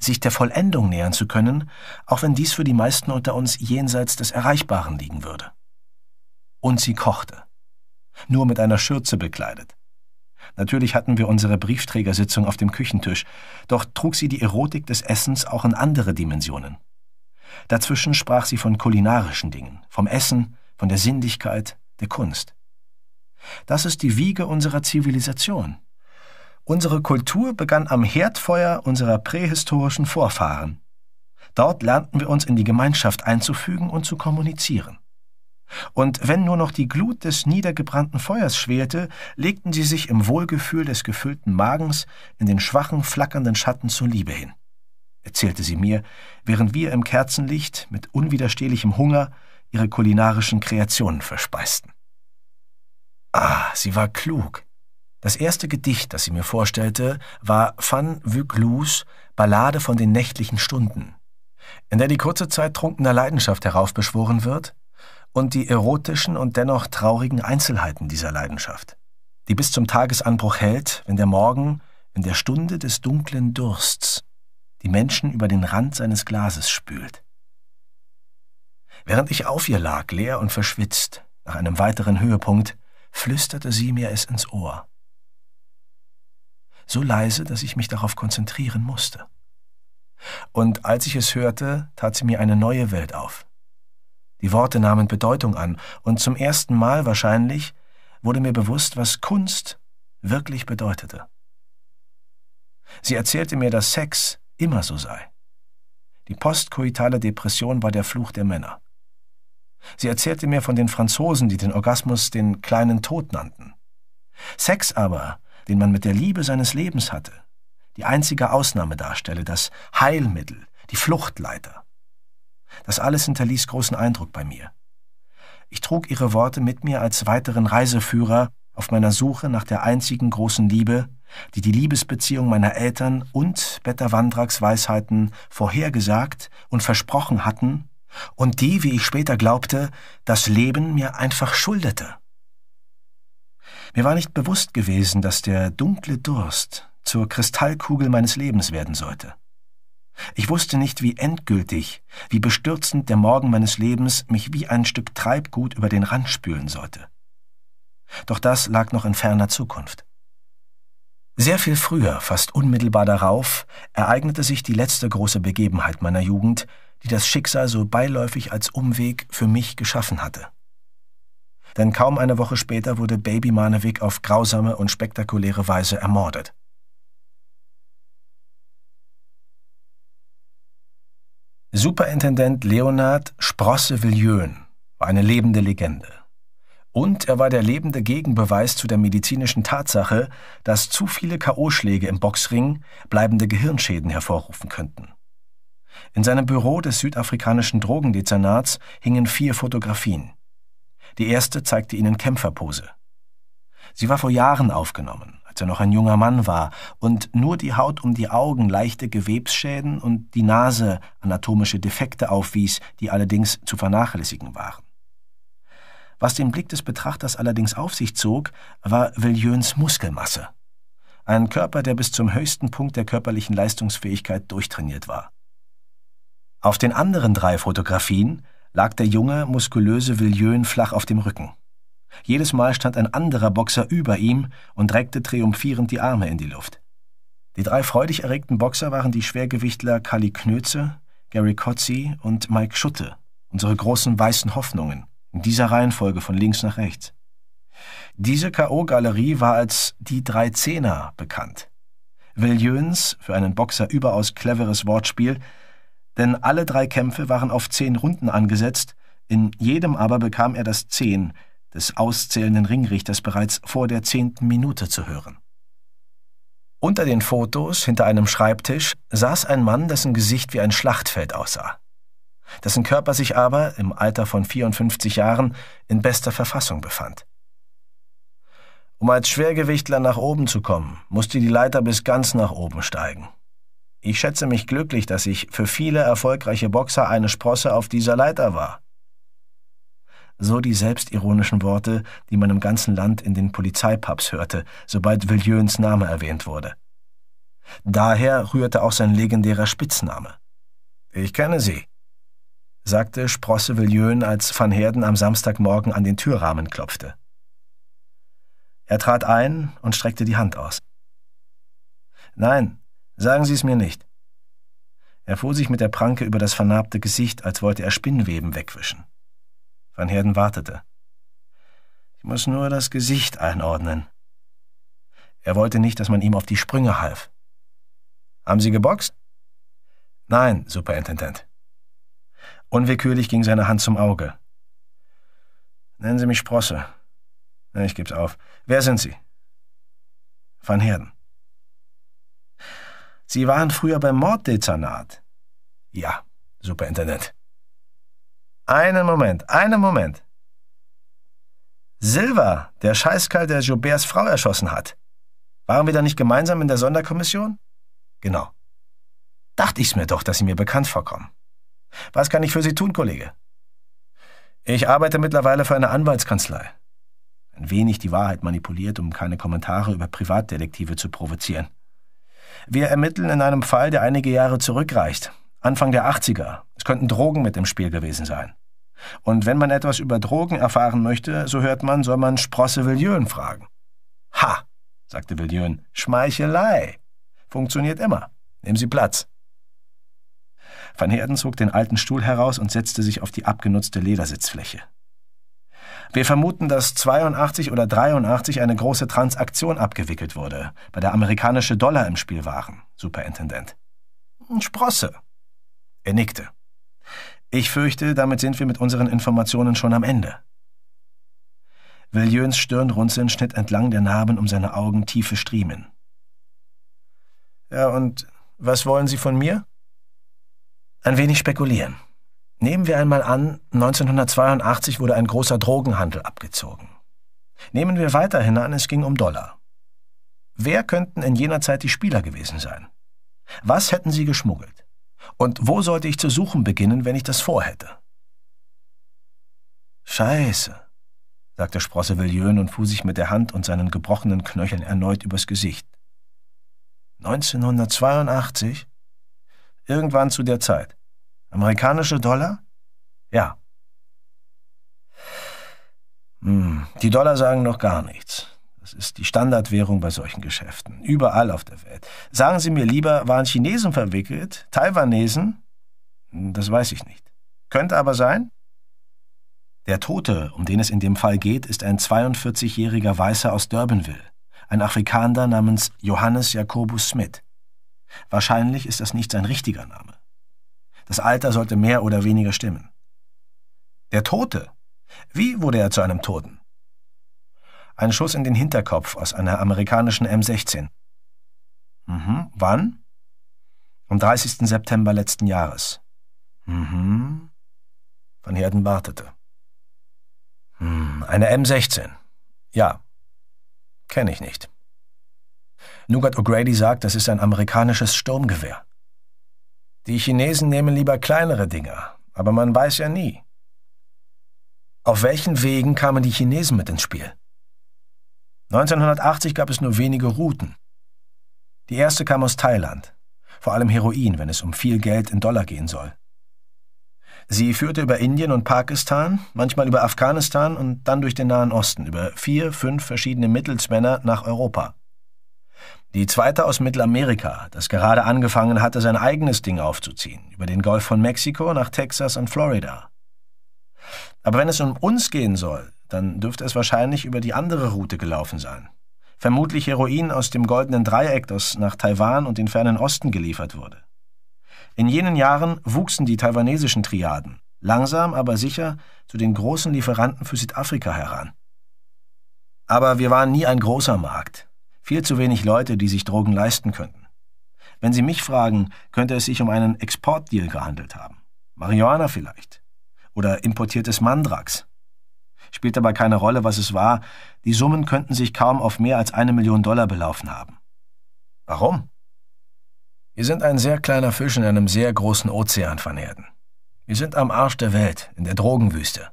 sich der Vollendung nähern zu können, auch wenn dies für die meisten unter uns jenseits des Erreichbaren liegen würde. Und sie kochte, nur mit einer Schürze bekleidet. Natürlich hatten wir unsere Briefträgersitzung auf dem Küchentisch, doch trug sie die Erotik des Essens auch in andere Dimensionen. Dazwischen sprach sie von kulinarischen Dingen, vom Essen, von der Sinnlichkeit, der Kunst. Das ist die Wiege unserer Zivilisation, Unsere Kultur begann am Herdfeuer unserer prähistorischen Vorfahren. Dort lernten wir uns in die Gemeinschaft einzufügen und zu kommunizieren. Und wenn nur noch die Glut des niedergebrannten Feuers schwerte, legten sie sich im Wohlgefühl des gefüllten Magens in den schwachen, flackernden Schatten zur Liebe hin, erzählte sie mir, während wir im Kerzenlicht mit unwiderstehlichem Hunger ihre kulinarischen Kreationen verspeisten. Ah, sie war klug, das erste Gedicht, das sie mir vorstellte, war Van Wyclous Ballade von den nächtlichen Stunden, in der die kurze Zeit trunkener Leidenschaft heraufbeschworen wird und die erotischen und dennoch traurigen Einzelheiten dieser Leidenschaft, die bis zum Tagesanbruch hält, wenn der Morgen, in der Stunde des dunklen Dursts, die Menschen über den Rand seines Glases spült. Während ich auf ihr lag, leer und verschwitzt, nach einem weiteren Höhepunkt, flüsterte sie mir es ins Ohr so leise, dass ich mich darauf konzentrieren musste. Und als ich es hörte, tat sie mir eine neue Welt auf. Die Worte nahmen Bedeutung an, und zum ersten Mal wahrscheinlich wurde mir bewusst, was Kunst wirklich bedeutete. Sie erzählte mir, dass Sex immer so sei. Die postkoitale Depression war der Fluch der Männer. Sie erzählte mir von den Franzosen, die den Orgasmus den kleinen Tod nannten. Sex aber den man mit der Liebe seines Lebens hatte, die einzige Ausnahme darstelle, das Heilmittel, die Fluchtleiter. Das alles hinterließ großen Eindruck bei mir. Ich trug ihre Worte mit mir als weiteren Reiseführer auf meiner Suche nach der einzigen großen Liebe, die die Liebesbeziehung meiner Eltern und Betta Wandraks Weisheiten vorhergesagt und versprochen hatten und die, wie ich später glaubte, das Leben mir einfach schuldete. Mir war nicht bewusst gewesen, dass der dunkle Durst zur Kristallkugel meines Lebens werden sollte. Ich wusste nicht, wie endgültig, wie bestürzend der Morgen meines Lebens mich wie ein Stück Treibgut über den Rand spülen sollte. Doch das lag noch in ferner Zukunft. Sehr viel früher, fast unmittelbar darauf, ereignete sich die letzte große Begebenheit meiner Jugend, die das Schicksal so beiläufig als Umweg für mich geschaffen hatte denn kaum eine Woche später wurde Baby Manevik auf grausame und spektakuläre Weise ermordet. Superintendent Leonard Sprosse-Villieu war eine lebende Legende. Und er war der lebende Gegenbeweis zu der medizinischen Tatsache, dass zu viele K.O.-Schläge im Boxring bleibende Gehirnschäden hervorrufen könnten. In seinem Büro des südafrikanischen Drogendezernats hingen vier Fotografien. Die erste zeigte ihnen Kämpferpose. Sie war vor Jahren aufgenommen, als er noch ein junger Mann war, und nur die Haut um die Augen leichte Gewebsschäden und die Nase anatomische Defekte aufwies, die allerdings zu vernachlässigen waren. Was den Blick des Betrachters allerdings auf sich zog, war Villieuns Muskelmasse. Ein Körper, der bis zum höchsten Punkt der körperlichen Leistungsfähigkeit durchtrainiert war. Auf den anderen drei Fotografien lag der junge, muskulöse Villieu flach auf dem Rücken. Jedes Mal stand ein anderer Boxer über ihm und reckte triumphierend die Arme in die Luft. Die drei freudig erregten Boxer waren die Schwergewichtler Kali Knöze, Gary Kotzi und Mike Schutte, unsere großen weißen Hoffnungen, in dieser Reihenfolge von links nach rechts. Diese K.O.-Galerie war als die drei Zehner bekannt. Villieuns, für einen Boxer überaus cleveres Wortspiel, denn alle drei Kämpfe waren auf zehn Runden angesetzt, in jedem aber bekam er das Zehn des auszählenden Ringrichters bereits vor der zehnten Minute zu hören. Unter den Fotos, hinter einem Schreibtisch, saß ein Mann, dessen Gesicht wie ein Schlachtfeld aussah, dessen Körper sich aber, im Alter von 54 Jahren, in bester Verfassung befand. Um als Schwergewichtler nach oben zu kommen, musste die Leiter bis ganz nach oben steigen. Ich schätze mich glücklich, dass ich für viele erfolgreiche Boxer eine Sprosse auf dieser Leiter war. So die selbstironischen Worte, die man im ganzen Land in den Polizeipubs hörte, sobald Villeuns Name erwähnt wurde. Daher rührte auch sein legendärer Spitzname. Ich kenne sie, sagte Sprosse Villeun, als Van Herden am Samstagmorgen an den Türrahmen klopfte. Er trat ein und streckte die Hand aus. Nein, Sagen Sie es mir nicht. Er fuhr sich mit der Pranke über das vernarbte Gesicht, als wollte er Spinnweben wegwischen. Van Herden wartete. Ich muss nur das Gesicht einordnen. Er wollte nicht, dass man ihm auf die Sprünge half. Haben Sie geboxt? Nein, Superintendent. Unwillkürlich ging seine Hand zum Auge. Nennen Sie mich Sprosse. Ich geb's auf. Wer sind Sie? Van Herden. Sie waren früher beim Morddezernat. Ja, Superintendent. Einen Moment, einen Moment. Silva, der Scheißkerl, der Jouberts Frau erschossen hat. Waren wir da nicht gemeinsam in der Sonderkommission? Genau. Dachte ich's mir doch, dass Sie mir bekannt vorkommen. Was kann ich für Sie tun, Kollege? Ich arbeite mittlerweile für eine Anwaltskanzlei. Ein wenig die Wahrheit manipuliert, um keine Kommentare über Privatdetektive zu provozieren. Wir ermitteln in einem Fall, der einige Jahre zurückreicht. Anfang der 80er. Es könnten Drogen mit im Spiel gewesen sein. Und wenn man etwas über Drogen erfahren möchte, so hört man, soll man Sprosse Villieu fragen. Ha, sagte Villieu, Schmeichelei. Funktioniert immer. Nehmen Sie Platz. Van Heerden zog den alten Stuhl heraus und setzte sich auf die abgenutzte Ledersitzfläche. Wir vermuten, dass 82 oder 83 eine große Transaktion abgewickelt wurde, bei der amerikanische Dollar im Spiel waren, Superintendent. Sprosse. Er nickte. Ich fürchte, damit sind wir mit unseren Informationen schon am Ende. Villiöns Stirnrunzeln schnitt entlang der Narben um seine Augen tiefe Striemen. Ja, und was wollen Sie von mir? Ein wenig spekulieren. Nehmen wir einmal an, 1982 wurde ein großer Drogenhandel abgezogen. Nehmen wir weiterhin an, es ging um Dollar. Wer könnten in jener Zeit die Spieler gewesen sein? Was hätten sie geschmuggelt? Und wo sollte ich zu suchen beginnen, wenn ich das vorhätte? Scheiße, sagte Sprosse Villiön und fuhr sich mit der Hand und seinen gebrochenen Knöcheln erneut übers Gesicht. 1982? Irgendwann zu der Zeit. Amerikanische Dollar? Ja. Hm, die Dollar sagen noch gar nichts. Das ist die Standardwährung bei solchen Geschäften. Überall auf der Welt. Sagen Sie mir lieber, waren Chinesen verwickelt? Taiwanesen? Hm, das weiß ich nicht. Könnte aber sein. Der Tote, um den es in dem Fall geht, ist ein 42-jähriger Weißer aus Durbanville. Ein Afrikaner namens Johannes Jakobus Smith. Wahrscheinlich ist das nicht sein richtiger Name. Das Alter sollte mehr oder weniger stimmen. Der Tote. Wie wurde er zu einem Toten? Ein Schuss in den Hinterkopf aus einer amerikanischen M16. Mhm. Wann? Am 30. September letzten Jahres. Mhm. Van Herden wartete. Hm, eine M16. Ja. Kenne ich nicht. Nugat O'Grady sagt, das ist ein amerikanisches Sturmgewehr. Die Chinesen nehmen lieber kleinere Dinger, aber man weiß ja nie. Auf welchen Wegen kamen die Chinesen mit ins Spiel? 1980 gab es nur wenige Routen. Die erste kam aus Thailand, vor allem Heroin, wenn es um viel Geld in Dollar gehen soll. Sie führte über Indien und Pakistan, manchmal über Afghanistan und dann durch den Nahen Osten, über vier, fünf verschiedene Mittelsmänner nach Europa. Die zweite aus Mittelamerika, das gerade angefangen hatte, sein eigenes Ding aufzuziehen, über den Golf von Mexiko nach Texas und Florida. Aber wenn es um uns gehen soll, dann dürfte es wahrscheinlich über die andere Route gelaufen sein. Vermutlich Heroin aus dem goldenen Dreieck, das nach Taiwan und den fernen Osten geliefert wurde. In jenen Jahren wuchsen die taiwanesischen Triaden, langsam aber sicher zu den großen Lieferanten für Südafrika heran. Aber wir waren nie ein großer Markt. Viel zu wenig Leute, die sich Drogen leisten könnten. Wenn Sie mich fragen, könnte es sich um einen Exportdeal gehandelt haben. Marihuana vielleicht. Oder importiertes Mandrax. Spielt aber keine Rolle, was es war. Die Summen könnten sich kaum auf mehr als eine Million Dollar belaufen haben. Warum? Wir sind ein sehr kleiner Fisch in einem sehr großen Ozean vernerden. Wir sind am Arsch der Welt, in der Drogenwüste.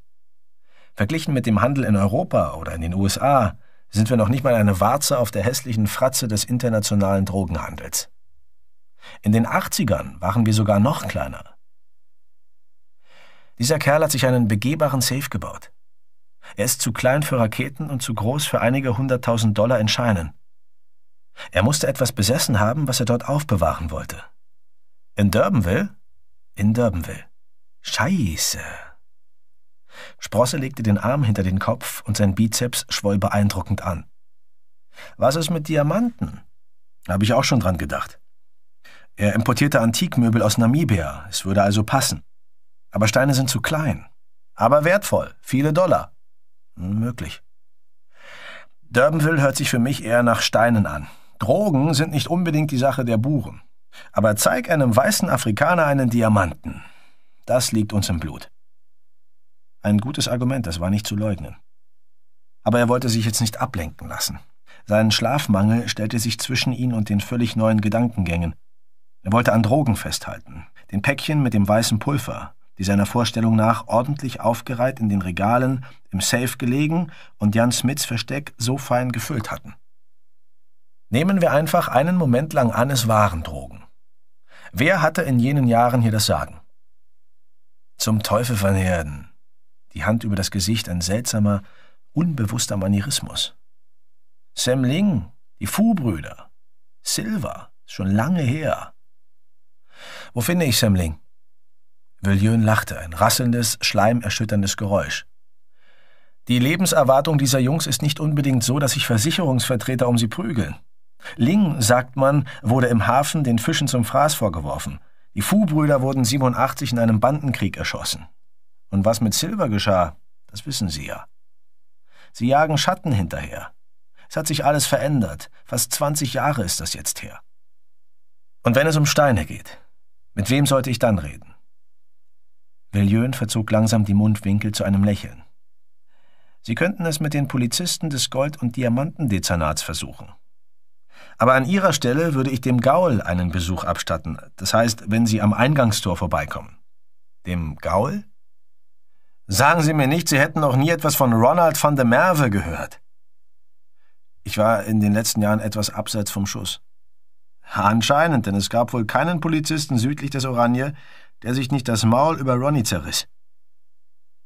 Verglichen mit dem Handel in Europa oder in den USA sind wir noch nicht mal eine Warze auf der hässlichen Fratze des internationalen Drogenhandels. In den 80ern waren wir sogar noch kleiner. Dieser Kerl hat sich einen begehbaren Safe gebaut. Er ist zu klein für Raketen und zu groß für einige hunderttausend Dollar in Scheinen. Er musste etwas besessen haben, was er dort aufbewahren wollte. In Durbanville? In Durbanville. Scheiße. Sprosse legte den Arm hinter den Kopf und sein Bizeps schwoll beeindruckend an. Was ist mit Diamanten? Habe ich auch schon dran gedacht. Er importierte Antikmöbel aus Namibia, es würde also passen. Aber Steine sind zu klein. Aber wertvoll, viele Dollar. Hm, möglich. Durbanville hört sich für mich eher nach Steinen an. Drogen sind nicht unbedingt die Sache der Buren. Aber zeig einem weißen Afrikaner einen Diamanten. Das liegt uns im Blut. Ein gutes Argument, das war nicht zu leugnen. Aber er wollte sich jetzt nicht ablenken lassen. Sein Schlafmangel stellte sich zwischen ihn und den völlig neuen Gedankengängen. Er wollte an Drogen festhalten, den Päckchen mit dem weißen Pulver, die seiner Vorstellung nach ordentlich aufgereiht in den Regalen, im Safe gelegen und Jan Smiths Versteck so fein gefüllt hatten. Nehmen wir einfach einen Moment lang an, es waren Drogen. Wer hatte in jenen Jahren hier das Sagen? Zum Teufel verherden, die Hand über das Gesicht, ein seltsamer, unbewusster Manierismus. Sam Ling, die Fu-Brüder, Silver, schon lange her. Wo finde ich Sam Ling? Villieu lachte, ein rasselndes, schleimerschütterndes Geräusch. Die Lebenserwartung dieser Jungs ist nicht unbedingt so, dass sich Versicherungsvertreter um sie prügeln. Ling, sagt man, wurde im Hafen den Fischen zum Fraß vorgeworfen. Die Fu-Brüder wurden 87 in einem Bandenkrieg erschossen. Und was mit Silber geschah, das wissen Sie ja. Sie jagen Schatten hinterher. Es hat sich alles verändert. Fast 20 Jahre ist das jetzt her. Und wenn es um Steine geht, mit wem sollte ich dann reden? Villieu verzog langsam die Mundwinkel zu einem Lächeln. Sie könnten es mit den Polizisten des Gold- und Diamantendezernats versuchen. Aber an Ihrer Stelle würde ich dem Gaul einen Besuch abstatten, das heißt, wenn Sie am Eingangstor vorbeikommen. Dem Gaul? Sagen Sie mir nicht, Sie hätten noch nie etwas von Ronald van der Merwe gehört. Ich war in den letzten Jahren etwas abseits vom Schuss. Anscheinend, denn es gab wohl keinen Polizisten südlich des Oranje, der sich nicht das Maul über Ronny zerriss.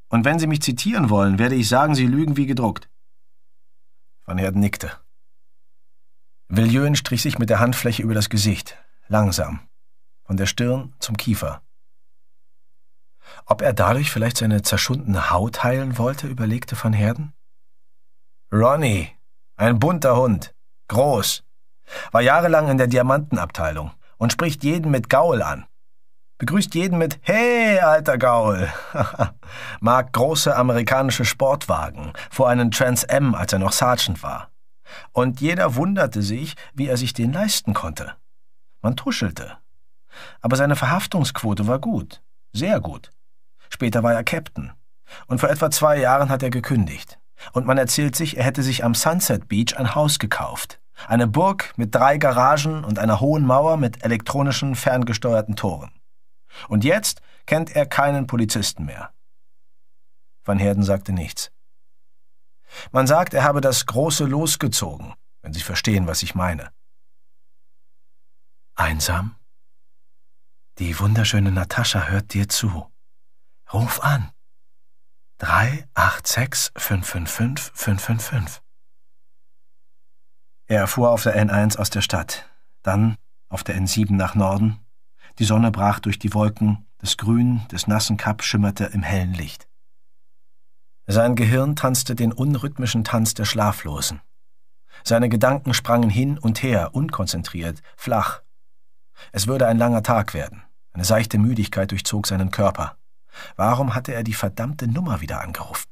Und wenn Sie mich zitieren wollen, werde ich sagen, Sie lügen wie gedruckt. Van Herden nickte. Villieu strich sich mit der Handfläche über das Gesicht, langsam, von der Stirn zum Kiefer. Ob er dadurch vielleicht seine zerschundene Haut heilen wollte, überlegte Van Herden. Ronny, ein bunter Hund, groß, war jahrelang in der Diamantenabteilung und spricht jeden mit Gaul an. Begrüßt jeden mit Hey, alter Gaul! [LAUGHS] Mag große amerikanische Sportwagen, fuhr einen Trans M, als er noch Sergeant war. Und jeder wunderte sich, wie er sich den leisten konnte. Man tuschelte. Aber seine Verhaftungsquote war gut, sehr gut. Später war er Captain. Und vor etwa zwei Jahren hat er gekündigt. Und man erzählt sich, er hätte sich am Sunset Beach ein Haus gekauft. Eine Burg mit drei Garagen und einer hohen Mauer mit elektronischen, ferngesteuerten Toren. Und jetzt kennt er keinen Polizisten mehr. Van Herden sagte nichts. Man sagt, er habe das große losgezogen, wenn Sie verstehen, was ich meine. Einsam? Die wunderschöne Natascha hört dir zu. Ruf an. 386 555 555. Er fuhr auf der N1 aus der Stadt, dann auf der N7 nach Norden. Die Sonne brach durch die Wolken, das Grün des nassen Kapp schimmerte im hellen Licht. Sein Gehirn tanzte den unrhythmischen Tanz der Schlaflosen. Seine Gedanken sprangen hin und her, unkonzentriert, flach. Es würde ein langer Tag werden. Eine seichte Müdigkeit durchzog seinen Körper. Warum hatte er die verdammte Nummer wieder angerufen?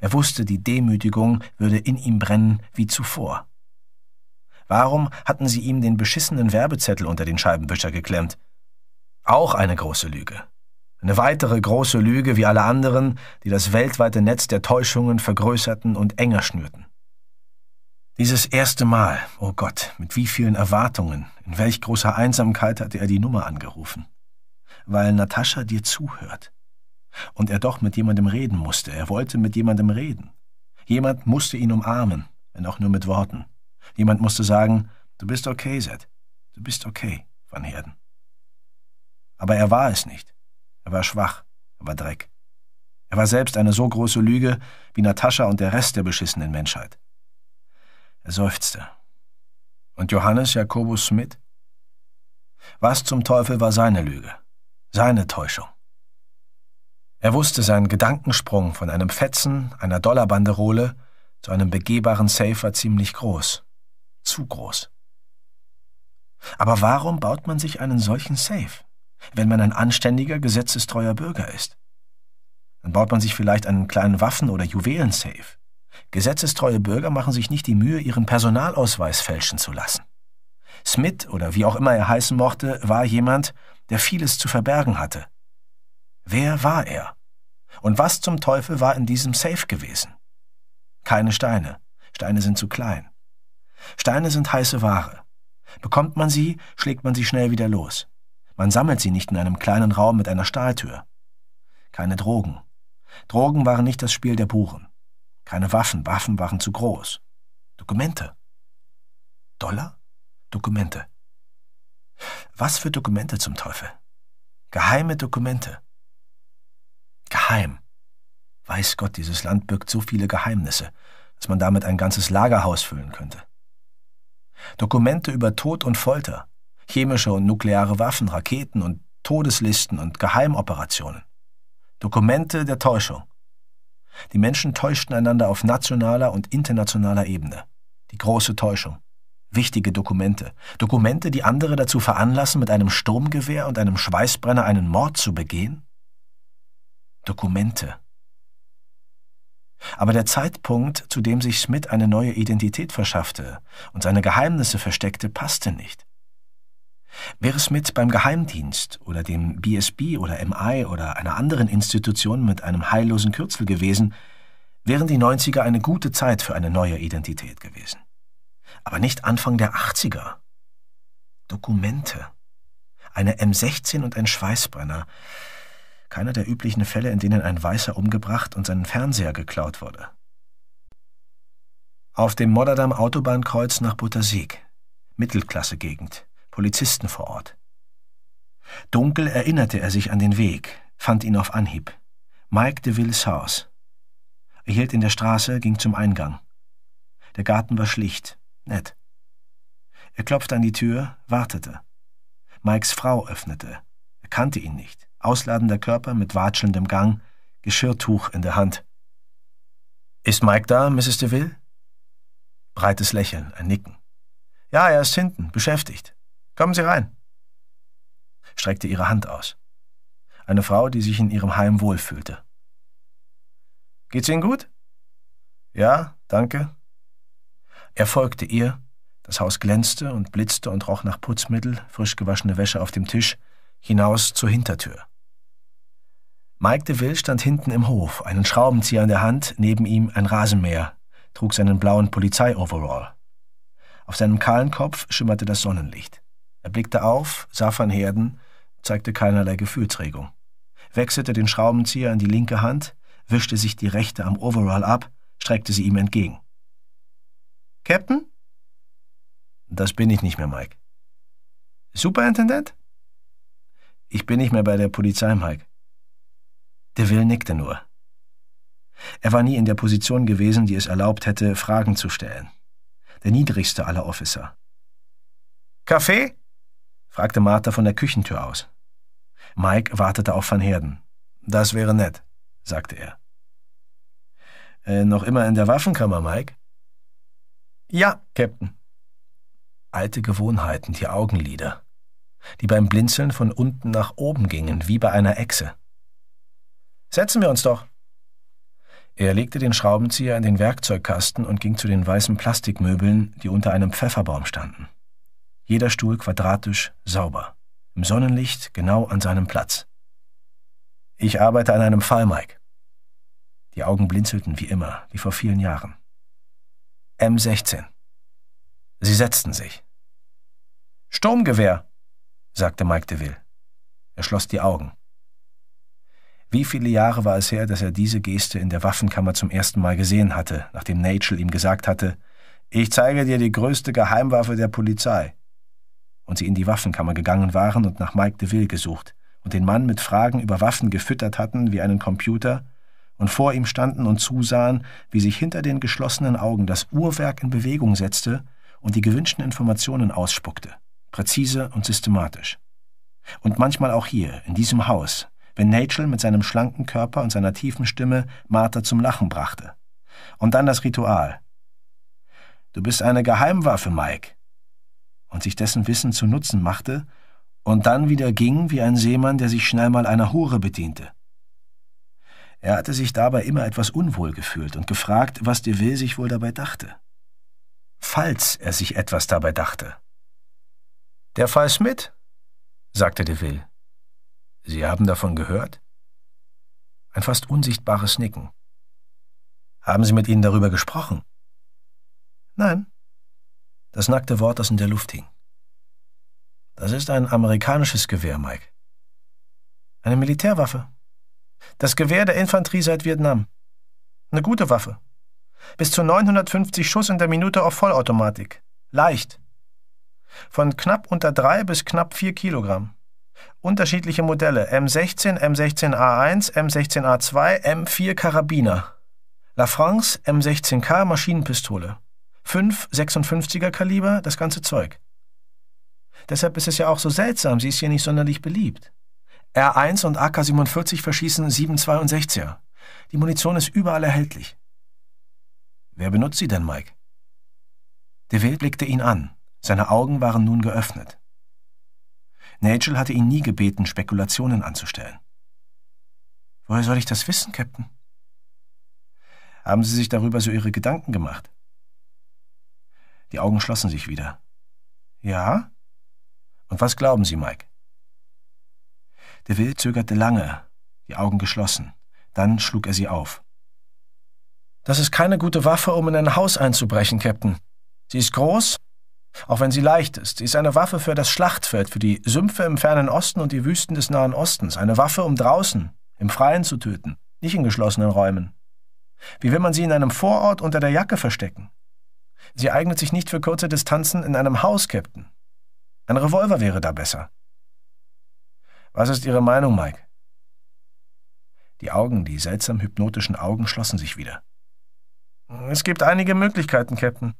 Er wusste, die Demütigung würde in ihm brennen wie zuvor. Warum hatten sie ihm den beschissenen Werbezettel unter den Scheibenwischer geklemmt? Auch eine große Lüge. Eine weitere große Lüge wie alle anderen, die das weltweite Netz der Täuschungen vergrößerten und enger schnürten. Dieses erste Mal, oh Gott, mit wie vielen Erwartungen, in welch großer Einsamkeit hatte er die Nummer angerufen weil Natascha dir zuhört. Und er doch mit jemandem reden musste. Er wollte mit jemandem reden. Jemand musste ihn umarmen, wenn auch nur mit Worten. Jemand musste sagen, du bist okay, Seth. Du bist okay, Van Herden. Aber er war es nicht. Er war schwach, er war Dreck. Er war selbst eine so große Lüge wie Natascha und der Rest der beschissenen Menschheit. Er seufzte. Und Johannes Jakobus Schmidt? Was zum Teufel war seine Lüge? Seine Täuschung. Er wusste seinen Gedankensprung von einem Fetzen, einer Dollarbanderole zu einem begehbaren Safer ziemlich groß. Zu groß. Aber warum baut man sich einen solchen Safe, wenn man ein anständiger, gesetzestreuer Bürger ist? Dann baut man sich vielleicht einen kleinen Waffen- oder Juwelensafe. Gesetzestreue Bürger machen sich nicht die Mühe, ihren Personalausweis fälschen zu lassen. Smith oder wie auch immer er heißen mochte, war jemand, der vieles zu verbergen hatte. Wer war er? Und was zum Teufel war in diesem Safe gewesen? Keine Steine. Steine sind zu klein. Steine sind heiße Ware. Bekommt man sie, schlägt man sie schnell wieder los. Man sammelt sie nicht in einem kleinen Raum mit einer Stahltür. Keine Drogen. Drogen waren nicht das Spiel der Buren. Keine Waffen. Waffen waren zu groß. Dokumente. Dollar? Dokumente. Was für Dokumente zum Teufel? Geheime Dokumente. Geheim. Weiß Gott, dieses Land birgt so viele Geheimnisse, dass man damit ein ganzes Lagerhaus füllen könnte. Dokumente über Tod und Folter, chemische und nukleare Waffen, Raketen und Todeslisten und Geheimoperationen. Dokumente der Täuschung. Die Menschen täuschten einander auf nationaler und internationaler Ebene. Die große Täuschung wichtige Dokumente. Dokumente, die andere dazu veranlassen, mit einem Sturmgewehr und einem Schweißbrenner einen Mord zu begehen? Dokumente. Aber der Zeitpunkt, zu dem sich Smith eine neue Identität verschaffte und seine Geheimnisse versteckte, passte nicht. Wäre Smith beim Geheimdienst oder dem BSB oder MI oder einer anderen Institution mit einem heillosen Kürzel gewesen, wären die 90er eine gute Zeit für eine neue Identität gewesen aber nicht Anfang der 80er. Dokumente. Eine M16 und ein Schweißbrenner. Keiner der üblichen Fälle, in denen ein Weißer umgebracht und sein Fernseher geklaut wurde. Auf dem Modderdamm Autobahnkreuz nach Buttersieg. Mittelklasse-Gegend. Polizisten vor Ort. Dunkel erinnerte er sich an den Weg, fand ihn auf Anhieb. Mike DeVilles Haus. Er hielt in der Straße, ging zum Eingang. Der Garten war schlicht, Nett. Er klopfte an die Tür, wartete. Mikes Frau öffnete. Er kannte ihn nicht. Ausladender Körper mit watschelndem Gang, Geschirrtuch in der Hand. Ist Mike da, Mrs. DeVille? Breites Lächeln, ein Nicken. Ja, er ist hinten, beschäftigt. Kommen Sie rein. Streckte ihre Hand aus. Eine Frau, die sich in ihrem Heim wohlfühlte. Geht's Ihnen gut? Ja, danke. Er folgte ihr, das Haus glänzte und blitzte und roch nach Putzmittel, frisch gewaschene Wäsche auf dem Tisch, hinaus zur Hintertür. Mike DeVille stand hinten im Hof, einen Schraubenzieher in der Hand, neben ihm ein Rasenmäher, trug seinen blauen Polizeioverall. Auf seinem kahlen Kopf schimmerte das Sonnenlicht. Er blickte auf, sah von Herden, zeigte keinerlei Gefühlsregung, wechselte den Schraubenzieher in die linke Hand, wischte sich die rechte am Overall ab, streckte sie ihm entgegen. Captain? Das bin ich nicht mehr, Mike. Superintendent? Ich bin nicht mehr bei der Polizei, Mike. Deville nickte nur. Er war nie in der Position gewesen, die es erlaubt hätte, Fragen zu stellen. Der niedrigste aller Officer. Kaffee? fragte Martha von der Küchentür aus. Mike wartete auf Van Herden. Das wäre nett, sagte er. Äh, noch immer in der Waffenkammer, Mike? Ja, Captain. Alte Gewohnheiten, die Augenlider, die beim Blinzeln von unten nach oben gingen, wie bei einer Echse. Setzen wir uns doch. Er legte den Schraubenzieher in den Werkzeugkasten und ging zu den weißen Plastikmöbeln, die unter einem Pfefferbaum standen. Jeder Stuhl quadratisch, sauber, im Sonnenlicht genau an seinem Platz. Ich arbeite an einem Fall, Mike. Die Augen blinzelten wie immer, wie vor vielen Jahren. M16. Sie setzten sich. Sturmgewehr, sagte Mike DeVille. Er schloss die Augen. Wie viele Jahre war es her, dass er diese Geste in der Waffenkammer zum ersten Mal gesehen hatte, nachdem Nagel ihm gesagt hatte, ich zeige dir die größte Geheimwaffe der Polizei. Und sie in die Waffenkammer gegangen waren und nach Mike DeVille gesucht und den Mann mit Fragen über Waffen gefüttert hatten wie einen Computer und vor ihm standen und zusahen, wie sich hinter den geschlossenen Augen das Uhrwerk in Bewegung setzte und die gewünschten Informationen ausspuckte, präzise und systematisch. Und manchmal auch hier, in diesem Haus, wenn Nigel mit seinem schlanken Körper und seiner tiefen Stimme Martha zum Lachen brachte. Und dann das Ritual. Du bist eine Geheimwaffe, Mike. Und sich dessen Wissen zu Nutzen machte und dann wieder ging wie ein Seemann, der sich schnell mal einer Hure bediente. Er hatte sich dabei immer etwas unwohl gefühlt und gefragt, was Deville sich wohl dabei dachte. Falls er sich etwas dabei dachte. Der Fall Smith, sagte Deville. Sie haben davon gehört? Ein fast unsichtbares Nicken. Haben Sie mit Ihnen darüber gesprochen? Nein. Das nackte Wort, das in der Luft hing. Das ist ein amerikanisches Gewehr, Mike. Eine Militärwaffe. Das Gewehr der Infanterie seit Vietnam. Eine gute Waffe. Bis zu 950 Schuss in der Minute auf Vollautomatik. Leicht. Von knapp unter 3 bis knapp 4 Kilogramm. Unterschiedliche Modelle: M16, M16A1, M16A2, M4 Karabiner. La France M16K Maschinenpistole. 556 er Kaliber, das ganze Zeug. Deshalb ist es ja auch so seltsam, sie ist hier nicht sonderlich beliebt. R1 und AK-47 verschießen 7,62er. Die Munition ist überall erhältlich. Wer benutzt sie denn, Mike? Deville blickte ihn an. Seine Augen waren nun geöffnet. Nigel hatte ihn nie gebeten, Spekulationen anzustellen. Woher soll ich das wissen, Captain? Haben Sie sich darüber so Ihre Gedanken gemacht? Die Augen schlossen sich wieder. Ja? Und was glauben Sie, Mike? De Will zögerte lange, die Augen geschlossen. Dann schlug er sie auf. Das ist keine gute Waffe, um in ein Haus einzubrechen, Captain. Sie ist groß, auch wenn sie leicht ist. Sie ist eine Waffe für das Schlachtfeld, für die Sümpfe im fernen Osten und die Wüsten des Nahen Ostens. Eine Waffe, um draußen, im Freien zu töten, nicht in geschlossenen Räumen. Wie will man sie in einem Vorort unter der Jacke verstecken? Sie eignet sich nicht für kurze Distanzen in einem Haus, Captain. Ein Revolver wäre da besser. Was ist Ihre Meinung, Mike? Die Augen, die seltsam hypnotischen Augen, schlossen sich wieder. Es gibt einige Möglichkeiten, Captain.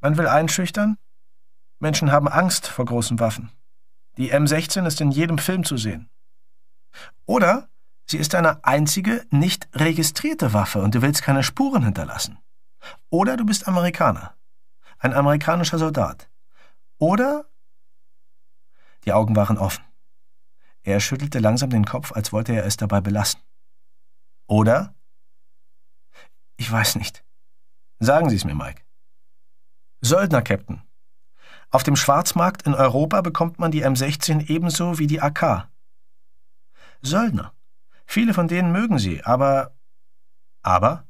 Man will einschüchtern. Menschen haben Angst vor großen Waffen. Die M16 ist in jedem Film zu sehen. Oder sie ist eine einzige, nicht registrierte Waffe und du willst keine Spuren hinterlassen. Oder du bist Amerikaner. Ein amerikanischer Soldat. Oder... Die Augen waren offen. Er schüttelte langsam den Kopf, als wollte er es dabei belassen. Oder? Ich weiß nicht. Sagen Sie es mir, Mike. Söldner, Captain. Auf dem Schwarzmarkt in Europa bekommt man die M16 ebenso wie die AK. Söldner. Viele von denen mögen sie, aber... Aber?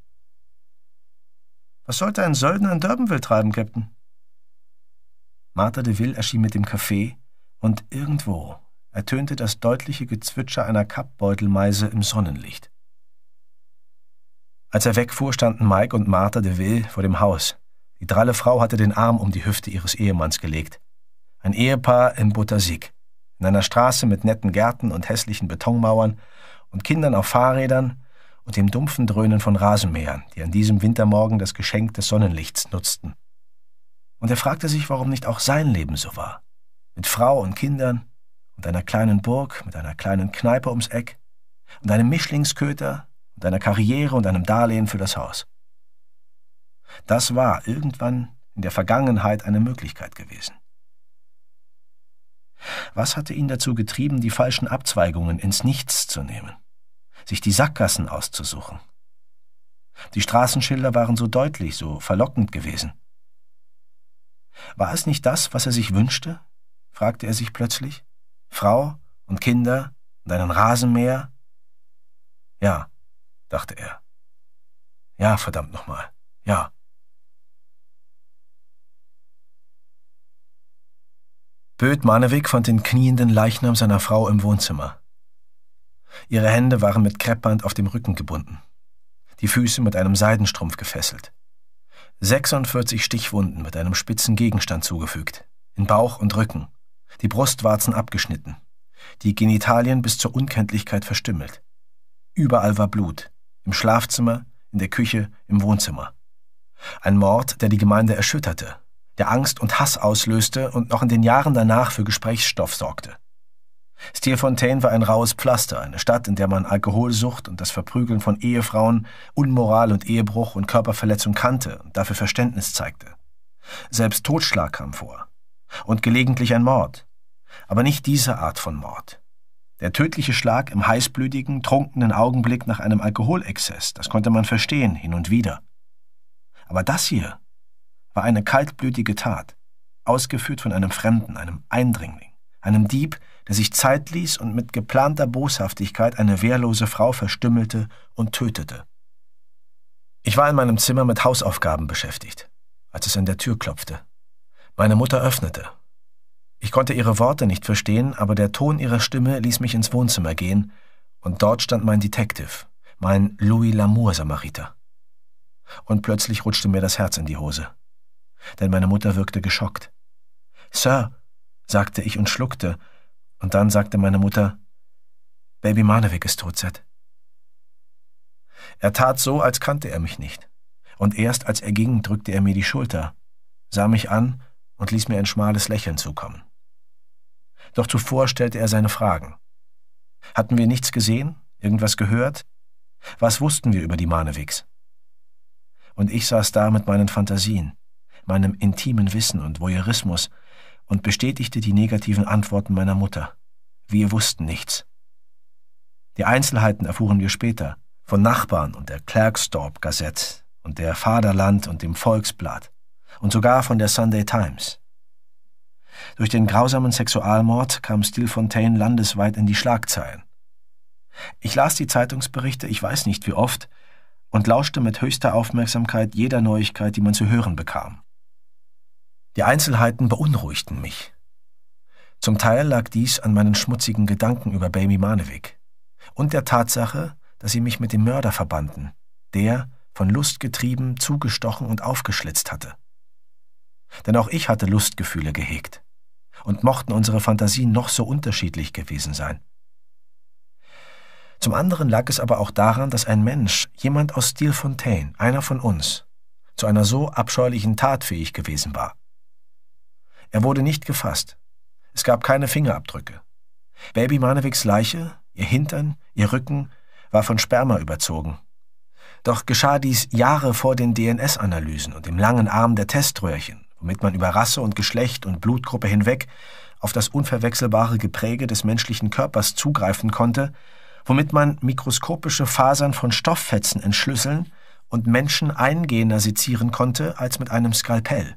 Was sollte ein Söldner in Durbanville treiben, Captain? Martha de Ville erschien mit dem Kaffee und irgendwo ertönte das deutliche Gezwitscher einer Kappbeutelmeise im Sonnenlicht. Als er wegfuhr, standen Mike und Martha de Ville vor dem Haus. Die dralle Frau hatte den Arm um die Hüfte ihres Ehemanns gelegt. Ein Ehepaar im Buttersig, in einer Straße mit netten Gärten und hässlichen Betonmauern und Kindern auf Fahrrädern und dem dumpfen Dröhnen von Rasenmähern, die an diesem Wintermorgen das Geschenk des Sonnenlichts nutzten. Und er fragte sich, warum nicht auch sein Leben so war. Mit Frau und Kindern, und einer kleinen Burg mit einer kleinen Kneipe ums Eck und einem Mischlingsköter und einer Karriere und einem Darlehen für das Haus. Das war irgendwann in der Vergangenheit eine Möglichkeit gewesen. Was hatte ihn dazu getrieben, die falschen Abzweigungen ins Nichts zu nehmen, sich die Sackgassen auszusuchen? Die Straßenschilder waren so deutlich, so verlockend gewesen. War es nicht das, was er sich wünschte? fragte er sich plötzlich. Frau und Kinder und einen Rasenmäher? Ja, dachte er. Ja, verdammt nochmal, ja. Böd Manewig fand den knienden Leichnam seiner Frau im Wohnzimmer. Ihre Hände waren mit Kreppband auf dem Rücken gebunden, die Füße mit einem Seidenstrumpf gefesselt. 46 Stichwunden mit einem spitzen Gegenstand zugefügt, in Bauch und Rücken die Brustwarzen abgeschnitten, die Genitalien bis zur Unkenntlichkeit verstümmelt. Überall war Blut, im Schlafzimmer, in der Küche, im Wohnzimmer. Ein Mord, der die Gemeinde erschütterte, der Angst und Hass auslöste und noch in den Jahren danach für Gesprächsstoff sorgte. Steelfontaine war ein raues Pflaster, eine Stadt, in der man Alkoholsucht und das Verprügeln von Ehefrauen, Unmoral und Ehebruch und Körperverletzung kannte und dafür Verständnis zeigte. Selbst Totschlag kam vor und gelegentlich ein Mord. Aber nicht diese Art von Mord. Der tödliche Schlag im heißblütigen, trunkenen Augenblick nach einem Alkoholexzess, das konnte man verstehen, hin und wieder. Aber das hier war eine kaltblütige Tat, ausgeführt von einem Fremden, einem Eindringling, einem Dieb, der sich Zeit ließ und mit geplanter Boshaftigkeit eine wehrlose Frau verstümmelte und tötete. Ich war in meinem Zimmer mit Hausaufgaben beschäftigt, als es an der Tür klopfte. Meine Mutter öffnete. Ich konnte ihre Worte nicht verstehen, aber der Ton ihrer Stimme ließ mich ins Wohnzimmer gehen, und dort stand mein Detective, mein Louis Lamour-Samariter. Und plötzlich rutschte mir das Herz in die Hose, denn meine Mutter wirkte geschockt. Sir, sagte ich und schluckte, und dann sagte meine Mutter, Baby Manewig ist tot, Seth. Er tat so, als kannte er mich nicht, und erst als er ging, drückte er mir die Schulter, sah mich an und ließ mir ein schmales Lächeln zukommen. Doch zuvor stellte er seine Fragen. Hatten wir nichts gesehen? Irgendwas gehört? Was wussten wir über die Manewiks? Und ich saß da mit meinen Fantasien, meinem intimen Wissen und Voyeurismus und bestätigte die negativen Antworten meiner Mutter. Wir wussten nichts. Die Einzelheiten erfuhren wir später, von Nachbarn und der Klerksdorp Gazette und der Vaterland und dem Volksblatt und sogar von der Sunday Times. Durch den grausamen Sexualmord kam Stilfontaine landesweit in die Schlagzeilen. Ich las die Zeitungsberichte, ich weiß nicht wie oft, und lauschte mit höchster Aufmerksamkeit jeder Neuigkeit, die man zu hören bekam. Die Einzelheiten beunruhigten mich. Zum Teil lag dies an meinen schmutzigen Gedanken über Baby Manewig und der Tatsache, dass sie mich mit dem Mörder verbanden, der, von Lust getrieben, zugestochen und aufgeschlitzt hatte. Denn auch ich hatte Lustgefühle gehegt. Und mochten unsere Fantasien noch so unterschiedlich gewesen sein. Zum anderen lag es aber auch daran, dass ein Mensch, jemand aus Steel Fontaine, einer von uns, zu einer so abscheulichen Tat fähig gewesen war. Er wurde nicht gefasst. Es gab keine Fingerabdrücke. Baby Manewiks Leiche, ihr Hintern, ihr Rücken, war von Sperma überzogen. Doch geschah dies Jahre vor den DNS-Analysen und dem langen Arm der Teströhrchen, womit man über Rasse und Geschlecht und Blutgruppe hinweg auf das unverwechselbare Gepräge des menschlichen Körpers zugreifen konnte, womit man mikroskopische Fasern von Stofffetzen entschlüsseln und Menschen eingehender sezieren konnte als mit einem Skalpell.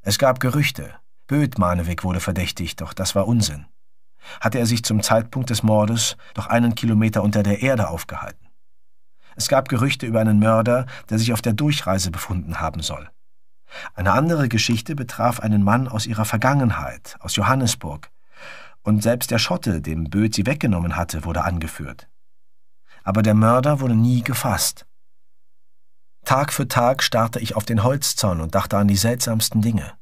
Es gab Gerüchte. böth manewig wurde verdächtigt, doch das war Unsinn. Hatte er sich zum Zeitpunkt des Mordes noch einen Kilometer unter der Erde aufgehalten. Es gab Gerüchte über einen Mörder, der sich auf der Durchreise befunden haben soll. Eine andere Geschichte betraf einen Mann aus ihrer Vergangenheit, aus Johannesburg, und selbst der Schotte, dem Böth sie weggenommen hatte, wurde angeführt. Aber der Mörder wurde nie gefasst. Tag für Tag starrte ich auf den Holzzaun und dachte an die seltsamsten Dinge.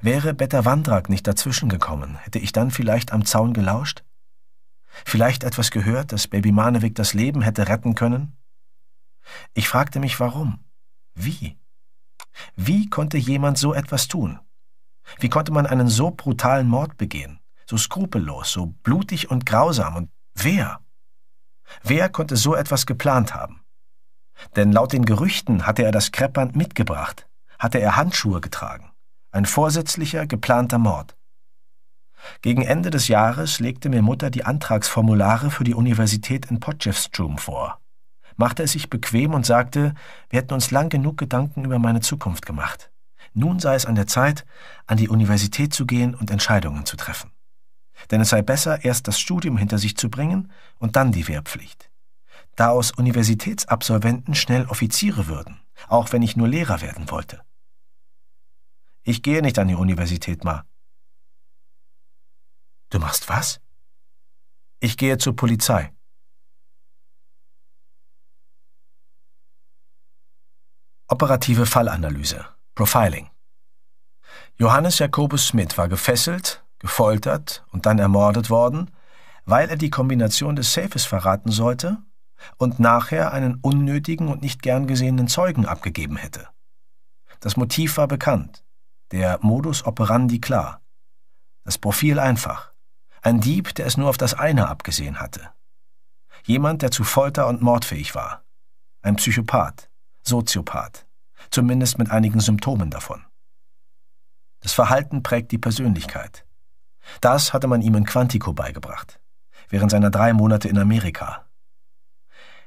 Wäre Beta Wandrak nicht dazwischengekommen, hätte ich dann vielleicht am Zaun gelauscht? Vielleicht etwas gehört, dass Baby Manewig das Leben hätte retten können? Ich fragte mich, warum? Wie? Wie konnte jemand so etwas tun? Wie konnte man einen so brutalen Mord begehen? So skrupellos, so blutig und grausam. Und wer? Wer konnte so etwas geplant haben? Denn laut den Gerüchten hatte er das Kreppband mitgebracht, hatte er Handschuhe getragen. Ein vorsätzlicher, geplanter Mord. Gegen Ende des Jahres legte mir Mutter die Antragsformulare für die Universität in Potchefstroom vor machte es sich bequem und sagte, wir hätten uns lang genug Gedanken über meine Zukunft gemacht. Nun sei es an der Zeit, an die Universität zu gehen und Entscheidungen zu treffen. Denn es sei besser, erst das Studium hinter sich zu bringen und dann die Wehrpflicht. Da aus Universitätsabsolventen schnell Offiziere würden, auch wenn ich nur Lehrer werden wollte. Ich gehe nicht an die Universität, Ma. Du machst was? Ich gehe zur Polizei. Operative Fallanalyse, Profiling. Johannes Jakobus Smith war gefesselt, gefoltert und dann ermordet worden, weil er die Kombination des Safes verraten sollte und nachher einen unnötigen und nicht gern gesehenen Zeugen abgegeben hätte. Das Motiv war bekannt, der Modus operandi klar, das Profil einfach, ein Dieb, der es nur auf das eine abgesehen hatte, jemand, der zu Folter und Mord fähig war, ein Psychopath, Soziopath, zumindest mit einigen Symptomen davon. Das Verhalten prägt die Persönlichkeit. Das hatte man ihm in Quantico beigebracht, während seiner drei Monate in Amerika.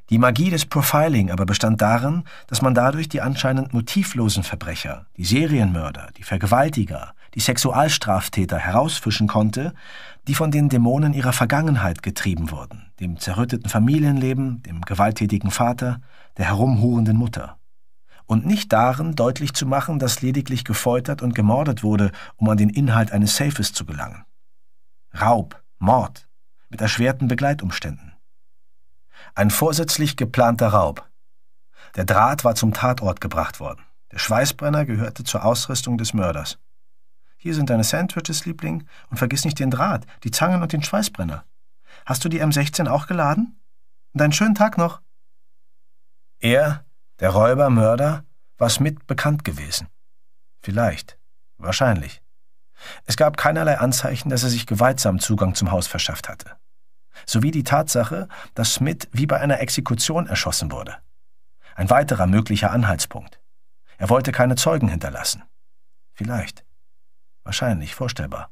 Die Magie des Profiling aber bestand darin, dass man dadurch die anscheinend motivlosen Verbrecher, die Serienmörder, die Vergewaltiger, die Sexualstraftäter herausfischen konnte, die von den Dämonen ihrer Vergangenheit getrieben wurden, dem zerrütteten Familienleben, dem gewalttätigen Vater, der herumhurenden Mutter. Und nicht darin, deutlich zu machen, dass lediglich gefoltert und gemordet wurde, um an den Inhalt eines Safes zu gelangen. Raub, Mord, mit erschwerten Begleitumständen. Ein vorsätzlich geplanter Raub. Der Draht war zum Tatort gebracht worden. Der Schweißbrenner gehörte zur Ausrüstung des Mörders. Hier sind deine Sandwiches, Liebling, und vergiss nicht den Draht, die Zangen und den Schweißbrenner. Hast du die M16 auch geladen? Und einen schönen Tag noch. Er, der Räuber, Mörder, war Smith bekannt gewesen. Vielleicht, wahrscheinlich. Es gab keinerlei Anzeichen, dass er sich gewaltsam Zugang zum Haus verschafft hatte. Sowie die Tatsache, dass Smith wie bei einer Exekution erschossen wurde. Ein weiterer möglicher Anhaltspunkt. Er wollte keine Zeugen hinterlassen. Vielleicht. Wahrscheinlich vorstellbar.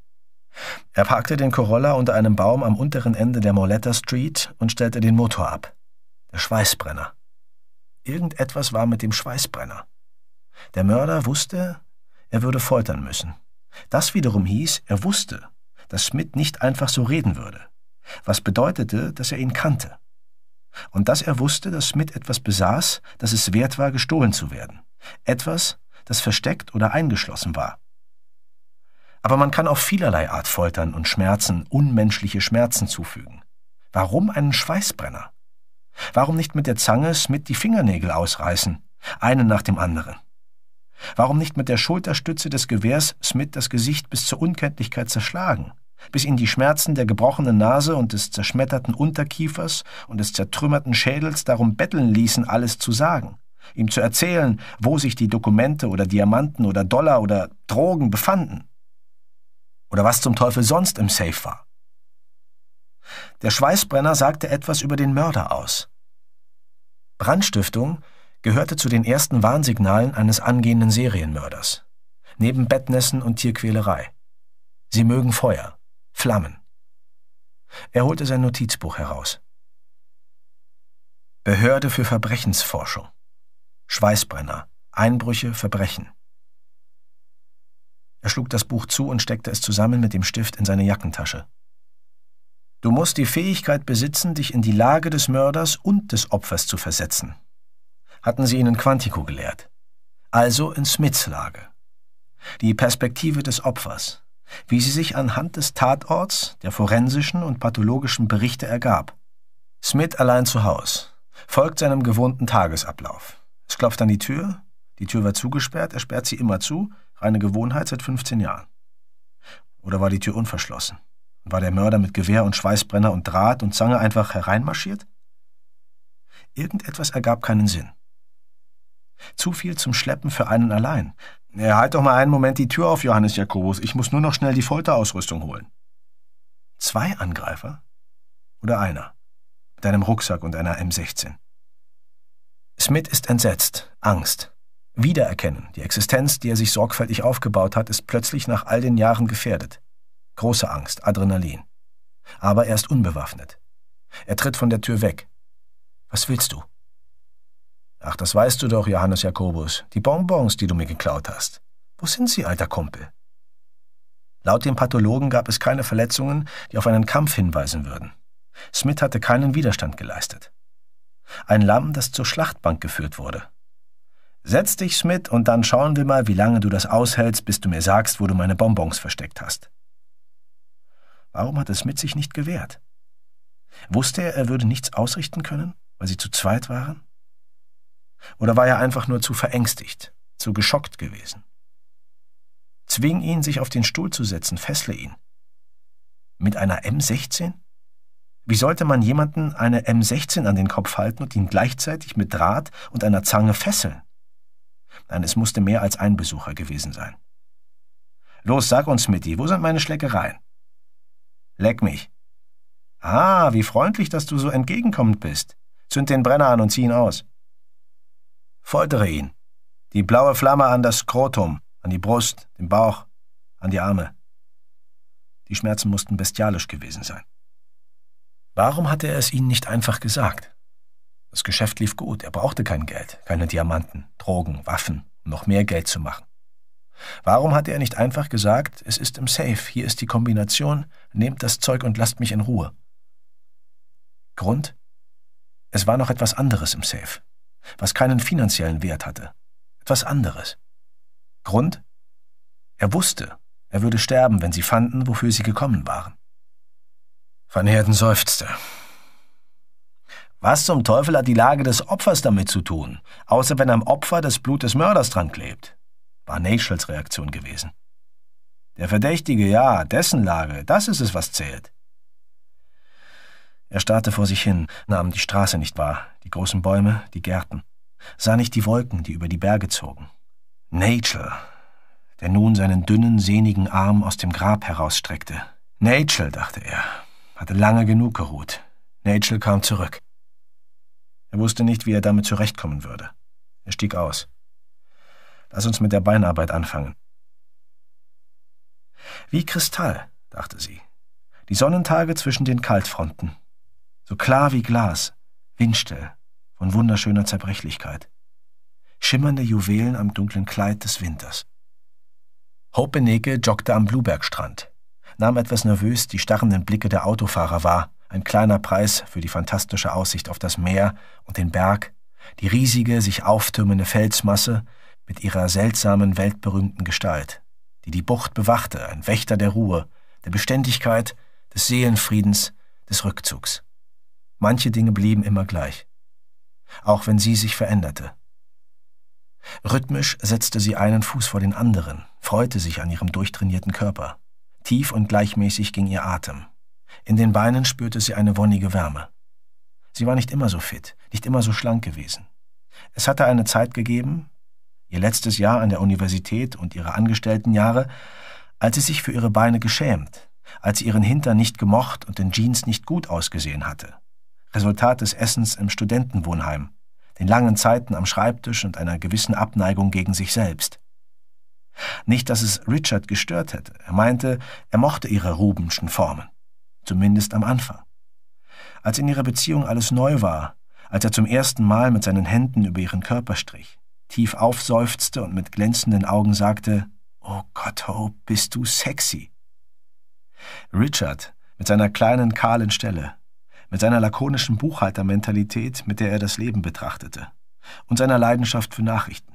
Er parkte den Corolla unter einem Baum am unteren Ende der Moletta Street und stellte den Motor ab. Der Schweißbrenner. Irgendetwas war mit dem Schweißbrenner. Der Mörder wusste, er würde foltern müssen. Das wiederum hieß, er wusste, dass Smith nicht einfach so reden würde, was bedeutete, dass er ihn kannte. Und dass er wusste, dass Smith etwas besaß, das es wert war, gestohlen zu werden. Etwas, das versteckt oder eingeschlossen war. Aber man kann auf vielerlei Art foltern und Schmerzen unmenschliche Schmerzen zufügen. Warum einen Schweißbrenner? Warum nicht mit der Zange Smith die Fingernägel ausreißen, einen nach dem anderen? Warum nicht mit der Schulterstütze des Gewehrs Smith das Gesicht bis zur Unkenntlichkeit zerschlagen, bis ihn die Schmerzen der gebrochenen Nase und des zerschmetterten Unterkiefers und des zertrümmerten Schädels darum betteln ließen, alles zu sagen, ihm zu erzählen, wo sich die Dokumente oder Diamanten oder Dollar oder Drogen befanden? Oder was zum Teufel sonst im Safe war? Der Schweißbrenner sagte etwas über den Mörder aus. Brandstiftung gehörte zu den ersten Warnsignalen eines angehenden Serienmörders. Neben Bettnässen und Tierquälerei. Sie mögen Feuer, Flammen. Er holte sein Notizbuch heraus. Behörde für Verbrechensforschung. Schweißbrenner, Einbrüche, Verbrechen. Er schlug das Buch zu und steckte es zusammen mit dem Stift in seine Jackentasche. Du musst die Fähigkeit besitzen, dich in die Lage des Mörders und des Opfers zu versetzen. Hatten sie ihnen Quantico gelehrt. Also in Smiths Lage. Die Perspektive des Opfers, wie sie sich anhand des Tatorts, der forensischen und pathologischen Berichte ergab. Smith allein zu Haus, folgt seinem gewohnten Tagesablauf. Es klopft an die Tür, die Tür war zugesperrt, er sperrt sie immer zu, reine Gewohnheit seit 15 Jahren. Oder war die Tür unverschlossen? War der Mörder mit Gewehr und Schweißbrenner und Draht und Zange einfach hereinmarschiert? Irgendetwas ergab keinen Sinn. Zu viel zum Schleppen für einen allein. Ja, halt doch mal einen Moment die Tür auf, Johannes Jakobus. Ich muss nur noch schnell die Folterausrüstung holen. Zwei Angreifer? Oder einer? Mit einem Rucksack und einer M16. Smith ist entsetzt, Angst. Wiedererkennen, die Existenz, die er sich sorgfältig aufgebaut hat, ist plötzlich nach all den Jahren gefährdet. Große Angst, Adrenalin. Aber er ist unbewaffnet. Er tritt von der Tür weg. Was willst du? Ach, das weißt du doch, Johannes Jakobus. Die Bonbons, die du mir geklaut hast. Wo sind sie, alter Kumpel? Laut dem Pathologen gab es keine Verletzungen, die auf einen Kampf hinweisen würden. Smith hatte keinen Widerstand geleistet. Ein Lamm, das zur Schlachtbank geführt wurde. Setz dich, Smith, und dann schauen wir mal, wie lange du das aushältst, bis du mir sagst, wo du meine Bonbons versteckt hast. Warum hat es mit sich nicht gewehrt? Wusste er, er würde nichts ausrichten können, weil sie zu zweit waren? Oder war er einfach nur zu verängstigt, zu geschockt gewesen? Zwing ihn, sich auf den Stuhl zu setzen, fessle ihn. Mit einer M16? Wie sollte man jemanden eine M16 an den Kopf halten und ihn gleichzeitig mit Draht und einer Zange fesseln? Nein, es musste mehr als ein Besucher gewesen sein. Los, sag uns, Mitty, wo sind meine Schlägereien? Leck mich. Ah, wie freundlich, dass du so entgegenkommend bist. Zünd den Brenner an und zieh ihn aus. Foltere ihn. Die blaue Flamme an das Skrotum, an die Brust, den Bauch, an die Arme. Die Schmerzen mussten bestialisch gewesen sein. Warum hatte er es ihnen nicht einfach gesagt? Das Geschäft lief gut, er brauchte kein Geld, keine Diamanten, Drogen, Waffen, um noch mehr Geld zu machen. Warum hatte er nicht einfach gesagt, es ist im Safe, hier ist die Kombination, nehmt das Zeug und lasst mich in Ruhe? Grund? Es war noch etwas anderes im Safe, was keinen finanziellen Wert hatte. Etwas anderes. Grund? Er wusste, er würde sterben, wenn sie fanden, wofür sie gekommen waren. Van Herden seufzte. Was zum Teufel hat die Lage des Opfers damit zu tun, außer wenn am Opfer das Blut des Mörders dran klebt? war Naschels Reaktion gewesen. Der Verdächtige, ja, dessen Lage, das ist es, was zählt. Er starrte vor sich hin, nahm die Straße nicht wahr, die großen Bäume, die Gärten, sah nicht die Wolken, die über die Berge zogen. Nachel, der nun seinen dünnen, sehnigen Arm aus dem Grab herausstreckte. Nachel, dachte er, hatte lange genug geruht. Nachel kam zurück. Er wusste nicht, wie er damit zurechtkommen würde. Er stieg aus. Lass uns mit der Beinarbeit anfangen. Wie Kristall, dachte sie. Die Sonnentage zwischen den Kaltfronten. So klar wie Glas, windstill, von wunderschöner Zerbrechlichkeit. Schimmernde Juwelen am dunklen Kleid des Winters. Hope Hopeneke joggte am Blubergstrand, nahm etwas nervös die starrenden Blicke der Autofahrer wahr, ein kleiner Preis für die fantastische Aussicht auf das Meer und den Berg, die riesige, sich auftürmende Felsmasse, mit ihrer seltsamen, weltberühmten Gestalt, die die Bucht bewachte, ein Wächter der Ruhe, der Beständigkeit, des Seelenfriedens, des Rückzugs. Manche Dinge blieben immer gleich, auch wenn sie sich veränderte. Rhythmisch setzte sie einen Fuß vor den anderen, freute sich an ihrem durchtrainierten Körper. Tief und gleichmäßig ging ihr Atem. In den Beinen spürte sie eine wonnige Wärme. Sie war nicht immer so fit, nicht immer so schlank gewesen. Es hatte eine Zeit gegeben, ihr letztes Jahr an der Universität und ihre Angestelltenjahre, als sie sich für ihre Beine geschämt, als sie ihren Hintern nicht gemocht und den Jeans nicht gut ausgesehen hatte. Resultat des Essens im Studentenwohnheim, den langen Zeiten am Schreibtisch und einer gewissen Abneigung gegen sich selbst. Nicht, dass es Richard gestört hätte. Er meinte, er mochte ihre Rubenschen Formen. Zumindest am Anfang. Als in ihrer Beziehung alles neu war, als er zum ersten Mal mit seinen Händen über ihren Körper strich, tief aufseufzte und mit glänzenden Augen sagte, Oh Gott, Hope, bist du sexy. Richard, mit seiner kleinen, kahlen Stelle, mit seiner lakonischen Buchhaltermentalität, mit der er das Leben betrachtete, und seiner Leidenschaft für Nachrichten.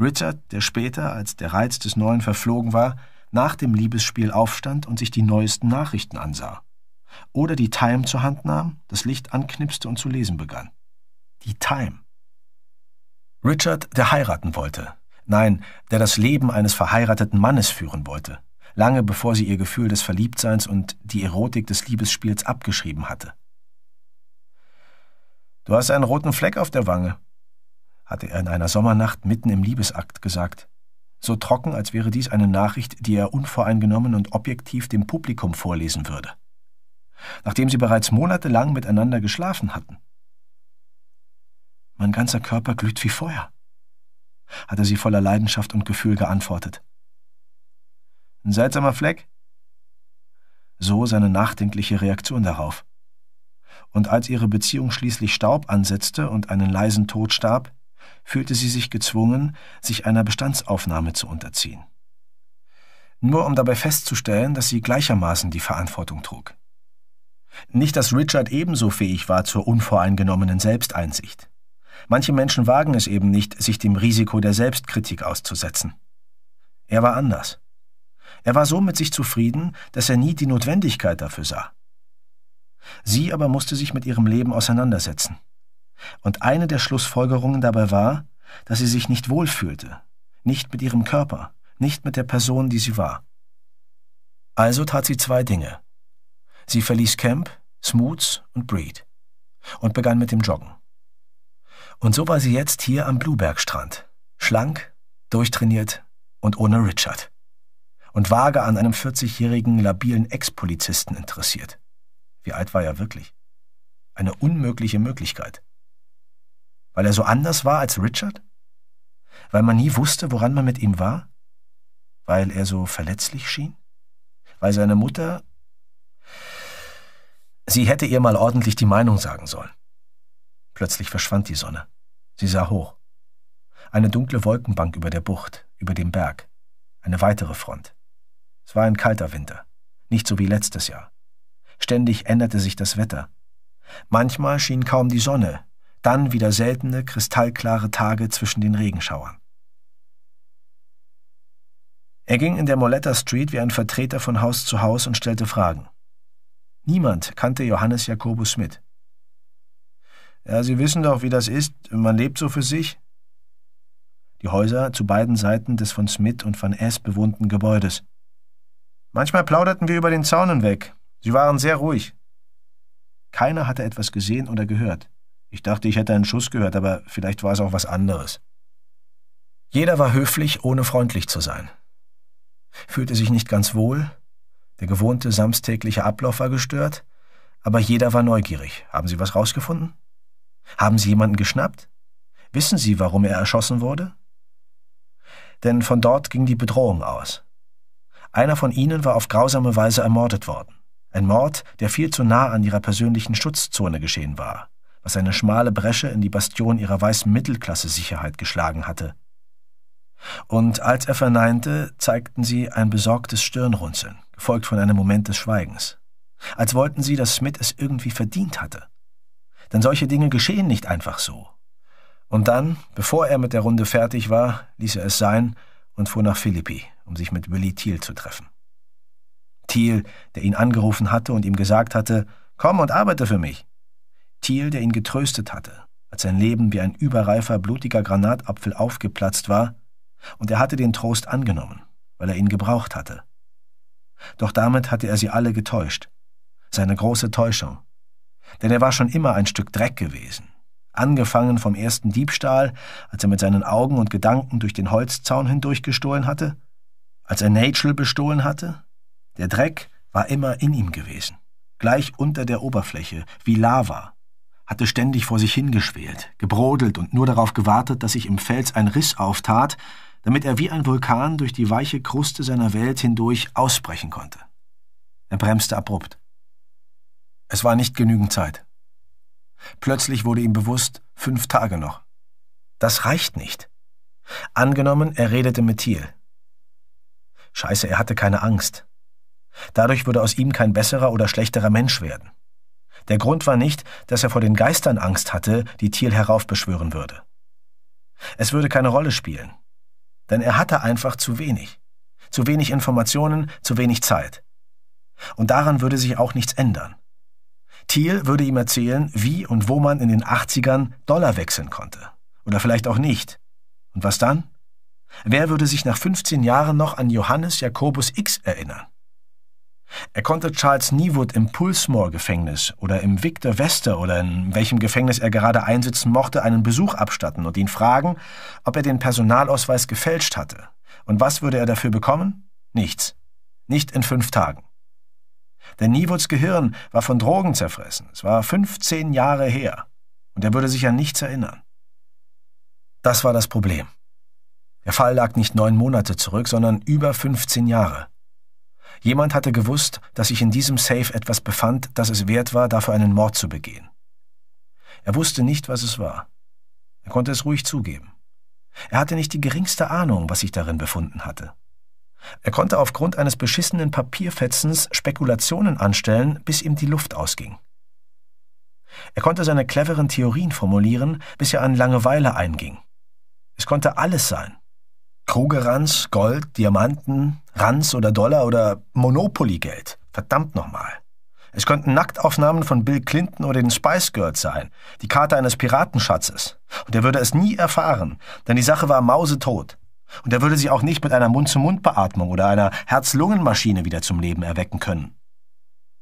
Richard, der später, als der Reiz des Neuen verflogen war, nach dem Liebesspiel aufstand und sich die neuesten Nachrichten ansah. Oder die Time zur Hand nahm, das Licht anknipste und zu lesen begann. Die Time. Richard, der heiraten wollte. Nein, der das Leben eines verheirateten Mannes führen wollte. Lange bevor sie ihr Gefühl des Verliebtseins und die Erotik des Liebesspiels abgeschrieben hatte. Du hast einen roten Fleck auf der Wange, hatte er in einer Sommernacht mitten im Liebesakt gesagt. So trocken, als wäre dies eine Nachricht, die er unvoreingenommen und objektiv dem Publikum vorlesen würde. Nachdem sie bereits monatelang miteinander geschlafen hatten. Mein ganzer Körper glüht wie Feuer, hatte sie voller Leidenschaft und Gefühl geantwortet. Ein seltsamer Fleck? So seine nachdenkliche Reaktion darauf. Und als ihre Beziehung schließlich Staub ansetzte und einen leisen Tod starb, fühlte sie sich gezwungen, sich einer Bestandsaufnahme zu unterziehen. Nur um dabei festzustellen, dass sie gleichermaßen die Verantwortung trug. Nicht, dass Richard ebenso fähig war zur unvoreingenommenen Selbsteinsicht. Manche Menschen wagen es eben nicht, sich dem Risiko der Selbstkritik auszusetzen. Er war anders. Er war so mit sich zufrieden, dass er nie die Notwendigkeit dafür sah. Sie aber musste sich mit ihrem Leben auseinandersetzen. Und eine der Schlussfolgerungen dabei war, dass sie sich nicht wohlfühlte, nicht mit ihrem Körper, nicht mit der Person, die sie war. Also tat sie zwei Dinge. Sie verließ Camp, Smoots und Breed und begann mit dem Joggen. Und so war sie jetzt hier am Bluebergstrand. Schlank, durchtrainiert und ohne Richard. Und vage an einem 40-jährigen labilen Ex-Polizisten interessiert. Wie alt war er wirklich? Eine unmögliche Möglichkeit. Weil er so anders war als Richard? Weil man nie wusste, woran man mit ihm war? Weil er so verletzlich schien? Weil seine Mutter... Sie hätte ihr mal ordentlich die Meinung sagen sollen. Plötzlich verschwand die Sonne. Sie sah hoch. Eine dunkle Wolkenbank über der Bucht, über dem Berg. Eine weitere Front. Es war ein kalter Winter, nicht so wie letztes Jahr. Ständig änderte sich das Wetter. Manchmal schien kaum die Sonne, dann wieder seltene, kristallklare Tage zwischen den Regenschauern. Er ging in der Moletta Street wie ein Vertreter von Haus zu Haus und stellte Fragen. Niemand kannte Johannes Jakobus Smith. Ja, Sie wissen doch, wie das ist. Man lebt so für sich. Die Häuser zu beiden Seiten des von Smith und von S. bewohnten Gebäudes. Manchmal plauderten wir über den Zaun hinweg. Sie waren sehr ruhig. Keiner hatte etwas gesehen oder gehört. Ich dachte, ich hätte einen Schuss gehört, aber vielleicht war es auch was anderes. Jeder war höflich, ohne freundlich zu sein. Fühlte sich nicht ganz wohl, der gewohnte samstägliche Ablauf war gestört, aber jeder war neugierig. Haben Sie was rausgefunden? Haben Sie jemanden geschnappt? Wissen Sie, warum er erschossen wurde? Denn von dort ging die Bedrohung aus. Einer von ihnen war auf grausame Weise ermordet worden. Ein Mord, der viel zu nah an ihrer persönlichen Schutzzone geschehen war, was eine schmale Bresche in die Bastion ihrer weißen Mittelklasse-Sicherheit geschlagen hatte. Und als er verneinte, zeigten sie ein besorgtes Stirnrunzeln, gefolgt von einem Moment des Schweigens. Als wollten sie, dass Smith es irgendwie verdient hatte denn solche Dinge geschehen nicht einfach so. Und dann, bevor er mit der Runde fertig war, ließ er es sein und fuhr nach Philippi, um sich mit Willy Thiel zu treffen. Thiel, der ihn angerufen hatte und ihm gesagt hatte, komm und arbeite für mich. Thiel, der ihn getröstet hatte, als sein Leben wie ein überreifer, blutiger Granatapfel aufgeplatzt war, und er hatte den Trost angenommen, weil er ihn gebraucht hatte. Doch damit hatte er sie alle getäuscht. Seine große Täuschung, denn er war schon immer ein Stück Dreck gewesen. Angefangen vom ersten Diebstahl, als er mit seinen Augen und Gedanken durch den Holzzaun hindurch gestohlen hatte, als er Nigel bestohlen hatte. Der Dreck war immer in ihm gewesen, gleich unter der Oberfläche, wie Lava, hatte ständig vor sich hingeschwelt, gebrodelt und nur darauf gewartet, dass sich im Fels ein Riss auftat, damit er wie ein Vulkan durch die weiche Kruste seiner Welt hindurch ausbrechen konnte. Er bremste abrupt. Es war nicht genügend Zeit. Plötzlich wurde ihm bewusst, fünf Tage noch. Das reicht nicht. Angenommen, er redete mit Thiel. Scheiße, er hatte keine Angst. Dadurch würde aus ihm kein besserer oder schlechterer Mensch werden. Der Grund war nicht, dass er vor den Geistern Angst hatte, die Thiel heraufbeschwören würde. Es würde keine Rolle spielen. Denn er hatte einfach zu wenig. Zu wenig Informationen, zu wenig Zeit. Und daran würde sich auch nichts ändern. Thiel würde ihm erzählen, wie und wo man in den 80ern Dollar wechseln konnte. Oder vielleicht auch nicht. Und was dann? Wer würde sich nach 15 Jahren noch an Johannes Jakobus X erinnern? Er konnte Charles Niewood im Pulsmore-Gefängnis oder im Victor Wester oder in welchem Gefängnis er gerade einsitzen mochte, einen Besuch abstatten und ihn fragen, ob er den Personalausweis gefälscht hatte. Und was würde er dafür bekommen? Nichts. Nicht in fünf Tagen denn Niewolds Gehirn war von Drogen zerfressen. Es war 15 Jahre her und er würde sich an nichts erinnern. Das war das Problem. Der Fall lag nicht neun Monate zurück, sondern über 15 Jahre. Jemand hatte gewusst, dass sich in diesem Safe etwas befand, das es wert war, dafür einen Mord zu begehen. Er wusste nicht, was es war. Er konnte es ruhig zugeben. Er hatte nicht die geringste Ahnung, was sich darin befunden hatte. Er konnte aufgrund eines beschissenen Papierfetzens Spekulationen anstellen, bis ihm die Luft ausging. Er konnte seine cleveren Theorien formulieren, bis er an Langeweile einging. Es konnte alles sein. Krugeranz, Gold, Diamanten, Ranz oder Dollar oder Monopoly-Geld. Verdammt nochmal. Es könnten Nacktaufnahmen von Bill Clinton oder den Spice Girls sein, die Karte eines Piratenschatzes. Und er würde es nie erfahren, denn die Sache war mausetot. Und er würde sie auch nicht mit einer Mund-zu-Mund-Beatmung oder einer Herz-Lungen-Maschine wieder zum Leben erwecken können.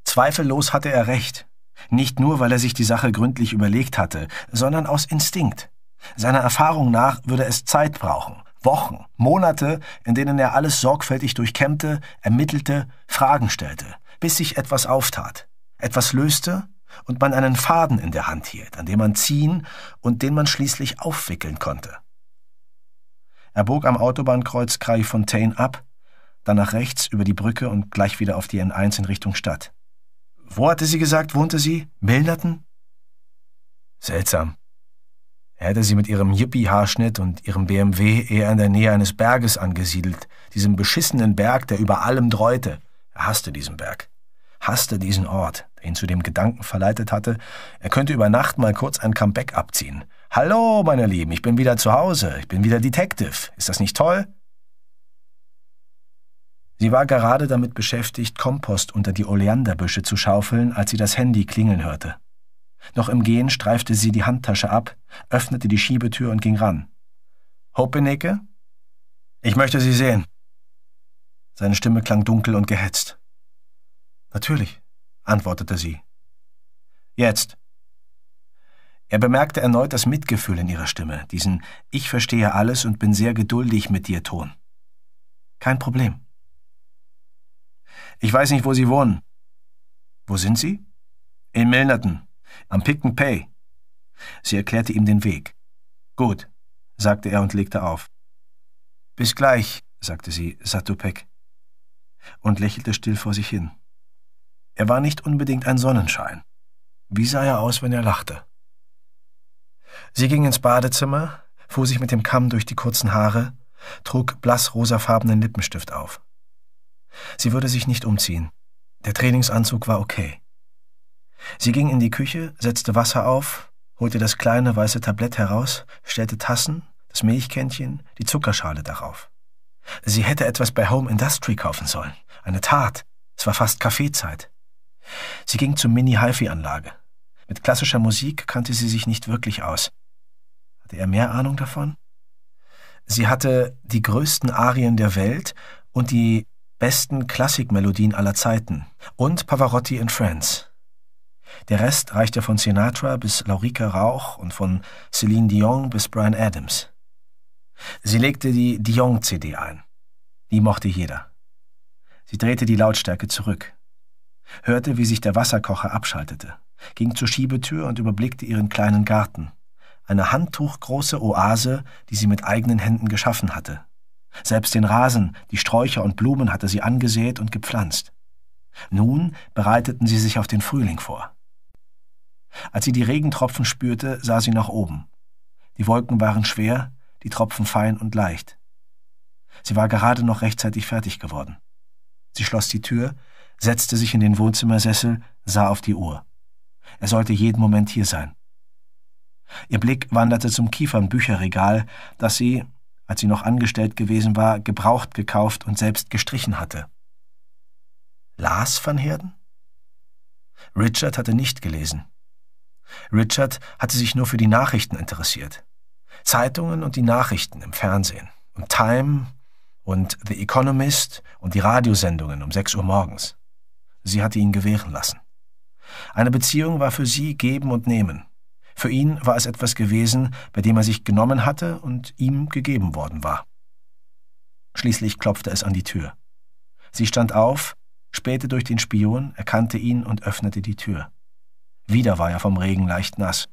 Zweifellos hatte er recht. Nicht nur, weil er sich die Sache gründlich überlegt hatte, sondern aus Instinkt. Seiner Erfahrung nach würde es Zeit brauchen. Wochen, Monate, in denen er alles sorgfältig durchkämmte, ermittelte, Fragen stellte, bis sich etwas auftat, etwas löste und man einen Faden in der Hand hielt, an dem man ziehen und den man schließlich aufwickeln konnte. Er bog am Autobahnkreuz Kraaifontein ab, dann nach rechts über die Brücke und gleich wieder auf die N1 in Richtung Stadt. Wo hatte sie gesagt, wohnte sie? Milnerton? Seltsam. Er hätte sie mit ihrem Yippie-Haarschnitt und ihrem BMW eher in der Nähe eines Berges angesiedelt, diesem beschissenen Berg, der über allem dreute. Er hasste diesen Berg, hasste diesen Ort, der ihn zu dem Gedanken verleitet hatte, er könnte über Nacht mal kurz ein Comeback abziehen, Hallo, meine Lieben, ich bin wieder zu Hause, ich bin wieder Detective. Ist das nicht toll? Sie war gerade damit beschäftigt, Kompost unter die Oleanderbüsche zu schaufeln, als sie das Handy klingeln hörte. Noch im Gehen streifte sie die Handtasche ab, öffnete die Schiebetür und ging ran. Hopenecke? Ich möchte Sie sehen. Seine Stimme klang dunkel und gehetzt. Natürlich, antwortete sie. Jetzt. Er bemerkte erneut das Mitgefühl in ihrer Stimme, diesen Ich verstehe alles und bin sehr geduldig mit dir Ton. Kein Problem. Ich weiß nicht, wo Sie wohnen. Wo sind Sie? In Milnerton, am Pick and Pay. Sie erklärte ihm den Weg. Gut, sagte er und legte auf. Bis gleich, sagte sie, Satupek, und lächelte still vor sich hin. Er war nicht unbedingt ein Sonnenschein. Wie sah er aus, wenn er lachte? Sie ging ins Badezimmer, fuhr sich mit dem Kamm durch die kurzen Haare, trug blass rosafarbenen Lippenstift auf. Sie würde sich nicht umziehen. Der Trainingsanzug war okay. Sie ging in die Küche, setzte Wasser auf, holte das kleine weiße Tablett heraus, stellte Tassen, das Milchkännchen, die Zuckerschale darauf. Sie hätte etwas bei Home Industry kaufen sollen. Eine Tat. Es war fast Kaffeezeit. Sie ging zur Mini-HiFi-Anlage. Mit klassischer Musik kannte sie sich nicht wirklich aus. Hatte er mehr Ahnung davon? Sie hatte die größten Arien der Welt und die besten Klassikmelodien aller Zeiten und Pavarotti in Friends. Der Rest reichte von Sinatra bis Laurika Rauch und von Celine Dion bis Brian Adams. Sie legte die Dion-CD ein. Die mochte jeder. Sie drehte die Lautstärke zurück, hörte, wie sich der Wasserkocher abschaltete ging zur Schiebetür und überblickte ihren kleinen Garten. Eine handtuchgroße Oase, die sie mit eigenen Händen geschaffen hatte. Selbst den Rasen, die Sträucher und Blumen hatte sie angesät und gepflanzt. Nun bereiteten sie sich auf den Frühling vor. Als sie die Regentropfen spürte, sah sie nach oben. Die Wolken waren schwer, die Tropfen fein und leicht. Sie war gerade noch rechtzeitig fertig geworden. Sie schloss die Tür, setzte sich in den Wohnzimmersessel, sah auf die Uhr. Er sollte jeden Moment hier sein. Ihr Blick wanderte zum Kiefernbücherregal, das sie, als sie noch angestellt gewesen war, gebraucht gekauft und selbst gestrichen hatte. Lars van Herden? Richard hatte nicht gelesen. Richard hatte sich nur für die Nachrichten interessiert. Zeitungen und die Nachrichten im Fernsehen und Time und The Economist und die Radiosendungen um 6 Uhr morgens. Sie hatte ihn gewähren lassen. Eine Beziehung war für sie Geben und Nehmen. Für ihn war es etwas gewesen, bei dem er sich genommen hatte und ihm gegeben worden war. Schließlich klopfte es an die Tür. Sie stand auf, spähte durch den Spion, erkannte ihn und öffnete die Tür. Wieder war er vom Regen leicht nass.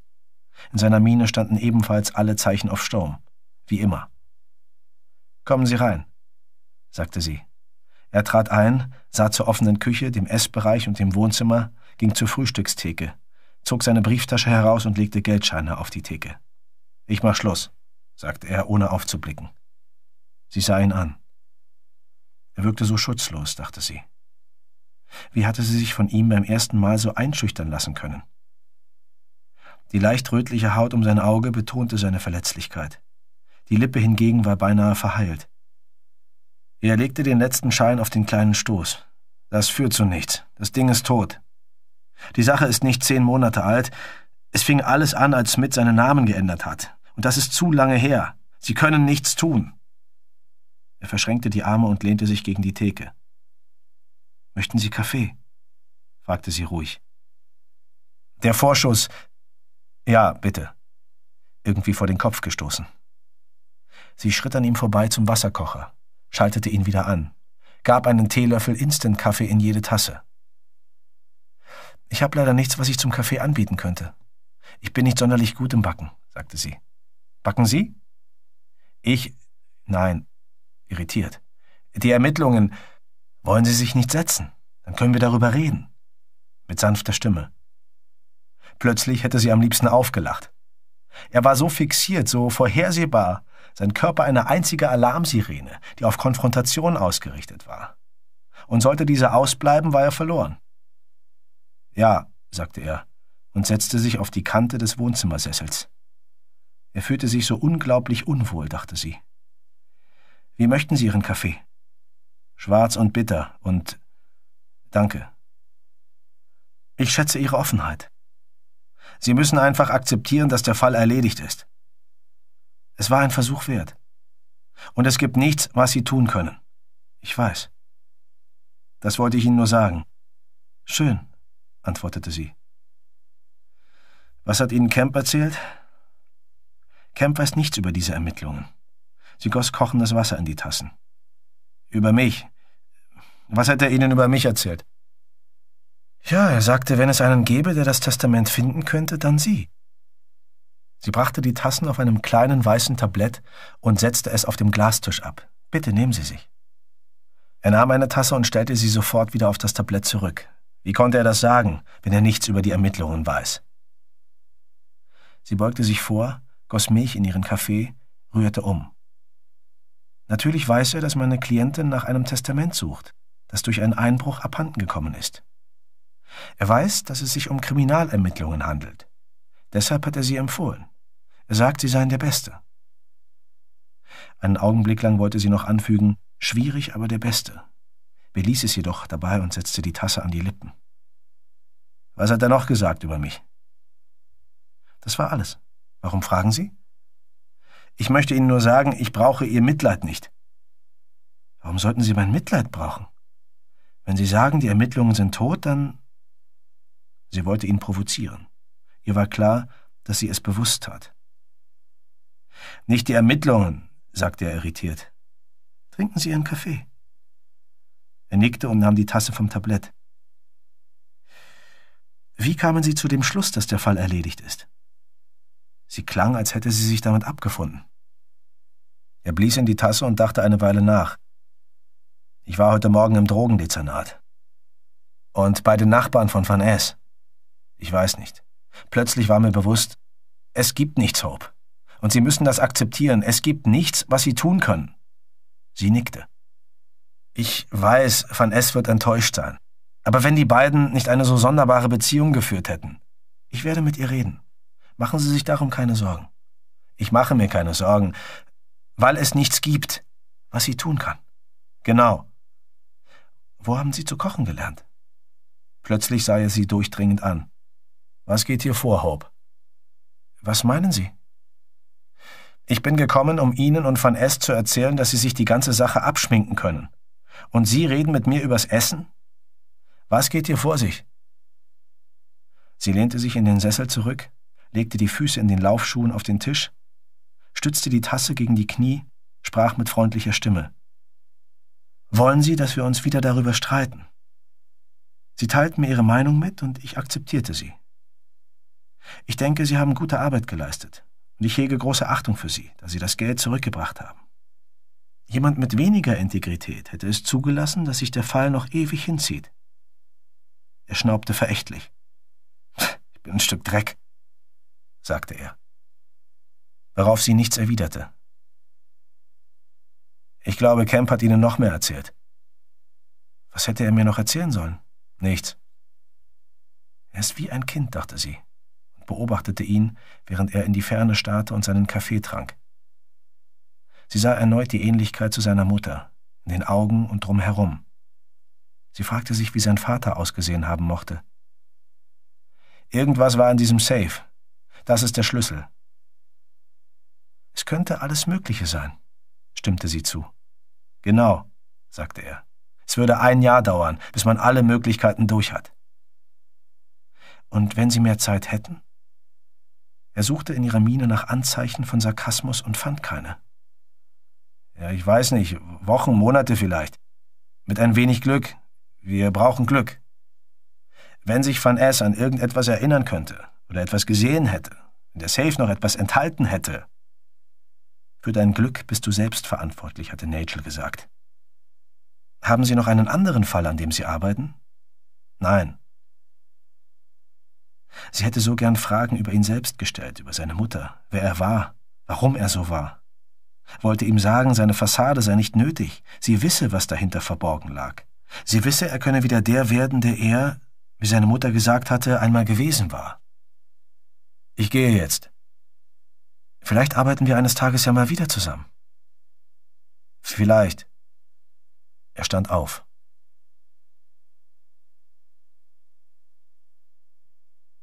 In seiner Miene standen ebenfalls alle Zeichen auf Sturm, wie immer. Kommen Sie rein, sagte sie. Er trat ein, sah zur offenen Küche, dem Essbereich und dem Wohnzimmer, ging zur Frühstückstheke, zog seine Brieftasche heraus und legte Geldscheine auf die Theke. Ich mach Schluss, sagte er, ohne aufzublicken. Sie sah ihn an. Er wirkte so schutzlos, dachte sie. Wie hatte sie sich von ihm beim ersten Mal so einschüchtern lassen können? Die leicht rötliche Haut um sein Auge betonte seine Verletzlichkeit. Die Lippe hingegen war beinahe verheilt. Er legte den letzten Schein auf den kleinen Stoß. Das führt zu nichts. Das Ding ist tot. Die Sache ist nicht zehn Monate alt. Es fing alles an, als Smith seinen Namen geändert hat. Und das ist zu lange her. Sie können nichts tun. Er verschränkte die Arme und lehnte sich gegen die Theke. Möchten Sie Kaffee? fragte sie ruhig. Der Vorschuss. Ja, bitte. Irgendwie vor den Kopf gestoßen. Sie schritt an ihm vorbei zum Wasserkocher, schaltete ihn wieder an, gab einen Teelöffel Instant-Kaffee in jede Tasse. Ich habe leider nichts, was ich zum Kaffee anbieten könnte. Ich bin nicht sonderlich gut im Backen, sagte sie. Backen Sie? Ich. Nein. Irritiert. Die Ermittlungen. Wollen Sie sich nicht setzen? Dann können wir darüber reden. Mit sanfter Stimme. Plötzlich hätte sie am liebsten aufgelacht. Er war so fixiert, so vorhersehbar, sein Körper eine einzige Alarmsirene, die auf Konfrontation ausgerichtet war. Und sollte diese ausbleiben, war er verloren. Ja, sagte er und setzte sich auf die Kante des Wohnzimmersessels. Er fühlte sich so unglaublich unwohl, dachte sie. Wie möchten Sie Ihren Kaffee? Schwarz und bitter und danke. Ich schätze Ihre Offenheit. Sie müssen einfach akzeptieren, dass der Fall erledigt ist. Es war ein Versuch wert. Und es gibt nichts, was Sie tun können. Ich weiß. Das wollte ich Ihnen nur sagen. Schön antwortete sie. Was hat Ihnen Kemp erzählt? Kemp weiß nichts über diese Ermittlungen. Sie goss kochendes Wasser in die Tassen. Über mich. Was hat er Ihnen über mich erzählt? Ja, er sagte, wenn es einen gäbe, der das Testament finden könnte, dann Sie. Sie brachte die Tassen auf einem kleinen weißen Tablett und setzte es auf dem Glastisch ab. Bitte nehmen Sie sich. Er nahm eine Tasse und stellte sie sofort wieder auf das Tablett zurück. Wie konnte er das sagen, wenn er nichts über die Ermittlungen weiß? Sie beugte sich vor, goss Milch in ihren Kaffee, rührte um. Natürlich weiß er, dass meine Klientin nach einem Testament sucht, das durch einen Einbruch abhanden gekommen ist. Er weiß, dass es sich um Kriminalermittlungen handelt. Deshalb hat er sie empfohlen. Er sagt, sie seien der Beste. Einen Augenblick lang wollte sie noch anfügen, schwierig, aber der Beste beließ es jedoch dabei und setzte die Tasse an die Lippen. Was hat er noch gesagt über mich? Das war alles. Warum fragen Sie? Ich möchte Ihnen nur sagen, ich brauche Ihr Mitleid nicht. Warum sollten Sie mein Mitleid brauchen? Wenn Sie sagen, die Ermittlungen sind tot, dann... Sie wollte ihn provozieren. Ihr war klar, dass sie es bewusst tat. Nicht die Ermittlungen, sagte er irritiert. Trinken Sie Ihren Kaffee. Er nickte und nahm die Tasse vom Tablett. Wie kamen Sie zu dem Schluss, dass der Fall erledigt ist? Sie klang, als hätte sie sich damit abgefunden. Er blies in die Tasse und dachte eine Weile nach. Ich war heute Morgen im Drogendezernat. Und bei den Nachbarn von Van S. Ich weiß nicht. Plötzlich war mir bewusst, es gibt nichts Hope. Und Sie müssen das akzeptieren. Es gibt nichts, was Sie tun können. Sie nickte. Ich weiß, Van S. wird enttäuscht sein. Aber wenn die beiden nicht eine so sonderbare Beziehung geführt hätten. Ich werde mit ihr reden. Machen Sie sich darum keine Sorgen. Ich mache mir keine Sorgen, weil es nichts gibt, was sie tun kann. Genau. Wo haben Sie zu kochen gelernt? Plötzlich sah er sie durchdringend an. Was geht hier vor, Hope? Was meinen Sie? Ich bin gekommen, um Ihnen und Van S. zu erzählen, dass Sie sich die ganze Sache abschminken können. Und Sie reden mit mir übers Essen? Was geht hier vor sich? Sie lehnte sich in den Sessel zurück, legte die Füße in den Laufschuhen auf den Tisch, stützte die Tasse gegen die Knie, sprach mit freundlicher Stimme. Wollen Sie, dass wir uns wieder darüber streiten? Sie teilten mir Ihre Meinung mit und ich akzeptierte sie. Ich denke, Sie haben gute Arbeit geleistet und ich hege große Achtung für Sie, da Sie das Geld zurückgebracht haben. Jemand mit weniger Integrität hätte es zugelassen, dass sich der Fall noch ewig hinzieht. Er schnaubte verächtlich. Ich bin ein Stück Dreck, sagte er, worauf sie nichts erwiderte. Ich glaube, Kemp hat Ihnen noch mehr erzählt. Was hätte er mir noch erzählen sollen? Nichts. Er ist wie ein Kind, dachte sie, und beobachtete ihn, während er in die Ferne starrte und seinen Kaffee trank. Sie sah erneut die Ähnlichkeit zu seiner Mutter, in den Augen und drumherum. Sie fragte sich, wie sein Vater ausgesehen haben mochte. Irgendwas war in diesem Safe. Das ist der Schlüssel. Es könnte alles Mögliche sein, stimmte sie zu. Genau, sagte er. Es würde ein Jahr dauern, bis man alle Möglichkeiten durch hat. Und wenn Sie mehr Zeit hätten? Er suchte in ihrer Miene nach Anzeichen von Sarkasmus und fand keine ja, ich weiß nicht, Wochen, Monate vielleicht. Mit ein wenig Glück. Wir brauchen Glück. Wenn sich Van S. an irgendetwas erinnern könnte oder etwas gesehen hätte, wenn der Safe noch etwas enthalten hätte. Für dein Glück bist du selbst verantwortlich, hatte Nigel gesagt. Haben Sie noch einen anderen Fall, an dem Sie arbeiten? Nein. Sie hätte so gern Fragen über ihn selbst gestellt, über seine Mutter, wer er war, warum er so war wollte ihm sagen, seine Fassade sei nicht nötig, sie wisse, was dahinter verborgen lag. Sie wisse, er könne wieder der werden, der er, wie seine Mutter gesagt hatte, einmal gewesen war. Ich gehe jetzt. Vielleicht arbeiten wir eines Tages ja mal wieder zusammen. Vielleicht. Er stand auf.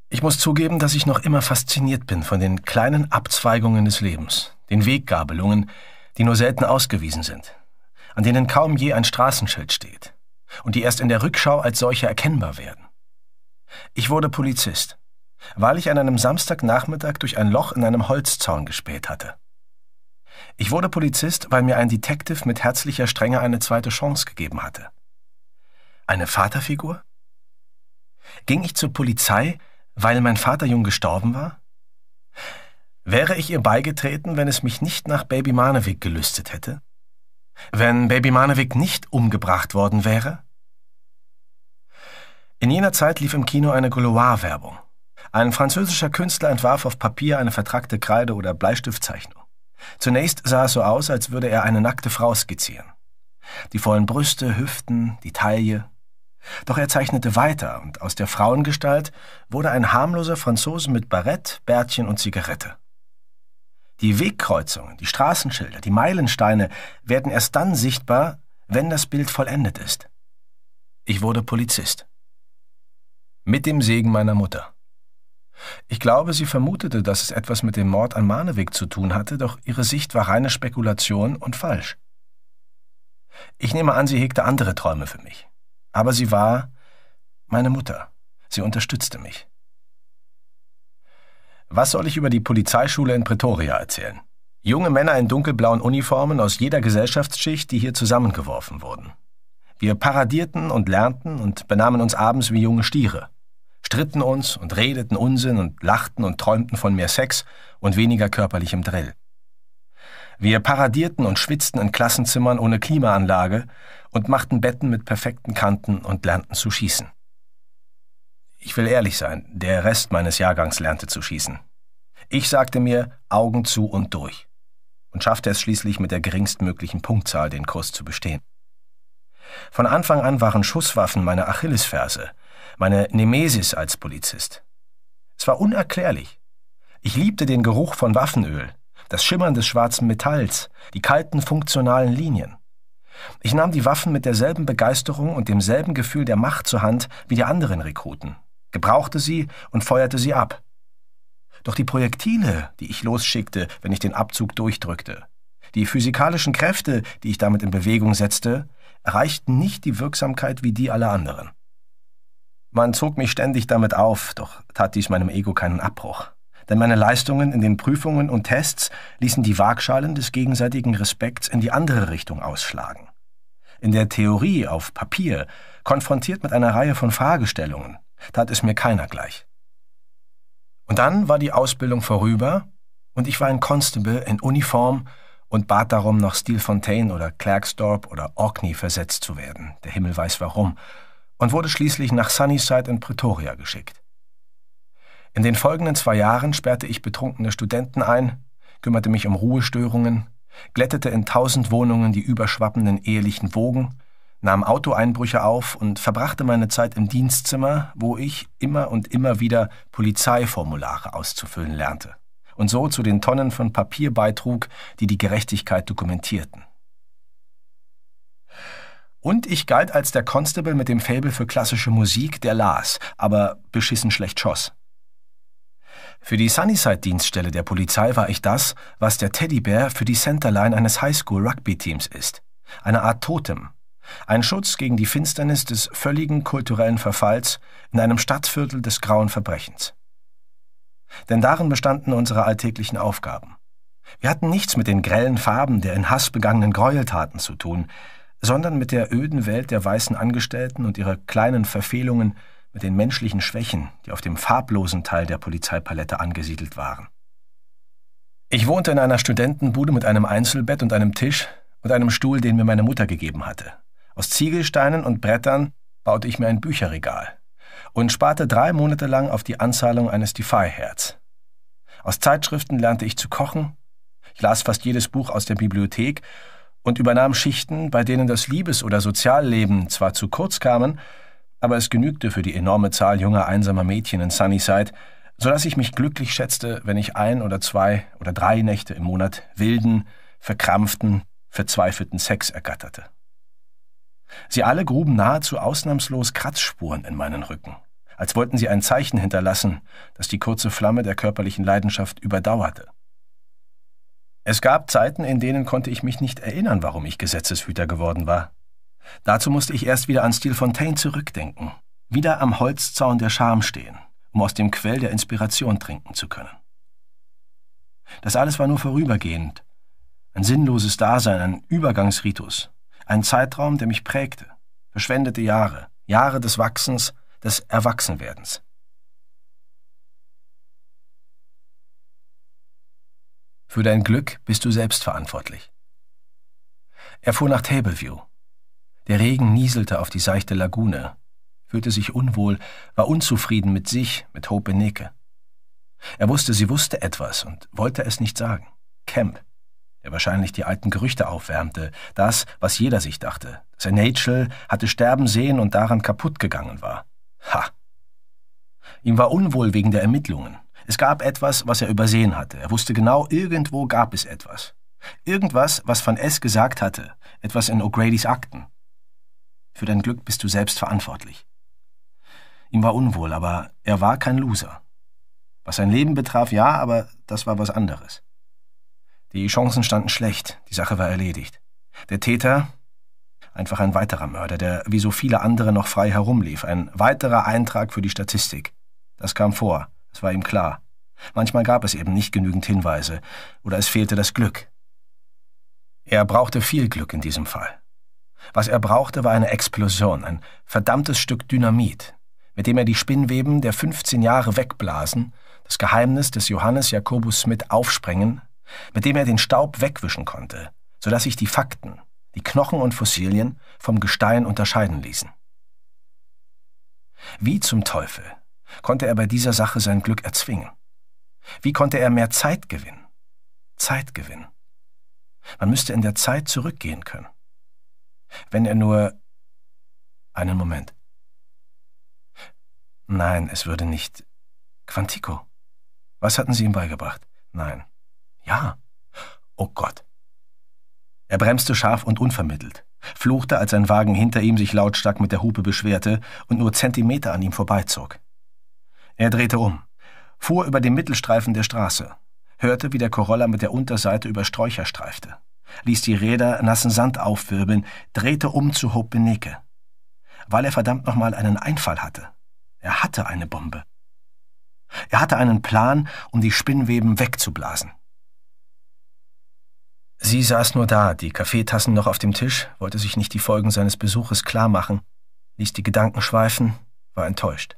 Ich muss zugeben, dass ich noch immer fasziniert bin von den kleinen Abzweigungen des Lebens den Weggabelungen, die nur selten ausgewiesen sind, an denen kaum je ein Straßenschild steht und die erst in der Rückschau als solche erkennbar werden. Ich wurde Polizist, weil ich an einem Samstagnachmittag durch ein Loch in einem Holzzaun gespäht hatte. Ich wurde Polizist, weil mir ein Detective mit herzlicher Strenge eine zweite Chance gegeben hatte. Eine Vaterfigur? Ging ich zur Polizei, weil mein Vater jung gestorben war? Wäre ich ihr beigetreten, wenn es mich nicht nach Baby Manewig gelüstet hätte? Wenn Baby Manewig nicht umgebracht worden wäre? In jener Zeit lief im Kino eine Goloir-Werbung. Ein französischer Künstler entwarf auf Papier eine vertrackte Kreide- oder Bleistiftzeichnung. Zunächst sah es so aus, als würde er eine nackte Frau skizzieren. Die vollen Brüste, Hüften, die Taille. Doch er zeichnete weiter und aus der Frauengestalt wurde ein harmloser Franzose mit Barett, Bärtchen und Zigarette. Die Wegkreuzungen, die Straßenschilder, die Meilensteine werden erst dann sichtbar, wenn das Bild vollendet ist. Ich wurde Polizist. Mit dem Segen meiner Mutter. Ich glaube, sie vermutete, dass es etwas mit dem Mord an Manewig zu tun hatte, doch ihre Sicht war reine Spekulation und falsch. Ich nehme an, sie hegte andere Träume für mich. Aber sie war meine Mutter. Sie unterstützte mich. Was soll ich über die Polizeischule in Pretoria erzählen? Junge Männer in dunkelblauen Uniformen aus jeder Gesellschaftsschicht, die hier zusammengeworfen wurden. Wir paradierten und lernten und benahmen uns abends wie junge Stiere, stritten uns und redeten Unsinn und lachten und träumten von mehr Sex und weniger körperlichem Drill. Wir paradierten und schwitzten in Klassenzimmern ohne Klimaanlage und machten Betten mit perfekten Kanten und lernten zu schießen. Ich will ehrlich sein, der Rest meines Jahrgangs lernte zu schießen. Ich sagte mir Augen zu und durch und schaffte es schließlich mit der geringstmöglichen Punktzahl den Kurs zu bestehen. Von Anfang an waren Schusswaffen meine Achillesferse, meine Nemesis als Polizist. Es war unerklärlich. Ich liebte den Geruch von Waffenöl, das Schimmern des schwarzen Metalls, die kalten funktionalen Linien. Ich nahm die Waffen mit derselben Begeisterung und demselben Gefühl der Macht zur Hand wie die anderen Rekruten gebrauchte sie und feuerte sie ab. Doch die Projektile, die ich losschickte, wenn ich den Abzug durchdrückte, die physikalischen Kräfte, die ich damit in Bewegung setzte, erreichten nicht die Wirksamkeit wie die aller anderen. Man zog mich ständig damit auf, doch tat dies meinem Ego keinen Abbruch. Denn meine Leistungen in den Prüfungen und Tests ließen die Waagschalen des gegenseitigen Respekts in die andere Richtung ausschlagen. In der Theorie auf Papier, konfrontiert mit einer Reihe von Fragestellungen, Tat es mir keiner gleich. Und dann war die Ausbildung vorüber und ich war ein Constable in Uniform und bat darum, nach Steelfontaine oder Clarksdorp oder Orkney versetzt zu werden, der Himmel weiß warum, und wurde schließlich nach Sunnyside in Pretoria geschickt. In den folgenden zwei Jahren sperrte ich betrunkene Studenten ein, kümmerte mich um Ruhestörungen, glättete in tausend Wohnungen die überschwappenden ehelichen Wogen, nahm Autoeinbrüche auf und verbrachte meine Zeit im Dienstzimmer, wo ich immer und immer wieder Polizeiformulare auszufüllen lernte und so zu den Tonnen von Papier beitrug, die die Gerechtigkeit dokumentierten. Und ich galt als der Constable mit dem Faible für klassische Musik, der las, aber beschissen schlecht schoss. Für die Sunnyside-Dienststelle der Polizei war ich das, was der Teddybär für die Centerline eines Highschool-Rugby-Teams ist. Eine Art Totem, ein Schutz gegen die Finsternis des völligen kulturellen Verfalls in einem Stadtviertel des grauen Verbrechens. Denn darin bestanden unsere alltäglichen Aufgaben. Wir hatten nichts mit den grellen Farben der in Hass begangenen Gräueltaten zu tun, sondern mit der öden Welt der weißen Angestellten und ihrer kleinen Verfehlungen mit den menschlichen Schwächen, die auf dem farblosen Teil der Polizeipalette angesiedelt waren. Ich wohnte in einer Studentenbude mit einem Einzelbett und einem Tisch und einem Stuhl, den mir meine Mutter gegeben hatte. Aus Ziegelsteinen und Brettern baute ich mir ein Bücherregal und sparte drei Monate lang auf die Anzahlung eines defy herds Aus Zeitschriften lernte ich zu kochen, ich las fast jedes Buch aus der Bibliothek und übernahm Schichten, bei denen das Liebes- oder Sozialleben zwar zu kurz kamen, aber es genügte für die enorme Zahl junger einsamer Mädchen in Sunnyside, sodass ich mich glücklich schätzte, wenn ich ein oder zwei oder drei Nächte im Monat wilden, verkrampften, verzweifelten Sex ergatterte. Sie alle gruben nahezu ausnahmslos Kratzspuren in meinen Rücken, als wollten sie ein Zeichen hinterlassen, das die kurze Flamme der körperlichen Leidenschaft überdauerte. Es gab Zeiten, in denen konnte ich mich nicht erinnern, warum ich Gesetzeshüter geworden war. Dazu musste ich erst wieder an Steel Fontaine zurückdenken, wieder am Holzzaun der Scham stehen, um aus dem Quell der Inspiration trinken zu können. Das alles war nur vorübergehend, ein sinnloses Dasein, ein Übergangsritus, ein Zeitraum, der mich prägte. Verschwendete Jahre. Jahre des Wachsens, des Erwachsenwerdens. Für dein Glück bist du selbst verantwortlich. Er fuhr nach Tableview. Der Regen nieselte auf die seichte Lagune, fühlte sich unwohl, war unzufrieden mit sich, mit Hope Beneke. Er wusste, sie wusste etwas und wollte es nicht sagen. Camp der wahrscheinlich die alten Gerüchte aufwärmte, das, was jeder sich dachte, sein er hatte sterben sehen und daran kaputt gegangen war. Ha! Ihm war unwohl wegen der Ermittlungen. Es gab etwas, was er übersehen hatte. Er wusste genau, irgendwo gab es etwas. Irgendwas, was Van S. gesagt hatte. Etwas in O'Grady's Akten. Für dein Glück bist du selbst verantwortlich. Ihm war unwohl, aber er war kein Loser. Was sein Leben betraf, ja, aber das war was anderes. Die Chancen standen schlecht, die Sache war erledigt. Der Täter, einfach ein weiterer Mörder, der wie so viele andere noch frei herumlief, ein weiterer Eintrag für die Statistik. Das kam vor, es war ihm klar. Manchmal gab es eben nicht genügend Hinweise, oder es fehlte das Glück. Er brauchte viel Glück in diesem Fall. Was er brauchte, war eine Explosion, ein verdammtes Stück Dynamit, mit dem er die Spinnweben der 15 Jahre wegblasen, das Geheimnis des Johannes Jakobus Smith aufsprengen mit dem er den Staub wegwischen konnte, sodass sich die Fakten, die Knochen und Fossilien vom Gestein unterscheiden ließen. Wie zum Teufel konnte er bei dieser Sache sein Glück erzwingen? Wie konnte er mehr Zeit gewinnen? Zeit gewinnen. Man müsste in der Zeit zurückgehen können. Wenn er nur... Einen Moment. Nein, es würde nicht. Quantico. Was hatten Sie ihm beigebracht? Nein. Ja. Oh Gott. Er bremste scharf und unvermittelt, fluchte, als ein Wagen hinter ihm sich lautstark mit der Hupe beschwerte und nur Zentimeter an ihm vorbeizog. Er drehte um, fuhr über den Mittelstreifen der Straße, hörte, wie der Corolla mit der Unterseite über Sträucher streifte, ließ die Räder nassen Sand aufwirbeln, drehte um zu Hopeneke. Weil er verdammt nochmal einen Einfall hatte. Er hatte eine Bombe. Er hatte einen Plan, um die Spinnweben wegzublasen. Sie saß nur da, die Kaffeetassen noch auf dem Tisch, wollte sich nicht die Folgen seines Besuches klar machen, ließ die Gedanken schweifen, war enttäuscht.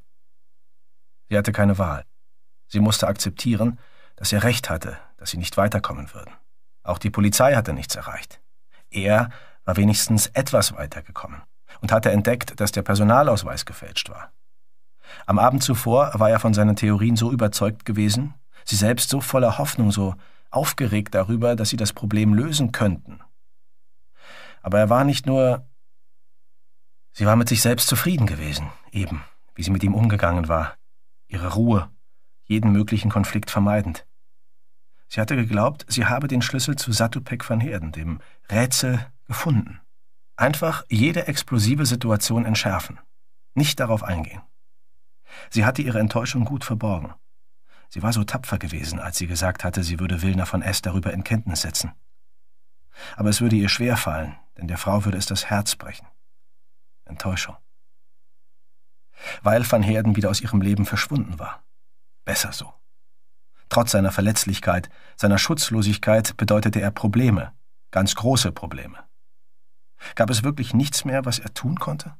Sie hatte keine Wahl. Sie musste akzeptieren, dass er recht hatte, dass sie nicht weiterkommen würden. Auch die Polizei hatte nichts erreicht. Er war wenigstens etwas weitergekommen und hatte entdeckt, dass der Personalausweis gefälscht war. Am Abend zuvor war er von seinen Theorien so überzeugt gewesen, sie selbst so voller Hoffnung, so aufgeregt darüber, dass sie das Problem lösen könnten. Aber er war nicht nur... Sie war mit sich selbst zufrieden gewesen, eben, wie sie mit ihm umgegangen war. Ihre Ruhe, jeden möglichen Konflikt vermeidend. Sie hatte geglaubt, sie habe den Schlüssel zu Satupek van Heerden, dem Rätsel, gefunden. Einfach jede explosive Situation entschärfen, nicht darauf eingehen. Sie hatte ihre Enttäuschung gut verborgen. Sie war so tapfer gewesen, als sie gesagt hatte, sie würde Wilner von S. darüber in Kenntnis setzen. Aber es würde ihr schwer fallen, denn der Frau würde es das Herz brechen. Enttäuschung. Weil van Herden wieder aus ihrem Leben verschwunden war. Besser so. Trotz seiner Verletzlichkeit, seiner Schutzlosigkeit bedeutete er Probleme, ganz große Probleme. Gab es wirklich nichts mehr, was er tun konnte?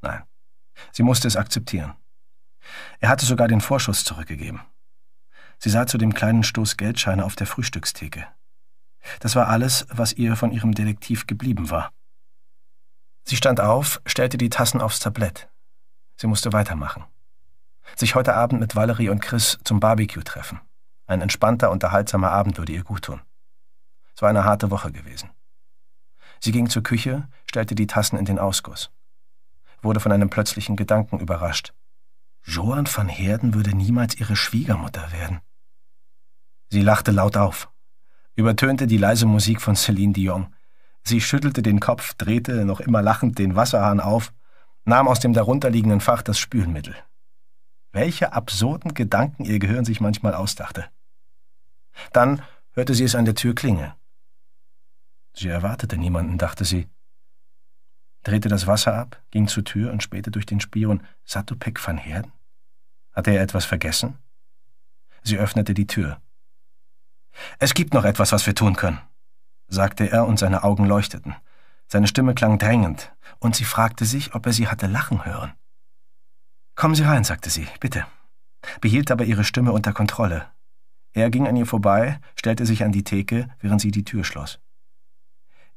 Nein, sie musste es akzeptieren. Er hatte sogar den Vorschuss zurückgegeben. Sie sah zu dem kleinen Stoß Geldscheine auf der Frühstückstheke. Das war alles, was ihr von ihrem Detektiv geblieben war. Sie stand auf, stellte die Tassen aufs Tablett. Sie musste weitermachen. Sich heute Abend mit Valerie und Chris zum Barbecue treffen. Ein entspannter, unterhaltsamer Abend würde ihr guttun. Es war eine harte Woche gewesen. Sie ging zur Küche, stellte die Tassen in den Ausguss. Wurde von einem plötzlichen Gedanken überrascht. Johann van Herden würde niemals ihre Schwiegermutter werden. Sie lachte laut auf, übertönte die leise Musik von Celine Dion. Sie schüttelte den Kopf, drehte noch immer lachend den Wasserhahn auf, nahm aus dem darunterliegenden Fach das Spülmittel. Welche absurden Gedanken ihr Gehirn sich manchmal ausdachte. Dann hörte sie es an der Tür klingeln. Sie erwartete niemanden, dachte sie, drehte das Wasser ab, ging zur Tür und spähte durch den Spion Satupek van Herden. Hatte er etwas vergessen? Sie öffnete die Tür. Es gibt noch etwas, was wir tun können, sagte er und seine Augen leuchteten. Seine Stimme klang drängend, und sie fragte sich, ob er sie hatte lachen hören. Kommen Sie rein, sagte sie, bitte, behielt aber ihre Stimme unter Kontrolle. Er ging an ihr vorbei, stellte sich an die Theke, während sie die Tür schloss.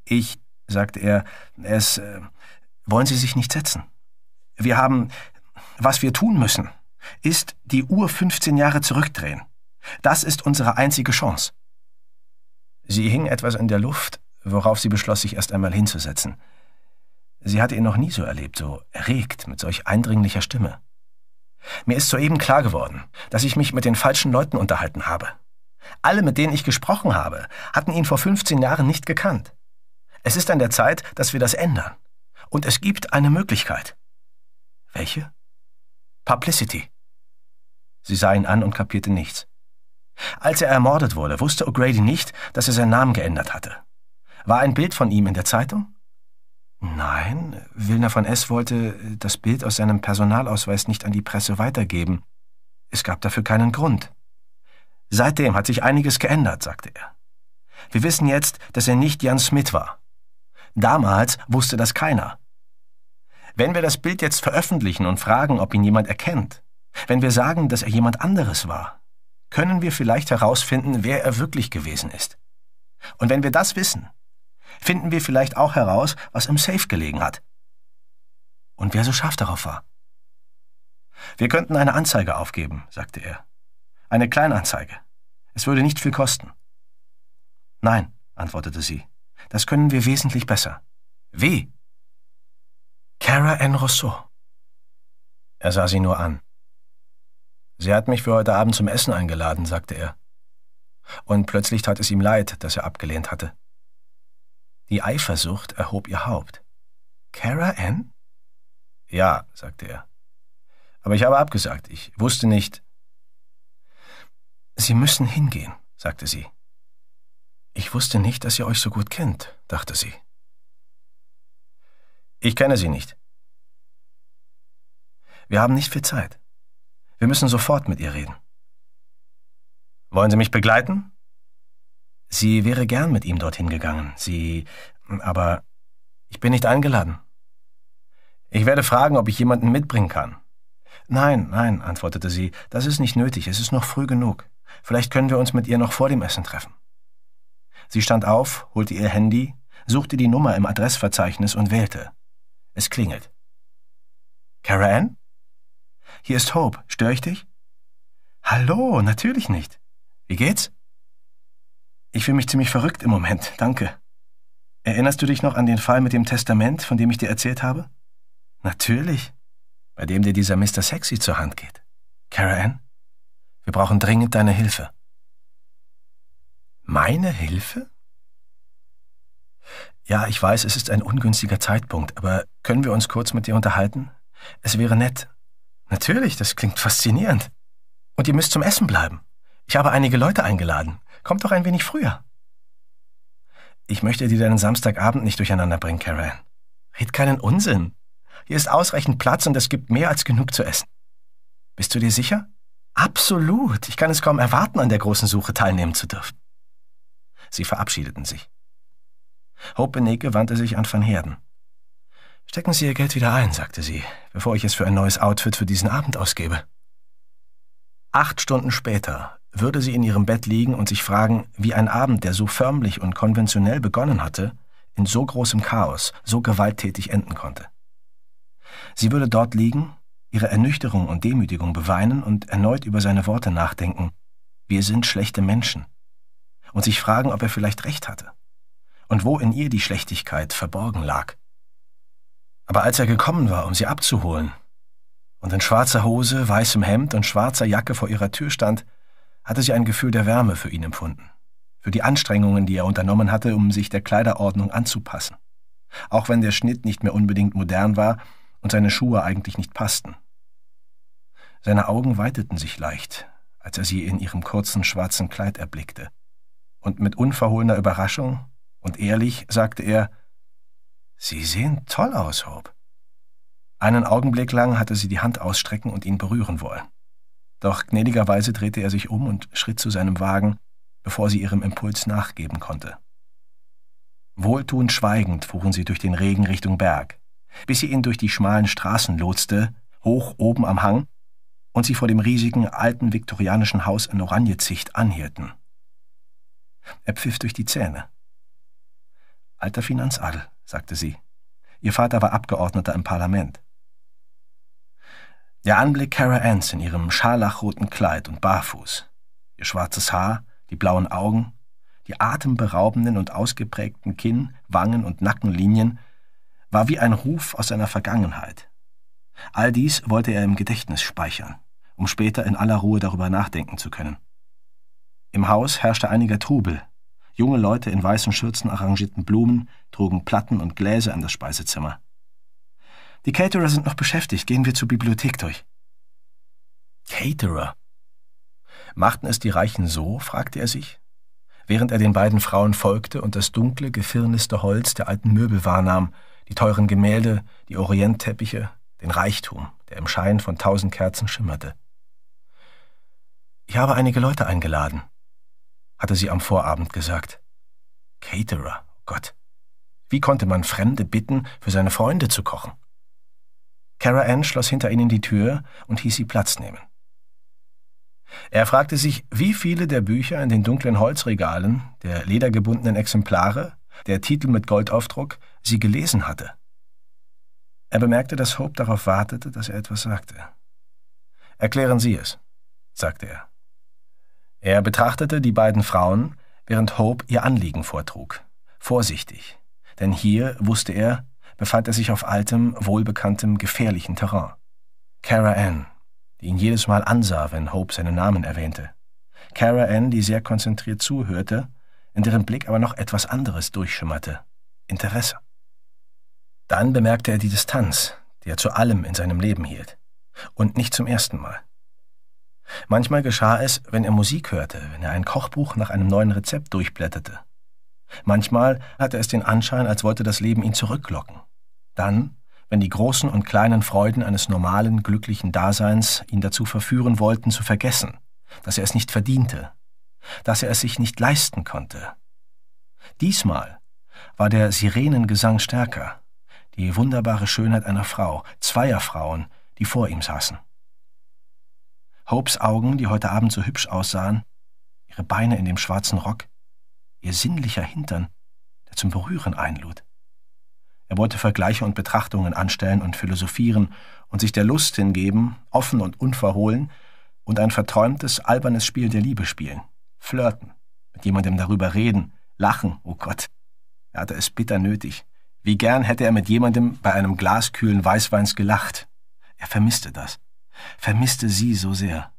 Ich, sagte er, es. Äh, wollen Sie sich nicht setzen? Wir haben. was wir tun müssen ist die Uhr 15 Jahre zurückdrehen. Das ist unsere einzige Chance. Sie hing etwas in der Luft, worauf sie beschloss, sich erst einmal hinzusetzen. Sie hatte ihn noch nie so erlebt, so erregt, mit solch eindringlicher Stimme. Mir ist soeben klar geworden, dass ich mich mit den falschen Leuten unterhalten habe. Alle, mit denen ich gesprochen habe, hatten ihn vor 15 Jahren nicht gekannt. Es ist an der Zeit, dass wir das ändern. Und es gibt eine Möglichkeit. Welche? Publicity. Sie sah ihn an und kapierte nichts. Als er ermordet wurde, wusste O'Grady nicht, dass er seinen Namen geändert hatte. War ein Bild von ihm in der Zeitung? Nein, Wilner von S. wollte äh, das Bild aus seinem Personalausweis nicht an die Presse weitergeben. Es gab dafür keinen Grund. Seitdem hat sich einiges geändert, sagte er. Wir wissen jetzt, dass er nicht Jan Smith war. Damals wusste das keiner. Wenn wir das Bild jetzt veröffentlichen und fragen, ob ihn jemand erkennt, wenn wir sagen, dass er jemand anderes war, können wir vielleicht herausfinden, wer er wirklich gewesen ist. Und wenn wir das wissen, finden wir vielleicht auch heraus, was im Safe gelegen hat. Und wer so scharf darauf war. Wir könnten eine Anzeige aufgeben, sagte er. Eine Kleinanzeige. Es würde nicht viel kosten. Nein, antwortete sie. Das können wir wesentlich besser. Wie? Cara Ann Rousseau. Er sah sie nur an. Sie hat mich für heute Abend zum Essen eingeladen, sagte er. Und plötzlich tat es ihm leid, dass er abgelehnt hatte. Die Eifersucht erhob ihr Haupt. Cara Ann? Ja, sagte er. Aber ich habe abgesagt. Ich wusste nicht. Sie müssen hingehen, sagte sie. Ich wusste nicht, dass ihr euch so gut kennt, dachte sie. Ich kenne Sie nicht. Wir haben nicht viel Zeit. Wir müssen sofort mit ihr reden. Wollen Sie mich begleiten? Sie wäre gern mit ihm dorthin gegangen. Sie. aber ich bin nicht eingeladen. Ich werde fragen, ob ich jemanden mitbringen kann. Nein, nein, antwortete sie, das ist nicht nötig, es ist noch früh genug. Vielleicht können wir uns mit ihr noch vor dem Essen treffen. Sie stand auf, holte ihr Handy, suchte die Nummer im Adressverzeichnis und wählte. Es klingelt. Cara Ann? Hier ist Hope. Störe ich dich? Hallo, natürlich nicht. Wie geht's? Ich fühle mich ziemlich verrückt im Moment, danke. Erinnerst du dich noch an den Fall mit dem Testament, von dem ich dir erzählt habe? Natürlich. Bei dem dir dieser Mr. Sexy zur Hand geht. Cara Ann, wir brauchen dringend deine Hilfe. Meine Hilfe? Ja, ich weiß, es ist ein ungünstiger Zeitpunkt, aber können wir uns kurz mit dir unterhalten? Es wäre nett. Natürlich, das klingt faszinierend. Und ihr müsst zum Essen bleiben. Ich habe einige Leute eingeladen. Kommt doch ein wenig früher. Ich möchte dir deinen Samstagabend nicht durcheinander bringen, Karen. Red keinen Unsinn. Hier ist ausreichend Platz und es gibt mehr als genug zu essen. Bist du dir sicher? Absolut. Ich kann es kaum erwarten, an der großen Suche teilnehmen zu dürfen. Sie verabschiedeten sich. Hope Hopeneke wandte sich an Van Herden. Stecken Sie Ihr Geld wieder ein, sagte sie, bevor ich es für ein neues Outfit für diesen Abend ausgebe. Acht Stunden später würde sie in ihrem Bett liegen und sich fragen, wie ein Abend, der so förmlich und konventionell begonnen hatte, in so großem Chaos so gewalttätig enden konnte. Sie würde dort liegen, ihre Ernüchterung und Demütigung beweinen und erneut über seine Worte nachdenken. Wir sind schlechte Menschen. Und sich fragen, ob er vielleicht recht hatte und wo in ihr die Schlechtigkeit verborgen lag. Aber als er gekommen war, um sie abzuholen, und in schwarzer Hose, weißem Hemd und schwarzer Jacke vor ihrer Tür stand, hatte sie ein Gefühl der Wärme für ihn empfunden, für die Anstrengungen, die er unternommen hatte, um sich der Kleiderordnung anzupassen. Auch wenn der Schnitt nicht mehr unbedingt modern war und seine Schuhe eigentlich nicht passten. Seine Augen weiteten sich leicht, als er sie in ihrem kurzen schwarzen Kleid erblickte, und mit unverhohlener Überraschung und ehrlich sagte er, Sie sehen toll aus, Hope. Einen Augenblick lang hatte sie die Hand ausstrecken und ihn berühren wollen. Doch gnädigerweise drehte er sich um und schritt zu seinem Wagen, bevor sie ihrem Impuls nachgeben konnte. Wohltuend schweigend fuhren sie durch den Regen Richtung Berg, bis sie ihn durch die schmalen Straßen lotste, hoch oben am Hang, und sie vor dem riesigen alten viktorianischen Haus in Oranjezicht anhielten. Er pfiff durch die Zähne. Alter Finanzadel, sagte sie. Ihr Vater war Abgeordneter im Parlament. Der Anblick Cara Anns in ihrem scharlachroten Kleid und barfuß, ihr schwarzes Haar, die blauen Augen, die atemberaubenden und ausgeprägten Kinn-, Wangen- und Nackenlinien, war wie ein Ruf aus seiner Vergangenheit. All dies wollte er im Gedächtnis speichern, um später in aller Ruhe darüber nachdenken zu können. Im Haus herrschte einiger Trubel, Junge Leute in weißen Schürzen arrangierten Blumen, trugen Platten und Gläser in das Speisezimmer. Die Caterer sind noch beschäftigt, gehen wir zur Bibliothek durch. Caterer? Machten es die Reichen so? fragte er sich, während er den beiden Frauen folgte und das dunkle, gefirniste Holz der alten Möbel wahrnahm, die teuren Gemälde, die Orientteppiche, den Reichtum, der im Schein von tausend Kerzen schimmerte. Ich habe einige Leute eingeladen, hatte sie am Vorabend gesagt. Caterer, oh Gott. Wie konnte man Fremde bitten, für seine Freunde zu kochen? Kara Ann schloss hinter ihnen die Tür und hieß sie Platz nehmen. Er fragte sich, wie viele der Bücher in den dunklen Holzregalen, der ledergebundenen Exemplare, der Titel mit Goldaufdruck, sie gelesen hatte. Er bemerkte, dass Hope darauf wartete, dass er etwas sagte. Erklären Sie es, sagte er. Er betrachtete die beiden Frauen, während Hope ihr Anliegen vortrug. Vorsichtig, denn hier, wusste er, befand er sich auf altem, wohlbekanntem, gefährlichen Terrain. Cara Ann, die ihn jedes Mal ansah, wenn Hope seinen Namen erwähnte. Cara Ann, die sehr konzentriert zuhörte, in deren Blick aber noch etwas anderes durchschimmerte. Interesse. Dann bemerkte er die Distanz, die er zu allem in seinem Leben hielt. Und nicht zum ersten Mal. Manchmal geschah es, wenn er Musik hörte, wenn er ein Kochbuch nach einem neuen Rezept durchblätterte. Manchmal hatte es den Anschein, als wollte das Leben ihn zurücklocken. Dann, wenn die großen und kleinen Freuden eines normalen, glücklichen Daseins ihn dazu verführen wollten, zu vergessen, dass er es nicht verdiente, dass er es sich nicht leisten konnte. Diesmal war der Sirenengesang stärker, die wunderbare Schönheit einer Frau, zweier Frauen, die vor ihm saßen. Hopes Augen, die heute Abend so hübsch aussahen, ihre Beine in dem schwarzen Rock, ihr sinnlicher Hintern, der zum Berühren einlud. Er wollte Vergleiche und Betrachtungen anstellen und philosophieren und sich der Lust hingeben, offen und unverhohlen, und ein verträumtes, albernes Spiel der Liebe spielen, flirten, mit jemandem darüber reden, lachen, oh Gott. Er hatte es bitter nötig. Wie gern hätte er mit jemandem bei einem Glas kühlen Weißweins gelacht. Er vermisste das vermisste sie so sehr.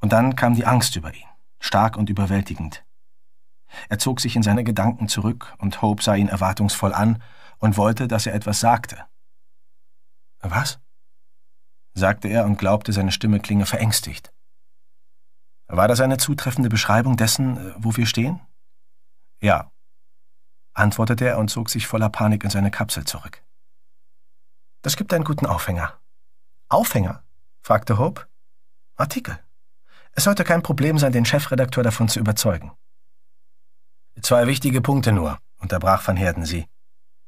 Und dann kam die Angst über ihn, stark und überwältigend. Er zog sich in seine Gedanken zurück und Hope sah ihn erwartungsvoll an und wollte, dass er etwas sagte. Was? sagte er und glaubte, seine Stimme klinge verängstigt. War das eine zutreffende Beschreibung dessen, äh, wo wir stehen? Ja, antwortete er und zog sich voller Panik in seine Kapsel zurück. Das gibt einen guten Aufhänger, Aufhänger? fragte Hope. Artikel. Es sollte kein Problem sein, den Chefredakteur davon zu überzeugen. Zwei wichtige Punkte nur, unterbrach Van Herden sie.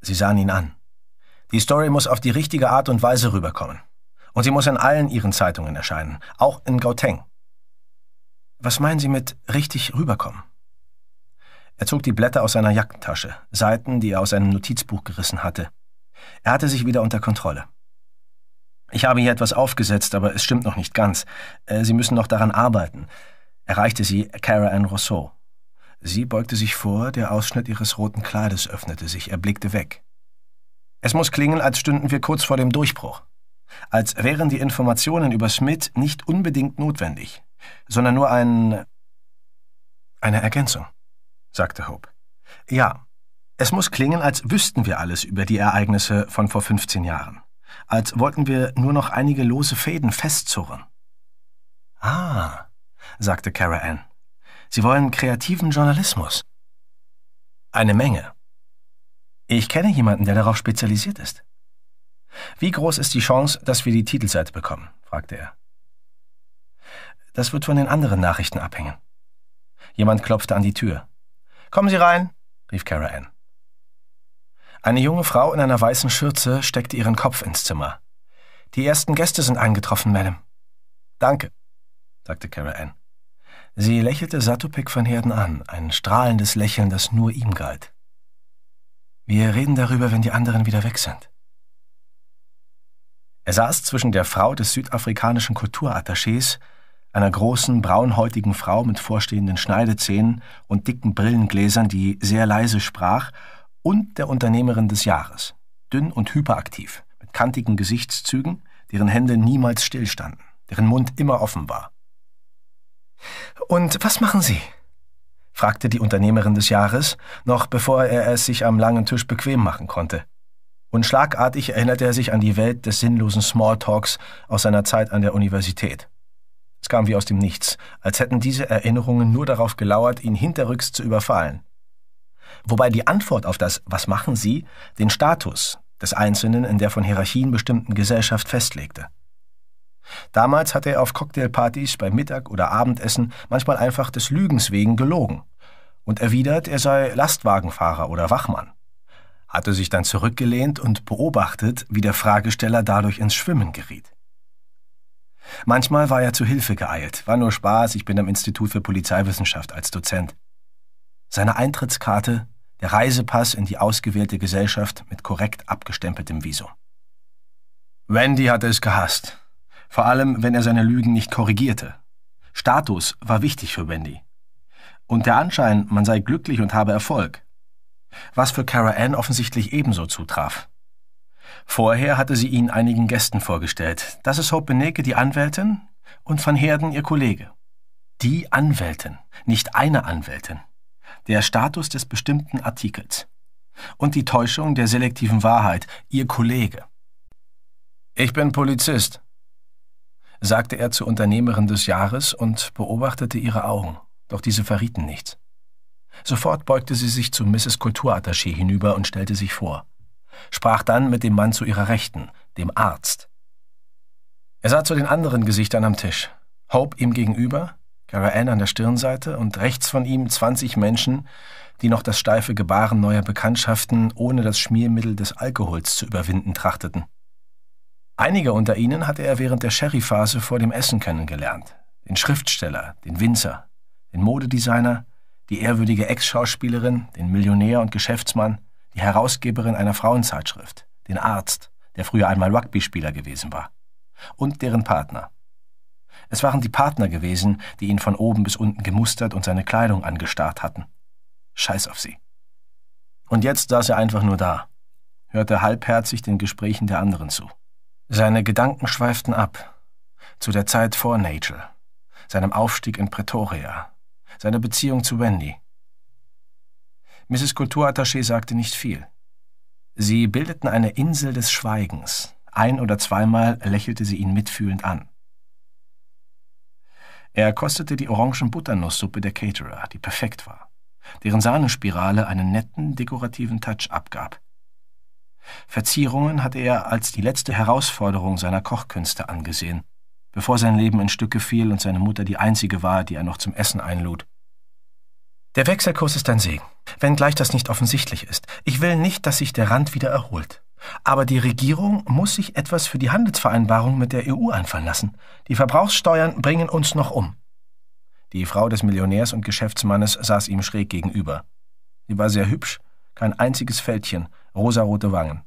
Sie sahen ihn an. Die Story muss auf die richtige Art und Weise rüberkommen. Und sie muss in allen ihren Zeitungen erscheinen, auch in Gauteng. Was meinen Sie mit richtig rüberkommen? Er zog die Blätter aus seiner Jackentasche, Seiten, die er aus einem Notizbuch gerissen hatte. Er hatte sich wieder unter Kontrolle. Ich habe hier etwas aufgesetzt, aber es stimmt noch nicht ganz. Äh, sie müssen noch daran arbeiten, erreichte sie Cara Ann Rousseau. Sie beugte sich vor, der Ausschnitt ihres roten Kleides öffnete sich, er blickte weg. Es muss klingen, als stünden wir kurz vor dem Durchbruch. Als wären die Informationen über Smith nicht unbedingt notwendig, sondern nur ein... eine Ergänzung, sagte Hope. Ja, es muss klingen, als wüssten wir alles über die Ereignisse von vor 15 Jahren als wollten wir nur noch einige lose Fäden festzurren. Ah, sagte Cara Ann. Sie wollen kreativen Journalismus. Eine Menge. Ich kenne jemanden, der darauf spezialisiert ist. Wie groß ist die Chance, dass wir die Titelseite bekommen? fragte er. Das wird von den anderen Nachrichten abhängen. Jemand klopfte an die Tür. Kommen Sie rein, rief Cara Ann. Eine junge Frau in einer weißen Schürze steckte ihren Kopf ins Zimmer. Die ersten Gäste sind eingetroffen, Madam. Danke, sagte Carol Ann. Sie lächelte Satupik von Herden an, ein strahlendes Lächeln, das nur ihm galt. Wir reden darüber, wenn die anderen wieder weg sind. Er saß zwischen der Frau des südafrikanischen Kulturattachés, einer großen, braunhäutigen Frau mit vorstehenden Schneidezähnen und dicken Brillengläsern, die sehr leise sprach, und der Unternehmerin des Jahres, dünn und hyperaktiv, mit kantigen Gesichtszügen, deren Hände niemals stillstanden, deren Mund immer offen war. Und was machen Sie? fragte die Unternehmerin des Jahres, noch bevor er es sich am langen Tisch bequem machen konnte. Und schlagartig erinnerte er sich an die Welt des sinnlosen Smalltalks aus seiner Zeit an der Universität. Es kam wie aus dem Nichts, als hätten diese Erinnerungen nur darauf gelauert, ihn hinterrücks zu überfallen. Wobei die Antwort auf das Was machen Sie den Status des Einzelnen in der von Hierarchien bestimmten Gesellschaft festlegte. Damals hatte er auf Cocktailpartys bei Mittag- oder Abendessen manchmal einfach des Lügens wegen gelogen und erwidert, er sei Lastwagenfahrer oder Wachmann. Hatte sich dann zurückgelehnt und beobachtet, wie der Fragesteller dadurch ins Schwimmen geriet. Manchmal war er zu Hilfe geeilt, war nur Spaß, ich bin am Institut für Polizeiwissenschaft als Dozent. Seine Eintrittskarte, der Reisepass in die ausgewählte Gesellschaft mit korrekt abgestempeltem Visum. Wendy hatte es gehasst. Vor allem, wenn er seine Lügen nicht korrigierte. Status war wichtig für Wendy. Und der Anschein, man sei glücklich und habe Erfolg. Was für Cara Ann offensichtlich ebenso zutraf. Vorher hatte sie ihn einigen Gästen vorgestellt. Das ist Hope Beneke, die Anwältin, und Van Herden, ihr Kollege. Die Anwältin, nicht eine Anwältin der Status des bestimmten Artikels und die Täuschung der selektiven Wahrheit, Ihr Kollege. Ich bin Polizist, sagte er zur Unternehmerin des Jahres und beobachtete ihre Augen, doch diese verrieten nichts. Sofort beugte sie sich zu Mrs. Kulturattaché hinüber und stellte sich vor, sprach dann mit dem Mann zu ihrer Rechten, dem Arzt. Er sah zu den anderen Gesichtern am Tisch, Hope ihm gegenüber, ich an der Stirnseite und rechts von ihm 20 Menschen, die noch das steife Gebaren neuer Bekanntschaften ohne das Schmiermittel des Alkohols zu überwinden trachteten. Einige unter ihnen hatte er während der Sherry-Phase vor dem Essen kennengelernt. Den Schriftsteller, den Winzer, den Modedesigner, die ehrwürdige Ex-Schauspielerin, den Millionär und Geschäftsmann, die Herausgeberin einer Frauenzeitschrift, den Arzt, der früher einmal Rugby-Spieler gewesen war, und deren Partner. Es waren die Partner gewesen, die ihn von oben bis unten gemustert und seine Kleidung angestarrt hatten. Scheiß auf sie. Und jetzt saß er einfach nur da, hörte halbherzig den Gesprächen der anderen zu. Seine Gedanken schweiften ab. Zu der Zeit vor Nigel, seinem Aufstieg in Pretoria, seiner Beziehung zu Wendy. Mrs. Kulturattaché sagte nicht viel. Sie bildeten eine Insel des Schweigens. Ein- oder zweimal lächelte sie ihn mitfühlend an. Er kostete die Orangen-Butternusssuppe der Caterer, die perfekt war, deren Sahnespirale einen netten, dekorativen Touch abgab. Verzierungen hatte er als die letzte Herausforderung seiner Kochkünste angesehen, bevor sein Leben in Stücke fiel und seine Mutter die einzige war, die er noch zum Essen einlud. Der Wechselkurs ist ein Segen, wenngleich das nicht offensichtlich ist. Ich will nicht, dass sich der Rand wieder erholt. Aber die Regierung muss sich etwas für die Handelsvereinbarung mit der EU einfallen lassen. Die Verbrauchssteuern bringen uns noch um. Die Frau des Millionärs und Geschäftsmannes saß ihm schräg gegenüber. Sie war sehr hübsch, kein einziges Fältchen, rosarote Wangen.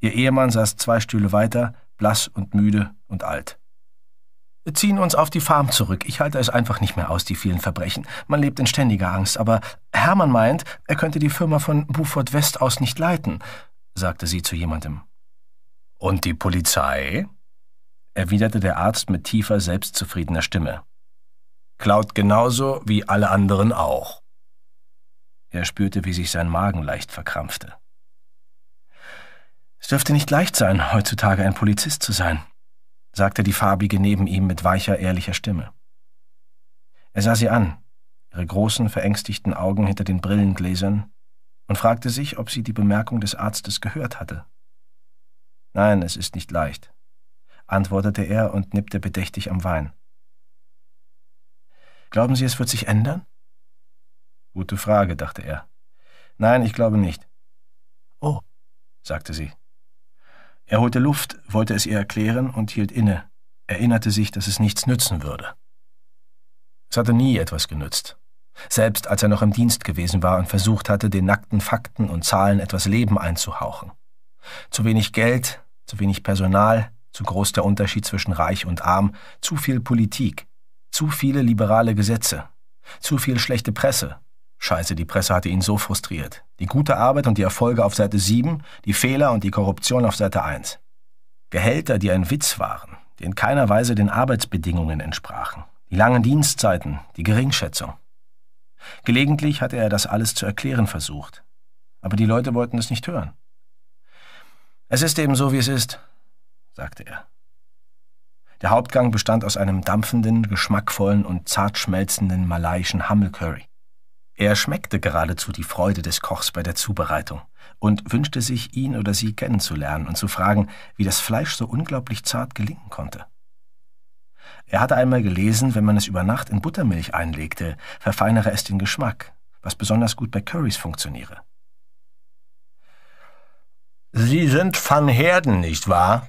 Ihr Ehemann saß zwei Stühle weiter, blass und müde und alt. Wir ziehen uns auf die Farm zurück. Ich halte es einfach nicht mehr aus, die vielen Verbrechen. Man lebt in ständiger Angst, aber Hermann meint, er könnte die Firma von Buford West aus nicht leiten sagte sie zu jemandem. Und die Polizei? erwiderte der Arzt mit tiefer, selbstzufriedener Stimme. Klaut genauso wie alle anderen auch. Er spürte, wie sich sein Magen leicht verkrampfte. Es dürfte nicht leicht sein, heutzutage ein Polizist zu sein, sagte die farbige neben ihm mit weicher, ehrlicher Stimme. Er sah sie an, ihre großen, verängstigten Augen hinter den Brillengläsern, und fragte sich, ob sie die Bemerkung des Arztes gehört hatte. Nein, es ist nicht leicht, antwortete er und nippte bedächtig am Wein. Glauben Sie, es wird sich ändern? Gute Frage, dachte er. Nein, ich glaube nicht. Oh, sagte sie. Er holte Luft, wollte es ihr erklären und hielt inne, erinnerte sich, dass es nichts nützen würde. Es hatte nie etwas genützt selbst als er noch im Dienst gewesen war und versucht hatte, den nackten Fakten und Zahlen etwas Leben einzuhauchen. Zu wenig Geld, zu wenig Personal, zu groß der Unterschied zwischen reich und arm, zu viel Politik, zu viele liberale Gesetze, zu viel schlechte Presse. Scheiße, die Presse hatte ihn so frustriert. Die gute Arbeit und die Erfolge auf Seite 7, die Fehler und die Korruption auf Seite 1. Gehälter, die ein Witz waren, die in keiner Weise den Arbeitsbedingungen entsprachen. Die langen Dienstzeiten, die Geringschätzung. Gelegentlich hatte er das alles zu erklären versucht. Aber die Leute wollten es nicht hören. Es ist eben so, wie es ist, sagte er. Der Hauptgang bestand aus einem dampfenden, geschmackvollen und zart schmelzenden malaiischen Hammelcurry. Er schmeckte geradezu die Freude des Kochs bei der Zubereitung und wünschte sich, ihn oder sie kennenzulernen und zu fragen, wie das Fleisch so unglaublich zart gelingen konnte. Er hatte einmal gelesen, wenn man es über Nacht in Buttermilch einlegte, verfeinere es den Geschmack, was besonders gut bei Currys funktioniere. Sie sind Van Herden, nicht wahr?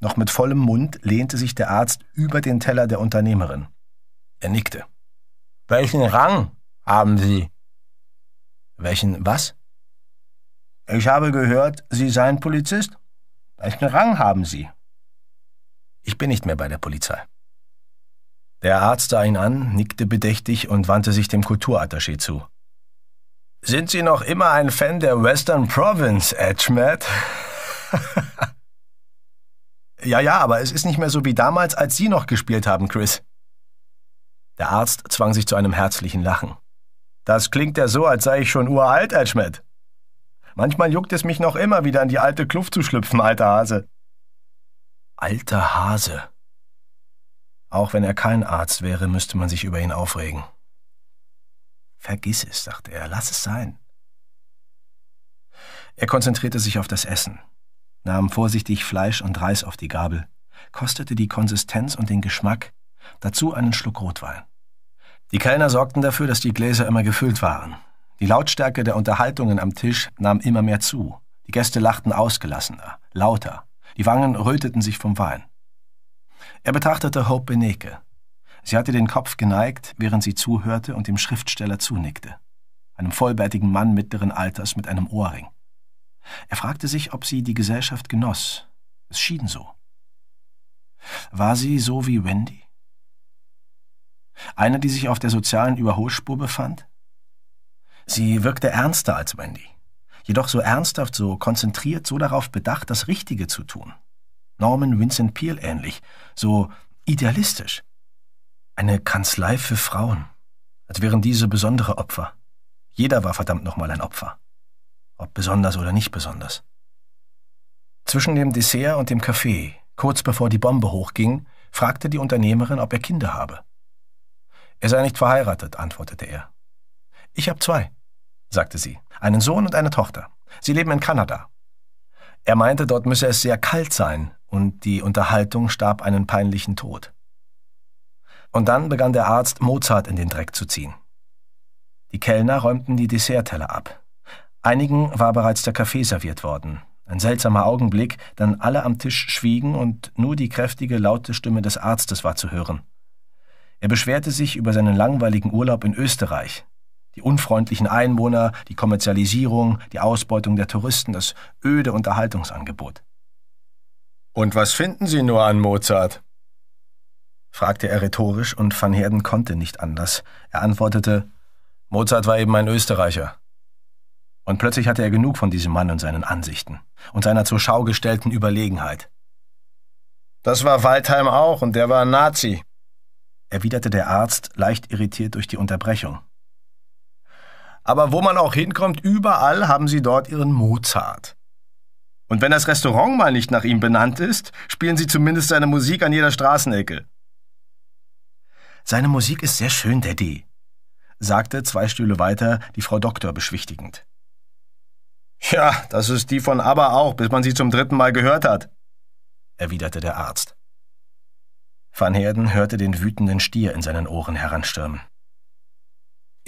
Noch mit vollem Mund lehnte sich der Arzt über den Teller der Unternehmerin. Er nickte. Welchen Rang haben Sie? Welchen was? Ich habe gehört, Sie seien Polizist. Welchen Rang haben Sie? Ich bin nicht mehr bei der Polizei. Der Arzt sah ihn an, nickte bedächtig und wandte sich dem Kulturattaché zu. Sind Sie noch immer ein Fan der Western Province, Edgemat? [LAUGHS] ja, ja, aber es ist nicht mehr so wie damals, als Sie noch gespielt haben, Chris. Der Arzt zwang sich zu einem herzlichen Lachen. Das klingt ja so, als sei ich schon uralt, Edgemat. Manchmal juckt es mich noch immer, wieder in die alte Kluft zu schlüpfen, alter Hase alter Hase. Auch wenn er kein Arzt wäre, müsste man sich über ihn aufregen. Vergiss es, dachte er, lass es sein. Er konzentrierte sich auf das Essen, nahm vorsichtig Fleisch und Reis auf die Gabel, kostete die Konsistenz und den Geschmack, dazu einen Schluck Rotwein. Die Kellner sorgten dafür, dass die Gläser immer gefüllt waren. Die Lautstärke der Unterhaltungen am Tisch nahm immer mehr zu. Die Gäste lachten ausgelassener, lauter. Die Wangen röteten sich vom Wein. Er betrachtete Hope Beneke. Sie hatte den Kopf geneigt, während sie zuhörte und dem Schriftsteller zunickte, einem vollbärtigen Mann mittleren Alters mit einem Ohrring. Er fragte sich, ob sie die Gesellschaft genoss. Es schien so. War sie so wie Wendy? Eine, die sich auf der sozialen Überholspur befand? Sie wirkte ernster als Wendy jedoch so ernsthaft, so konzentriert, so darauf bedacht, das Richtige zu tun. Norman Vincent Peale ähnlich, so idealistisch. Eine Kanzlei für Frauen, als wären diese besondere Opfer. Jeder war verdammt nochmal ein Opfer. Ob besonders oder nicht besonders. Zwischen dem Dessert und dem Kaffee, kurz bevor die Bombe hochging, fragte die Unternehmerin, ob er Kinder habe. Er sei nicht verheiratet, antwortete er. Ich habe zwei sagte sie, einen Sohn und eine Tochter. Sie leben in Kanada. Er meinte, dort müsse es sehr kalt sein, und die Unterhaltung starb einen peinlichen Tod. Und dann begann der Arzt, Mozart in den Dreck zu ziehen. Die Kellner räumten die Dessertteller ab. Einigen war bereits der Kaffee serviert worden. Ein seltsamer Augenblick, dann alle am Tisch schwiegen und nur die kräftige, laute Stimme des Arztes war zu hören. Er beschwerte sich über seinen langweiligen Urlaub in Österreich, die unfreundlichen Einwohner, die Kommerzialisierung, die Ausbeutung der Touristen, das öde Unterhaltungsangebot. Und was finden Sie nur an Mozart? fragte er rhetorisch, und van Herden konnte nicht anders. Er antwortete Mozart war eben ein Österreicher. Und plötzlich hatte er genug von diesem Mann und seinen Ansichten und seiner zur Schau gestellten Überlegenheit. Das war Waldheim auch, und der war ein Nazi, erwiderte der Arzt, leicht irritiert durch die Unterbrechung. Aber wo man auch hinkommt, überall haben sie dort ihren Mozart. Und wenn das Restaurant mal nicht nach ihm benannt ist, spielen sie zumindest seine Musik an jeder Straßenecke. Seine Musik ist sehr schön, Daddy, sagte zwei Stühle weiter die Frau Doktor beschwichtigend. Ja, das ist die von ABBA auch, bis man sie zum dritten Mal gehört hat, erwiderte der Arzt. Van Herden hörte den wütenden Stier in seinen Ohren heranstürmen.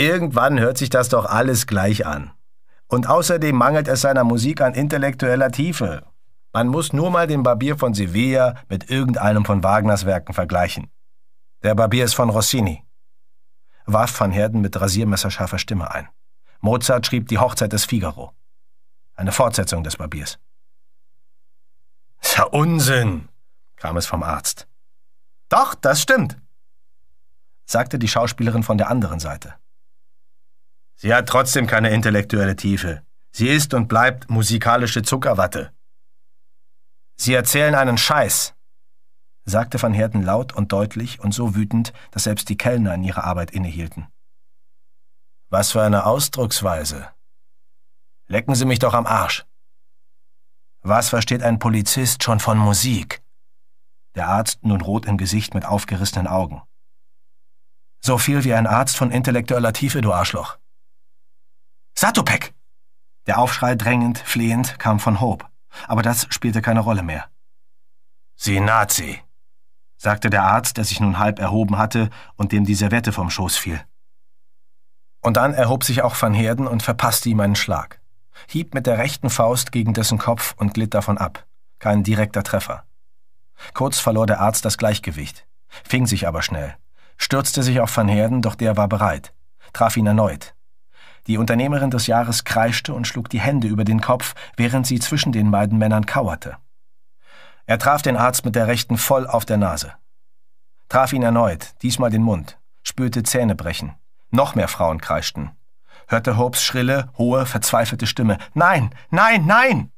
Irgendwann hört sich das doch alles gleich an. Und außerdem mangelt es seiner Musik an intellektueller Tiefe. Man muss nur mal den Barbier von Sevilla mit irgendeinem von Wagners Werken vergleichen. Der Barbier ist von Rossini. Warf van Herden mit rasiermesserscharfer Stimme ein. Mozart schrieb die Hochzeit des Figaro. Eine Fortsetzung des Barbiers. Das ist ja Unsinn, kam es vom Arzt. Doch, das stimmt, sagte die Schauspielerin von der anderen Seite. Sie hat trotzdem keine intellektuelle Tiefe. Sie ist und bleibt musikalische Zuckerwatte. Sie erzählen einen Scheiß, sagte Van Herten laut und deutlich und so wütend, dass selbst die Kellner in ihrer Arbeit innehielten. Was für eine Ausdrucksweise. Lecken Sie mich doch am Arsch. Was versteht ein Polizist schon von Musik? Der Arzt nun rot im Gesicht mit aufgerissenen Augen. So viel wie ein Arzt von intellektueller Tiefe, du Arschloch. Satopek! Der Aufschrei drängend, flehend kam von Hope, aber das spielte keine Rolle mehr. Sie Nazi, sagte der Arzt, der sich nun halb erhoben hatte und dem die Servette vom Schoß fiel. Und dann erhob sich auch Van Herden und verpasste ihm einen Schlag, hieb mit der rechten Faust gegen dessen Kopf und glitt davon ab. Kein direkter Treffer. Kurz verlor der Arzt das Gleichgewicht, fing sich aber schnell, stürzte sich auf Van Herden, doch der war bereit, traf ihn erneut, die Unternehmerin des Jahres kreischte und schlug die Hände über den Kopf, während sie zwischen den beiden Männern kauerte. Er traf den Arzt mit der rechten voll auf der Nase. Traf ihn erneut, diesmal den Mund, spürte Zähne brechen. Noch mehr Frauen kreischten. Hörte Hopes schrille, hohe, verzweifelte Stimme. Nein, nein, nein!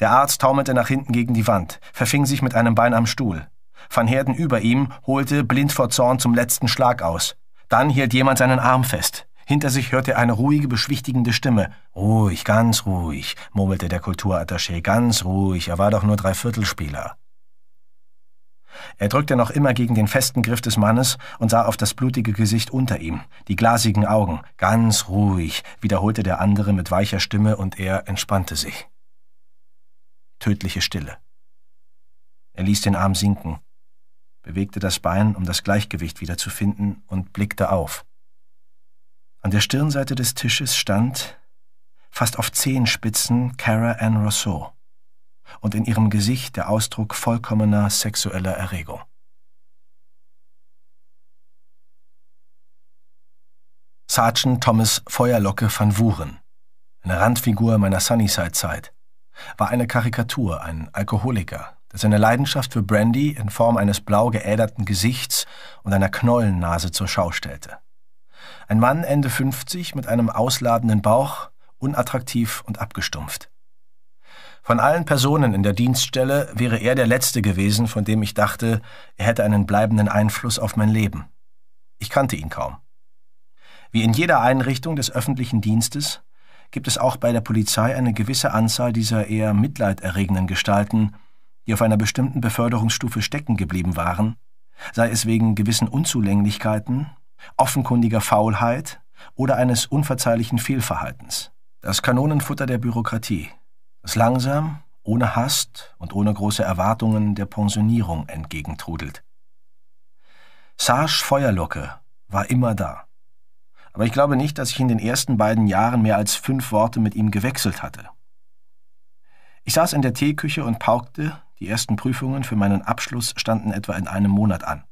Der Arzt taumelte nach hinten gegen die Wand, verfing sich mit einem Bein am Stuhl. Van Herden über ihm holte, blind vor Zorn, zum letzten Schlag aus. Dann hielt jemand seinen Arm fest. Hinter sich hörte er eine ruhige, beschwichtigende Stimme. Ruhig, ganz ruhig, murmelte der Kulturattaché, ganz ruhig, er war doch nur Dreiviertelspieler. Er drückte noch immer gegen den festen Griff des Mannes und sah auf das blutige Gesicht unter ihm, die glasigen Augen. Ganz ruhig, wiederholte der andere mit weicher Stimme und er entspannte sich. Tödliche Stille. Er ließ den Arm sinken, bewegte das Bein, um das Gleichgewicht wieder zu finden, und blickte auf. An der Stirnseite des Tisches stand, fast auf Zehenspitzen, Cara Ann Rousseau und in ihrem Gesicht der Ausdruck vollkommener sexueller Erregung. Sergeant Thomas Feuerlocke van Wuren, eine Randfigur meiner Sunnyside-Zeit, war eine Karikatur, ein Alkoholiker, der seine Leidenschaft für Brandy in Form eines blau geäderten Gesichts und einer Knollennase zur Schau stellte. Ein Mann Ende 50 mit einem ausladenden Bauch, unattraktiv und abgestumpft. Von allen Personen in der Dienststelle wäre er der Letzte gewesen, von dem ich dachte, er hätte einen bleibenden Einfluss auf mein Leben. Ich kannte ihn kaum. Wie in jeder Einrichtung des öffentlichen Dienstes gibt es auch bei der Polizei eine gewisse Anzahl dieser eher mitleiderregenden Gestalten, die auf einer bestimmten Beförderungsstufe stecken geblieben waren, sei es wegen gewissen Unzulänglichkeiten offenkundiger Faulheit oder eines unverzeihlichen Fehlverhaltens. Das Kanonenfutter der Bürokratie, das langsam, ohne Hast und ohne große Erwartungen der Pensionierung entgegentrudelt. Sarge Feuerlocke war immer da. Aber ich glaube nicht, dass ich in den ersten beiden Jahren mehr als fünf Worte mit ihm gewechselt hatte. Ich saß in der Teeküche und paukte, die ersten Prüfungen für meinen Abschluss standen etwa in einem Monat an.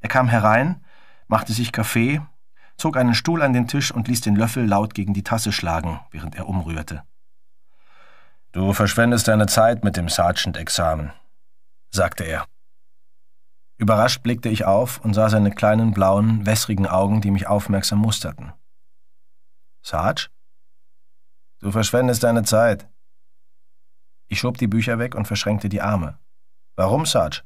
Er kam herein, machte sich Kaffee, zog einen Stuhl an den Tisch und ließ den Löffel laut gegen die Tasse schlagen, während er umrührte. Du verschwendest deine Zeit mit dem Sergeant-Examen, sagte er. Überrascht blickte ich auf und sah seine kleinen blauen, wässrigen Augen, die mich aufmerksam musterten. Sarge? Du verschwendest deine Zeit. Ich schob die Bücher weg und verschränkte die Arme. Warum, Sarge?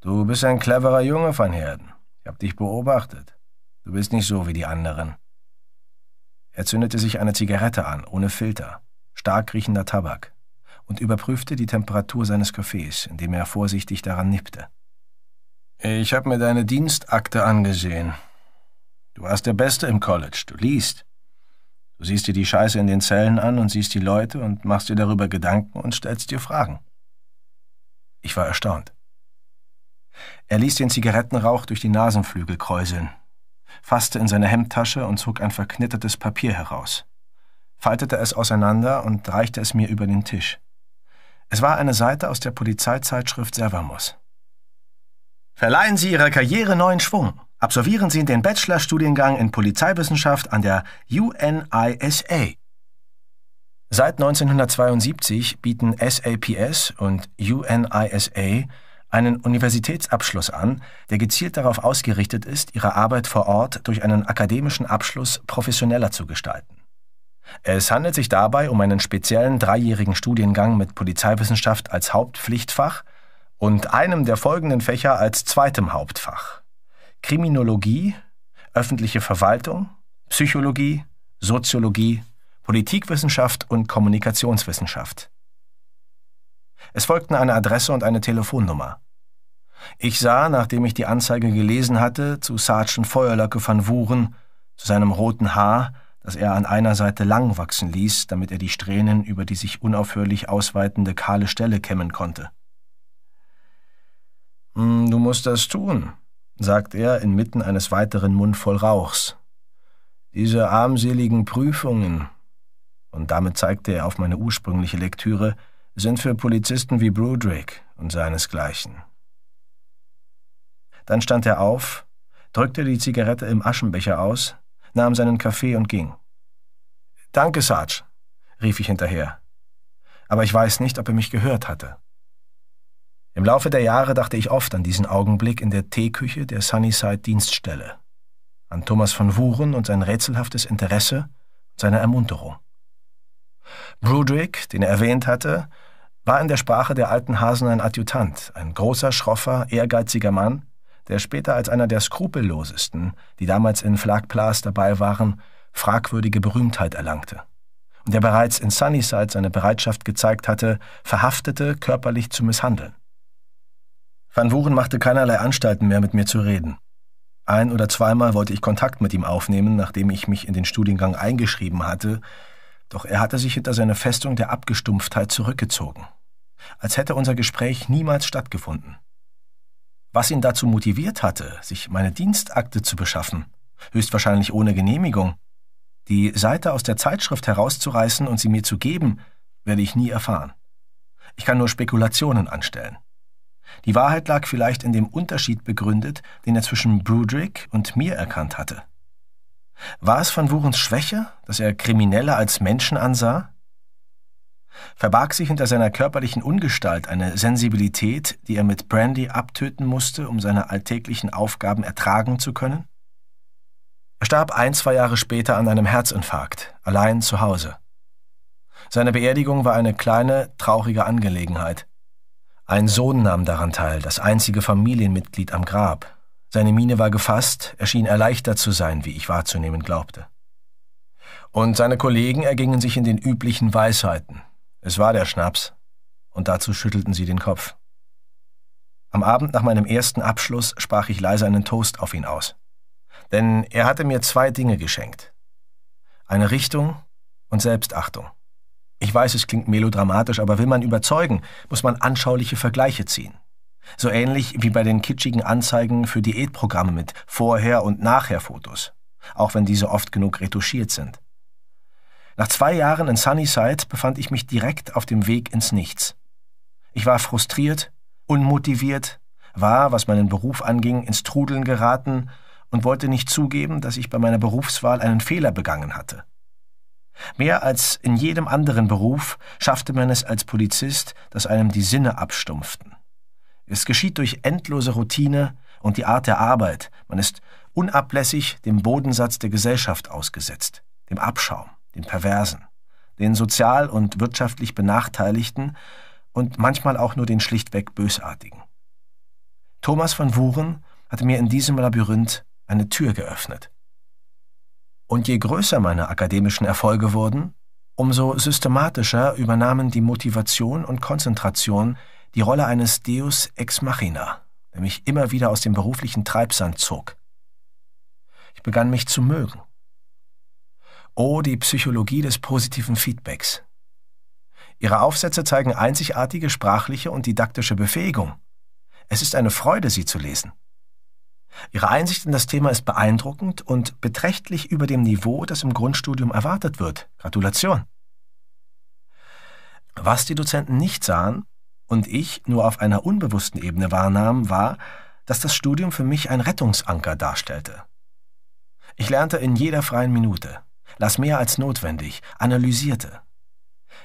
Du bist ein cleverer Junge, von Herden. Ich hab dich beobachtet. Du bist nicht so wie die anderen. Er zündete sich eine Zigarette an, ohne Filter, stark riechender Tabak, und überprüfte die Temperatur seines Kaffees, indem er vorsichtig daran nippte. Ich habe mir deine Dienstakte angesehen. Du warst der Beste im College, du liest. Du siehst dir die Scheiße in den Zellen an und siehst die Leute und machst dir darüber Gedanken und stellst dir Fragen. Ich war erstaunt. Er ließ den Zigarettenrauch durch die Nasenflügel kräuseln, fasste in seine Hemdtasche und zog ein verknittertes Papier heraus, faltete es auseinander und reichte es mir über den Tisch. Es war eine Seite aus der Polizeizeitschrift Servamos. Verleihen Sie Ihrer Karriere neuen Schwung. Absolvieren Sie den Bachelorstudiengang in Polizeiwissenschaft an der UNISA. Seit 1972 bieten SAPS und UNISA einen Universitätsabschluss an, der gezielt darauf ausgerichtet ist, ihre Arbeit vor Ort durch einen akademischen Abschluss professioneller zu gestalten. Es handelt sich dabei um einen speziellen dreijährigen Studiengang mit Polizeiwissenschaft als Hauptpflichtfach und einem der folgenden Fächer als zweitem Hauptfach. Kriminologie, öffentliche Verwaltung, Psychologie, Soziologie, Politikwissenschaft und Kommunikationswissenschaft. Es folgten eine Adresse und eine Telefonnummer. Ich sah, nachdem ich die Anzeige gelesen hatte, zu Sergeant Feuerlöcke van Wuren, zu seinem roten Haar, das er an einer Seite lang wachsen ließ, damit er die Strähnen über die sich unaufhörlich ausweitende kahle Stelle kämmen konnte. Hm, du musst das tun, sagt er inmitten eines weiteren Mund Rauchs. Diese armseligen Prüfungen, und damit zeigte er auf meine ursprüngliche Lektüre, sind für Polizisten wie Brudrick und seinesgleichen. Dann stand er auf, drückte die Zigarette im Aschenbecher aus, nahm seinen Kaffee und ging. Danke, Sarge, rief ich hinterher. Aber ich weiß nicht, ob er mich gehört hatte. Im Laufe der Jahre dachte ich oft an diesen Augenblick in der Teeküche der Sunnyside-Dienststelle, an Thomas von Wuren und sein rätselhaftes Interesse und seine Ermunterung. Rudrick, den er erwähnt hatte, war in der Sprache der alten Hasen ein Adjutant, ein großer, schroffer, ehrgeiziger Mann, der später als einer der skrupellosesten, die damals in Flag Plas dabei waren, fragwürdige Berühmtheit erlangte. Und der bereits in Sunnyside seine Bereitschaft gezeigt hatte, Verhaftete körperlich zu misshandeln. Van Wuren machte keinerlei Anstalten mehr, mit mir zu reden. Ein- oder zweimal wollte ich Kontakt mit ihm aufnehmen, nachdem ich mich in den Studiengang eingeschrieben hatte, doch er hatte sich hinter seine Festung der Abgestumpftheit zurückgezogen, als hätte unser Gespräch niemals stattgefunden. Was ihn dazu motiviert hatte, sich meine Dienstakte zu beschaffen, höchstwahrscheinlich ohne Genehmigung, die Seite aus der Zeitschrift herauszureißen und sie mir zu geben, werde ich nie erfahren. Ich kann nur Spekulationen anstellen. Die Wahrheit lag vielleicht in dem Unterschied begründet, den er zwischen Brudrick und mir erkannt hatte. War es von Wurens Schwäche, dass er Kriminelle als Menschen ansah? Verbarg sich hinter seiner körperlichen Ungestalt eine Sensibilität, die er mit Brandy abtöten musste, um seine alltäglichen Aufgaben ertragen zu können? Er starb ein, zwei Jahre später an einem Herzinfarkt, allein zu Hause. Seine Beerdigung war eine kleine, traurige Angelegenheit. Ein Sohn nahm daran teil, das einzige Familienmitglied am Grab. Seine Miene war gefasst, er schien erleichtert zu sein, wie ich wahrzunehmen glaubte. Und seine Kollegen ergingen sich in den üblichen Weisheiten. Es war der Schnaps, und dazu schüttelten sie den Kopf. Am Abend nach meinem ersten Abschluss sprach ich leise einen Toast auf ihn aus. Denn er hatte mir zwei Dinge geschenkt. Eine Richtung und Selbstachtung. Ich weiß, es klingt melodramatisch, aber will man überzeugen, muss man anschauliche Vergleiche ziehen. So ähnlich wie bei den kitschigen Anzeigen für Diätprogramme mit Vorher- und Nachher-Fotos, auch wenn diese oft genug retuschiert sind. Nach zwei Jahren in Sunnyside befand ich mich direkt auf dem Weg ins Nichts. Ich war frustriert, unmotiviert, war, was meinen Beruf anging, ins Trudeln geraten und wollte nicht zugeben, dass ich bei meiner Berufswahl einen Fehler begangen hatte. Mehr als in jedem anderen Beruf schaffte man es als Polizist, dass einem die Sinne abstumpften. Es geschieht durch endlose Routine und die Art der Arbeit. Man ist unablässig dem Bodensatz der Gesellschaft ausgesetzt, dem Abschaum, den Perversen, den sozial und wirtschaftlich Benachteiligten und manchmal auch nur den schlichtweg Bösartigen. Thomas von Wuren hatte mir in diesem Labyrinth eine Tür geöffnet. Und je größer meine akademischen Erfolge wurden, umso systematischer übernahmen die Motivation und Konzentration die Rolle eines Deus ex machina, der mich immer wieder aus dem beruflichen Treibsand zog. Ich begann mich zu mögen. Oh, die Psychologie des positiven Feedbacks. Ihre Aufsätze zeigen einzigartige sprachliche und didaktische Befähigung. Es ist eine Freude, sie zu lesen. Ihre Einsicht in das Thema ist beeindruckend und beträchtlich über dem Niveau, das im Grundstudium erwartet wird. Gratulation! Was die Dozenten nicht sahen, und ich nur auf einer unbewussten Ebene wahrnahm, war, dass das Studium für mich ein Rettungsanker darstellte. Ich lernte in jeder freien Minute, las mehr als notwendig, analysierte.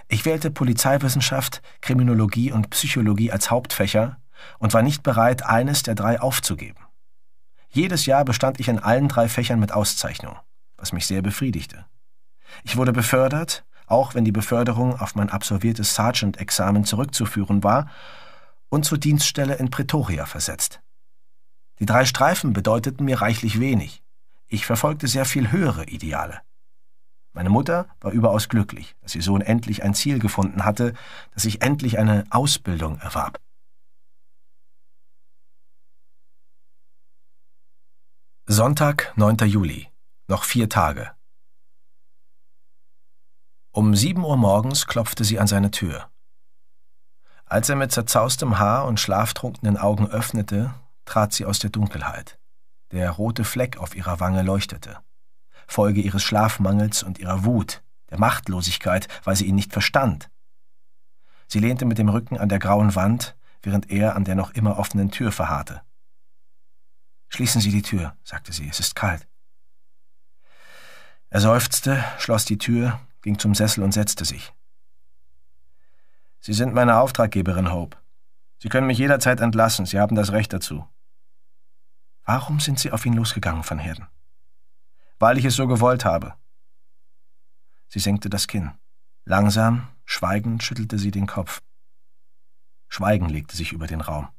Ich wählte Polizeiwissenschaft, Kriminologie und Psychologie als Hauptfächer und war nicht bereit, eines der drei aufzugeben. Jedes Jahr bestand ich in allen drei Fächern mit Auszeichnung, was mich sehr befriedigte. Ich wurde befördert auch wenn die Beförderung auf mein absolviertes Sergeant-Examen zurückzuführen war, und zur Dienststelle in Pretoria versetzt. Die drei Streifen bedeuteten mir reichlich wenig. Ich verfolgte sehr viel höhere Ideale. Meine Mutter war überaus glücklich, dass ihr Sohn endlich ein Ziel gefunden hatte, dass ich endlich eine Ausbildung erwarb. Sonntag, 9. Juli. Noch vier Tage. Um sieben Uhr morgens klopfte sie an seine Tür. Als er mit zerzaustem Haar und schlaftrunkenen Augen öffnete, trat sie aus der Dunkelheit. Der rote Fleck auf ihrer Wange leuchtete. Folge ihres Schlafmangels und ihrer Wut, der Machtlosigkeit, weil sie ihn nicht verstand. Sie lehnte mit dem Rücken an der grauen Wand, während er an der noch immer offenen Tür verharrte. Schließen Sie die Tür, sagte sie, es ist kalt. Er seufzte, schloss die Tür ging zum Sessel und setzte sich. Sie sind meine Auftraggeberin, Hope. Sie können mich jederzeit entlassen, Sie haben das Recht dazu. Warum sind Sie auf ihn losgegangen, Van Herden? Weil ich es so gewollt habe. Sie senkte das Kinn. Langsam, schweigend schüttelte sie den Kopf. Schweigen legte sich über den Raum.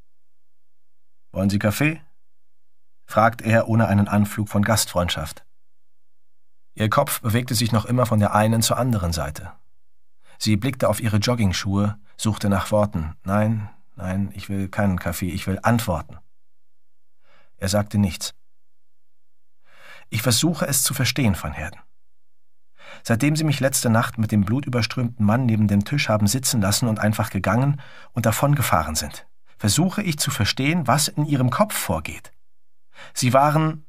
Wollen Sie Kaffee? fragte er ohne einen Anflug von Gastfreundschaft. Ihr Kopf bewegte sich noch immer von der einen zur anderen Seite. Sie blickte auf ihre Joggingschuhe, suchte nach Worten. Nein, nein, ich will keinen Kaffee, ich will antworten. Er sagte nichts. Ich versuche es zu verstehen, Van Herden. Seitdem Sie mich letzte Nacht mit dem blutüberströmten Mann neben dem Tisch haben sitzen lassen und einfach gegangen und davongefahren sind, versuche ich zu verstehen, was in Ihrem Kopf vorgeht. Sie waren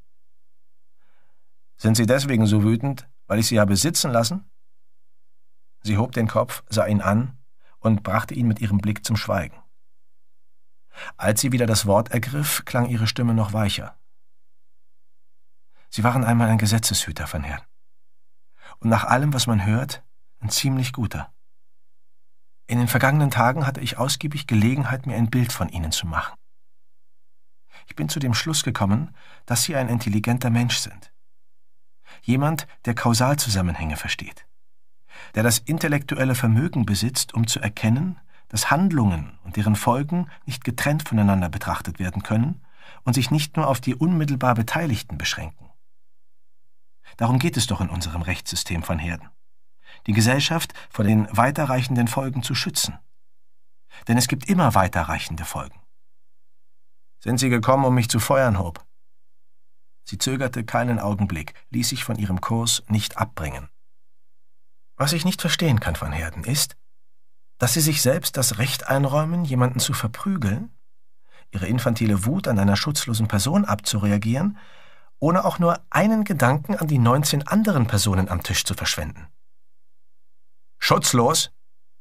sind Sie deswegen so wütend, weil ich Sie habe sitzen lassen? Sie hob den Kopf, sah ihn an und brachte ihn mit ihrem Blick zum Schweigen. Als sie wieder das Wort ergriff, klang ihre Stimme noch weicher. Sie waren einmal ein Gesetzeshüter, von Herrn. Und nach allem, was man hört, ein ziemlich guter. In den vergangenen Tagen hatte ich ausgiebig Gelegenheit, mir ein Bild von Ihnen zu machen. Ich bin zu dem Schluss gekommen, dass Sie ein intelligenter Mensch sind jemand, der Kausalzusammenhänge versteht, der das intellektuelle Vermögen besitzt, um zu erkennen, dass Handlungen und deren Folgen nicht getrennt voneinander betrachtet werden können und sich nicht nur auf die unmittelbar Beteiligten beschränken. Darum geht es doch in unserem Rechtssystem von Herden. Die Gesellschaft vor den weiterreichenden Folgen zu schützen. Denn es gibt immer weiterreichende Folgen. Sind Sie gekommen, um mich zu feuern, Hope? Sie zögerte keinen Augenblick, ließ sich von ihrem Kurs nicht abbringen. Was ich nicht verstehen kann von Herden ist, dass sie sich selbst das Recht einräumen, jemanden zu verprügeln, ihre infantile Wut an einer schutzlosen Person abzureagieren, ohne auch nur einen Gedanken an die 19 anderen Personen am Tisch zu verschwenden. Schutzlos?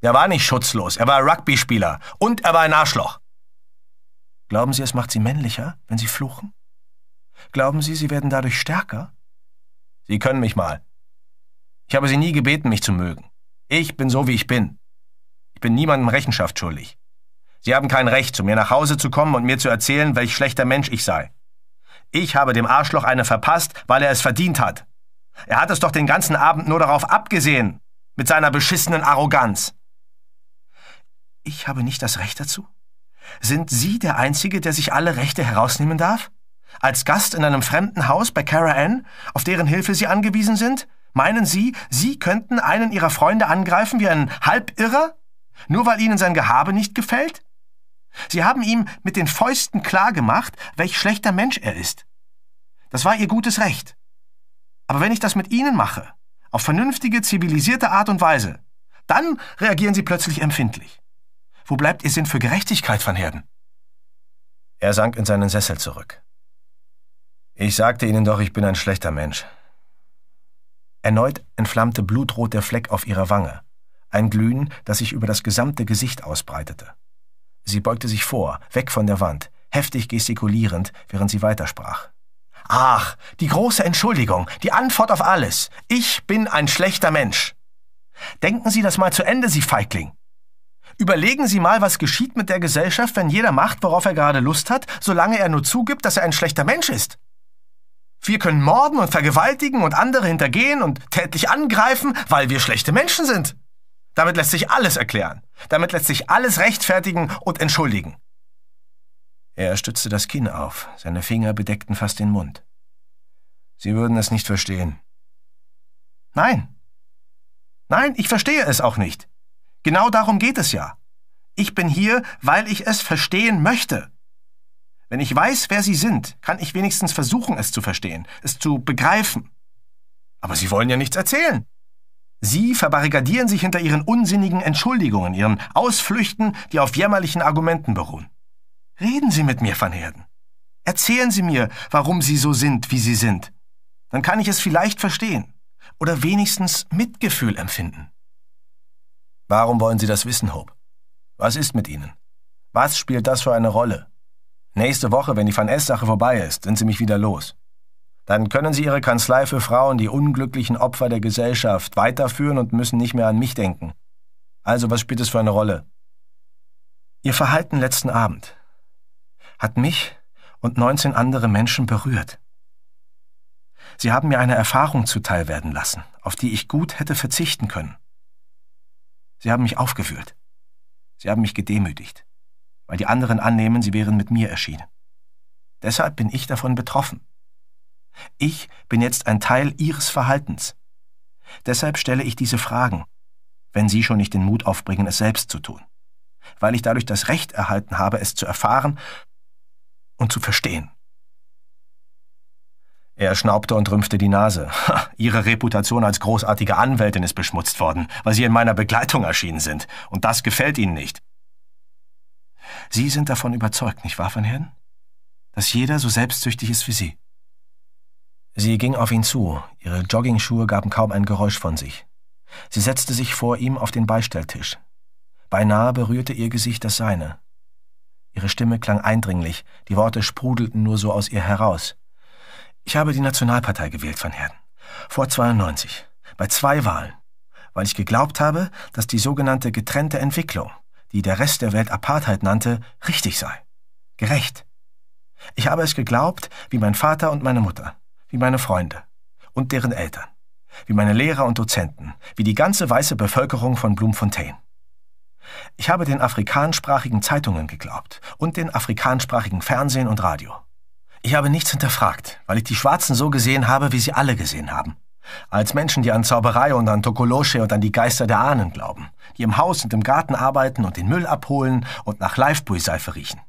Er war nicht schutzlos, er war Rugbyspieler und er war ein Arschloch. Glauben Sie, es macht Sie männlicher, wenn Sie fluchen? Glauben Sie, Sie werden dadurch stärker? Sie können mich mal. Ich habe Sie nie gebeten, mich zu mögen. Ich bin so, wie ich bin. Ich bin niemandem Rechenschaft schuldig. Sie haben kein Recht, zu mir nach Hause zu kommen und mir zu erzählen, welch schlechter Mensch ich sei. Ich habe dem Arschloch eine verpasst, weil er es verdient hat. Er hat es doch den ganzen Abend nur darauf abgesehen, mit seiner beschissenen Arroganz. Ich habe nicht das Recht dazu? Sind Sie der Einzige, der sich alle Rechte herausnehmen darf? Als Gast in einem fremden Haus bei Cara Ann, auf deren Hilfe Sie angewiesen sind? Meinen Sie, Sie könnten einen Ihrer Freunde angreifen wie einen Halbirrer? Nur weil Ihnen sein Gehabe nicht gefällt? Sie haben ihm mit den Fäusten klargemacht, welch schlechter Mensch er ist. Das war Ihr gutes Recht. Aber wenn ich das mit Ihnen mache, auf vernünftige, zivilisierte Art und Weise, dann reagieren Sie plötzlich empfindlich. Wo bleibt Ihr Sinn für Gerechtigkeit, Van Herden? Er sank in seinen Sessel zurück. Ich sagte Ihnen doch, ich bin ein schlechter Mensch. Erneut entflammte blutrot der Fleck auf ihrer Wange, ein Glühen, das sich über das gesamte Gesicht ausbreitete. Sie beugte sich vor, weg von der Wand, heftig gestikulierend, während sie weitersprach. Ach, die große Entschuldigung, die Antwort auf alles. Ich bin ein schlechter Mensch. Denken Sie das mal zu Ende, Sie Feigling. Überlegen Sie mal, was geschieht mit der Gesellschaft, wenn jeder macht, worauf er gerade Lust hat, solange er nur zugibt, dass er ein schlechter Mensch ist. Wir können morden und vergewaltigen und andere hintergehen und tätlich angreifen, weil wir schlechte Menschen sind. Damit lässt sich alles erklären. Damit lässt sich alles rechtfertigen und entschuldigen. Er stützte das Kinn auf, seine Finger bedeckten fast den Mund. Sie würden es nicht verstehen. Nein. Nein, ich verstehe es auch nicht. Genau darum geht es ja. Ich bin hier, weil ich es verstehen möchte. Wenn ich weiß, wer Sie sind, kann ich wenigstens versuchen, es zu verstehen, es zu begreifen. Aber Sie wollen ja nichts erzählen. Sie verbarrikadieren sich hinter Ihren unsinnigen Entschuldigungen, Ihren Ausflüchten, die auf jämmerlichen Argumenten beruhen. Reden Sie mit mir, Van Herden. Erzählen Sie mir, warum Sie so sind, wie Sie sind. Dann kann ich es vielleicht verstehen oder wenigstens Mitgefühl empfinden. Warum wollen Sie das wissen, Hope? Was ist mit Ihnen? Was spielt das für eine Rolle? Nächste Woche, wenn die Van S-Sache vorbei ist, sind Sie mich wieder los. Dann können Sie Ihre Kanzlei für Frauen, die unglücklichen Opfer der Gesellschaft, weiterführen und müssen nicht mehr an mich denken. Also, was spielt es für eine Rolle? Ihr Verhalten letzten Abend hat mich und 19 andere Menschen berührt. Sie haben mir eine Erfahrung zuteilwerden lassen, auf die ich gut hätte verzichten können. Sie haben mich aufgewühlt. Sie haben mich gedemütigt weil die anderen annehmen, sie wären mit mir erschienen. Deshalb bin ich davon betroffen. Ich bin jetzt ein Teil ihres Verhaltens. Deshalb stelle ich diese Fragen, wenn sie schon nicht den Mut aufbringen, es selbst zu tun, weil ich dadurch das Recht erhalten habe, es zu erfahren und zu verstehen. Er schnaubte und rümpfte die Nase. Ha, ihre Reputation als großartige Anwältin ist beschmutzt worden, weil Sie in meiner Begleitung erschienen sind. Und das gefällt Ihnen nicht. Sie sind davon überzeugt, nicht wahr, Van Herren? Dass jeder so selbstsüchtig ist wie Sie. Sie ging auf ihn zu, ihre Joggingschuhe gaben kaum ein Geräusch von sich. Sie setzte sich vor ihm auf den Beistelltisch. Beinahe berührte ihr Gesicht das seine. Ihre Stimme klang eindringlich, die Worte sprudelten nur so aus ihr heraus. Ich habe die Nationalpartei gewählt, Van Herden. Vor 92. Bei zwei Wahlen. Weil ich geglaubt habe, dass die sogenannte getrennte Entwicklung, die der Rest der Welt Apartheid nannte, richtig sei. Gerecht. Ich habe es geglaubt, wie mein Vater und meine Mutter, wie meine Freunde und deren Eltern, wie meine Lehrer und Dozenten, wie die ganze weiße Bevölkerung von Bloemfontein. Ich habe den afrikansprachigen Zeitungen geglaubt und den afrikansprachigen Fernsehen und Radio. Ich habe nichts hinterfragt, weil ich die Schwarzen so gesehen habe, wie sie alle gesehen haben als Menschen, die an Zauberei und an Tokolosche und an die Geister der Ahnen glauben, die im Haus und im Garten arbeiten und den Müll abholen und nach Liveboy-Seife riechen.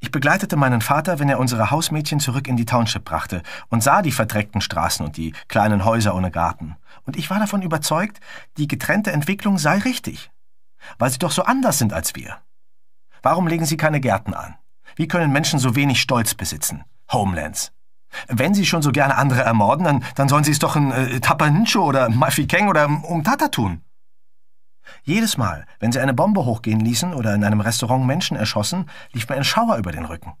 Ich begleitete meinen Vater, wenn er unsere Hausmädchen zurück in die Township brachte und sah die verdreckten Straßen und die kleinen Häuser ohne Garten. Und ich war davon überzeugt, die getrennte Entwicklung sei richtig. Weil sie doch so anders sind als wir. Warum legen sie keine Gärten an? Wie können Menschen so wenig Stolz besitzen? Homelands. Wenn Sie schon so gerne andere ermorden, dann, dann sollen Sie es doch in äh, Tapanincho oder Mafikeng oder Umtata tun. Jedes Mal, wenn sie eine Bombe hochgehen ließen oder in einem Restaurant Menschen erschossen, lief mir ein Schauer über den Rücken.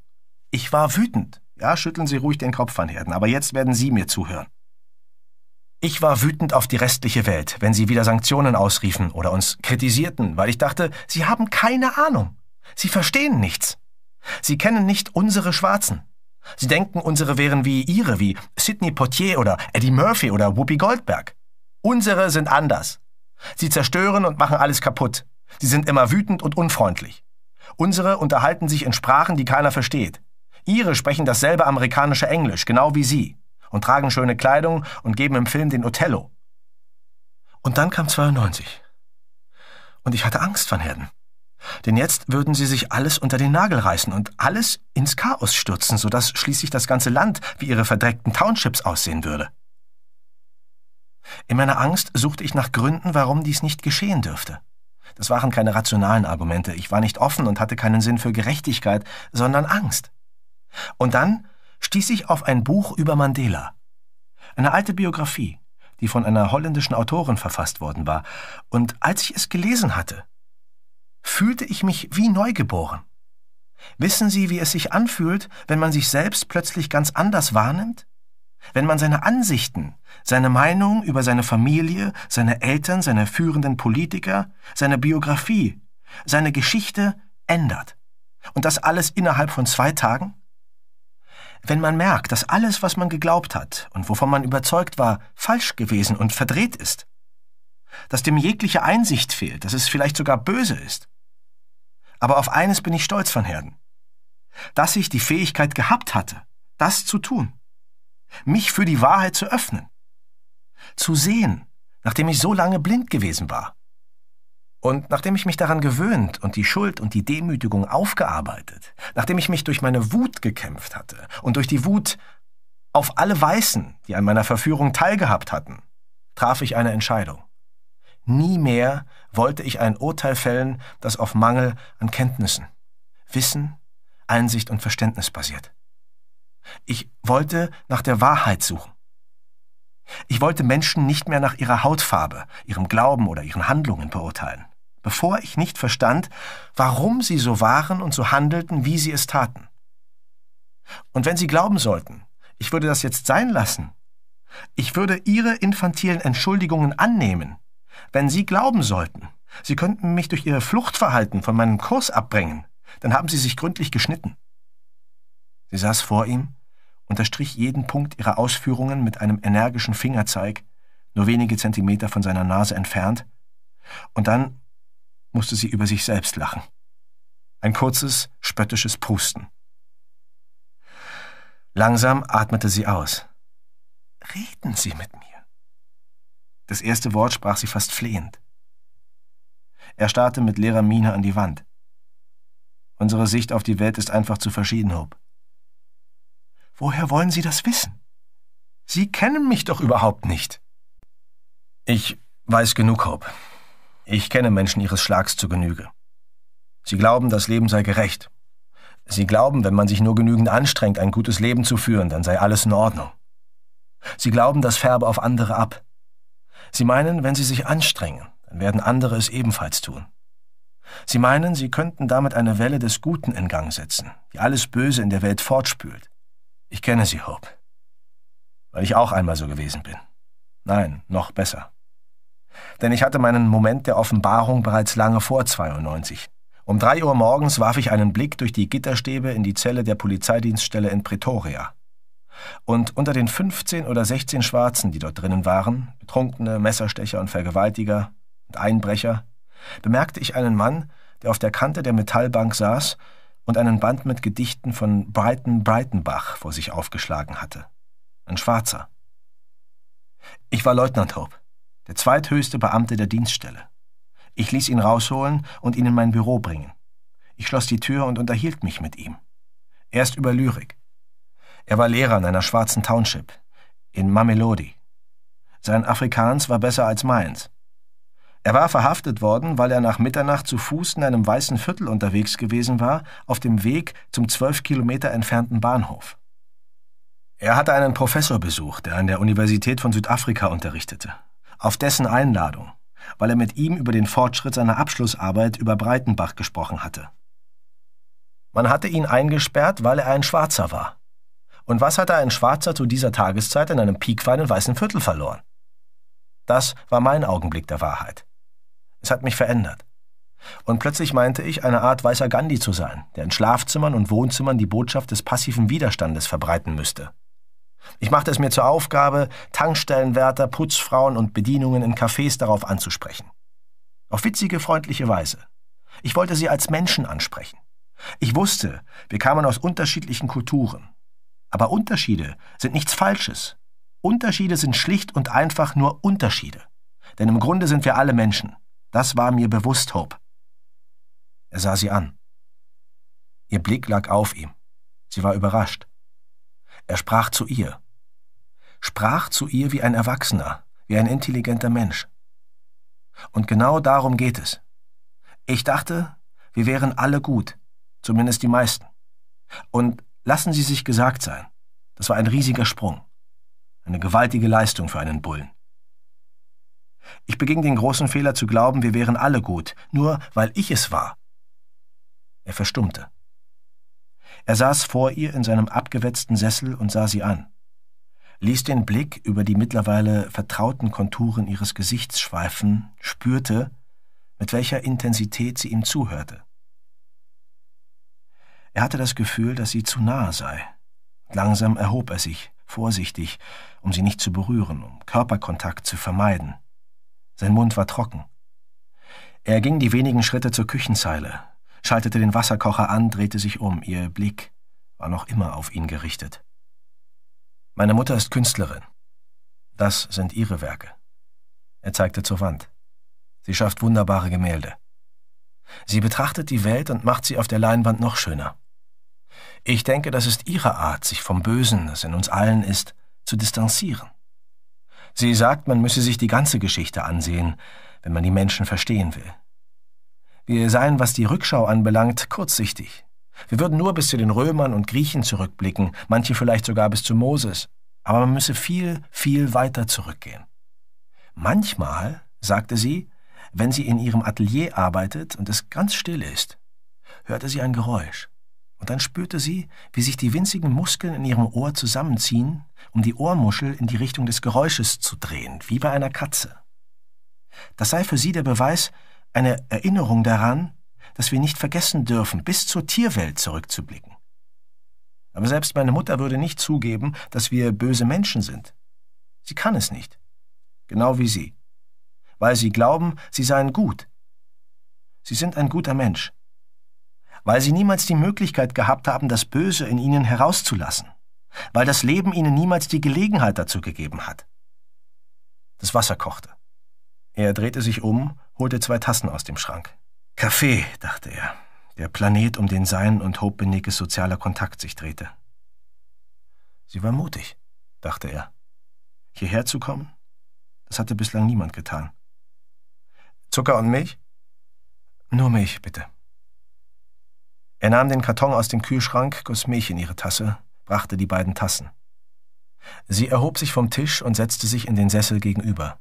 Ich war wütend. Ja, schütteln Sie ruhig den Kopf, Van Herden, aber jetzt werden Sie mir zuhören. Ich war wütend auf die restliche Welt, wenn sie wieder Sanktionen ausriefen oder uns kritisierten, weil ich dachte, sie haben keine Ahnung. Sie verstehen nichts. Sie kennen nicht unsere Schwarzen. Sie denken, unsere wären wie ihre, wie Sidney Poitier oder Eddie Murphy oder Whoopi Goldberg. Unsere sind anders. Sie zerstören und machen alles kaputt. Sie sind immer wütend und unfreundlich. Unsere unterhalten sich in Sprachen, die keiner versteht. Ihre sprechen dasselbe amerikanische Englisch, genau wie Sie, und tragen schöne Kleidung und geben im Film den Othello. Und dann kam 92. Und ich hatte Angst, Van Herden. Denn jetzt würden sie sich alles unter den Nagel reißen und alles ins Chaos stürzen, sodass schließlich das ganze Land wie ihre verdreckten Townships aussehen würde. In meiner Angst suchte ich nach Gründen, warum dies nicht geschehen dürfte. Das waren keine rationalen Argumente, ich war nicht offen und hatte keinen Sinn für Gerechtigkeit, sondern Angst. Und dann stieß ich auf ein Buch über Mandela. Eine alte Biografie, die von einer holländischen Autorin verfasst worden war, und als ich es gelesen hatte, fühlte ich mich wie neugeboren. Wissen Sie, wie es sich anfühlt, wenn man sich selbst plötzlich ganz anders wahrnimmt? Wenn man seine Ansichten, seine Meinung über seine Familie, seine Eltern, seine führenden Politiker, seine Biografie, seine Geschichte ändert. Und das alles innerhalb von zwei Tagen? Wenn man merkt, dass alles, was man geglaubt hat und wovon man überzeugt war, falsch gewesen und verdreht ist, dass dem jegliche Einsicht fehlt, dass es vielleicht sogar böse ist. Aber auf eines bin ich stolz von Herden. Dass ich die Fähigkeit gehabt hatte, das zu tun. Mich für die Wahrheit zu öffnen. Zu sehen, nachdem ich so lange blind gewesen war. Und nachdem ich mich daran gewöhnt und die Schuld und die Demütigung aufgearbeitet, nachdem ich mich durch meine Wut gekämpft hatte und durch die Wut auf alle Weißen, die an meiner Verführung teilgehabt hatten, traf ich eine Entscheidung. Nie mehr wollte ich ein Urteil fällen, das auf Mangel an Kenntnissen, Wissen, Einsicht und Verständnis basiert. Ich wollte nach der Wahrheit suchen. Ich wollte Menschen nicht mehr nach ihrer Hautfarbe, ihrem Glauben oder ihren Handlungen beurteilen, bevor ich nicht verstand, warum sie so waren und so handelten, wie sie es taten. Und wenn sie glauben sollten, ich würde das jetzt sein lassen, ich würde ihre infantilen Entschuldigungen annehmen wenn Sie glauben sollten, Sie könnten mich durch Ihr Fluchtverhalten von meinem Kurs abbringen, dann haben Sie sich gründlich geschnitten. Sie saß vor ihm, unterstrich jeden Punkt ihrer Ausführungen mit einem energischen Fingerzeig, nur wenige Zentimeter von seiner Nase entfernt, und dann musste sie über sich selbst lachen. Ein kurzes, spöttisches Pusten. Langsam atmete sie aus. Reden Sie mit das erste Wort sprach sie fast flehend. Er starrte mit leerer Miene an die Wand. Unsere Sicht auf die Welt ist einfach zu verschieden, Hope. Woher wollen Sie das wissen? Sie kennen mich doch überhaupt nicht. Ich weiß genug, Hope. Ich kenne Menschen ihres Schlags zu Genüge. Sie glauben, das Leben sei gerecht. Sie glauben, wenn man sich nur genügend anstrengt, ein gutes Leben zu führen, dann sei alles in Ordnung. Sie glauben das Färbe auf andere ab. Sie meinen, wenn sie sich anstrengen, dann werden andere es ebenfalls tun. Sie meinen, sie könnten damit eine Welle des Guten in Gang setzen, die alles Böse in der Welt fortspült. Ich kenne sie, Hope. Weil ich auch einmal so gewesen bin. Nein, noch besser. Denn ich hatte meinen Moment der Offenbarung bereits lange vor 92. Um drei Uhr morgens warf ich einen Blick durch die Gitterstäbe in die Zelle der Polizeidienststelle in Pretoria. Und unter den 15 oder 16 Schwarzen, die dort drinnen waren, Betrunkene, Messerstecher und Vergewaltiger und Einbrecher, bemerkte ich einen Mann, der auf der Kante der Metallbank saß und einen Band mit Gedichten von Brighton Breitenbach vor sich aufgeschlagen hatte. Ein Schwarzer. Ich war Leutnant Hope, der zweithöchste Beamte der Dienststelle. Ich ließ ihn rausholen und ihn in mein Büro bringen. Ich schloss die Tür und unterhielt mich mit ihm. Erst über Lyrik, er war Lehrer in einer schwarzen Township, in Mamelodi. Sein Afrikaans war besser als meins. Er war verhaftet worden, weil er nach Mitternacht zu Fuß in einem weißen Viertel unterwegs gewesen war, auf dem Weg zum zwölf Kilometer entfernten Bahnhof. Er hatte einen Professor besucht, der an der Universität von Südafrika unterrichtete, auf dessen Einladung, weil er mit ihm über den Fortschritt seiner Abschlussarbeit über Breitenbach gesprochen hatte. Man hatte ihn eingesperrt, weil er ein Schwarzer war. Und was hatte ein Schwarzer zu dieser Tageszeit in einem piekfeinen weißen Viertel verloren? Das war mein Augenblick der Wahrheit. Es hat mich verändert. Und plötzlich meinte ich, eine Art weißer Gandhi zu sein, der in Schlafzimmern und Wohnzimmern die Botschaft des passiven Widerstandes verbreiten müsste. Ich machte es mir zur Aufgabe, Tankstellenwärter, Putzfrauen und Bedienungen in Cafés darauf anzusprechen. Auf witzige, freundliche Weise. Ich wollte sie als Menschen ansprechen. Ich wusste, wir kamen aus unterschiedlichen Kulturen. Aber Unterschiede sind nichts Falsches. Unterschiede sind schlicht und einfach nur Unterschiede. Denn im Grunde sind wir alle Menschen. Das war mir bewusst, Hope. Er sah sie an. Ihr Blick lag auf ihm. Sie war überrascht. Er sprach zu ihr. Sprach zu ihr wie ein Erwachsener, wie ein intelligenter Mensch. Und genau darum geht es. Ich dachte, wir wären alle gut, zumindest die meisten. Und Lassen Sie sich gesagt sein, das war ein riesiger Sprung. Eine gewaltige Leistung für einen Bullen. Ich beging den großen Fehler zu glauben, wir wären alle gut, nur weil ich es war. Er verstummte. Er saß vor ihr in seinem abgewetzten Sessel und sah sie an, ließ den Blick über die mittlerweile vertrauten Konturen ihres Gesichts schweifen, spürte, mit welcher Intensität sie ihm zuhörte. Er hatte das Gefühl, dass sie zu nahe sei. Langsam erhob er sich, vorsichtig, um sie nicht zu berühren, um Körperkontakt zu vermeiden. Sein Mund war trocken. Er ging die wenigen Schritte zur Küchenzeile, schaltete den Wasserkocher an, drehte sich um. Ihr Blick war noch immer auf ihn gerichtet. Meine Mutter ist Künstlerin. Das sind ihre Werke. Er zeigte zur Wand. Sie schafft wunderbare Gemälde. Sie betrachtet die Welt und macht sie auf der Leinwand noch schöner. Ich denke, das ist ihre Art, sich vom Bösen, das in uns allen ist, zu distanzieren. Sie sagt, man müsse sich die ganze Geschichte ansehen, wenn man die Menschen verstehen will. Wir seien, was die Rückschau anbelangt, kurzsichtig. Wir würden nur bis zu den Römern und Griechen zurückblicken, manche vielleicht sogar bis zu Moses, aber man müsse viel, viel weiter zurückgehen. Manchmal, sagte sie, wenn sie in ihrem Atelier arbeitet und es ganz still ist, hörte sie ein Geräusch. Und dann spürte sie, wie sich die winzigen Muskeln in ihrem Ohr zusammenziehen, um die Ohrmuschel in die Richtung des Geräusches zu drehen, wie bei einer Katze. Das sei für sie der Beweis, eine Erinnerung daran, dass wir nicht vergessen dürfen, bis zur Tierwelt zurückzublicken. Aber selbst meine Mutter würde nicht zugeben, dass wir böse Menschen sind. Sie kann es nicht. Genau wie sie weil sie glauben, sie seien gut. Sie sind ein guter Mensch, weil sie niemals die Möglichkeit gehabt haben, das Böse in ihnen herauszulassen, weil das Leben ihnen niemals die Gelegenheit dazu gegeben hat. Das Wasser kochte. Er drehte sich um, holte zwei Tassen aus dem Schrank. Kaffee, dachte er, der Planet, um den sein und Hopenickes sozialer Kontakt sich drehte. Sie war mutig, dachte er. Hierher zu kommen? Das hatte bislang niemand getan. Zucker und Milch? Nur Milch, bitte. Er nahm den Karton aus dem Kühlschrank, goss Milch in ihre Tasse, brachte die beiden Tassen. Sie erhob sich vom Tisch und setzte sich in den Sessel gegenüber.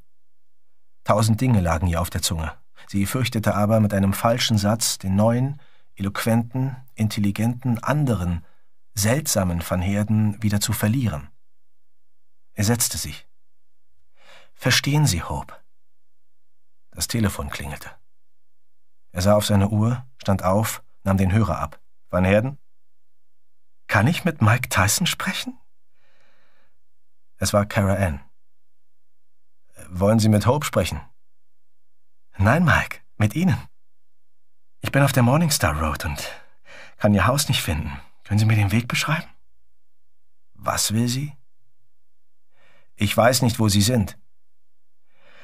Tausend Dinge lagen ihr auf der Zunge. Sie fürchtete aber, mit einem falschen Satz den neuen, eloquenten, intelligenten, anderen, seltsamen Van Herden wieder zu verlieren. Er setzte sich. Verstehen Sie, Hope, das Telefon klingelte. Er sah auf seine Uhr, stand auf, nahm den Hörer ab. Van Herden? Kann ich mit Mike Tyson sprechen? Es war Cara Ann. Wollen Sie mit Hope sprechen? Nein, Mike, mit Ihnen. Ich bin auf der Morningstar Road und kann Ihr Haus nicht finden. Können Sie mir den Weg beschreiben? Was will sie? Ich weiß nicht, wo Sie sind.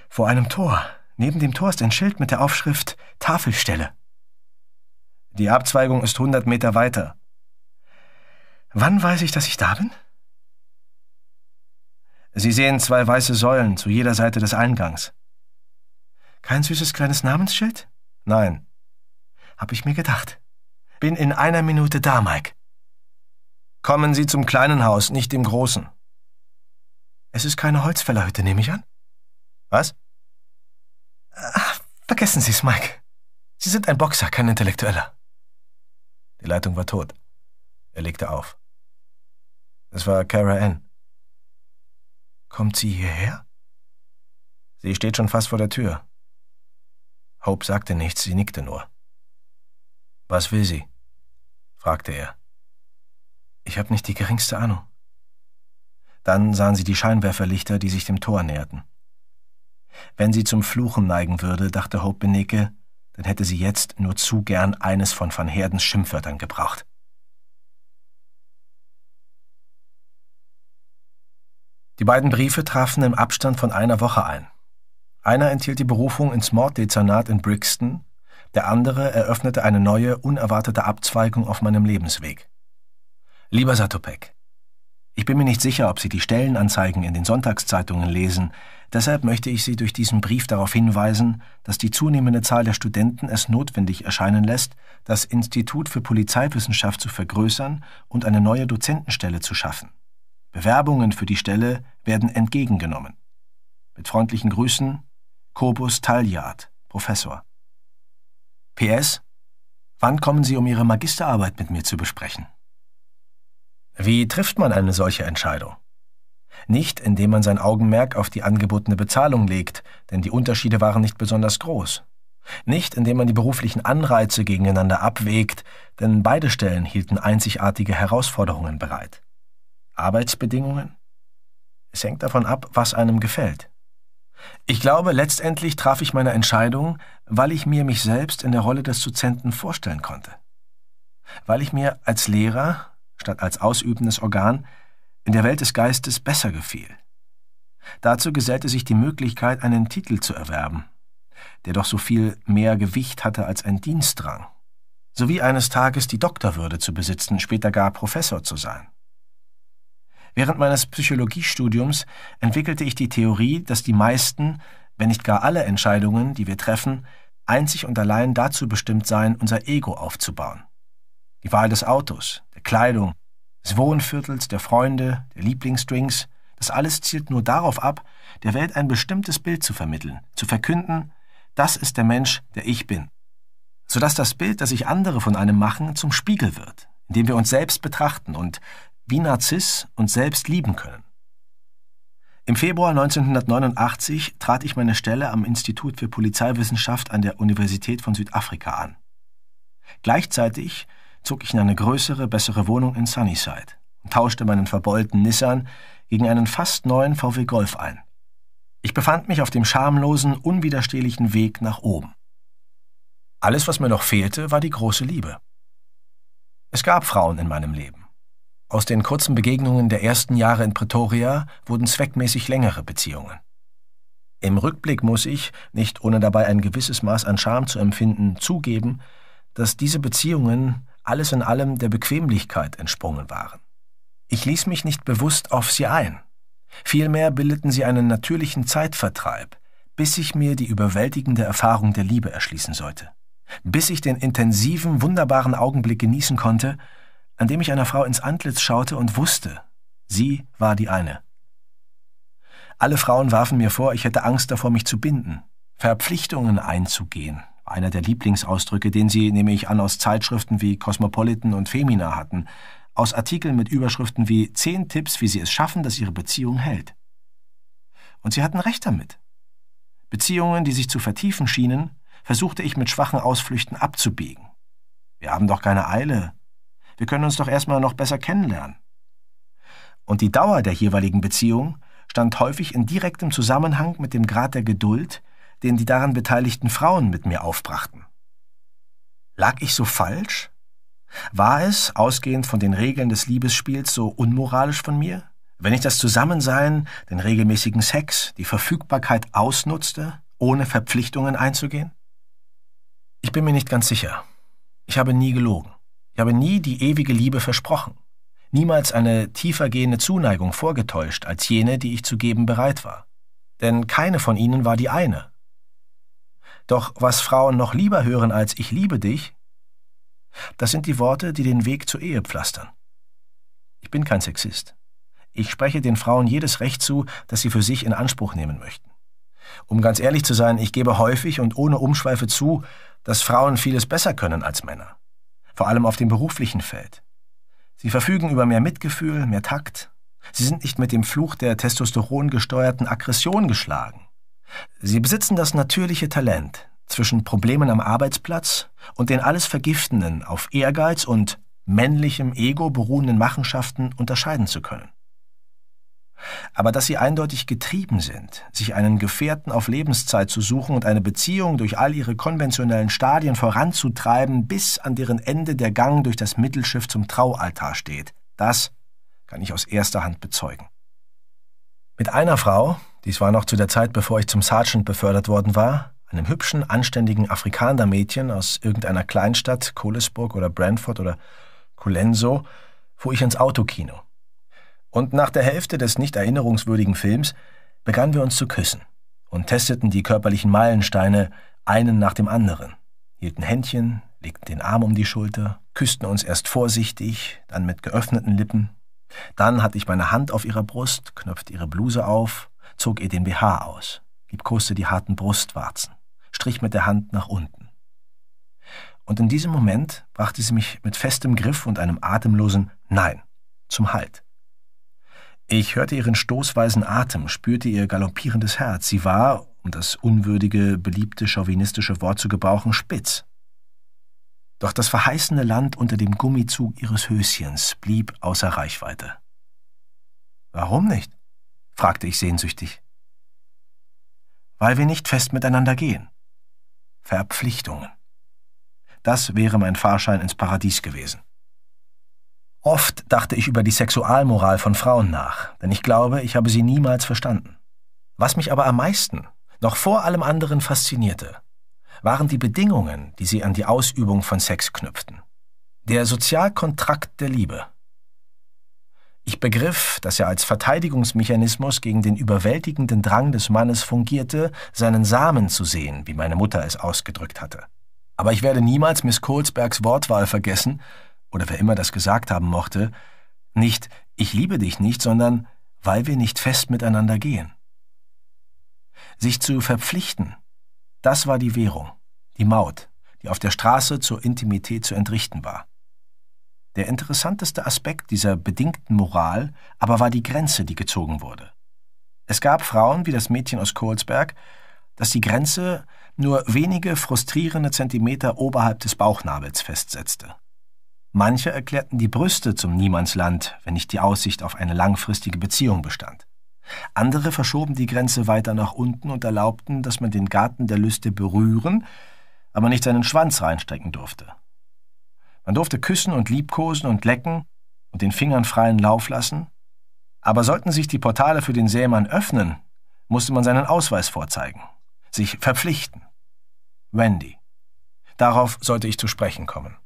Vor einem Tor, Neben dem Tor ist ein Schild mit der Aufschrift Tafelstelle. Die Abzweigung ist 100 Meter weiter. Wann weiß ich, dass ich da bin? Sie sehen zwei weiße Säulen zu jeder Seite des Eingangs. Kein süßes kleines Namensschild? Nein. Hab ich mir gedacht. Bin in einer Minute da, Mike. Kommen Sie zum kleinen Haus, nicht dem großen. Es ist keine Holzfällerhütte, nehme ich an. Was? Ach, vergessen Sie es, Mike. Sie sind ein Boxer, kein Intellektueller. Die Leitung war tot. Er legte auf. Es war Kara Ann. Kommt sie hierher? Sie steht schon fast vor der Tür. Hope sagte nichts, sie nickte nur. Was will sie? fragte er. Ich habe nicht die geringste Ahnung. Dann sahen sie die Scheinwerferlichter, die sich dem Tor näherten. Wenn sie zum Fluchen neigen würde, dachte Hope Benecke, dann hätte sie jetzt nur zu gern eines von Van Herdens Schimpfwörtern gebraucht. Die beiden Briefe trafen im Abstand von einer Woche ein. Einer enthielt die Berufung ins Morddezernat in Brixton, der andere eröffnete eine neue, unerwartete Abzweigung auf meinem Lebensweg. Lieber Satopek, ich bin mir nicht sicher, ob Sie die Stellenanzeigen in den Sonntagszeitungen lesen, Deshalb möchte ich Sie durch diesen Brief darauf hinweisen, dass die zunehmende Zahl der Studenten es notwendig erscheinen lässt, das Institut für Polizeiwissenschaft zu vergrößern und eine neue Dozentenstelle zu schaffen. Bewerbungen für die Stelle werden entgegengenommen. Mit freundlichen Grüßen, Kobus Taljard, Professor. PS, wann kommen Sie, um Ihre Magisterarbeit mit mir zu besprechen? Wie trifft man eine solche Entscheidung? nicht indem man sein Augenmerk auf die angebotene Bezahlung legt, denn die Unterschiede waren nicht besonders groß. Nicht indem man die beruflichen Anreize gegeneinander abwägt, denn beide Stellen hielten einzigartige Herausforderungen bereit. Arbeitsbedingungen? Es hängt davon ab, was einem gefällt. Ich glaube, letztendlich traf ich meine Entscheidung, weil ich mir mich selbst in der Rolle des Dozenten vorstellen konnte. Weil ich mir als Lehrer, statt als ausübendes Organ, in der Welt des Geistes besser gefiel. Dazu gesellte sich die Möglichkeit, einen Titel zu erwerben, der doch so viel mehr Gewicht hatte als ein Dienstrang, sowie eines Tages die Doktorwürde zu besitzen, später gar Professor zu sein. Während meines Psychologiestudiums entwickelte ich die Theorie, dass die meisten, wenn nicht gar alle Entscheidungen, die wir treffen, einzig und allein dazu bestimmt seien, unser Ego aufzubauen. Die Wahl des Autos, der Kleidung, des Wohnviertels, der Freunde, der Lieblingsdrinks, das alles zielt nur darauf ab, der Welt ein bestimmtes Bild zu vermitteln, zu verkünden, das ist der Mensch, der ich bin. Sodass das Bild, das sich andere von einem machen, zum Spiegel wird, indem wir uns selbst betrachten und wie Narziss uns selbst lieben können. Im Februar 1989 trat ich meine Stelle am Institut für Polizeiwissenschaft an der Universität von Südafrika an. Gleichzeitig zog ich in eine größere, bessere Wohnung in Sunnyside und tauschte meinen verbeulten Nissan gegen einen fast neuen VW Golf ein. Ich befand mich auf dem schamlosen, unwiderstehlichen Weg nach oben. Alles, was mir noch fehlte, war die große Liebe. Es gab Frauen in meinem Leben. Aus den kurzen Begegnungen der ersten Jahre in Pretoria wurden zweckmäßig längere Beziehungen. Im Rückblick muss ich, nicht ohne dabei ein gewisses Maß an Scham zu empfinden, zugeben, dass diese Beziehungen alles in allem der Bequemlichkeit entsprungen waren. Ich ließ mich nicht bewusst auf sie ein. Vielmehr bildeten sie einen natürlichen Zeitvertreib, bis ich mir die überwältigende Erfahrung der Liebe erschließen sollte. Bis ich den intensiven, wunderbaren Augenblick genießen konnte, an dem ich einer Frau ins Antlitz schaute und wusste, sie war die eine. Alle Frauen warfen mir vor, ich hätte Angst davor, mich zu binden, Verpflichtungen einzugehen, einer der Lieblingsausdrücke, den Sie, nehme ich an, aus Zeitschriften wie Cosmopolitan und Femina hatten, aus Artikeln mit Überschriften wie Zehn Tipps, wie Sie es schaffen, dass Ihre Beziehung hält. Und Sie hatten recht damit. Beziehungen, die sich zu vertiefen schienen, versuchte ich mit schwachen Ausflüchten abzubiegen. Wir haben doch keine Eile. Wir können uns doch erstmal noch besser kennenlernen. Und die Dauer der jeweiligen Beziehung stand häufig in direktem Zusammenhang mit dem Grad der Geduld, den die daran beteiligten Frauen mit mir aufbrachten. Lag ich so falsch? War es, ausgehend von den Regeln des Liebesspiels, so unmoralisch von mir, wenn ich das Zusammensein, den regelmäßigen Sex, die Verfügbarkeit ausnutzte, ohne Verpflichtungen einzugehen? Ich bin mir nicht ganz sicher. Ich habe nie gelogen. Ich habe nie die ewige Liebe versprochen, niemals eine tiefer gehende Zuneigung vorgetäuscht als jene, die ich zu geben bereit war. Denn keine von ihnen war die eine, doch was Frauen noch lieber hören als ich liebe dich, das sind die Worte, die den Weg zur Ehe pflastern. Ich bin kein Sexist. Ich spreche den Frauen jedes Recht zu, das sie für sich in Anspruch nehmen möchten. Um ganz ehrlich zu sein, ich gebe häufig und ohne Umschweife zu, dass Frauen vieles besser können als Männer. Vor allem auf dem beruflichen Feld. Sie verfügen über mehr Mitgefühl, mehr Takt. Sie sind nicht mit dem Fluch der testosterongesteuerten Aggression geschlagen. Sie besitzen das natürliche Talent, zwischen Problemen am Arbeitsplatz und den alles Vergiftenden auf Ehrgeiz und männlichem Ego beruhenden Machenschaften unterscheiden zu können. Aber dass sie eindeutig getrieben sind, sich einen Gefährten auf Lebenszeit zu suchen und eine Beziehung durch all ihre konventionellen Stadien voranzutreiben, bis an deren Ende der Gang durch das Mittelschiff zum Traualtar steht, das kann ich aus erster Hand bezeugen. Mit einer Frau, dies war noch zu der Zeit, bevor ich zum Sergeant befördert worden war, einem hübschen, anständigen Afrikanermädchen aus irgendeiner Kleinstadt, Kohlesburg oder Brantford oder Colenso, fuhr ich ins Autokino. Und nach der Hälfte des nicht erinnerungswürdigen Films begannen wir uns zu küssen und testeten die körperlichen Meilensteine einen nach dem anderen, hielten Händchen, legten den Arm um die Schulter, küssten uns erst vorsichtig, dann mit geöffneten Lippen. Dann hatte ich meine Hand auf ihrer Brust, knöpfte ihre Bluse auf, zog ihr den BH aus, liebkoste die harten Brustwarzen, strich mit der Hand nach unten. Und in diesem Moment brachte sie mich mit festem Griff und einem atemlosen Nein zum Halt. Ich hörte ihren stoßweisen Atem, spürte ihr galoppierendes Herz. Sie war, um das unwürdige, beliebte chauvinistische Wort zu gebrauchen, spitz. Doch das verheißene Land unter dem Gummizug ihres Höschens blieb außer Reichweite. Warum nicht? fragte ich sehnsüchtig. Weil wir nicht fest miteinander gehen. Verpflichtungen. Das wäre mein Fahrschein ins Paradies gewesen. Oft dachte ich über die Sexualmoral von Frauen nach, denn ich glaube, ich habe sie niemals verstanden. Was mich aber am meisten, noch vor allem anderen faszinierte, waren die Bedingungen, die sie an die Ausübung von Sex knüpften. Der Sozialkontrakt der Liebe, ich begriff, dass er als Verteidigungsmechanismus gegen den überwältigenden Drang des Mannes fungierte, seinen Samen zu sehen, wie meine Mutter es ausgedrückt hatte. Aber ich werde niemals Miss Kohlsbergs Wortwahl vergessen, oder wer immer das gesagt haben mochte, nicht ich liebe dich nicht, sondern weil wir nicht fest miteinander gehen. Sich zu verpflichten, das war die Währung, die Maut, die auf der Straße zur Intimität zu entrichten war. Der interessanteste Aspekt dieser bedingten Moral aber war die Grenze, die gezogen wurde. Es gab Frauen wie das Mädchen aus Kohlsberg, das die Grenze nur wenige frustrierende Zentimeter oberhalb des Bauchnabels festsetzte. Manche erklärten die Brüste zum Niemandsland, wenn nicht die Aussicht auf eine langfristige Beziehung bestand. Andere verschoben die Grenze weiter nach unten und erlaubten, dass man den Garten der Lüste berühren, aber nicht seinen Schwanz reinstecken durfte. Man durfte küssen und liebkosen und lecken und den Fingern freien Lauf lassen, aber sollten sich die Portale für den Sämann öffnen, musste man seinen Ausweis vorzeigen, sich verpflichten. Wendy. Darauf sollte ich zu sprechen kommen.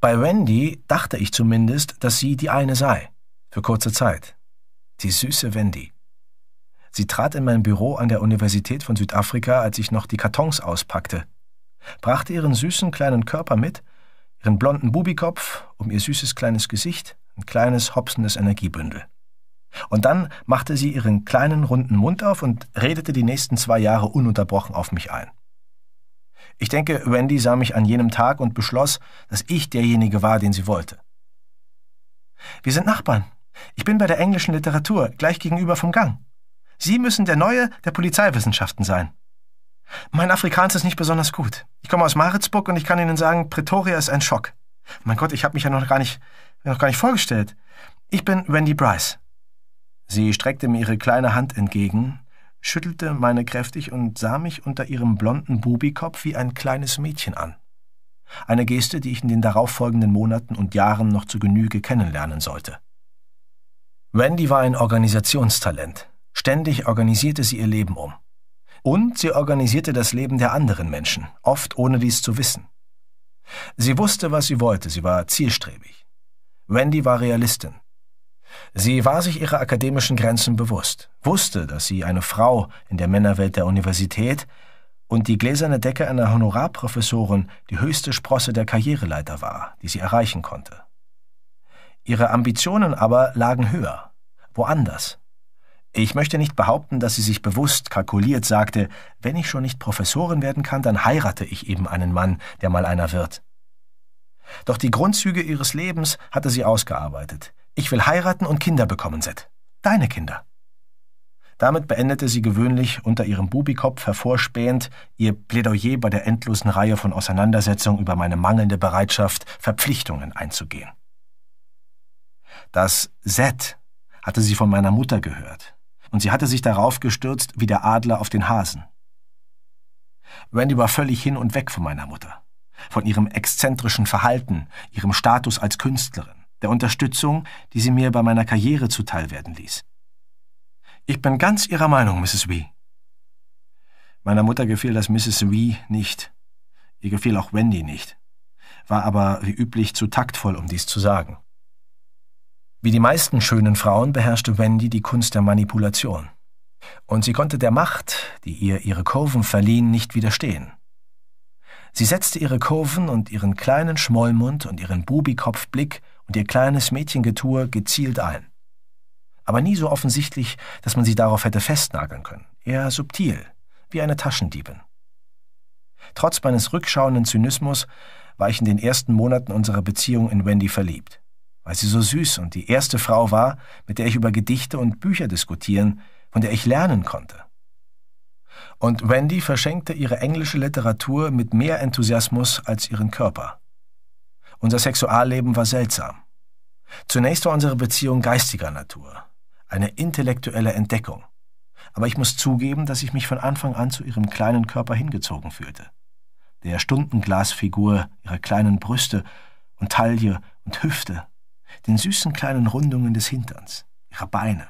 Bei Wendy dachte ich zumindest, dass sie die eine sei, für kurze Zeit. Die süße Wendy. Sie trat in mein Büro an der Universität von Südafrika, als ich noch die Kartons auspackte, brachte ihren süßen kleinen Körper mit ihren blonden Bubikopf, um ihr süßes kleines Gesicht, ein kleines hopsendes Energiebündel. Und dann machte sie ihren kleinen runden Mund auf und redete die nächsten zwei Jahre ununterbrochen auf mich ein. Ich denke, Wendy sah mich an jenem Tag und beschloss, dass ich derjenige war, den sie wollte. Wir sind Nachbarn. Ich bin bei der englischen Literatur, gleich gegenüber vom Gang. Sie müssen der Neue der Polizeiwissenschaften sein. Mein Afrikaans ist nicht besonders gut. Ich komme aus Maritzburg und ich kann Ihnen sagen, Pretoria ist ein Schock. Mein Gott, ich habe mich ja noch gar nicht, noch gar nicht vorgestellt. Ich bin Wendy Bryce. Sie streckte mir ihre kleine Hand entgegen, schüttelte meine kräftig und sah mich unter ihrem blonden Bubikopf wie ein kleines Mädchen an. Eine Geste, die ich in den darauffolgenden Monaten und Jahren noch zu Genüge kennenlernen sollte. Wendy war ein Organisationstalent. Ständig organisierte sie ihr Leben um. Und sie organisierte das Leben der anderen Menschen, oft ohne dies zu wissen. Sie wusste, was sie wollte, sie war zielstrebig. Wendy war Realistin. Sie war sich ihrer akademischen Grenzen bewusst, wusste, dass sie eine Frau in der Männerwelt der Universität und die gläserne Decke einer Honorarprofessorin die höchste Sprosse der Karriereleiter war, die sie erreichen konnte. Ihre Ambitionen aber lagen höher, woanders. Ich möchte nicht behaupten, dass sie sich bewusst kalkuliert sagte, wenn ich schon nicht Professorin werden kann, dann heirate ich eben einen Mann, der mal einer wird. Doch die Grundzüge ihres Lebens hatte sie ausgearbeitet. Ich will heiraten und Kinder bekommen, Seth. Deine Kinder. Damit beendete sie gewöhnlich, unter ihrem Bubikopf hervorspähend, ihr Plädoyer bei der endlosen Reihe von Auseinandersetzungen über meine mangelnde Bereitschaft, Verpflichtungen einzugehen. Das Z hatte sie von meiner Mutter gehört und sie hatte sich darauf gestürzt wie der Adler auf den Hasen. Wendy war völlig hin und weg von meiner Mutter, von ihrem exzentrischen Verhalten, ihrem Status als Künstlerin, der Unterstützung, die sie mir bei meiner Karriere zuteilwerden ließ. Ich bin ganz Ihrer Meinung, Mrs. Wee. Meiner Mutter gefiel das Mrs. Wee nicht. Ihr gefiel auch Wendy nicht, war aber wie üblich zu taktvoll, um dies zu sagen. Wie die meisten schönen Frauen beherrschte Wendy die Kunst der Manipulation. Und sie konnte der Macht, die ihr ihre Kurven verliehen, nicht widerstehen. Sie setzte ihre Kurven und ihren kleinen Schmollmund und ihren Bubikopfblick und ihr kleines Mädchengetue gezielt ein. Aber nie so offensichtlich, dass man sie darauf hätte festnageln können. Eher subtil, wie eine Taschendiebin. Trotz meines rückschauenden Zynismus war ich in den ersten Monaten unserer Beziehung in Wendy verliebt weil sie so süß und die erste Frau war, mit der ich über Gedichte und Bücher diskutieren, von der ich lernen konnte. Und Wendy verschenkte ihre englische Literatur mit mehr Enthusiasmus als ihren Körper. Unser Sexualleben war seltsam. Zunächst war unsere Beziehung geistiger Natur, eine intellektuelle Entdeckung. Aber ich muss zugeben, dass ich mich von Anfang an zu ihrem kleinen Körper hingezogen fühlte. Der Stundenglasfigur ihrer kleinen Brüste und Taille und Hüfte den süßen kleinen Rundungen des Hinterns, ihrer Beine,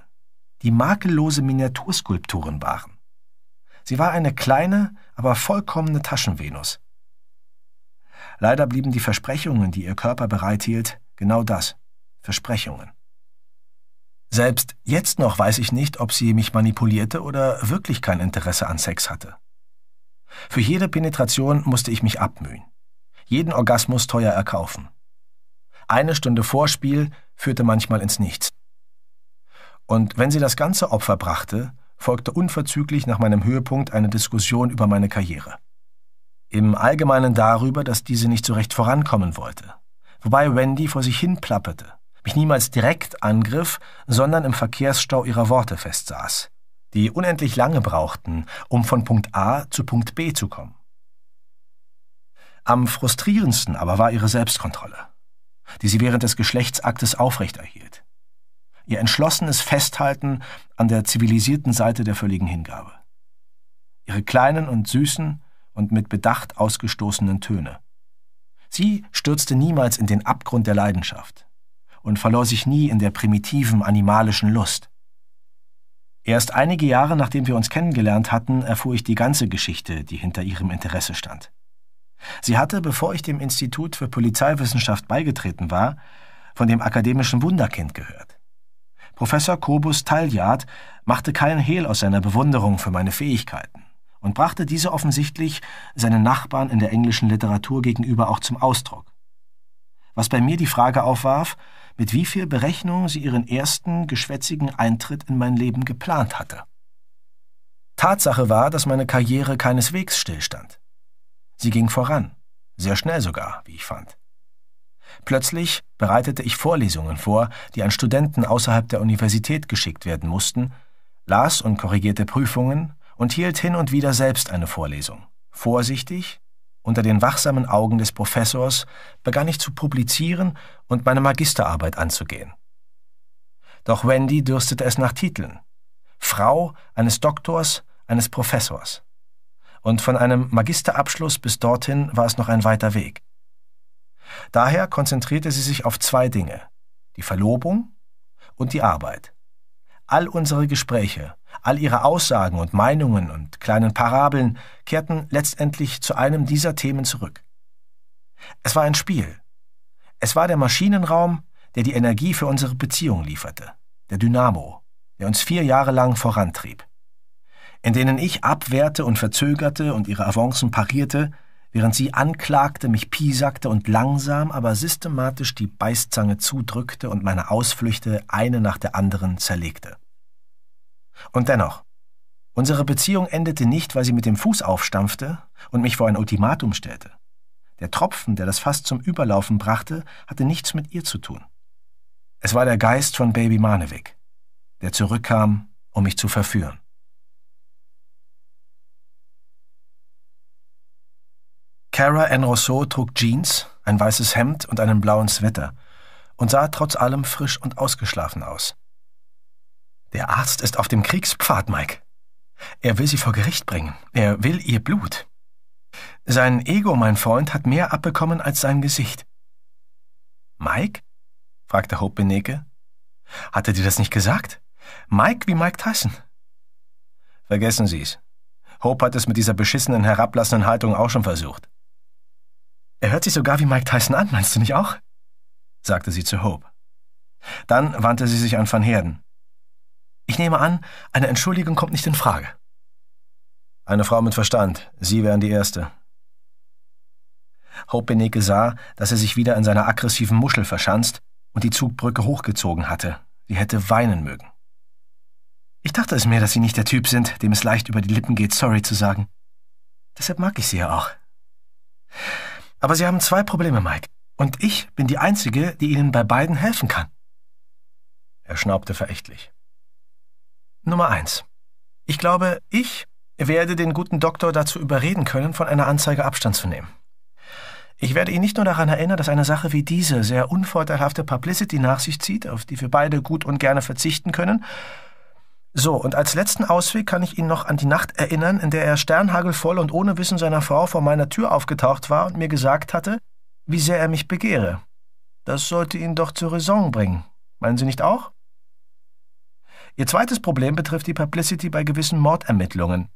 die makellose Miniaturskulpturen waren. Sie war eine kleine, aber vollkommene Taschenvenus. Leider blieben die Versprechungen, die ihr Körper bereithielt, genau das, Versprechungen. Selbst jetzt noch weiß ich nicht, ob sie mich manipulierte oder wirklich kein Interesse an Sex hatte. Für jede Penetration musste ich mich abmühen, jeden Orgasmus teuer erkaufen. Eine Stunde Vorspiel führte manchmal ins Nichts. Und wenn sie das ganze Opfer brachte, folgte unverzüglich nach meinem Höhepunkt eine Diskussion über meine Karriere. Im Allgemeinen darüber, dass diese nicht so recht vorankommen wollte. Wobei Wendy vor sich hin plapperte, mich niemals direkt angriff, sondern im Verkehrsstau ihrer Worte festsaß, die unendlich lange brauchten, um von Punkt A zu Punkt B zu kommen. Am frustrierendsten aber war ihre Selbstkontrolle die sie während des Geschlechtsaktes aufrechterhielt. Ihr entschlossenes Festhalten an der zivilisierten Seite der völligen Hingabe. Ihre kleinen und süßen und mit Bedacht ausgestoßenen Töne. Sie stürzte niemals in den Abgrund der Leidenschaft und verlor sich nie in der primitiven animalischen Lust. Erst einige Jahre nachdem wir uns kennengelernt hatten, erfuhr ich die ganze Geschichte, die hinter ihrem Interesse stand. Sie hatte, bevor ich dem Institut für Polizeiwissenschaft beigetreten war, von dem akademischen Wunderkind gehört. Professor Kobus Taljat machte keinen Hehl aus seiner Bewunderung für meine Fähigkeiten und brachte diese offensichtlich seinen Nachbarn in der englischen Literatur gegenüber auch zum Ausdruck. Was bei mir die Frage aufwarf, mit wie viel Berechnung sie ihren ersten geschwätzigen Eintritt in mein Leben geplant hatte. Tatsache war, dass meine Karriere keineswegs stillstand. Sie ging voran, sehr schnell sogar, wie ich fand. Plötzlich bereitete ich Vorlesungen vor, die an Studenten außerhalb der Universität geschickt werden mussten, las und korrigierte Prüfungen und hielt hin und wieder selbst eine Vorlesung. Vorsichtig, unter den wachsamen Augen des Professors, begann ich zu publizieren und meine Magisterarbeit anzugehen. Doch Wendy dürstete es nach Titeln. Frau eines Doktors, eines Professors und von einem Magisterabschluss bis dorthin war es noch ein weiter Weg. Daher konzentrierte sie sich auf zwei Dinge, die Verlobung und die Arbeit. All unsere Gespräche, all ihre Aussagen und Meinungen und kleinen Parabeln kehrten letztendlich zu einem dieser Themen zurück. Es war ein Spiel. Es war der Maschinenraum, der die Energie für unsere Beziehung lieferte, der Dynamo, der uns vier Jahre lang vorantrieb in denen ich abwehrte und verzögerte und ihre Avancen parierte, während sie anklagte, mich piesackte und langsam, aber systematisch die Beißzange zudrückte und meine Ausflüchte eine nach der anderen zerlegte. Und dennoch, unsere Beziehung endete nicht, weil sie mit dem Fuß aufstampfte und mich vor ein Ultimatum stellte. Der Tropfen, der das Fass zum Überlaufen brachte, hatte nichts mit ihr zu tun. Es war der Geist von Baby Manewig, der zurückkam, um mich zu verführen. Cara N. Rousseau trug Jeans, ein weißes Hemd und einen blauen Sweater und sah trotz allem frisch und ausgeschlafen aus. Der Arzt ist auf dem Kriegspfad, Mike. Er will sie vor Gericht bringen. Er will ihr Blut. Sein Ego, mein Freund, hat mehr abbekommen als sein Gesicht. Mike? fragte Hope Beneke. Hat er dir das nicht gesagt? Mike wie Mike Tyson. Vergessen Sie's. Hope hat es mit dieser beschissenen, herablassenden Haltung auch schon versucht. Er hört sich sogar wie Mike Tyson an, meinst du nicht auch? sagte sie zu Hope. Dann wandte sie sich an Van Herden. Ich nehme an, eine Entschuldigung kommt nicht in Frage. Eine Frau mit Verstand, Sie wären die Erste. Hope Beneke sah, dass er sich wieder in seiner aggressiven Muschel verschanzt und die Zugbrücke hochgezogen hatte. Sie hätte weinen mögen. Ich dachte es mir, dass Sie nicht der Typ sind, dem es leicht über die Lippen geht, sorry zu sagen. Deshalb mag ich Sie ja auch. Aber Sie haben zwei Probleme, Mike. Und ich bin die Einzige, die Ihnen bei beiden helfen kann. Er schnaubte verächtlich. Nummer eins. Ich glaube, ich werde den guten Doktor dazu überreden können, von einer Anzeige Abstand zu nehmen. Ich werde ihn nicht nur daran erinnern, dass eine Sache wie diese sehr unvorteilhafte Publicity nach sich zieht, auf die wir beide gut und gerne verzichten können, so, und als letzten Ausweg kann ich ihn noch an die Nacht erinnern, in der er sternhagelvoll und ohne Wissen seiner Frau vor meiner Tür aufgetaucht war und mir gesagt hatte, wie sehr er mich begehre. Das sollte ihn doch zur Raison bringen. Meinen Sie nicht auch? Ihr zweites Problem betrifft die Publicity bei gewissen Mordermittlungen.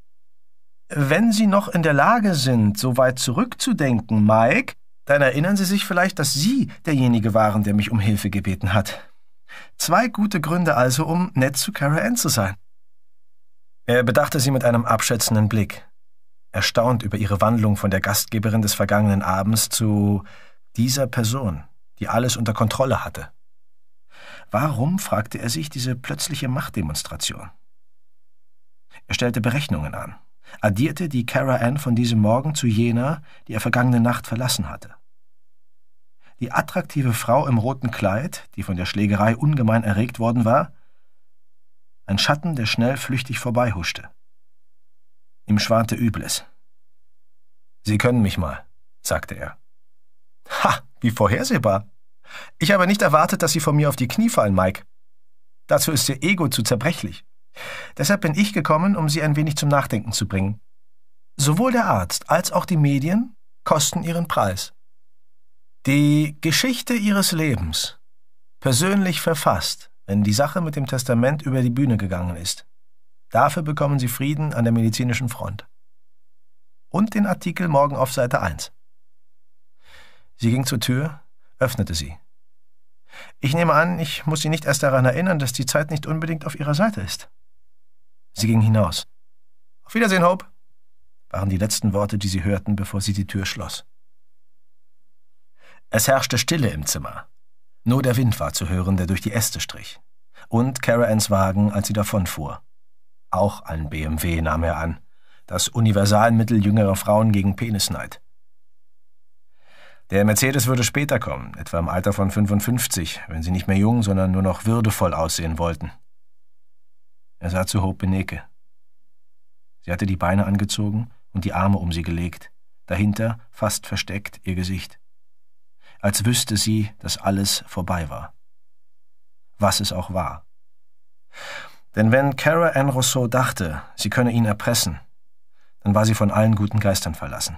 Wenn Sie noch in der Lage sind, so weit zurückzudenken, Mike, dann erinnern Sie sich vielleicht, dass Sie derjenige waren, der mich um Hilfe gebeten hat. Zwei gute Gründe also, um nett zu Cara Ann zu sein. Er bedachte sie mit einem abschätzenden Blick, erstaunt über ihre Wandlung von der Gastgeberin des vergangenen Abends zu dieser Person, die alles unter Kontrolle hatte. Warum, fragte er sich, diese plötzliche Machtdemonstration? Er stellte Berechnungen an, addierte die Cara Ann von diesem Morgen zu jener, die er vergangene Nacht verlassen hatte die attraktive Frau im roten Kleid, die von der Schlägerei ungemein erregt worden war, ein Schatten, der schnell flüchtig vorbeihuschte. Ihm schwante Übles. Sie können mich mal, sagte er. Ha, wie vorhersehbar. Ich habe nicht erwartet, dass Sie von mir auf die Knie fallen, Mike. Dazu ist Ihr Ego zu zerbrechlich. Deshalb bin ich gekommen, um Sie ein wenig zum Nachdenken zu bringen. Sowohl der Arzt als auch die Medien kosten ihren Preis. Die Geschichte ihres Lebens. Persönlich verfasst, wenn die Sache mit dem Testament über die Bühne gegangen ist. Dafür bekommen Sie Frieden an der medizinischen Front. Und den Artikel morgen auf Seite 1. Sie ging zur Tür, öffnete sie. Ich nehme an, ich muss Sie nicht erst daran erinnern, dass die Zeit nicht unbedingt auf Ihrer Seite ist. Sie ging hinaus. Auf Wiedersehen, Hope, waren die letzten Worte, die sie hörten, bevor sie die Tür schloss. Es herrschte Stille im Zimmer. Nur der Wind war zu hören, der durch die Äste strich. Und Carans Wagen, als sie davonfuhr. Auch ein BMW nahm er an. Das Universalmittel jüngerer Frauen gegen Penisneid. Der Mercedes würde später kommen, etwa im Alter von 55, wenn sie nicht mehr jung, sondern nur noch würdevoll aussehen wollten. Er sah zu Hope Beneke. Sie hatte die Beine angezogen und die Arme um sie gelegt, dahinter, fast versteckt, ihr Gesicht als wüsste sie, dass alles vorbei war. Was es auch war. Denn wenn Cara Ann Rousseau dachte, sie könne ihn erpressen, dann war sie von allen guten Geistern verlassen.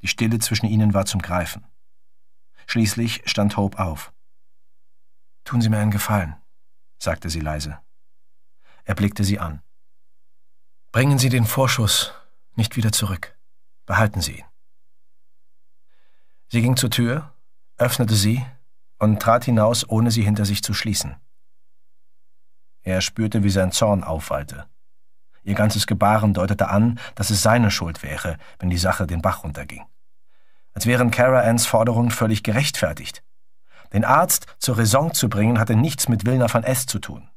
Die Stille zwischen ihnen war zum Greifen. Schließlich stand Hope auf. Tun Sie mir einen Gefallen, sagte sie leise. Er blickte sie an. Bringen Sie den Vorschuss nicht wieder zurück. Behalten Sie ihn. Sie ging zur Tür, öffnete sie und trat hinaus, ohne sie hinter sich zu schließen. Er spürte, wie sein Zorn aufwallte. Ihr ganzes Gebaren deutete an, dass es seine Schuld wäre, wenn die Sache den Bach runterging. Als wären Cara Anns Forderungen völlig gerechtfertigt. Den Arzt zur Raison zu bringen, hatte nichts mit Wilner van S. zu tun.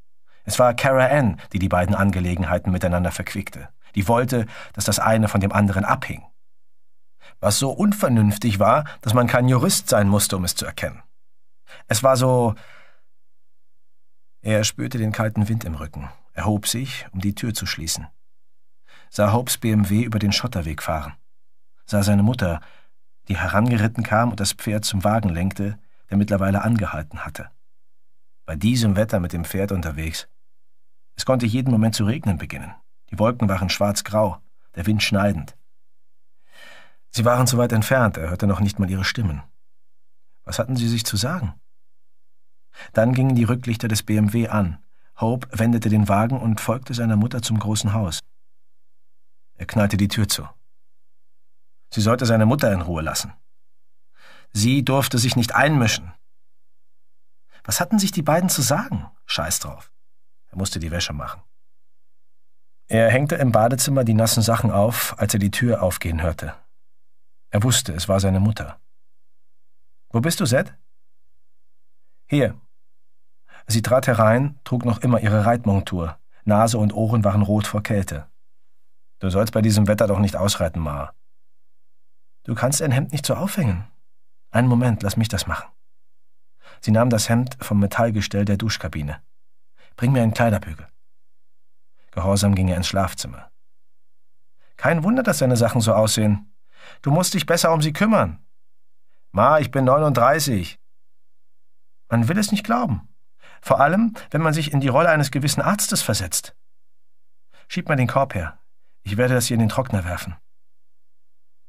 Es war Cara Ann, die die beiden Angelegenheiten miteinander verquickte. Die wollte, dass das eine von dem anderen abhing was so unvernünftig war, dass man kein Jurist sein musste, um es zu erkennen. Es war so... Er spürte den kalten Wind im Rücken, erhob sich, um die Tür zu schließen, sah Hopes BMW über den Schotterweg fahren, sah seine Mutter, die herangeritten kam und das Pferd zum Wagen lenkte, der mittlerweile angehalten hatte. Bei diesem Wetter mit dem Pferd unterwegs. Es konnte jeden Moment zu regnen beginnen. Die Wolken waren schwarz-grau, der Wind schneidend. Sie waren zu weit entfernt, er hörte noch nicht mal ihre Stimmen. Was hatten sie sich zu sagen? Dann gingen die Rücklichter des BMW an. Hope wendete den Wagen und folgte seiner Mutter zum großen Haus. Er knallte die Tür zu. Sie sollte seine Mutter in Ruhe lassen. Sie durfte sich nicht einmischen. Was hatten sich die beiden zu sagen? Scheiß drauf. Er musste die Wäsche machen. Er hängte im Badezimmer die nassen Sachen auf, als er die Tür aufgehen hörte. Er wusste, es war seine Mutter. Wo bist du, Seth? Hier. Sie trat herein, trug noch immer ihre Reitmontur. Nase und Ohren waren rot vor Kälte. Du sollst bei diesem Wetter doch nicht ausreiten, Ma. Du kannst dein Hemd nicht so aufhängen. Einen Moment, lass mich das machen. Sie nahm das Hemd vom Metallgestell der Duschkabine. Bring mir einen Kleiderbügel. Gehorsam ging er ins Schlafzimmer. Kein Wunder, dass seine Sachen so aussehen. Du musst dich besser um sie kümmern. Ma, ich bin 39. Man will es nicht glauben. Vor allem, wenn man sich in die Rolle eines gewissen Arztes versetzt. Schieb mal den Korb her. Ich werde das hier in den Trockner werfen.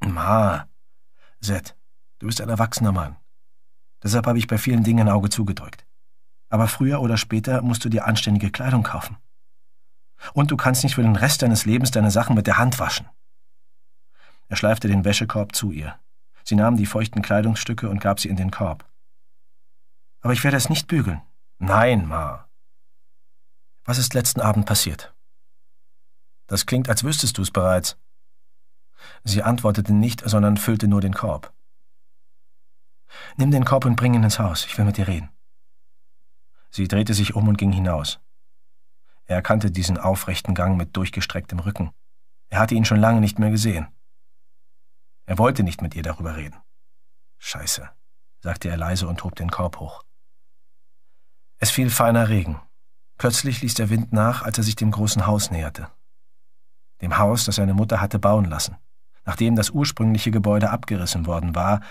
Ma, Seth, du bist ein erwachsener Mann. Deshalb habe ich bei vielen Dingen ein Auge zugedrückt. Aber früher oder später musst du dir anständige Kleidung kaufen. Und du kannst nicht für den Rest deines Lebens deine Sachen mit der Hand waschen. Er schleifte den Wäschekorb zu ihr. Sie nahm die feuchten Kleidungsstücke und gab sie in den Korb. Aber ich werde es nicht bügeln. Nein, Ma. Was ist letzten Abend passiert? Das klingt, als wüsstest du es bereits. Sie antwortete nicht, sondern füllte nur den Korb. Nimm den Korb und bring ihn ins Haus. Ich will mit dir reden. Sie drehte sich um und ging hinaus. Er kannte diesen aufrechten Gang mit durchgestrecktem Rücken. Er hatte ihn schon lange nicht mehr gesehen. Er wollte nicht mit ihr darüber reden. Scheiße, sagte er leise und hob den Korb hoch. Es fiel feiner Regen. Plötzlich ließ der Wind nach, als er sich dem großen Haus näherte. Dem Haus, das seine Mutter hatte bauen lassen. Nachdem das ursprüngliche Gebäude abgerissen worden war,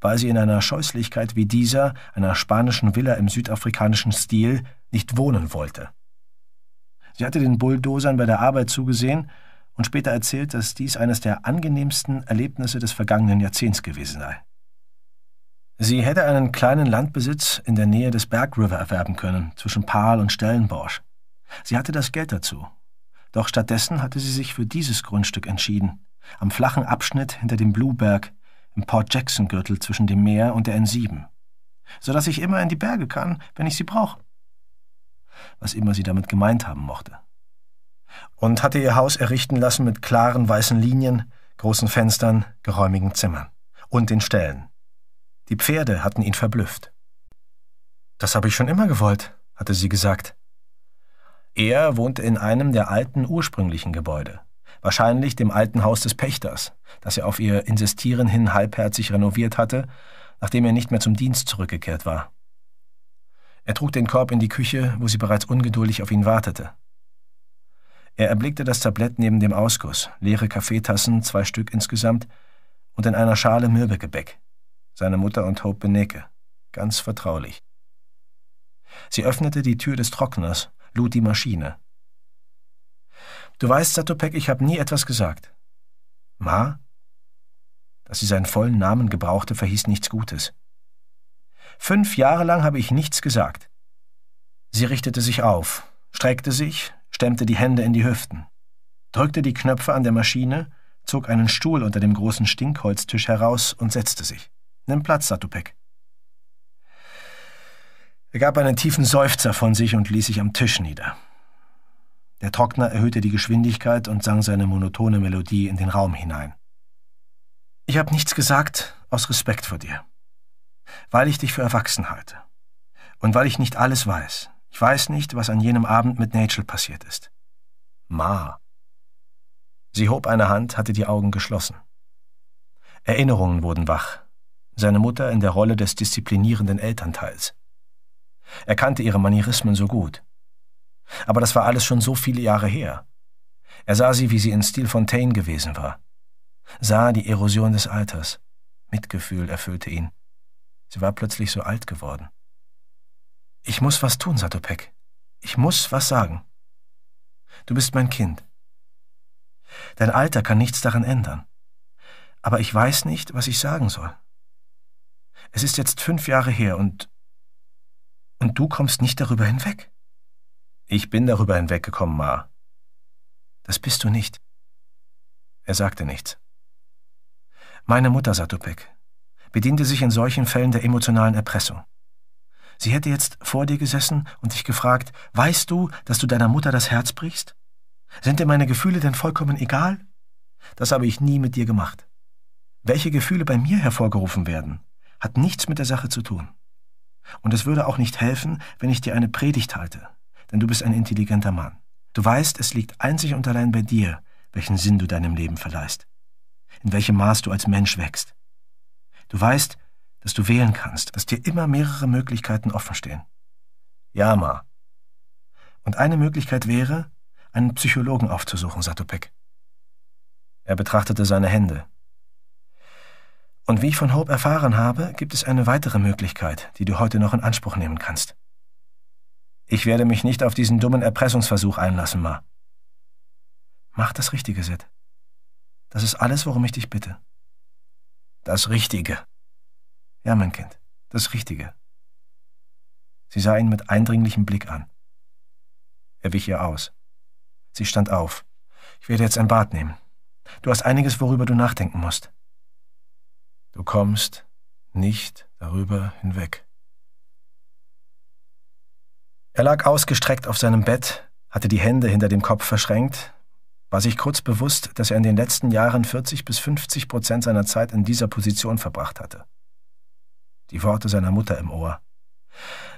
war sie in einer Scheußlichkeit wie dieser, einer spanischen Villa im südafrikanischen Stil, nicht wohnen wollte. Sie hatte den Bulldozern bei der Arbeit zugesehen und später erzählt, dass dies eines der angenehmsten Erlebnisse des vergangenen Jahrzehnts gewesen sei. Sie hätte einen kleinen Landbesitz in der Nähe des Berg River erwerben können, zwischen Pahl und Stellenborsch. Sie hatte das Geld dazu. Doch stattdessen hatte sie sich für dieses Grundstück entschieden, am flachen Abschnitt hinter dem Blueberg, im Port Jackson Gürtel zwischen dem Meer und der N7, so dass ich immer in die Berge kann, wenn ich sie brauche. Was immer sie damit gemeint haben mochte und hatte ihr Haus errichten lassen mit klaren weißen Linien, großen Fenstern, geräumigen Zimmern und den Ställen. Die Pferde hatten ihn verblüfft. Das habe ich schon immer gewollt, hatte sie gesagt. Er wohnte in einem der alten ursprünglichen Gebäude, wahrscheinlich dem alten Haus des Pächters, das er auf ihr Insistieren hin halbherzig renoviert hatte, nachdem er nicht mehr zum Dienst zurückgekehrt war. Er trug den Korb in die Küche, wo sie bereits ungeduldig auf ihn wartete. Er erblickte das Tablett neben dem Ausguss, leere Kaffeetassen, zwei Stück insgesamt, und in einer Schale Mürbegebäck. Seine Mutter und Hope benecke, Ganz vertraulich. Sie öffnete die Tür des Trockners, lud die Maschine. Du weißt, Satopek, ich habe nie etwas gesagt. Ma? Dass sie seinen vollen Namen gebrauchte, verhieß nichts Gutes. Fünf Jahre lang habe ich nichts gesagt. Sie richtete sich auf, streckte sich, stemmte die Hände in die Hüften, drückte die Knöpfe an der Maschine, zog einen Stuhl unter dem großen Stinkholztisch heraus und setzte sich. Nimm Platz, Satupek. Er gab einen tiefen Seufzer von sich und ließ sich am Tisch nieder. Der Trockner erhöhte die Geschwindigkeit und sang seine monotone Melodie in den Raum hinein. Ich habe nichts gesagt aus Respekt vor dir, weil ich dich für erwachsen halte und weil ich nicht alles weiß. Ich weiß nicht, was an jenem Abend mit Nigel passiert ist. Ma. Sie hob eine Hand, hatte die Augen geschlossen. Erinnerungen wurden wach. Seine Mutter in der Rolle des disziplinierenden Elternteils. Er kannte ihre Manierismen so gut. Aber das war alles schon so viele Jahre her. Er sah sie, wie sie in Fontaine gewesen war. Sah die Erosion des Alters. Mitgefühl erfüllte ihn. Sie war plötzlich so alt geworden. Ich muss was tun, Satopek. Ich muss was sagen. Du bist mein Kind. Dein Alter kann nichts daran ändern. Aber ich weiß nicht, was ich sagen soll. Es ist jetzt fünf Jahre her und... Und du kommst nicht darüber hinweg. Ich bin darüber hinweggekommen, Ma. Das bist du nicht. Er sagte nichts. Meine Mutter, Satopek, bediente sich in solchen Fällen der emotionalen Erpressung. Sie hätte jetzt vor dir gesessen und dich gefragt, weißt du, dass du deiner Mutter das Herz brichst? Sind dir meine Gefühle denn vollkommen egal? Das habe ich nie mit dir gemacht. Welche Gefühle bei mir hervorgerufen werden, hat nichts mit der Sache zu tun. Und es würde auch nicht helfen, wenn ich dir eine Predigt halte, denn du bist ein intelligenter Mann. Du weißt, es liegt einzig und allein bei dir, welchen Sinn du deinem Leben verleihst, in welchem Maß du als Mensch wächst. Du weißt, dass du wählen kannst, dass dir immer mehrere Möglichkeiten offenstehen. Ja, Ma. Und eine Möglichkeit wäre, einen Psychologen aufzusuchen, Satopek. Er betrachtete seine Hände. Und wie ich von Hope erfahren habe, gibt es eine weitere Möglichkeit, die du heute noch in Anspruch nehmen kannst. Ich werde mich nicht auf diesen dummen Erpressungsversuch einlassen, Ma. Mach das Richtige, Sid. Das ist alles, worum ich dich bitte. Das Richtige. Ja, mein Kind, das Richtige. Sie sah ihn mit eindringlichem Blick an. Er wich ihr aus. Sie stand auf. Ich werde jetzt ein Bad nehmen. Du hast einiges, worüber du nachdenken musst. Du kommst nicht darüber hinweg. Er lag ausgestreckt auf seinem Bett, hatte die Hände hinter dem Kopf verschränkt, war sich kurz bewusst, dass er in den letzten Jahren 40 bis 50 Prozent seiner Zeit in dieser Position verbracht hatte die Worte seiner Mutter im Ohr.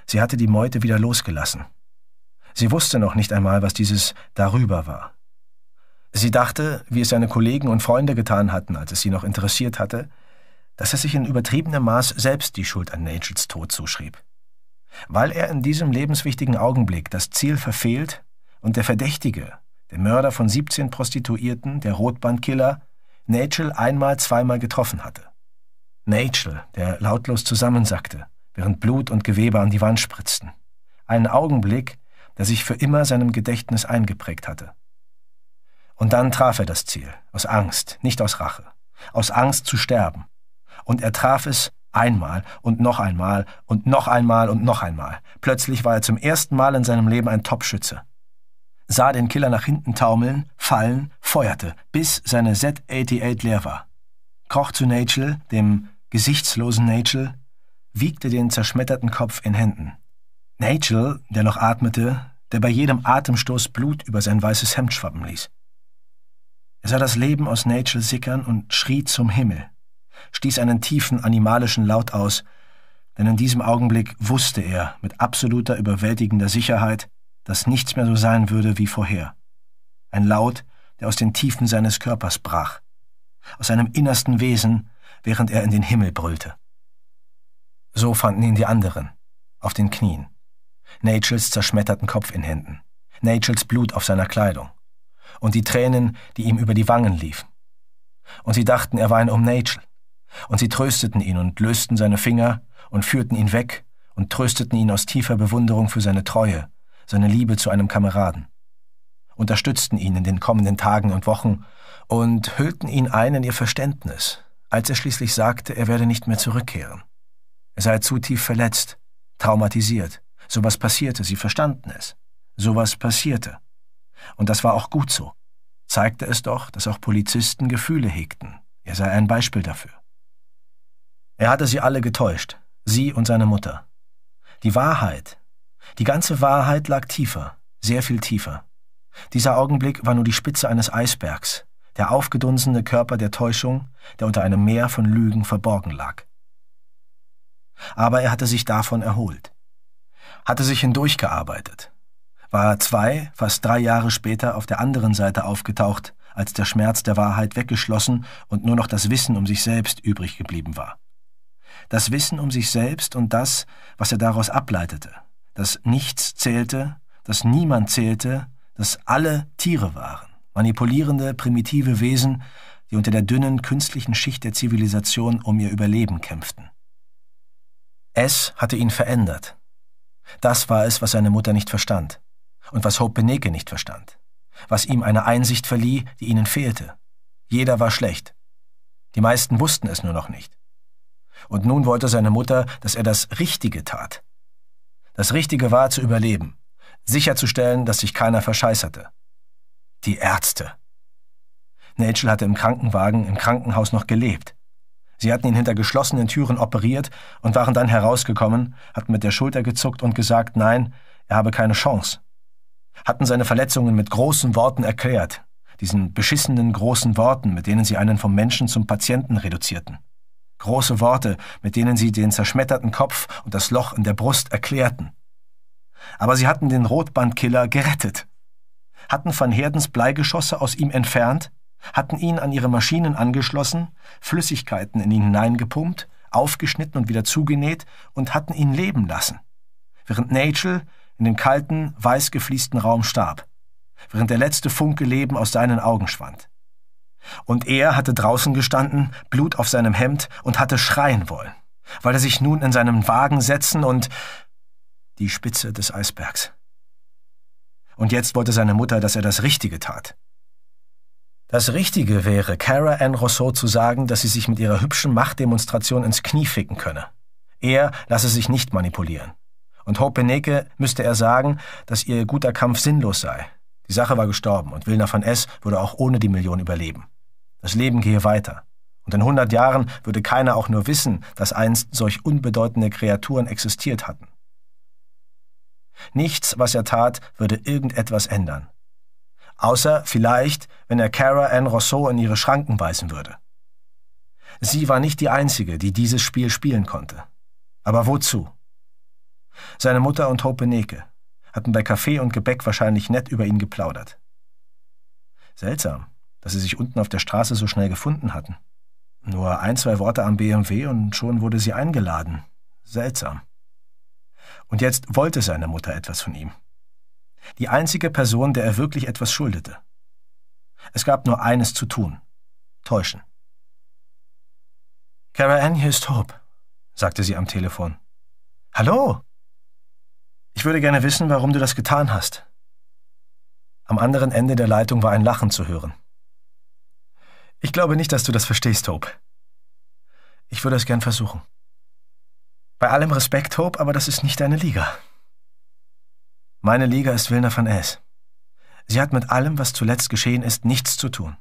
Sie hatte die Meute wieder losgelassen. Sie wusste noch nicht einmal, was dieses darüber war. Sie dachte, wie es seine Kollegen und Freunde getan hatten, als es sie noch interessiert hatte, dass er sich in übertriebenem Maß selbst die Schuld an Nagels Tod zuschrieb. Weil er in diesem lebenswichtigen Augenblick das Ziel verfehlt und der Verdächtige, der Mörder von 17 Prostituierten, der Rotbandkiller, Nagel einmal, zweimal getroffen hatte. Nigel, der lautlos zusammensackte, während Blut und Gewebe an die Wand spritzten. Einen Augenblick, der sich für immer seinem Gedächtnis eingeprägt hatte. Und dann traf er das Ziel, aus Angst, nicht aus Rache, aus Angst zu sterben. Und er traf es einmal und noch einmal und noch einmal und noch einmal. Plötzlich war er zum ersten Mal in seinem Leben ein Topschütze. Sah den Killer nach hinten taumeln, fallen, feuerte, bis seine Z-88 leer war. Kroch zu Nigel, dem gesichtslosen Nigel, wiegte den zerschmetterten Kopf in Händen. Nigel, der noch atmete, der bei jedem Atemstoß Blut über sein weißes Hemd schwappen ließ. Er sah das Leben aus Nigel sickern und schrie zum Himmel, stieß einen tiefen animalischen Laut aus, denn in diesem Augenblick wusste er mit absoluter überwältigender Sicherheit, dass nichts mehr so sein würde wie vorher. Ein Laut, der aus den Tiefen seines Körpers brach, aus seinem innersten Wesen, während er in den Himmel brüllte. So fanden ihn die anderen, auf den Knien. Nachels zerschmetterten Kopf in Händen, Nachels Blut auf seiner Kleidung und die Tränen, die ihm über die Wangen liefen. Und sie dachten, er weine um Nachel. Und sie trösteten ihn und lösten seine Finger und führten ihn weg und trösteten ihn aus tiefer Bewunderung für seine Treue, seine Liebe zu einem Kameraden, unterstützten ihn in den kommenden Tagen und Wochen und hüllten ihn ein in ihr Verständnis, als er schließlich sagte, er werde nicht mehr zurückkehren. Er sei zu tief verletzt, traumatisiert. Sowas passierte, sie verstanden es. Sowas passierte. Und das war auch gut so. Zeigte es doch, dass auch Polizisten Gefühle hegten. Er sei ein Beispiel dafür. Er hatte sie alle getäuscht, sie und seine Mutter. Die Wahrheit, die ganze Wahrheit lag tiefer, sehr viel tiefer. Dieser Augenblick war nur die Spitze eines Eisbergs der aufgedunsene Körper der Täuschung, der unter einem Meer von Lügen verborgen lag. Aber er hatte sich davon erholt, hatte sich hindurchgearbeitet, war zwei, fast drei Jahre später auf der anderen Seite aufgetaucht, als der Schmerz der Wahrheit weggeschlossen und nur noch das Wissen um sich selbst übrig geblieben war. Das Wissen um sich selbst und das, was er daraus ableitete, dass nichts zählte, dass niemand zählte, dass alle Tiere waren manipulierende, primitive Wesen, die unter der dünnen, künstlichen Schicht der Zivilisation um ihr Überleben kämpften. Es hatte ihn verändert. Das war es, was seine Mutter nicht verstand und was Hope Beneke nicht verstand, was ihm eine Einsicht verlieh, die ihnen fehlte. Jeder war schlecht. Die meisten wussten es nur noch nicht. Und nun wollte seine Mutter, dass er das Richtige tat. Das Richtige war zu überleben, sicherzustellen, dass sich keiner verscheißerte, die Ärzte. Nigel hatte im Krankenwagen im Krankenhaus noch gelebt. Sie hatten ihn hinter geschlossenen Türen operiert und waren dann herausgekommen, hatten mit der Schulter gezuckt und gesagt, nein, er habe keine Chance. Hatten seine Verletzungen mit großen Worten erklärt, diesen beschissenen großen Worten, mit denen sie einen vom Menschen zum Patienten reduzierten. Große Worte, mit denen sie den zerschmetterten Kopf und das Loch in der Brust erklärten. Aber sie hatten den Rotbandkiller gerettet hatten Van Herdens Bleigeschosse aus ihm entfernt, hatten ihn an ihre Maschinen angeschlossen, Flüssigkeiten in ihn hineingepumpt, aufgeschnitten und wieder zugenäht und hatten ihn leben lassen. Während Nigel in dem kalten, weiß gefliesten Raum starb, während der letzte Funke Leben aus seinen Augen schwand. Und er hatte draußen gestanden, Blut auf seinem Hemd und hatte schreien wollen, weil er sich nun in seinen Wagen setzen und die Spitze des Eisbergs und jetzt wollte seine Mutter, dass er das Richtige tat. Das Richtige wäre, Cara Ann Rousseau zu sagen, dass sie sich mit ihrer hübschen Machtdemonstration ins Knie ficken könne. Er lasse sich nicht manipulieren. Und Hope Beneke müsste er sagen, dass ihr guter Kampf sinnlos sei. Die Sache war gestorben und Wilner von S. würde auch ohne die Million überleben. Das Leben gehe weiter. Und in hundert Jahren würde keiner auch nur wissen, dass einst solch unbedeutende Kreaturen existiert hatten. Nichts, was er tat, würde irgendetwas ändern. Außer vielleicht, wenn er Cara Ann Rousseau in ihre Schranken weisen würde. Sie war nicht die Einzige, die dieses Spiel spielen konnte. Aber wozu? Seine Mutter und Hope Beneke hatten bei Kaffee und Gebäck wahrscheinlich nett über ihn geplaudert. Seltsam, dass sie sich unten auf der Straße so schnell gefunden hatten. Nur ein, zwei Worte am BMW und schon wurde sie eingeladen. Seltsam. Und jetzt wollte seine Mutter etwas von ihm. Die einzige Person, der er wirklich etwas schuldete. Es gab nur eines zu tun. Täuschen. Cara Ann, hier ist Hope, sagte sie am Telefon. Hallo? Ich würde gerne wissen, warum du das getan hast. Am anderen Ende der Leitung war ein Lachen zu hören. Ich glaube nicht, dass du das verstehst, Hope. Ich würde es gern versuchen. Bei allem Respekt, Hope, aber das ist nicht deine Liga. Meine Liga ist Wilna van S. Sie hat mit allem, was zuletzt geschehen ist, nichts zu tun.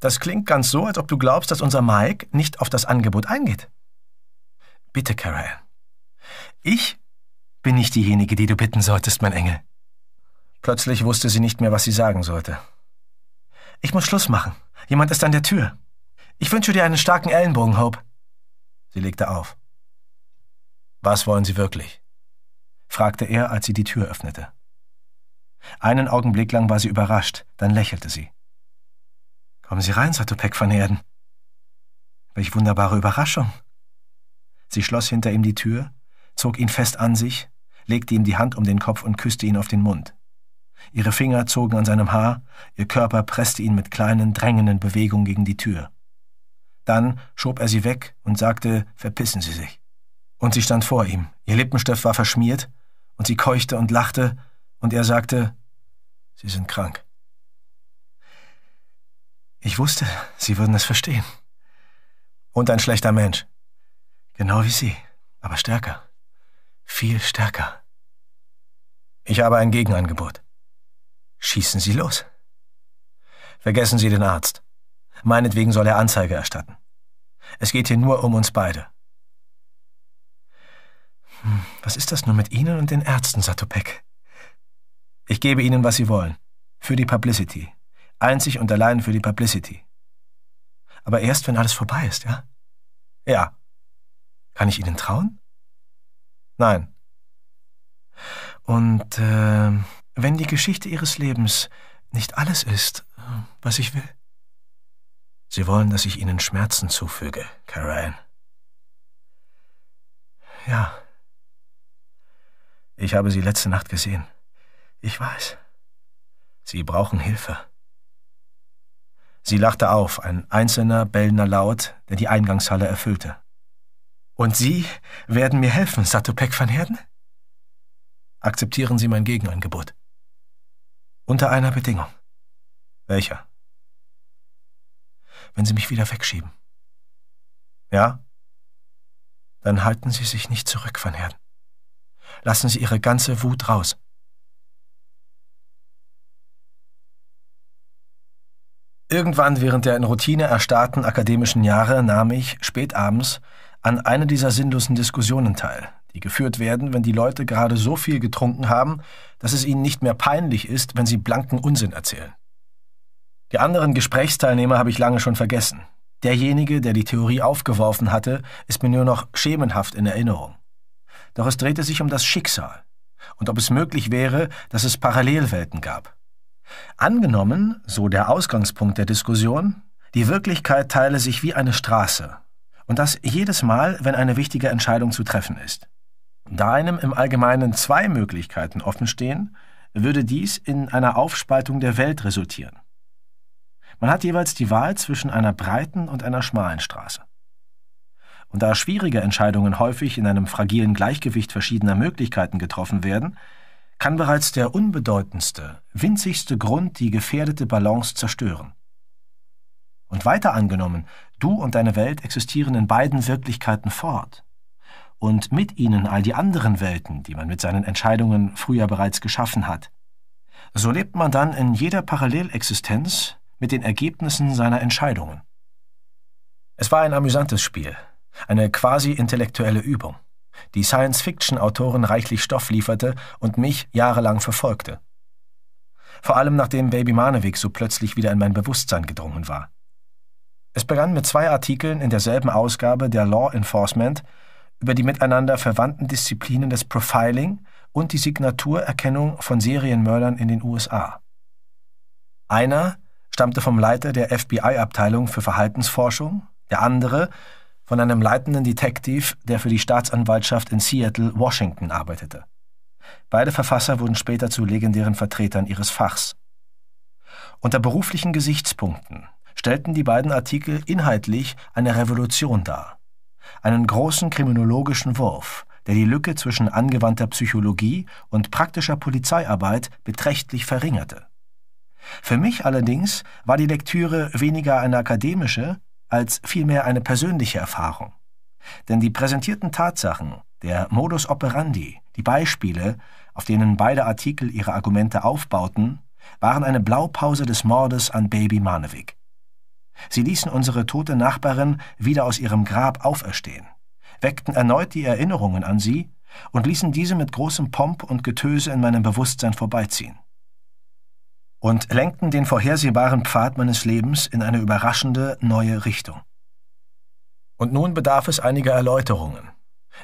Das klingt ganz so, als ob du glaubst, dass unser Mike nicht auf das Angebot eingeht. Bitte, Carol. Ich bin nicht diejenige, die du bitten solltest, mein Engel. Plötzlich wusste sie nicht mehr, was sie sagen sollte. Ich muss Schluss machen. Jemand ist an der Tür. Ich wünsche dir einen starken Ellenbogen, Hope. Sie legte auf. Was wollen Sie wirklich? fragte er, als sie die Tür öffnete. Einen Augenblick lang war sie überrascht, dann lächelte sie. Kommen Sie rein, Satopek van Herden. Welch wunderbare Überraschung. Sie schloss hinter ihm die Tür, zog ihn fest an sich, legte ihm die Hand um den Kopf und küsste ihn auf den Mund. Ihre Finger zogen an seinem Haar, ihr Körper presste ihn mit kleinen, drängenden Bewegungen gegen die Tür. Dann schob er sie weg und sagte, verpissen Sie sich. Und sie stand vor ihm, ihr Lippenstift war verschmiert, und sie keuchte und lachte, und er sagte, Sie sind krank. Ich wusste, Sie würden es verstehen. Und ein schlechter Mensch. Genau wie Sie, aber stärker. Viel stärker. Ich habe ein Gegenangebot. Schießen Sie los. Vergessen Sie den Arzt. Meinetwegen soll er Anzeige erstatten. Es geht hier nur um uns beide. Was ist das nur mit Ihnen und den Ärzten, Satopek? Ich gebe Ihnen, was Sie wollen. Für die Publicity. Einzig und allein für die Publicity. Aber erst, wenn alles vorbei ist, ja? Ja. Kann ich Ihnen trauen? Nein. Und äh, wenn die Geschichte Ihres Lebens nicht alles ist, was ich will? Sie wollen, dass ich Ihnen Schmerzen zufüge, Karen. Ja. Ich habe sie letzte Nacht gesehen. Ich weiß. Sie brauchen Hilfe. Sie lachte auf, ein einzelner, bellender Laut, der die Eingangshalle erfüllte. Und Sie werden mir helfen, Satopek van Herden? Akzeptieren Sie mein Gegenangebot. Unter einer Bedingung. Welcher? Wenn Sie mich wieder wegschieben. Ja? Dann halten Sie sich nicht zurück, van Herden. Lassen Sie Ihre ganze Wut raus. Irgendwann während der in Routine erstarrten akademischen Jahre nahm ich, spät abends, an einer dieser sinnlosen Diskussionen teil, die geführt werden, wenn die Leute gerade so viel getrunken haben, dass es ihnen nicht mehr peinlich ist, wenn sie blanken Unsinn erzählen. Die anderen Gesprächsteilnehmer habe ich lange schon vergessen. Derjenige, der die Theorie aufgeworfen hatte, ist mir nur noch schemenhaft in Erinnerung. Doch es drehte sich um das Schicksal und ob es möglich wäre, dass es Parallelwelten gab. Angenommen, so der Ausgangspunkt der Diskussion, die Wirklichkeit teile sich wie eine Straße und das jedes Mal, wenn eine wichtige Entscheidung zu treffen ist. Da einem im Allgemeinen zwei Möglichkeiten offenstehen, würde dies in einer Aufspaltung der Welt resultieren. Man hat jeweils die Wahl zwischen einer breiten und einer schmalen Straße. Und da schwierige Entscheidungen häufig in einem fragilen Gleichgewicht verschiedener Möglichkeiten getroffen werden, kann bereits der unbedeutendste, winzigste Grund die gefährdete Balance zerstören. Und weiter angenommen, du und deine Welt existieren in beiden Wirklichkeiten fort. Und mit ihnen all die anderen Welten, die man mit seinen Entscheidungen früher bereits geschaffen hat. So lebt man dann in jeder Parallelexistenz mit den Ergebnissen seiner Entscheidungen. Es war ein amüsantes Spiel, eine quasi intellektuelle Übung, die Science-Fiction-Autoren reichlich Stoff lieferte und mich jahrelang verfolgte. Vor allem nachdem Baby Manewig so plötzlich wieder in mein Bewusstsein gedrungen war. Es begann mit zwei Artikeln in derselben Ausgabe der Law Enforcement über die miteinander verwandten Disziplinen des Profiling und die Signaturerkennung von Serienmördern in den USA. Einer stammte vom Leiter der FBI-Abteilung für Verhaltensforschung, der andere von einem leitenden Detective, der für die Staatsanwaltschaft in Seattle, Washington arbeitete. Beide Verfasser wurden später zu legendären Vertretern ihres Fachs. Unter beruflichen Gesichtspunkten stellten die beiden Artikel inhaltlich eine Revolution dar, einen großen kriminologischen Wurf, der die Lücke zwischen angewandter Psychologie und praktischer Polizeiarbeit beträchtlich verringerte. Für mich allerdings war die Lektüre weniger eine akademische als vielmehr eine persönliche Erfahrung. Denn die präsentierten Tatsachen, der Modus operandi, die Beispiele, auf denen beide Artikel ihre Argumente aufbauten, waren eine Blaupause des Mordes an Baby Manewig. Sie ließen unsere tote Nachbarin wieder aus ihrem Grab auferstehen, weckten erneut die Erinnerungen an sie und ließen diese mit großem Pomp und Getöse in meinem Bewusstsein vorbeiziehen und lenkten den vorhersehbaren Pfad meines Lebens in eine überraschende neue Richtung. Und nun bedarf es einiger Erläuterungen,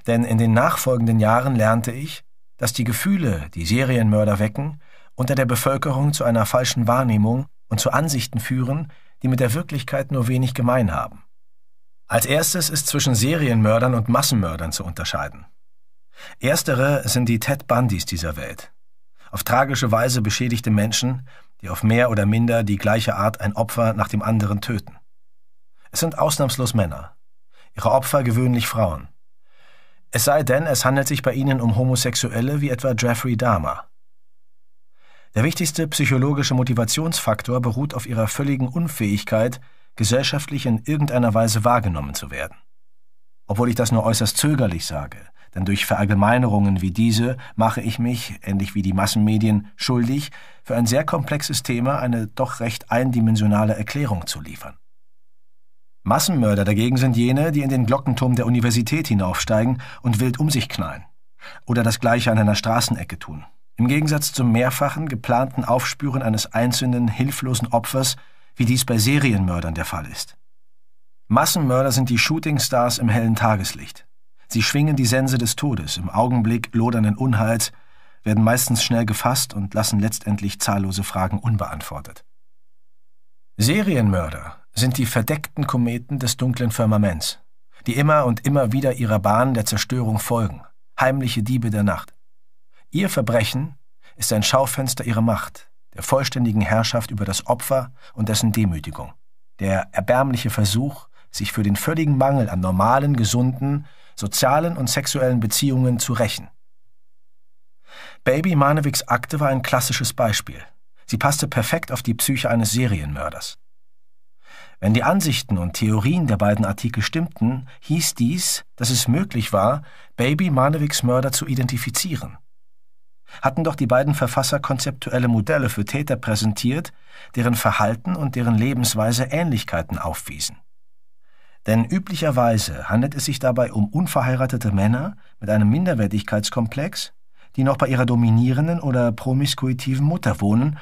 denn in den nachfolgenden Jahren lernte ich, dass die Gefühle, die Serienmörder wecken, unter der Bevölkerung zu einer falschen Wahrnehmung und zu Ansichten führen, die mit der Wirklichkeit nur wenig gemein haben. Als erstes ist zwischen Serienmördern und Massenmördern zu unterscheiden. Erstere sind die Ted Bundys dieser Welt. Auf tragische Weise beschädigte Menschen, die auf mehr oder minder die gleiche Art ein Opfer nach dem anderen töten. Es sind ausnahmslos Männer, ihre Opfer gewöhnlich Frauen. Es sei denn, es handelt sich bei ihnen um Homosexuelle wie etwa Jeffrey Dahmer. Der wichtigste psychologische Motivationsfaktor beruht auf ihrer völligen Unfähigkeit, gesellschaftlich in irgendeiner Weise wahrgenommen zu werden. Obwohl ich das nur äußerst zögerlich sage, denn durch Verallgemeinerungen wie diese mache ich mich, ähnlich wie die Massenmedien, schuldig, für ein sehr komplexes Thema eine doch recht eindimensionale Erklärung zu liefern. Massenmörder dagegen sind jene, die in den Glockenturm der Universität hinaufsteigen und wild um sich knallen. Oder das gleiche an einer Straßenecke tun. Im Gegensatz zum mehrfachen, geplanten Aufspüren eines einzelnen, hilflosen Opfers, wie dies bei Serienmördern der Fall ist. Massenmörder sind die Shootingstars im hellen Tageslicht. Sie schwingen die Sense des Todes, im Augenblick lodernden Unheils, werden meistens schnell gefasst und lassen letztendlich zahllose Fragen unbeantwortet. Serienmörder sind die verdeckten Kometen des dunklen Firmaments, die immer und immer wieder ihrer Bahn der Zerstörung folgen, heimliche Diebe der Nacht. Ihr Verbrechen ist ein Schaufenster ihrer Macht, der vollständigen Herrschaft über das Opfer und dessen Demütigung, der erbärmliche Versuch, sich für den völligen Mangel an normalen, gesunden sozialen und sexuellen Beziehungen zu rächen. Baby Maneviks Akte war ein klassisches Beispiel. Sie passte perfekt auf die Psyche eines Serienmörders. Wenn die Ansichten und Theorien der beiden Artikel stimmten, hieß dies, dass es möglich war, Baby Maneviks Mörder zu identifizieren. Hatten doch die beiden Verfasser konzeptuelle Modelle für Täter präsentiert, deren Verhalten und deren Lebensweise Ähnlichkeiten aufwiesen. Denn üblicherweise handelt es sich dabei um unverheiratete Männer mit einem Minderwertigkeitskomplex, die noch bei ihrer dominierenden oder promiskuitiven Mutter wohnen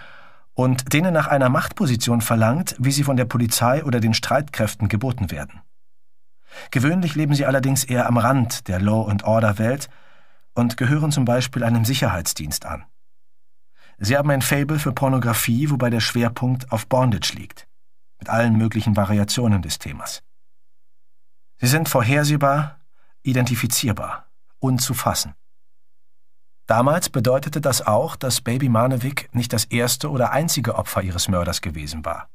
und denen nach einer Machtposition verlangt, wie sie von der Polizei oder den Streitkräften geboten werden. Gewöhnlich leben sie allerdings eher am Rand der Law-and-Order-Welt und gehören zum Beispiel einem Sicherheitsdienst an. Sie haben ein Fable für Pornografie, wobei der Schwerpunkt auf Bondage liegt, mit allen möglichen Variationen des Themas. Sie sind vorhersehbar, identifizierbar, unzufassen. Damals bedeutete das auch, dass Baby Manewik nicht das erste oder einzige Opfer ihres Mörders gewesen war.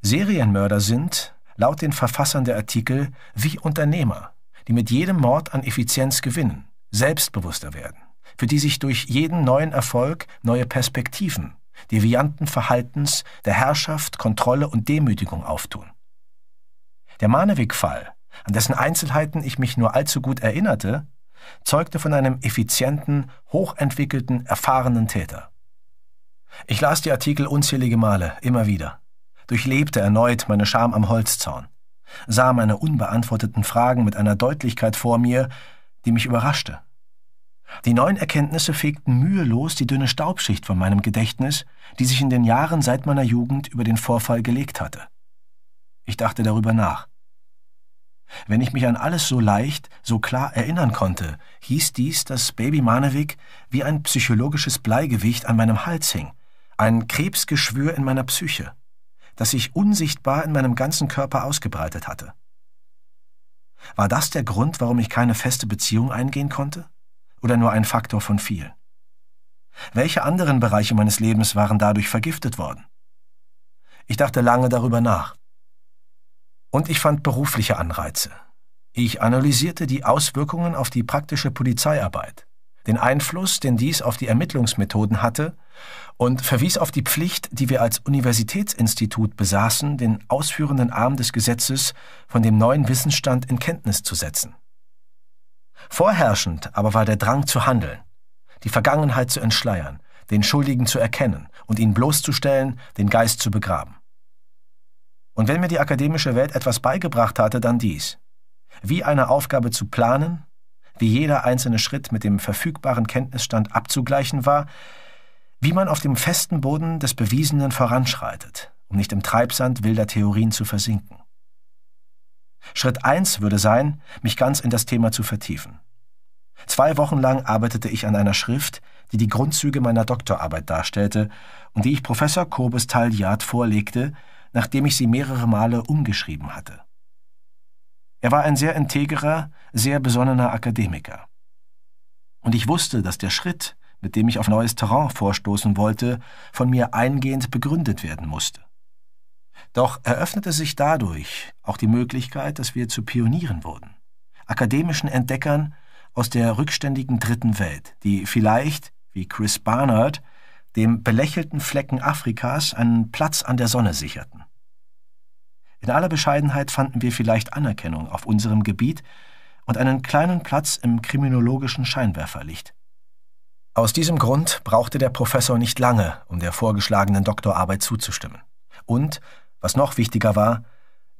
Serienmörder sind, laut den Verfassern der Artikel, wie Unternehmer, die mit jedem Mord an Effizienz gewinnen, selbstbewusster werden, für die sich durch jeden neuen Erfolg neue Perspektiven, devianten Verhaltens, der Herrschaft, Kontrolle und Demütigung auftun. Der Manewik-Fall fall an dessen Einzelheiten ich mich nur allzu gut erinnerte, zeugte von einem effizienten, hochentwickelten, erfahrenen Täter. Ich las die Artikel unzählige Male, immer wieder, durchlebte erneut meine Scham am Holzzaun, sah meine unbeantworteten Fragen mit einer Deutlichkeit vor mir, die mich überraschte. Die neuen Erkenntnisse fegten mühelos die dünne Staubschicht von meinem Gedächtnis, die sich in den Jahren seit meiner Jugend über den Vorfall gelegt hatte. Ich dachte darüber nach, wenn ich mich an alles so leicht, so klar erinnern konnte, hieß dies, dass Baby Manewig wie ein psychologisches Bleigewicht an meinem Hals hing, ein Krebsgeschwür in meiner Psyche, das sich unsichtbar in meinem ganzen Körper ausgebreitet hatte. War das der Grund, warum ich keine feste Beziehung eingehen konnte? Oder nur ein Faktor von vielen? Welche anderen Bereiche meines Lebens waren dadurch vergiftet worden? Ich dachte lange darüber nach. Und ich fand berufliche Anreize. Ich analysierte die Auswirkungen auf die praktische Polizeiarbeit, den Einfluss, den dies auf die Ermittlungsmethoden hatte, und verwies auf die Pflicht, die wir als Universitätsinstitut besaßen, den ausführenden Arm des Gesetzes von dem neuen Wissensstand in Kenntnis zu setzen. Vorherrschend aber war der Drang zu handeln, die Vergangenheit zu entschleiern, den Schuldigen zu erkennen und ihn bloßzustellen, den Geist zu begraben. Und wenn mir die akademische Welt etwas beigebracht hatte, dann dies. Wie eine Aufgabe zu planen, wie jeder einzelne Schritt mit dem verfügbaren Kenntnisstand abzugleichen war, wie man auf dem festen Boden des Bewiesenen voranschreitet, um nicht im Treibsand wilder Theorien zu versinken. Schritt 1 würde sein, mich ganz in das Thema zu vertiefen. Zwei Wochen lang arbeitete ich an einer Schrift, die die Grundzüge meiner Doktorarbeit darstellte und die ich Professor Kobus Taljat vorlegte, nachdem ich sie mehrere Male umgeschrieben hatte. Er war ein sehr integerer, sehr besonnener Akademiker. Und ich wusste, dass der Schritt, mit dem ich auf neues Terrain vorstoßen wollte, von mir eingehend begründet werden musste. Doch eröffnete sich dadurch auch die Möglichkeit, dass wir zu Pionieren wurden, akademischen Entdeckern aus der rückständigen Dritten Welt, die vielleicht, wie Chris Barnard, dem belächelten Flecken Afrikas einen Platz an der Sonne sicherten. In aller Bescheidenheit fanden wir vielleicht Anerkennung auf unserem Gebiet und einen kleinen Platz im kriminologischen Scheinwerferlicht. Aus diesem Grund brauchte der Professor nicht lange, um der vorgeschlagenen Doktorarbeit zuzustimmen. Und, was noch wichtiger war,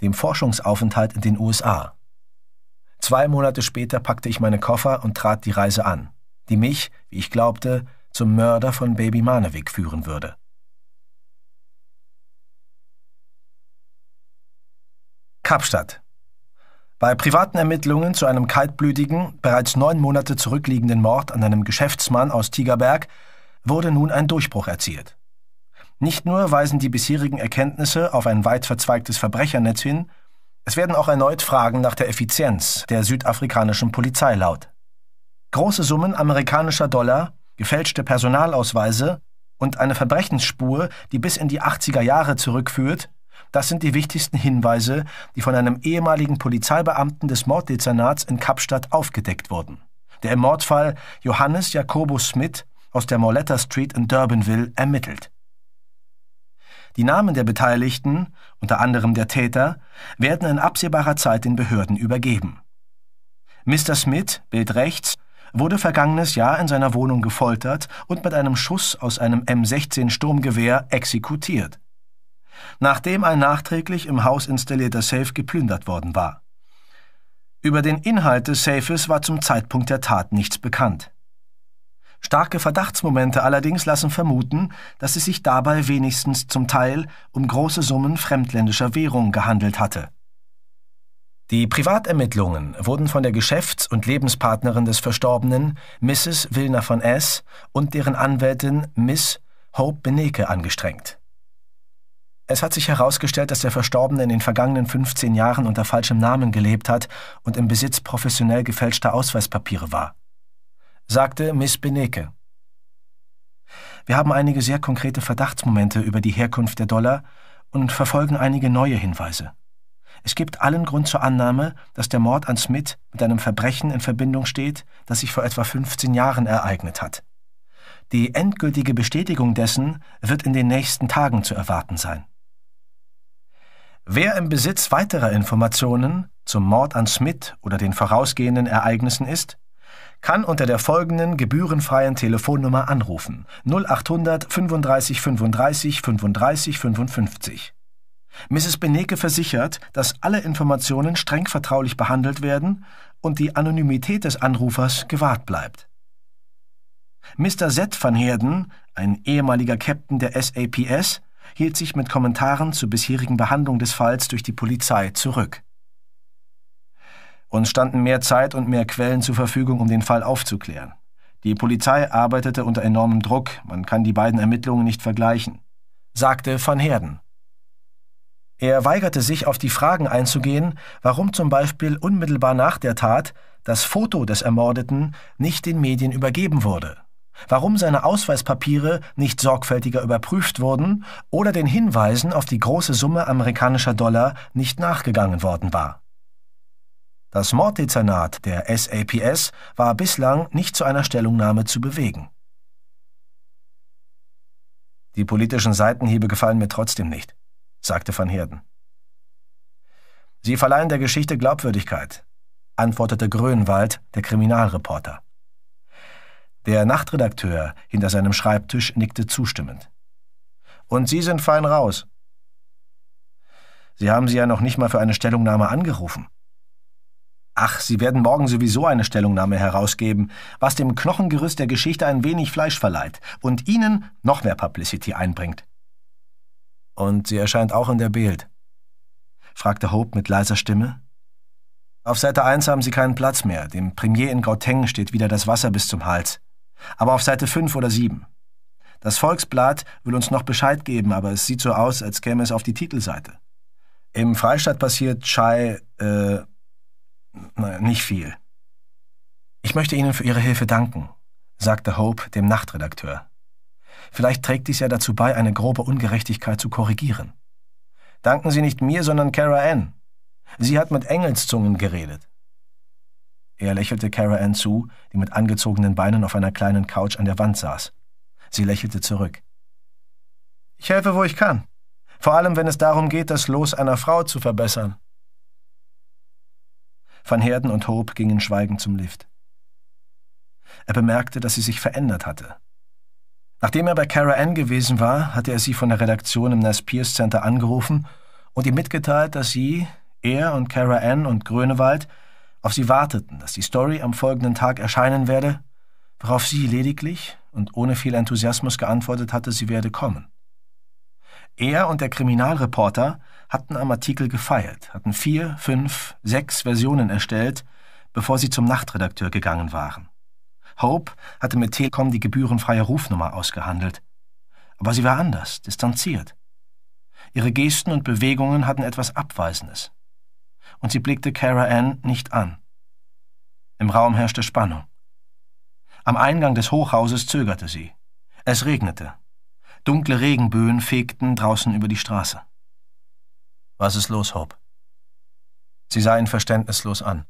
dem Forschungsaufenthalt in den USA. Zwei Monate später packte ich meine Koffer und trat die Reise an, die mich, wie ich glaubte, zum Mörder von Baby Manewig führen würde. Kapstadt. Bei privaten Ermittlungen zu einem kaltblütigen, bereits neun Monate zurückliegenden Mord an einem Geschäftsmann aus Tigerberg wurde nun ein Durchbruch erzielt. Nicht nur weisen die bisherigen Erkenntnisse auf ein weit verzweigtes Verbrechernetz hin, es werden auch erneut Fragen nach der Effizienz der südafrikanischen Polizei laut. Große Summen amerikanischer Dollar, gefälschte Personalausweise und eine Verbrechensspur, die bis in die 80er Jahre zurückführt, das sind die wichtigsten Hinweise, die von einem ehemaligen Polizeibeamten des Morddezernats in Kapstadt aufgedeckt wurden, der im Mordfall Johannes Jakobus Smith aus der Morletta Street in Durbanville ermittelt. Die Namen der Beteiligten, unter anderem der Täter, werden in absehbarer Zeit den Behörden übergeben. Mr. Smith, Bild rechts, wurde vergangenes Jahr in seiner Wohnung gefoltert und mit einem Schuss aus einem M16 Sturmgewehr exekutiert nachdem ein nachträglich im Haus installierter Safe geplündert worden war. Über den Inhalt des Safes war zum Zeitpunkt der Tat nichts bekannt. Starke Verdachtsmomente allerdings lassen vermuten, dass es sich dabei wenigstens zum Teil um große Summen fremdländischer Währung gehandelt hatte. Die Privatermittlungen wurden von der Geschäfts- und Lebenspartnerin des Verstorbenen, Mrs. Wilner von S., und deren Anwältin Miss Hope Beneke angestrengt. Es hat sich herausgestellt, dass der Verstorbene in den vergangenen 15 Jahren unter falschem Namen gelebt hat und im Besitz professionell gefälschter Ausweispapiere war, sagte Miss Beneke. Wir haben einige sehr konkrete Verdachtsmomente über die Herkunft der Dollar und verfolgen einige neue Hinweise. Es gibt allen Grund zur Annahme, dass der Mord an Smith mit einem Verbrechen in Verbindung steht, das sich vor etwa 15 Jahren ereignet hat. Die endgültige Bestätigung dessen wird in den nächsten Tagen zu erwarten sein. Wer im Besitz weiterer Informationen zum Mord an Smith oder den vorausgehenden Ereignissen ist, kann unter der folgenden gebührenfreien Telefonnummer anrufen 0800 35 35 35 55. Mrs. Beneke versichert, dass alle Informationen streng vertraulich behandelt werden und die Anonymität des Anrufers gewahrt bleibt. Mr. Z. van Heerden, ein ehemaliger Captain der SAPS, hielt sich mit Kommentaren zur bisherigen Behandlung des Falls durch die Polizei zurück. Uns standen mehr Zeit und mehr Quellen zur Verfügung, um den Fall aufzuklären. Die Polizei arbeitete unter enormem Druck, man kann die beiden Ermittlungen nicht vergleichen, sagte Van Herden. Er weigerte sich, auf die Fragen einzugehen, warum zum Beispiel unmittelbar nach der Tat das Foto des Ermordeten nicht den Medien übergeben wurde warum seine Ausweispapiere nicht sorgfältiger überprüft wurden oder den Hinweisen auf die große Summe amerikanischer Dollar nicht nachgegangen worden war. Das Morddezernat der SAPS war bislang nicht zu einer Stellungnahme zu bewegen. Die politischen Seitenhiebe gefallen mir trotzdem nicht, sagte Van Heerden. Sie verleihen der Geschichte Glaubwürdigkeit, antwortete Grönwald, der Kriminalreporter. Der Nachtredakteur hinter seinem Schreibtisch nickte zustimmend. Und Sie sind fein raus. Sie haben Sie ja noch nicht mal für eine Stellungnahme angerufen. Ach, Sie werden morgen sowieso eine Stellungnahme herausgeben, was dem Knochengerüst der Geschichte ein wenig Fleisch verleiht und Ihnen noch mehr Publicity einbringt. Und sie erscheint auch in der Bild? fragte Hope mit leiser Stimme. Auf Seite 1 haben Sie keinen Platz mehr. Dem Premier in Gauteng steht wieder das Wasser bis zum Hals aber auf Seite 5 oder 7. Das Volksblatt will uns noch Bescheid geben, aber es sieht so aus, als käme es auf die Titelseite. Im Freistaat passiert Chai, äh, naja, nicht viel. Ich möchte Ihnen für Ihre Hilfe danken, sagte Hope dem Nachtredakteur. Vielleicht trägt dies ja dazu bei, eine grobe Ungerechtigkeit zu korrigieren. Danken Sie nicht mir, sondern Cara Ann. Sie hat mit Engelszungen geredet. Er lächelte Cara Ann zu, die mit angezogenen Beinen auf einer kleinen Couch an der Wand saß. Sie lächelte zurück. Ich helfe, wo ich kann. Vor allem, wenn es darum geht, das Los einer Frau zu verbessern. Van Herden und Hope gingen schweigend zum Lift. Er bemerkte, dass sie sich verändert hatte. Nachdem er bei Cara Ann gewesen war, hatte er sie von der Redaktion im Naspiers Center angerufen und ihm mitgeteilt, dass sie, er und Cara Ann und Grönewald auf sie warteten, dass die Story am folgenden Tag erscheinen werde, worauf sie lediglich und ohne viel Enthusiasmus geantwortet hatte, sie werde kommen. Er und der Kriminalreporter hatten am Artikel gefeiert, hatten vier, fünf, sechs Versionen erstellt, bevor sie zum Nachtredakteur gegangen waren. Hope hatte mit Telekom die gebührenfreie Rufnummer ausgehandelt. Aber sie war anders, distanziert. Ihre Gesten und Bewegungen hatten etwas Abweisendes und sie blickte Cara Ann nicht an. Im Raum herrschte Spannung. Am Eingang des Hochhauses zögerte sie. Es regnete. Dunkle Regenböen fegten draußen über die Straße. Was ist los, Hope? Sie sah ihn verständnislos an.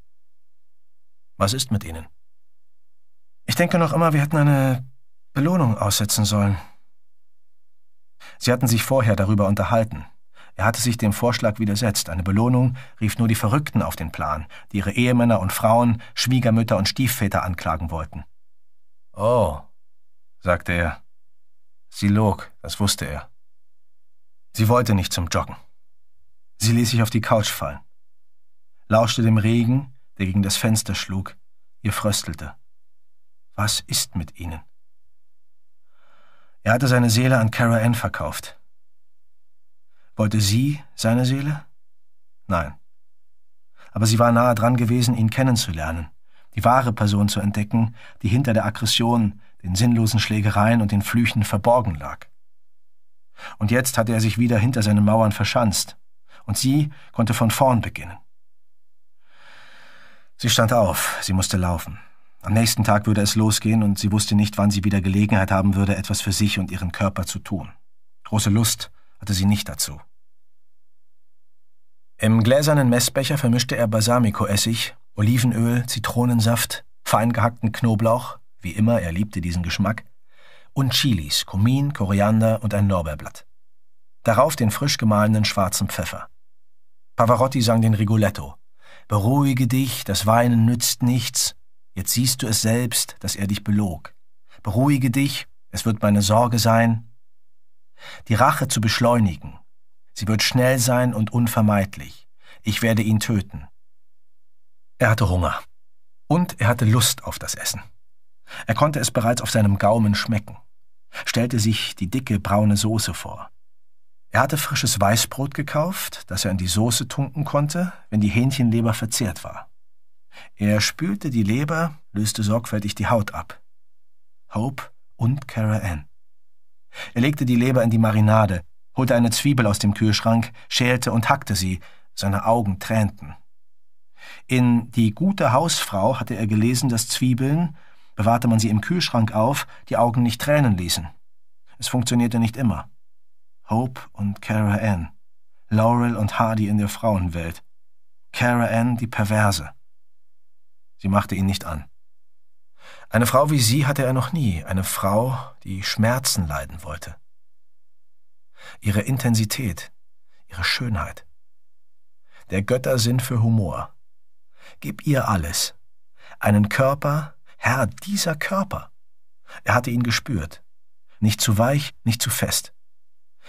Was ist mit Ihnen? Ich denke noch immer, wir hätten eine Belohnung aussetzen sollen. Sie hatten sich vorher darüber unterhalten, er hatte sich dem Vorschlag widersetzt. Eine Belohnung rief nur die Verrückten auf den Plan, die ihre Ehemänner und Frauen, Schwiegermütter und Stiefväter anklagen wollten. Oh, sagte er. Sie log, das wusste er. Sie wollte nicht zum Joggen. Sie ließ sich auf die Couch fallen, lauschte dem Regen, der gegen das Fenster schlug, ihr fröstelte. Was ist mit ihnen? Er hatte seine Seele an Cara Ann verkauft. Wollte sie seine Seele? Nein. Aber sie war nahe dran gewesen, ihn kennenzulernen, die wahre Person zu entdecken, die hinter der Aggression, den sinnlosen Schlägereien und den Flüchen verborgen lag. Und jetzt hatte er sich wieder hinter seinen Mauern verschanzt, und sie konnte von vorn beginnen. Sie stand auf, sie musste laufen. Am nächsten Tag würde es losgehen und sie wusste nicht, wann sie wieder Gelegenheit haben würde, etwas für sich und ihren Körper zu tun. Große Lust hatte sie nicht dazu. Im gläsernen Messbecher vermischte er Balsamico-Essig, Olivenöl, Zitronensaft, fein gehackten Knoblauch, wie immer, er liebte diesen Geschmack, und Chilis, Kumin, Koriander und ein Lorbeerblatt. Darauf den frisch gemahlenen schwarzen Pfeffer. Pavarotti sang den Rigoletto. Beruhige dich, das Weinen nützt nichts. Jetzt siehst du es selbst, dass er dich belog. Beruhige dich, es wird meine Sorge sein. Die Rache zu beschleunigen, Sie wird schnell sein und unvermeidlich. Ich werde ihn töten. Er hatte Hunger. Und er hatte Lust auf das Essen. Er konnte es bereits auf seinem Gaumen schmecken, stellte sich die dicke braune Soße vor. Er hatte frisches Weißbrot gekauft, das er in die Soße tunken konnte, wenn die Hähnchenleber verzehrt war. Er spülte die Leber, löste sorgfältig die Haut ab. Hope und Cara Ann. Er legte die Leber in die Marinade, holte eine Zwiebel aus dem Kühlschrank, schälte und hackte sie, seine Augen tränten. In Die gute Hausfrau hatte er gelesen, dass Zwiebeln, bewahrte man sie im Kühlschrank auf, die Augen nicht tränen ließen. Es funktionierte nicht immer. Hope und Cara Ann, Laurel und Hardy in der Frauenwelt, Cara Ann die Perverse. Sie machte ihn nicht an. Eine Frau wie sie hatte er noch nie, eine Frau, die Schmerzen leiden wollte ihre Intensität, ihre Schönheit. Der Göttersinn für Humor. Gib ihr alles. Einen Körper, Herr, dieser Körper. Er hatte ihn gespürt. Nicht zu weich, nicht zu fest.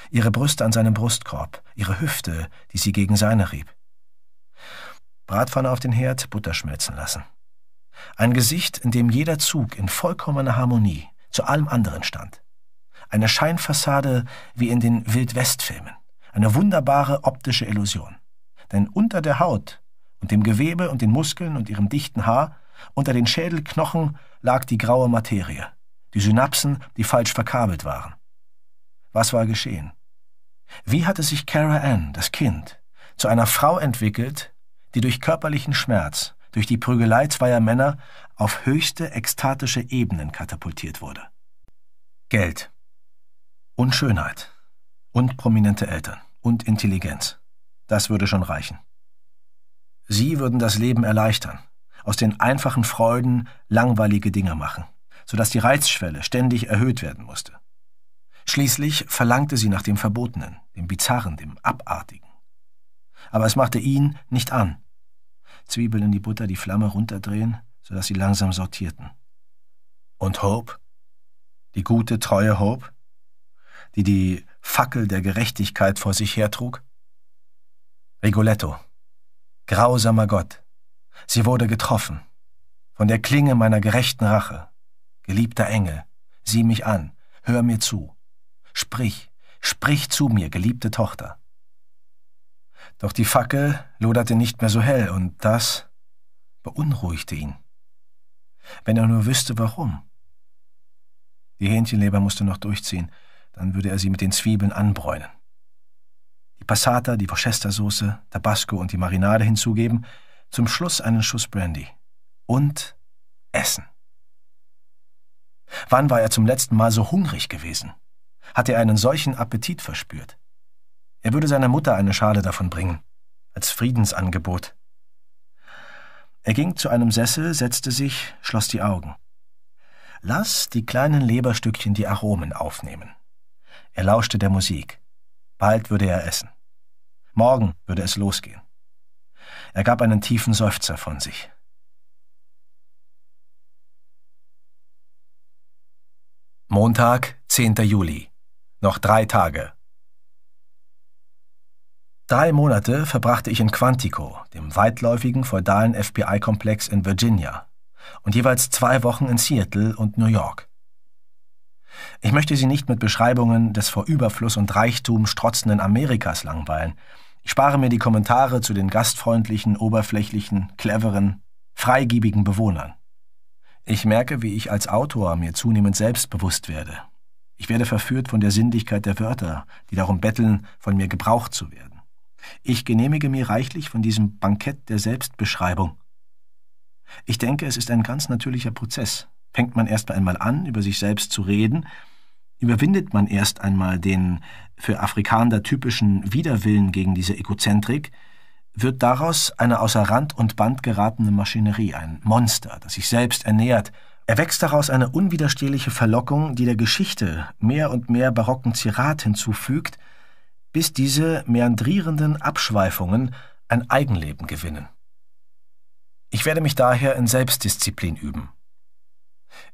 Ihre Brüste an seinem Brustkorb, ihre Hüfte, die sie gegen seine rieb. Bratpfanne auf den Herd, Butter schmelzen lassen. Ein Gesicht, in dem jeder Zug in vollkommener Harmonie zu allem anderen stand. Eine Scheinfassade wie in den Wildwestfilmen. Eine wunderbare optische Illusion. Denn unter der Haut und dem Gewebe und den Muskeln und ihrem dichten Haar, unter den Schädelknochen lag die graue Materie. Die Synapsen, die falsch verkabelt waren. Was war geschehen? Wie hatte sich Cara Ann, das Kind, zu einer Frau entwickelt, die durch körperlichen Schmerz, durch die Prügelei zweier Männer auf höchste ekstatische Ebenen katapultiert wurde? Geld. Und Schönheit. Und prominente Eltern. Und Intelligenz. Das würde schon reichen. Sie würden das Leben erleichtern, aus den einfachen Freuden langweilige Dinge machen, sodass die Reizschwelle ständig erhöht werden musste. Schließlich verlangte sie nach dem Verbotenen, dem Bizarren, dem Abartigen. Aber es machte ihn nicht an. Zwiebeln in die Butter, die Flamme runterdrehen, sodass sie langsam sortierten. Und Hope? Die gute, treue Hope? die die Fackel der Gerechtigkeit vor sich hertrug? Rigoletto, grausamer Gott, sie wurde getroffen. Von der Klinge meiner gerechten Rache. Geliebter Engel, sieh mich an, hör mir zu. Sprich, sprich zu mir, geliebte Tochter. Doch die Fackel loderte nicht mehr so hell, und das beunruhigte ihn. Wenn er nur wüsste, warum. Die Hähnchenleber musste noch durchziehen. Dann würde er sie mit den Zwiebeln anbräunen. Die Passata, die Worcestersoße, Tabasco und die Marinade hinzugeben, zum Schluss einen Schuss Brandy. Und essen. Wann war er zum letzten Mal so hungrig gewesen? Hatte er einen solchen Appetit verspürt? Er würde seiner Mutter eine Schale davon bringen, als Friedensangebot. Er ging zu einem Sessel, setzte sich, schloss die Augen. Lass die kleinen Leberstückchen die Aromen aufnehmen. Er lauschte der Musik. Bald würde er essen. Morgen würde es losgehen. Er gab einen tiefen Seufzer von sich. Montag, 10. Juli. Noch drei Tage. Drei Monate verbrachte ich in Quantico, dem weitläufigen feudalen FBI-Komplex in Virginia, und jeweils zwei Wochen in Seattle und New York. Ich möchte Sie nicht mit Beschreibungen des vor Überfluss und Reichtum strotzenden Amerikas langweilen. Ich spare mir die Kommentare zu den gastfreundlichen, oberflächlichen, cleveren, freigebigen Bewohnern. Ich merke, wie ich als Autor mir zunehmend selbstbewusst werde. Ich werde verführt von der Sinnlichkeit der Wörter, die darum betteln, von mir gebraucht zu werden. Ich genehmige mir reichlich von diesem Bankett der Selbstbeschreibung. Ich denke, es ist ein ganz natürlicher Prozess, Fängt man erst einmal an, über sich selbst zu reden, überwindet man erst einmal den für Afrikaner typischen Widerwillen gegen diese Egozentrik, wird daraus eine außer Rand und Band geratene Maschinerie, ein Monster, das sich selbst ernährt. Erwächst daraus eine unwiderstehliche Verlockung, die der Geschichte mehr und mehr barocken Zirat hinzufügt, bis diese meandrierenden Abschweifungen ein Eigenleben gewinnen. Ich werde mich daher in Selbstdisziplin üben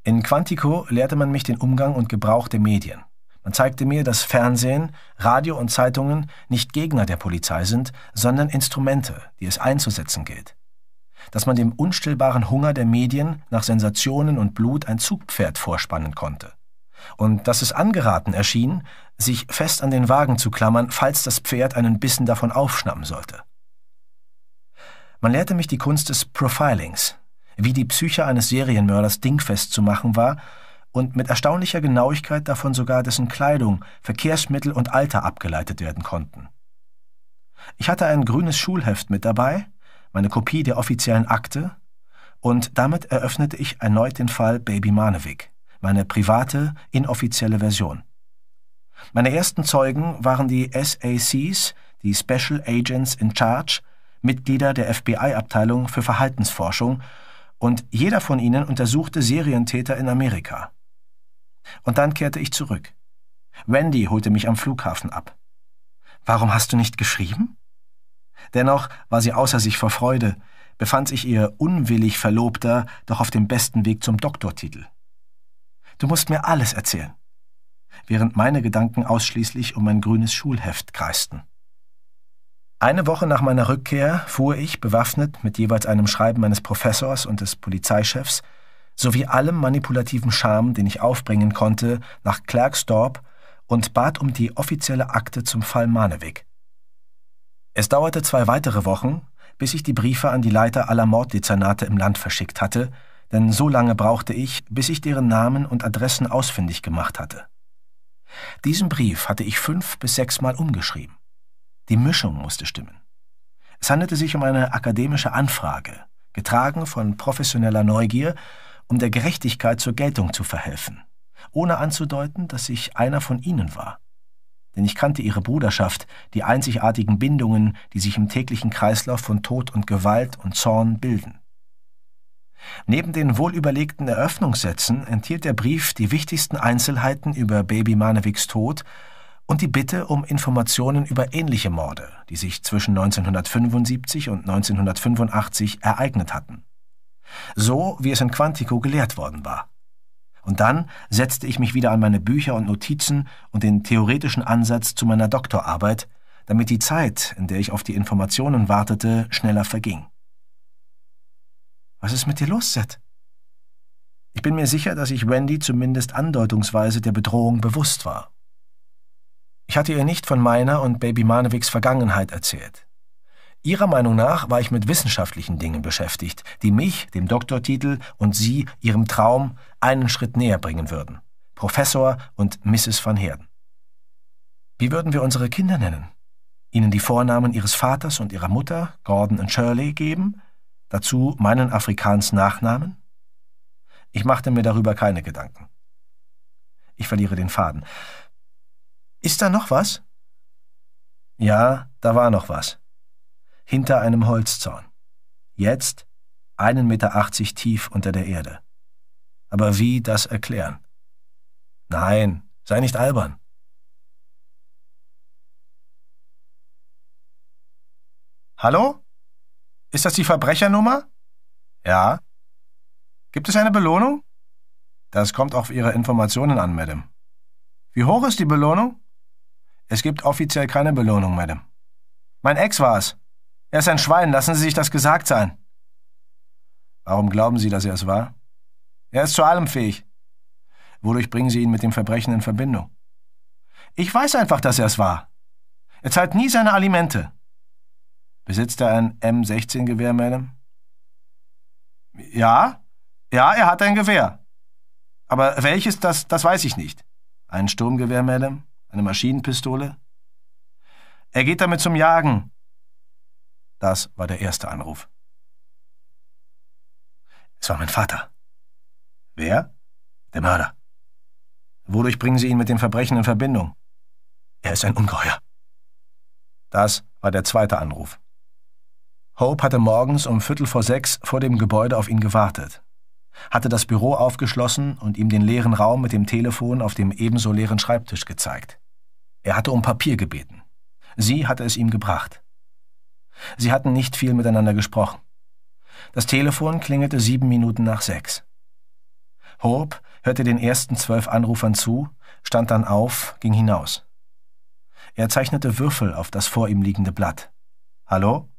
in Quantico lehrte man mich den Umgang und Gebrauch der Medien. Man zeigte mir, dass Fernsehen, Radio und Zeitungen nicht Gegner der Polizei sind, sondern Instrumente, die es einzusetzen gilt. Dass man dem unstillbaren Hunger der Medien nach Sensationen und Blut ein Zugpferd vorspannen konnte. Und dass es angeraten erschien, sich fest an den Wagen zu klammern, falls das Pferd einen Bissen davon aufschnappen sollte. Man lehrte mich die Kunst des Profilings, wie die Psyche eines Serienmörders dingfest zu machen war und mit erstaunlicher Genauigkeit davon sogar dessen Kleidung, Verkehrsmittel und Alter abgeleitet werden konnten. Ich hatte ein grünes Schulheft mit dabei, meine Kopie der offiziellen Akte, und damit eröffnete ich erneut den Fall Baby Manewig, meine private, inoffizielle Version. Meine ersten Zeugen waren die SACs, die Special Agents in Charge, Mitglieder der FBI-Abteilung für Verhaltensforschung und jeder von ihnen untersuchte Serientäter in Amerika. Und dann kehrte ich zurück. Randy holte mich am Flughafen ab. Warum hast du nicht geschrieben? Dennoch war sie außer sich vor Freude, befand sich ihr unwillig Verlobter doch auf dem besten Weg zum Doktortitel. Du musst mir alles erzählen, während meine Gedanken ausschließlich um mein grünes Schulheft kreisten. Eine Woche nach meiner Rückkehr fuhr ich, bewaffnet mit jeweils einem Schreiben meines Professors und des Polizeichefs, sowie allem manipulativen Charme, den ich aufbringen konnte, nach Klerksdorp und bat um die offizielle Akte zum Fall Manewig. Es dauerte zwei weitere Wochen, bis ich die Briefe an die Leiter aller Morddezernate im Land verschickt hatte, denn so lange brauchte ich, bis ich deren Namen und Adressen ausfindig gemacht hatte. Diesen Brief hatte ich fünf bis sechsmal umgeschrieben. Die Mischung musste stimmen. Es handelte sich um eine akademische Anfrage, getragen von professioneller Neugier, um der Gerechtigkeit zur Geltung zu verhelfen, ohne anzudeuten, dass ich einer von ihnen war. Denn ich kannte ihre Bruderschaft, die einzigartigen Bindungen, die sich im täglichen Kreislauf von Tod und Gewalt und Zorn bilden. Neben den wohlüberlegten Eröffnungssätzen enthielt der Brief die wichtigsten Einzelheiten über Baby Manewiks Tod und die Bitte um Informationen über ähnliche Morde, die sich zwischen 1975 und 1985 ereignet hatten. So wie es in Quantico gelehrt worden war. Und dann setzte ich mich wieder an meine Bücher und Notizen und den theoretischen Ansatz zu meiner Doktorarbeit, damit die Zeit, in der ich auf die Informationen wartete, schneller verging. Was ist mit dir los, Seth? Ich bin mir sicher, dass ich Wendy zumindest andeutungsweise der Bedrohung bewusst war. Ich hatte ihr nicht von meiner und Baby Manewiks Vergangenheit erzählt. Ihrer Meinung nach war ich mit wissenschaftlichen Dingen beschäftigt, die mich, dem Doktortitel und sie, ihrem Traum, einen Schritt näher bringen würden. Professor und Mrs. van Herden. Wie würden wir unsere Kinder nennen? Ihnen die Vornamen ihres Vaters und ihrer Mutter, Gordon und Shirley, geben? Dazu meinen Afrikaans Nachnamen? Ich machte mir darüber keine Gedanken. Ich verliere den Faden. Ist da noch was? Ja, da war noch was. Hinter einem Holzzaun. Jetzt 1,80 Meter tief unter der Erde. Aber wie das erklären? Nein, sei nicht albern. Hallo? Ist das die Verbrechernummer? Ja. Gibt es eine Belohnung? Das kommt auf Ihre Informationen an, Madame. Wie hoch ist die Belohnung? Es gibt offiziell keine Belohnung, Madame. Mein Ex war es. Er ist ein Schwein, lassen Sie sich das gesagt sein. Warum glauben Sie, dass er es war? Er ist zu allem fähig. Wodurch bringen Sie ihn mit dem Verbrechen in Verbindung? Ich weiß einfach, dass er es war. Er zahlt nie seine Alimente. Besitzt er ein M16-Gewehr, Madame? Ja, ja, er hat ein Gewehr. Aber welches, das, das weiß ich nicht. Ein Sturmgewehr, Madame? Eine Maschinenpistole? Er geht damit zum Jagen. Das war der erste Anruf. Es war mein Vater. Wer? Der Mörder. Wodurch bringen Sie ihn mit dem Verbrechen in Verbindung? Er ist ein Ungeheuer. Das war der zweite Anruf. Hope hatte morgens um Viertel vor sechs vor dem Gebäude auf ihn gewartet hatte das Büro aufgeschlossen und ihm den leeren Raum mit dem Telefon auf dem ebenso leeren Schreibtisch gezeigt. Er hatte um Papier gebeten. Sie hatte es ihm gebracht. Sie hatten nicht viel miteinander gesprochen. Das Telefon klingelte sieben Minuten nach sechs. Hope hörte den ersten zwölf Anrufern zu, stand dann auf, ging hinaus. Er zeichnete Würfel auf das vor ihm liegende Blatt. Hallo?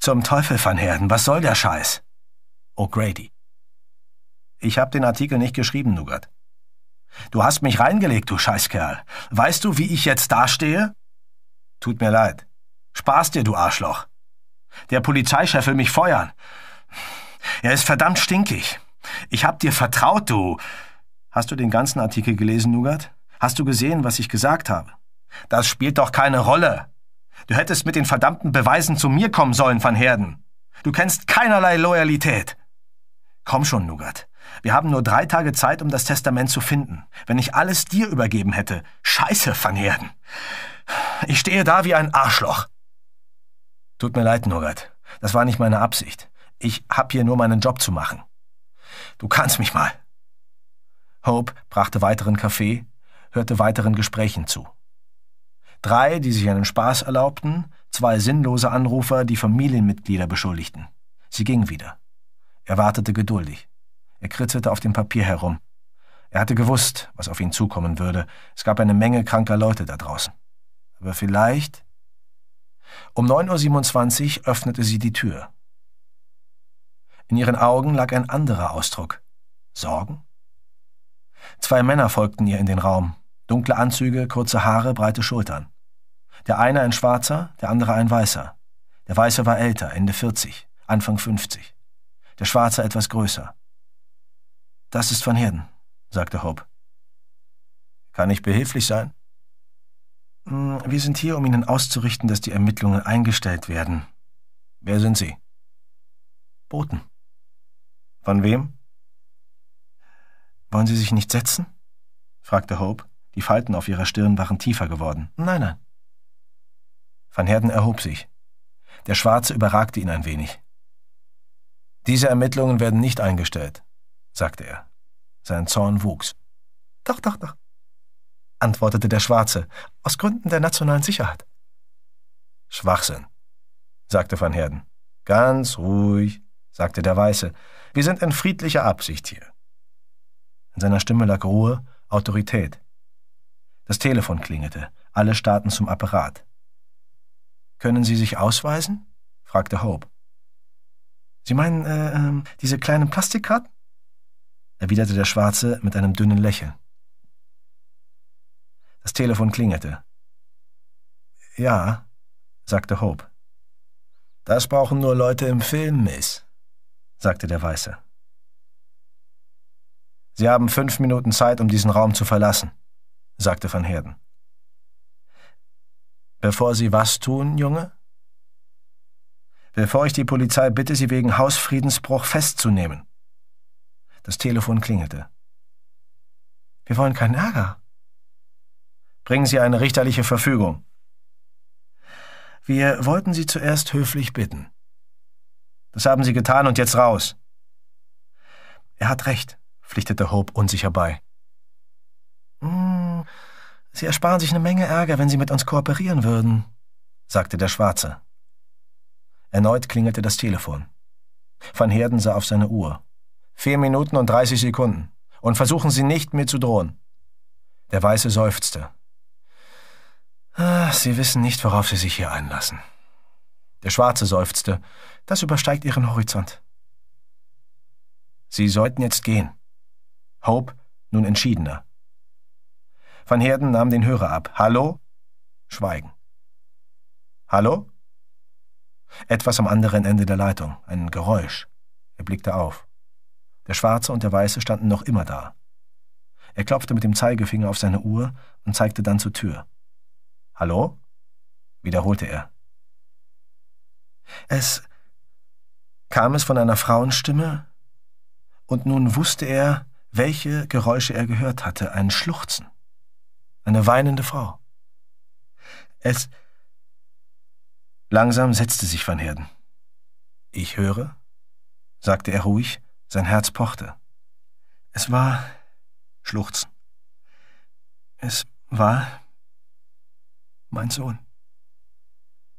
Zum Teufel, Van Herden, was soll der Scheiß? O'Grady. Ich habe den Artikel nicht geschrieben, Nugat. Du hast mich reingelegt, du Scheißkerl. Weißt du, wie ich jetzt dastehe? Tut mir leid. Spaß dir, du Arschloch. Der Polizeichef will mich feuern. Er ist verdammt stinkig. Ich hab dir vertraut, du. Hast du den ganzen Artikel gelesen, Nugat? Hast du gesehen, was ich gesagt habe? Das spielt doch keine Rolle. Du hättest mit den verdammten Beweisen zu mir kommen sollen, Van Herden. Du kennst keinerlei Loyalität. Komm schon, Nugat. Wir haben nur drei Tage Zeit, um das Testament zu finden. Wenn ich alles dir übergeben hätte, Scheiße, Van Herden. Ich stehe da wie ein Arschloch. Tut mir leid, Norbert. Das war nicht meine Absicht. Ich hab hier nur meinen Job zu machen. Du kannst mich mal. Hope brachte weiteren Kaffee, hörte weiteren Gesprächen zu. Drei, die sich einen Spaß erlaubten, zwei sinnlose Anrufer, die Familienmitglieder beschuldigten. Sie ging wieder. Er wartete geduldig. Er kritzelte auf dem Papier herum. Er hatte gewusst, was auf ihn zukommen würde. Es gab eine Menge kranker Leute da draußen. Aber vielleicht... Um 9.27 Uhr öffnete sie die Tür. In ihren Augen lag ein anderer Ausdruck. Sorgen? Zwei Männer folgten ihr in den Raum. Dunkle Anzüge, kurze Haare, breite Schultern. Der eine ein Schwarzer, der andere ein Weißer. Der Weiße war älter, Ende 40, Anfang 50. Der Schwarze etwas größer. Das ist Van Herden, sagte Hope. Kann ich behilflich sein? Hm, wir sind hier, um Ihnen auszurichten, dass die Ermittlungen eingestellt werden. Wer sind Sie? Boten. Von wem? Wollen Sie sich nicht setzen? fragte Hope. Die Falten auf ihrer Stirn waren tiefer geworden. Nein, nein. Van Herden erhob sich. Der Schwarze überragte ihn ein wenig. Diese Ermittlungen werden nicht eingestellt, sagte er. Sein Zorn wuchs. Doch, doch, doch, antwortete der Schwarze, aus Gründen der nationalen Sicherheit. Schwachsinn, sagte Van Herden. Ganz ruhig, sagte der Weiße. Wir sind in friedlicher Absicht hier. In seiner Stimme lag Ruhe, Autorität. Das Telefon klingelte. Alle starrten zum Apparat. Können Sie sich ausweisen? fragte Hope. Sie meinen, äh, ähm, diese kleinen Plastikkarten? erwiderte der Schwarze mit einem dünnen Lächeln. Das Telefon klingelte. Ja, sagte Hope. Das brauchen nur Leute im Film, Miss, sagte der Weiße. Sie haben fünf Minuten Zeit, um diesen Raum zu verlassen, sagte Van Herden. Bevor Sie was tun, Junge? Bevor ich die Polizei bitte, Sie wegen Hausfriedensbruch festzunehmen. Das Telefon klingelte. Wir wollen keinen Ärger. Bringen Sie eine richterliche Verfügung. Wir wollten Sie zuerst höflich bitten. Das haben Sie getan und jetzt raus. Er hat recht, pflichtete Hope unsicher bei. Hm, Sie ersparen sich eine Menge Ärger, wenn Sie mit uns kooperieren würden, sagte der Schwarze. Erneut klingelte das Telefon. Van Herden sah auf seine Uhr. Vier Minuten und dreißig Sekunden. Und versuchen Sie nicht, mir zu drohen. Der Weiße seufzte. Ach, Sie wissen nicht, worauf Sie sich hier einlassen. Der Schwarze seufzte. Das übersteigt Ihren Horizont. Sie sollten jetzt gehen. Hope nun entschiedener. Van Herden nahm den Hörer ab. Hallo? Schweigen. Hallo? Etwas am anderen Ende der Leitung, ein Geräusch. Er blickte auf. Der Schwarze und der Weiße standen noch immer da. Er klopfte mit dem Zeigefinger auf seine Uhr und zeigte dann zur Tür. Hallo? wiederholte er. Es kam es von einer Frauenstimme, und nun wusste er, welche Geräusche er gehört hatte, ein Schluchzen, eine weinende Frau. Es langsam setzte sich Van Herden. Ich höre, sagte er ruhig, sein Herz pochte. Es war Schluchzen. Es war mein Sohn.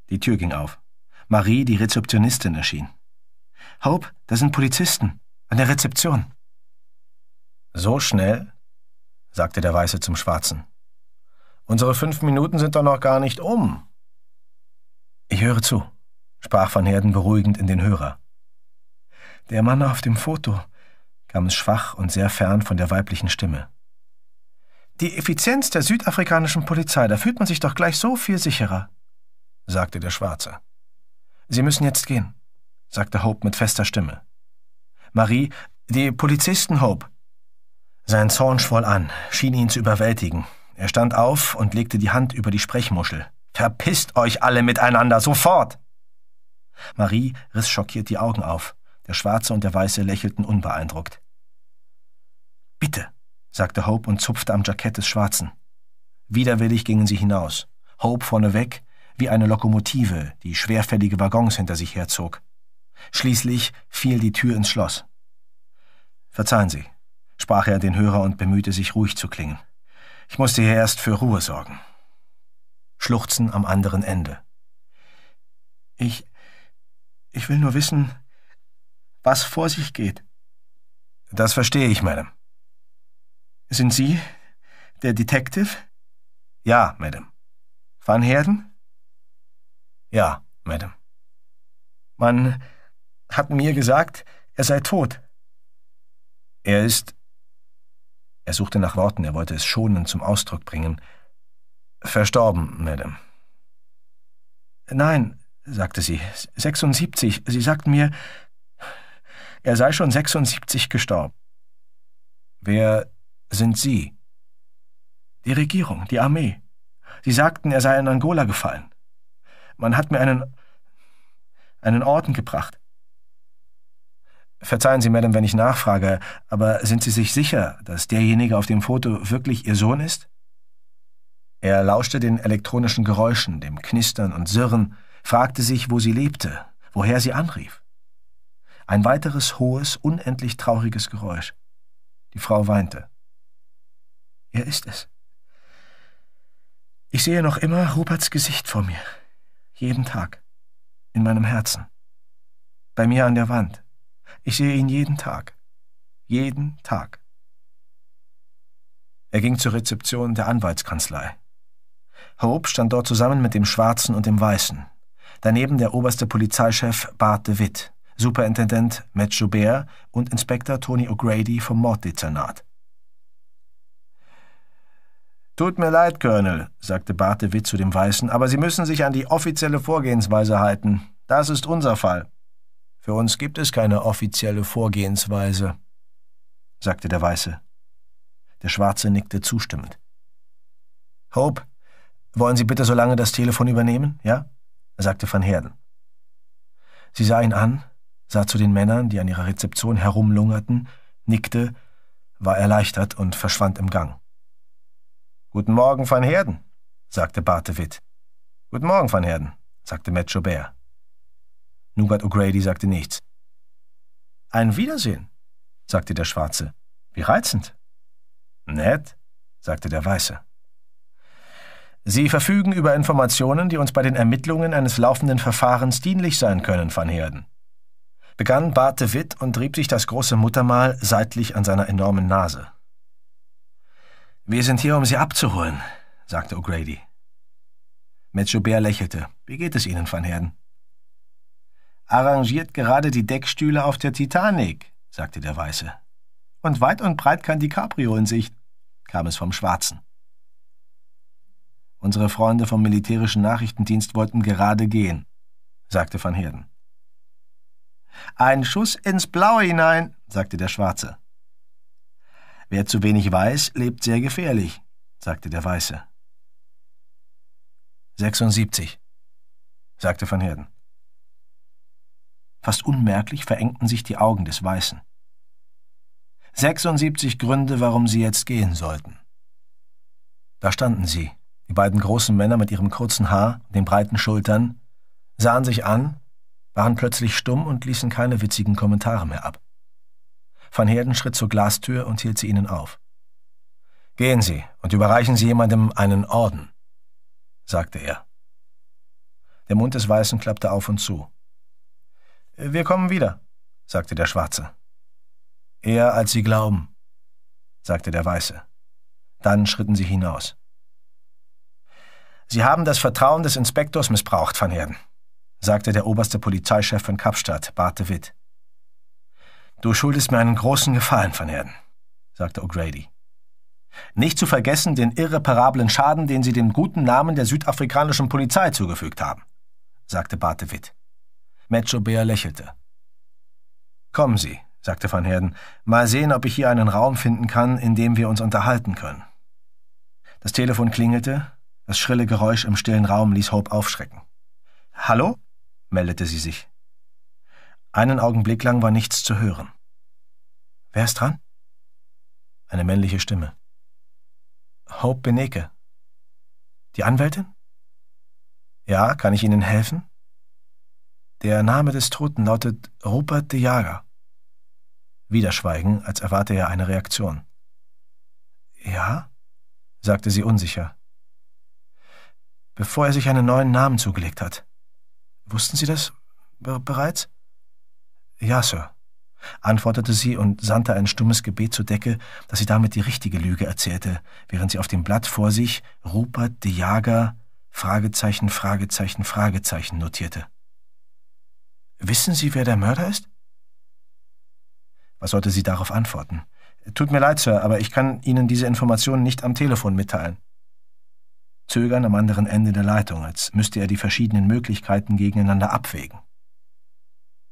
Die Tür ging auf. Marie, die Rezeptionistin, erschien. Haupt, da sind Polizisten. An der Rezeption. So schnell? sagte der Weiße zum Schwarzen. Unsere fünf Minuten sind doch noch gar nicht um. Ich höre zu, sprach von Herden beruhigend in den Hörer. Der Mann auf dem Foto, kam es schwach und sehr fern von der weiblichen Stimme. Die Effizienz der südafrikanischen Polizei, da fühlt man sich doch gleich so viel sicherer, sagte der Schwarze. Sie müssen jetzt gehen, sagte Hope mit fester Stimme. Marie, die Polizisten Hope. Sein Zorn schwoll an, schien ihn zu überwältigen. Er stand auf und legte die Hand über die Sprechmuschel. Verpisst euch alle miteinander, sofort! Marie riss schockiert die Augen auf. Der Schwarze und der Weiße lächelten unbeeindruckt. Bitte, sagte Hope und zupfte am Jackett des Schwarzen. Widerwillig gingen sie hinaus, Hope vorneweg, wie eine Lokomotive, die schwerfällige Waggons hinter sich herzog. Schließlich fiel die Tür ins Schloss. Verzeihen Sie, sprach er den Hörer und bemühte sich, ruhig zu klingen. Ich musste hier erst für Ruhe sorgen. Schluchzen am anderen Ende. Ich. ich will nur wissen, was vor sich geht. Das verstehe ich, Madame. Sind Sie der Detective? Ja, Madame. Van Herden? Ja, Madame. Man hat mir gesagt, er sei tot. Er ist... Er suchte nach Worten, er wollte es schonend zum Ausdruck bringen. Verstorben, Madame. Nein, sagte sie, 76. Sie sagten mir, er sei schon 76 gestorben. Wer sind Sie? Die Regierung, die Armee. Sie sagten, er sei in Angola gefallen. Man hat mir einen, einen Orden gebracht. Verzeihen Sie, Madame, wenn ich nachfrage, aber sind Sie sich sicher, dass derjenige auf dem Foto wirklich Ihr Sohn ist? Er lauschte den elektronischen Geräuschen, dem Knistern und Sirren, fragte sich, wo sie lebte, woher sie anrief. Ein weiteres hohes, unendlich trauriges Geräusch. Die Frau weinte. Er ist es. Ich sehe noch immer Ruperts Gesicht vor mir. Jeden Tag. In meinem Herzen. Bei mir an der Wand. Ich sehe ihn jeden Tag. Jeden Tag. Er ging zur Rezeption der Anwaltskanzlei. Hope stand dort zusammen mit dem Schwarzen und dem Weißen. Daneben der oberste Polizeichef Bart de Witt. Superintendent Matt Joubert und Inspektor Tony O'Grady vom Morddezernat. Tut mir leid, Colonel, sagte Bartewitt zu dem Weißen, aber Sie müssen sich an die offizielle Vorgehensweise halten. Das ist unser Fall. Für uns gibt es keine offizielle Vorgehensweise, sagte der Weiße. Der Schwarze nickte zustimmend. Hope, wollen Sie bitte so lange das Telefon übernehmen, ja? sagte Van Herden. Sie sah ihn an, sah zu den Männern, die an ihrer Rezeption herumlungerten, nickte, war erleichtert und verschwand im Gang. Guten Morgen, van Herden, sagte Bartewitt. Guten Morgen, van Herden, sagte Matt Jobert. Nugat O'Grady sagte nichts. Ein Wiedersehen, sagte der Schwarze. Wie reizend. Nett, sagte der Weiße. Sie verfügen über Informationen, die uns bei den Ermittlungen eines laufenden Verfahrens dienlich sein können, van Herden, begann Barte Witt und rieb sich das große Muttermal seitlich an seiner enormen Nase. Wir sind hier, um Sie abzuholen, sagte O'Grady. Metschobert lächelte. Wie geht es Ihnen, Van Herden? Arrangiert gerade die Deckstühle auf der Titanic, sagte der Weiße. Und weit und breit kann die DiCaprio in Sicht, kam es vom Schwarzen. Unsere Freunde vom militärischen Nachrichtendienst wollten gerade gehen, sagte Van Herden. Ein Schuss ins Blaue hinein, sagte der Schwarze. Wer zu wenig weiß, lebt sehr gefährlich, sagte der Weiße. 76, sagte Van Herden. Fast unmerklich verengten sich die Augen des Weißen. 76 Gründe, warum sie jetzt gehen sollten. Da standen sie, die beiden großen Männer mit ihrem kurzen Haar, den breiten Schultern, sahen sich an waren plötzlich stumm und ließen keine witzigen Kommentare mehr ab. Van Herden schritt zur Glastür und hielt sie ihnen auf. Gehen Sie und überreichen Sie jemandem einen Orden, sagte er. Der Mund des Weißen klappte auf und zu. Wir kommen wieder, sagte der Schwarze. Eher als Sie glauben, sagte der Weiße. Dann schritten sie hinaus. Sie haben das Vertrauen des Inspektors missbraucht, Van Herden, sagte der oberste Polizeichef von Kapstadt, Bart de Witt. Du schuldest mir einen großen Gefallen, Van Herden, sagte O'Grady. Nicht zu vergessen den irreparablen Schaden, den Sie dem guten Namen der südafrikanischen Polizei zugefügt haben, sagte Bart de Witt. Metro Bear lächelte. Kommen Sie, sagte Van Herden, mal sehen, ob ich hier einen Raum finden kann, in dem wir uns unterhalten können. Das Telefon klingelte, das schrille Geräusch im stillen Raum ließ Hope aufschrecken. Hallo? meldete sie sich. Einen Augenblick lang war nichts zu hören. Wer ist dran? Eine männliche Stimme. Hope Beneke. Die Anwältin? Ja, kann ich Ihnen helfen? Der Name des Toten lautet Rupert de Jager. Wieder Schweigen, als erwarte er eine Reaktion. Ja? sagte sie unsicher. Bevor er sich einen neuen Namen zugelegt hat. Wussten Sie das be bereits? Ja, Sir, antwortete sie und sandte ein stummes Gebet zur Decke, dass sie damit die richtige Lüge erzählte, während sie auf dem Blatt vor sich Rupert de Jager Fragezeichen, Fragezeichen, Fragezeichen notierte. Wissen Sie, wer der Mörder ist? Was sollte sie darauf antworten? Tut mir leid, Sir, aber ich kann Ihnen diese Informationen nicht am Telefon mitteilen. Zögern am anderen Ende der Leitung, als müsste er die verschiedenen Möglichkeiten gegeneinander abwägen.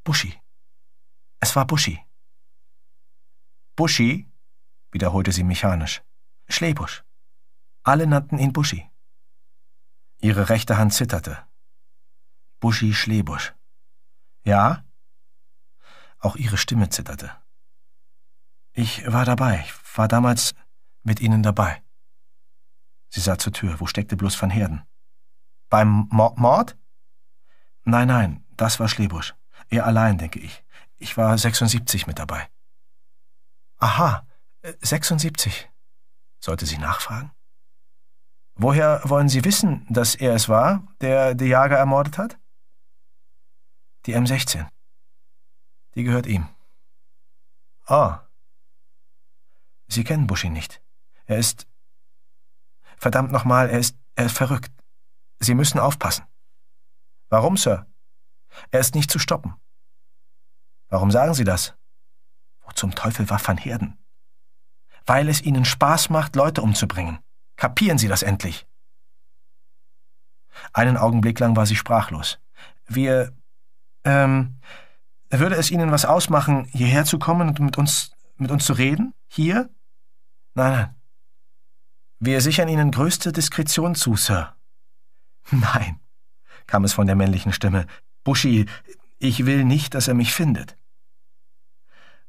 Buschi. Es war Buschi. Buschi, wiederholte sie mechanisch. Schlebusch. Alle nannten ihn Buschi. Ihre rechte Hand zitterte. Buschi Schlebusch. Ja? Auch ihre Stimme zitterte. Ich war dabei, ich war damals mit Ihnen dabei. Sie sah zur Tür. Wo steckte bloß Van Herden? Beim Mo Mord? Nein, nein, das war Schlebusch. Er allein, denke ich. Ich war 76 mit dabei. Aha, 76. Äh, Sollte sie nachfragen? Woher wollen Sie wissen, dass er es war, der die Jager ermordet hat? Die M16. Die gehört ihm. Ah. Oh. Sie kennen Buschi nicht. Er ist Verdammt nochmal, er ist, er ist verrückt. Sie müssen aufpassen. Warum, Sir? Er ist nicht zu stoppen. Warum sagen Sie das? Wo zum Teufel war Van Herden? Weil es Ihnen Spaß macht, Leute umzubringen. Kapieren Sie das endlich? Einen Augenblick lang war sie sprachlos. Wir, ähm, würde es Ihnen was ausmachen, hierher zu kommen und mit uns, mit uns zu reden? Hier? Nein, nein, wir sichern Ihnen größte Diskretion zu, Sir. Nein, kam es von der männlichen Stimme. Buschi, ich will nicht, dass er mich findet.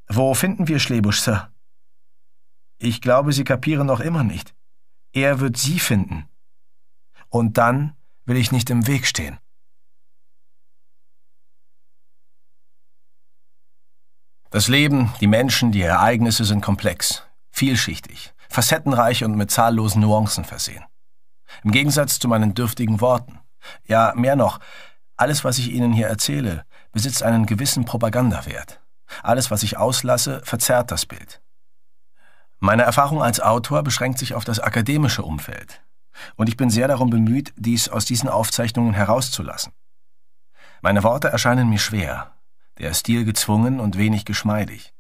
Wo finden wir Schlebusch, Sir? Ich glaube, Sie kapieren noch immer nicht. Er wird Sie finden. Und dann will ich nicht im Weg stehen. Das Leben, die Menschen, die Ereignisse sind komplex, vielschichtig facettenreich und mit zahllosen Nuancen versehen. Im Gegensatz zu meinen dürftigen Worten. Ja, mehr noch, alles, was ich Ihnen hier erzähle, besitzt einen gewissen Propagandawert. Alles, was ich auslasse, verzerrt das Bild. Meine Erfahrung als Autor beschränkt sich auf das akademische Umfeld. Und ich bin sehr darum bemüht, dies aus diesen Aufzeichnungen herauszulassen. Meine Worte erscheinen mir schwer, der Stil gezwungen und wenig geschmeidig.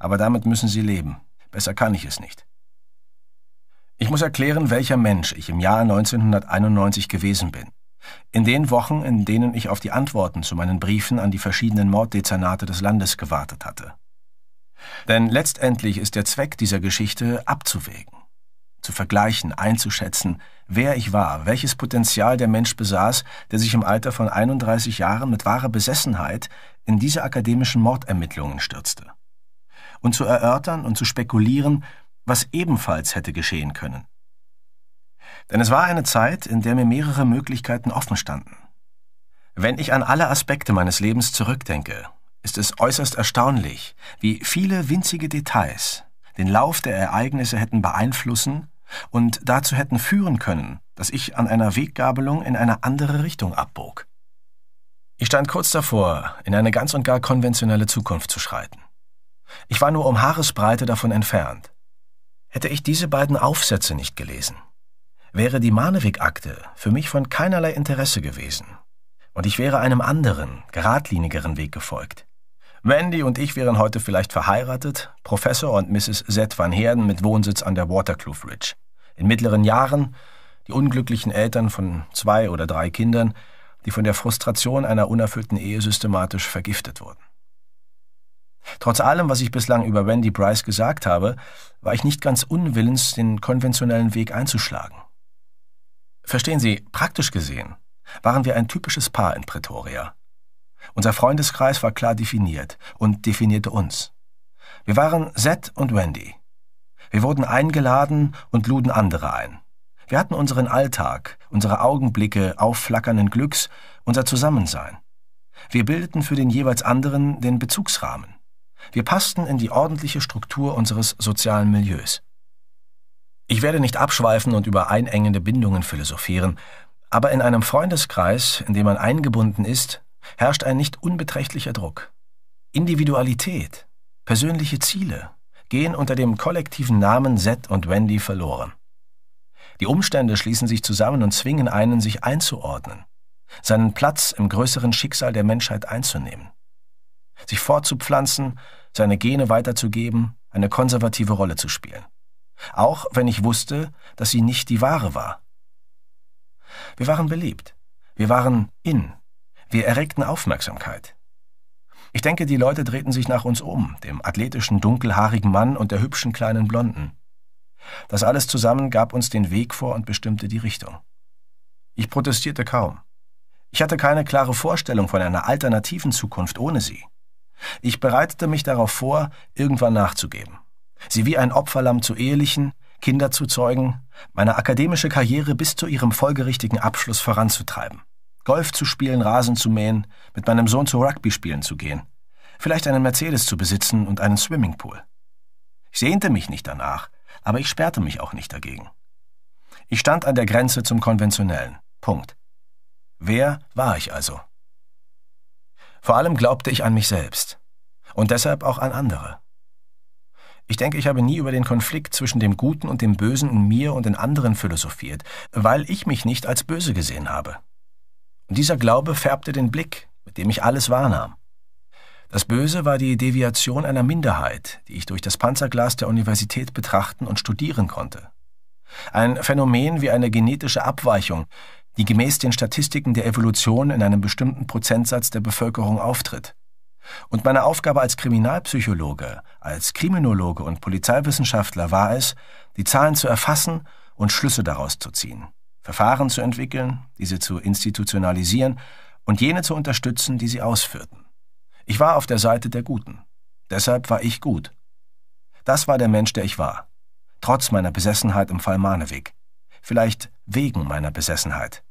Aber damit müssen Sie leben. Besser kann ich es nicht. Ich muss erklären, welcher Mensch ich im Jahr 1991 gewesen bin. In den Wochen, in denen ich auf die Antworten zu meinen Briefen an die verschiedenen Morddezernate des Landes gewartet hatte. Denn letztendlich ist der Zweck dieser Geschichte abzuwägen, zu vergleichen, einzuschätzen, wer ich war, welches Potenzial der Mensch besaß, der sich im Alter von 31 Jahren mit wahrer Besessenheit in diese akademischen Mordermittlungen stürzte. Und zu erörtern und zu spekulieren, was ebenfalls hätte geschehen können. Denn es war eine Zeit, in der mir mehrere Möglichkeiten offen standen. Wenn ich an alle Aspekte meines Lebens zurückdenke, ist es äußerst erstaunlich, wie viele winzige Details den Lauf der Ereignisse hätten beeinflussen und dazu hätten führen können, dass ich an einer Weggabelung in eine andere Richtung abbog. Ich stand kurz davor, in eine ganz und gar konventionelle Zukunft zu schreiten. Ich war nur um Haaresbreite davon entfernt, Hätte ich diese beiden Aufsätze nicht gelesen, wäre die Manewig-Akte für mich von keinerlei Interesse gewesen. Und ich wäre einem anderen, geradlinigeren Weg gefolgt. Mandy und ich wären heute vielleicht verheiratet, Professor und Mrs. Z. van Herden mit Wohnsitz an der Waterkloof Ridge. In mittleren Jahren, die unglücklichen Eltern von zwei oder drei Kindern, die von der Frustration einer unerfüllten Ehe systematisch vergiftet wurden. Trotz allem, was ich bislang über Wendy Bryce gesagt habe, war ich nicht ganz unwillens, den konventionellen Weg einzuschlagen. Verstehen Sie, praktisch gesehen waren wir ein typisches Paar in Pretoria. Unser Freundeskreis war klar definiert und definierte uns. Wir waren Seth und Wendy. Wir wurden eingeladen und luden andere ein. Wir hatten unseren Alltag, unsere Augenblicke aufflackernden Glücks, unser Zusammensein. Wir bildeten für den jeweils anderen den Bezugsrahmen. Wir passten in die ordentliche Struktur unseres sozialen Milieus. Ich werde nicht abschweifen und über einengende Bindungen philosophieren, aber in einem Freundeskreis, in dem man eingebunden ist, herrscht ein nicht unbeträchtlicher Druck. Individualität, persönliche Ziele gehen unter dem kollektiven Namen Seth und Wendy verloren. Die Umstände schließen sich zusammen und zwingen einen, sich einzuordnen, seinen Platz im größeren Schicksal der Menschheit einzunehmen sich fortzupflanzen, seine Gene weiterzugeben, eine konservative Rolle zu spielen. Auch wenn ich wusste, dass sie nicht die Ware war. Wir waren beliebt. Wir waren in. Wir erregten Aufmerksamkeit. Ich denke, die Leute drehten sich nach uns um, dem athletischen, dunkelhaarigen Mann und der hübschen kleinen Blonden. Das alles zusammen gab uns den Weg vor und bestimmte die Richtung. Ich protestierte kaum. Ich hatte keine klare Vorstellung von einer alternativen Zukunft ohne sie. Ich bereitete mich darauf vor, irgendwann nachzugeben. Sie wie ein Opferlamm zu ehelichen, Kinder zu zeugen, meine akademische Karriere bis zu ihrem folgerichtigen Abschluss voranzutreiben. Golf zu spielen, Rasen zu mähen, mit meinem Sohn zu Rugby spielen zu gehen, vielleicht einen Mercedes zu besitzen und einen Swimmingpool. Ich sehnte mich nicht danach, aber ich sperrte mich auch nicht dagegen. Ich stand an der Grenze zum Konventionellen. Punkt. Wer war ich also? Vor allem glaubte ich an mich selbst und deshalb auch an andere. Ich denke, ich habe nie über den Konflikt zwischen dem Guten und dem Bösen in mir und in anderen philosophiert, weil ich mich nicht als böse gesehen habe. Und dieser Glaube färbte den Blick, mit dem ich alles wahrnahm. Das Böse war die Deviation einer Minderheit, die ich durch das Panzerglas der Universität betrachten und studieren konnte. Ein Phänomen wie eine genetische Abweichung, die gemäß den Statistiken der Evolution in einem bestimmten Prozentsatz der Bevölkerung auftritt. Und meine Aufgabe als Kriminalpsychologe, als Kriminologe und Polizeiwissenschaftler war es, die Zahlen zu erfassen und Schlüsse daraus zu ziehen, Verfahren zu entwickeln, diese zu institutionalisieren und jene zu unterstützen, die sie ausführten. Ich war auf der Seite der Guten. Deshalb war ich gut. Das war der Mensch, der ich war. Trotz meiner Besessenheit im Fall Manewig. Vielleicht wegen meiner Besessenheit.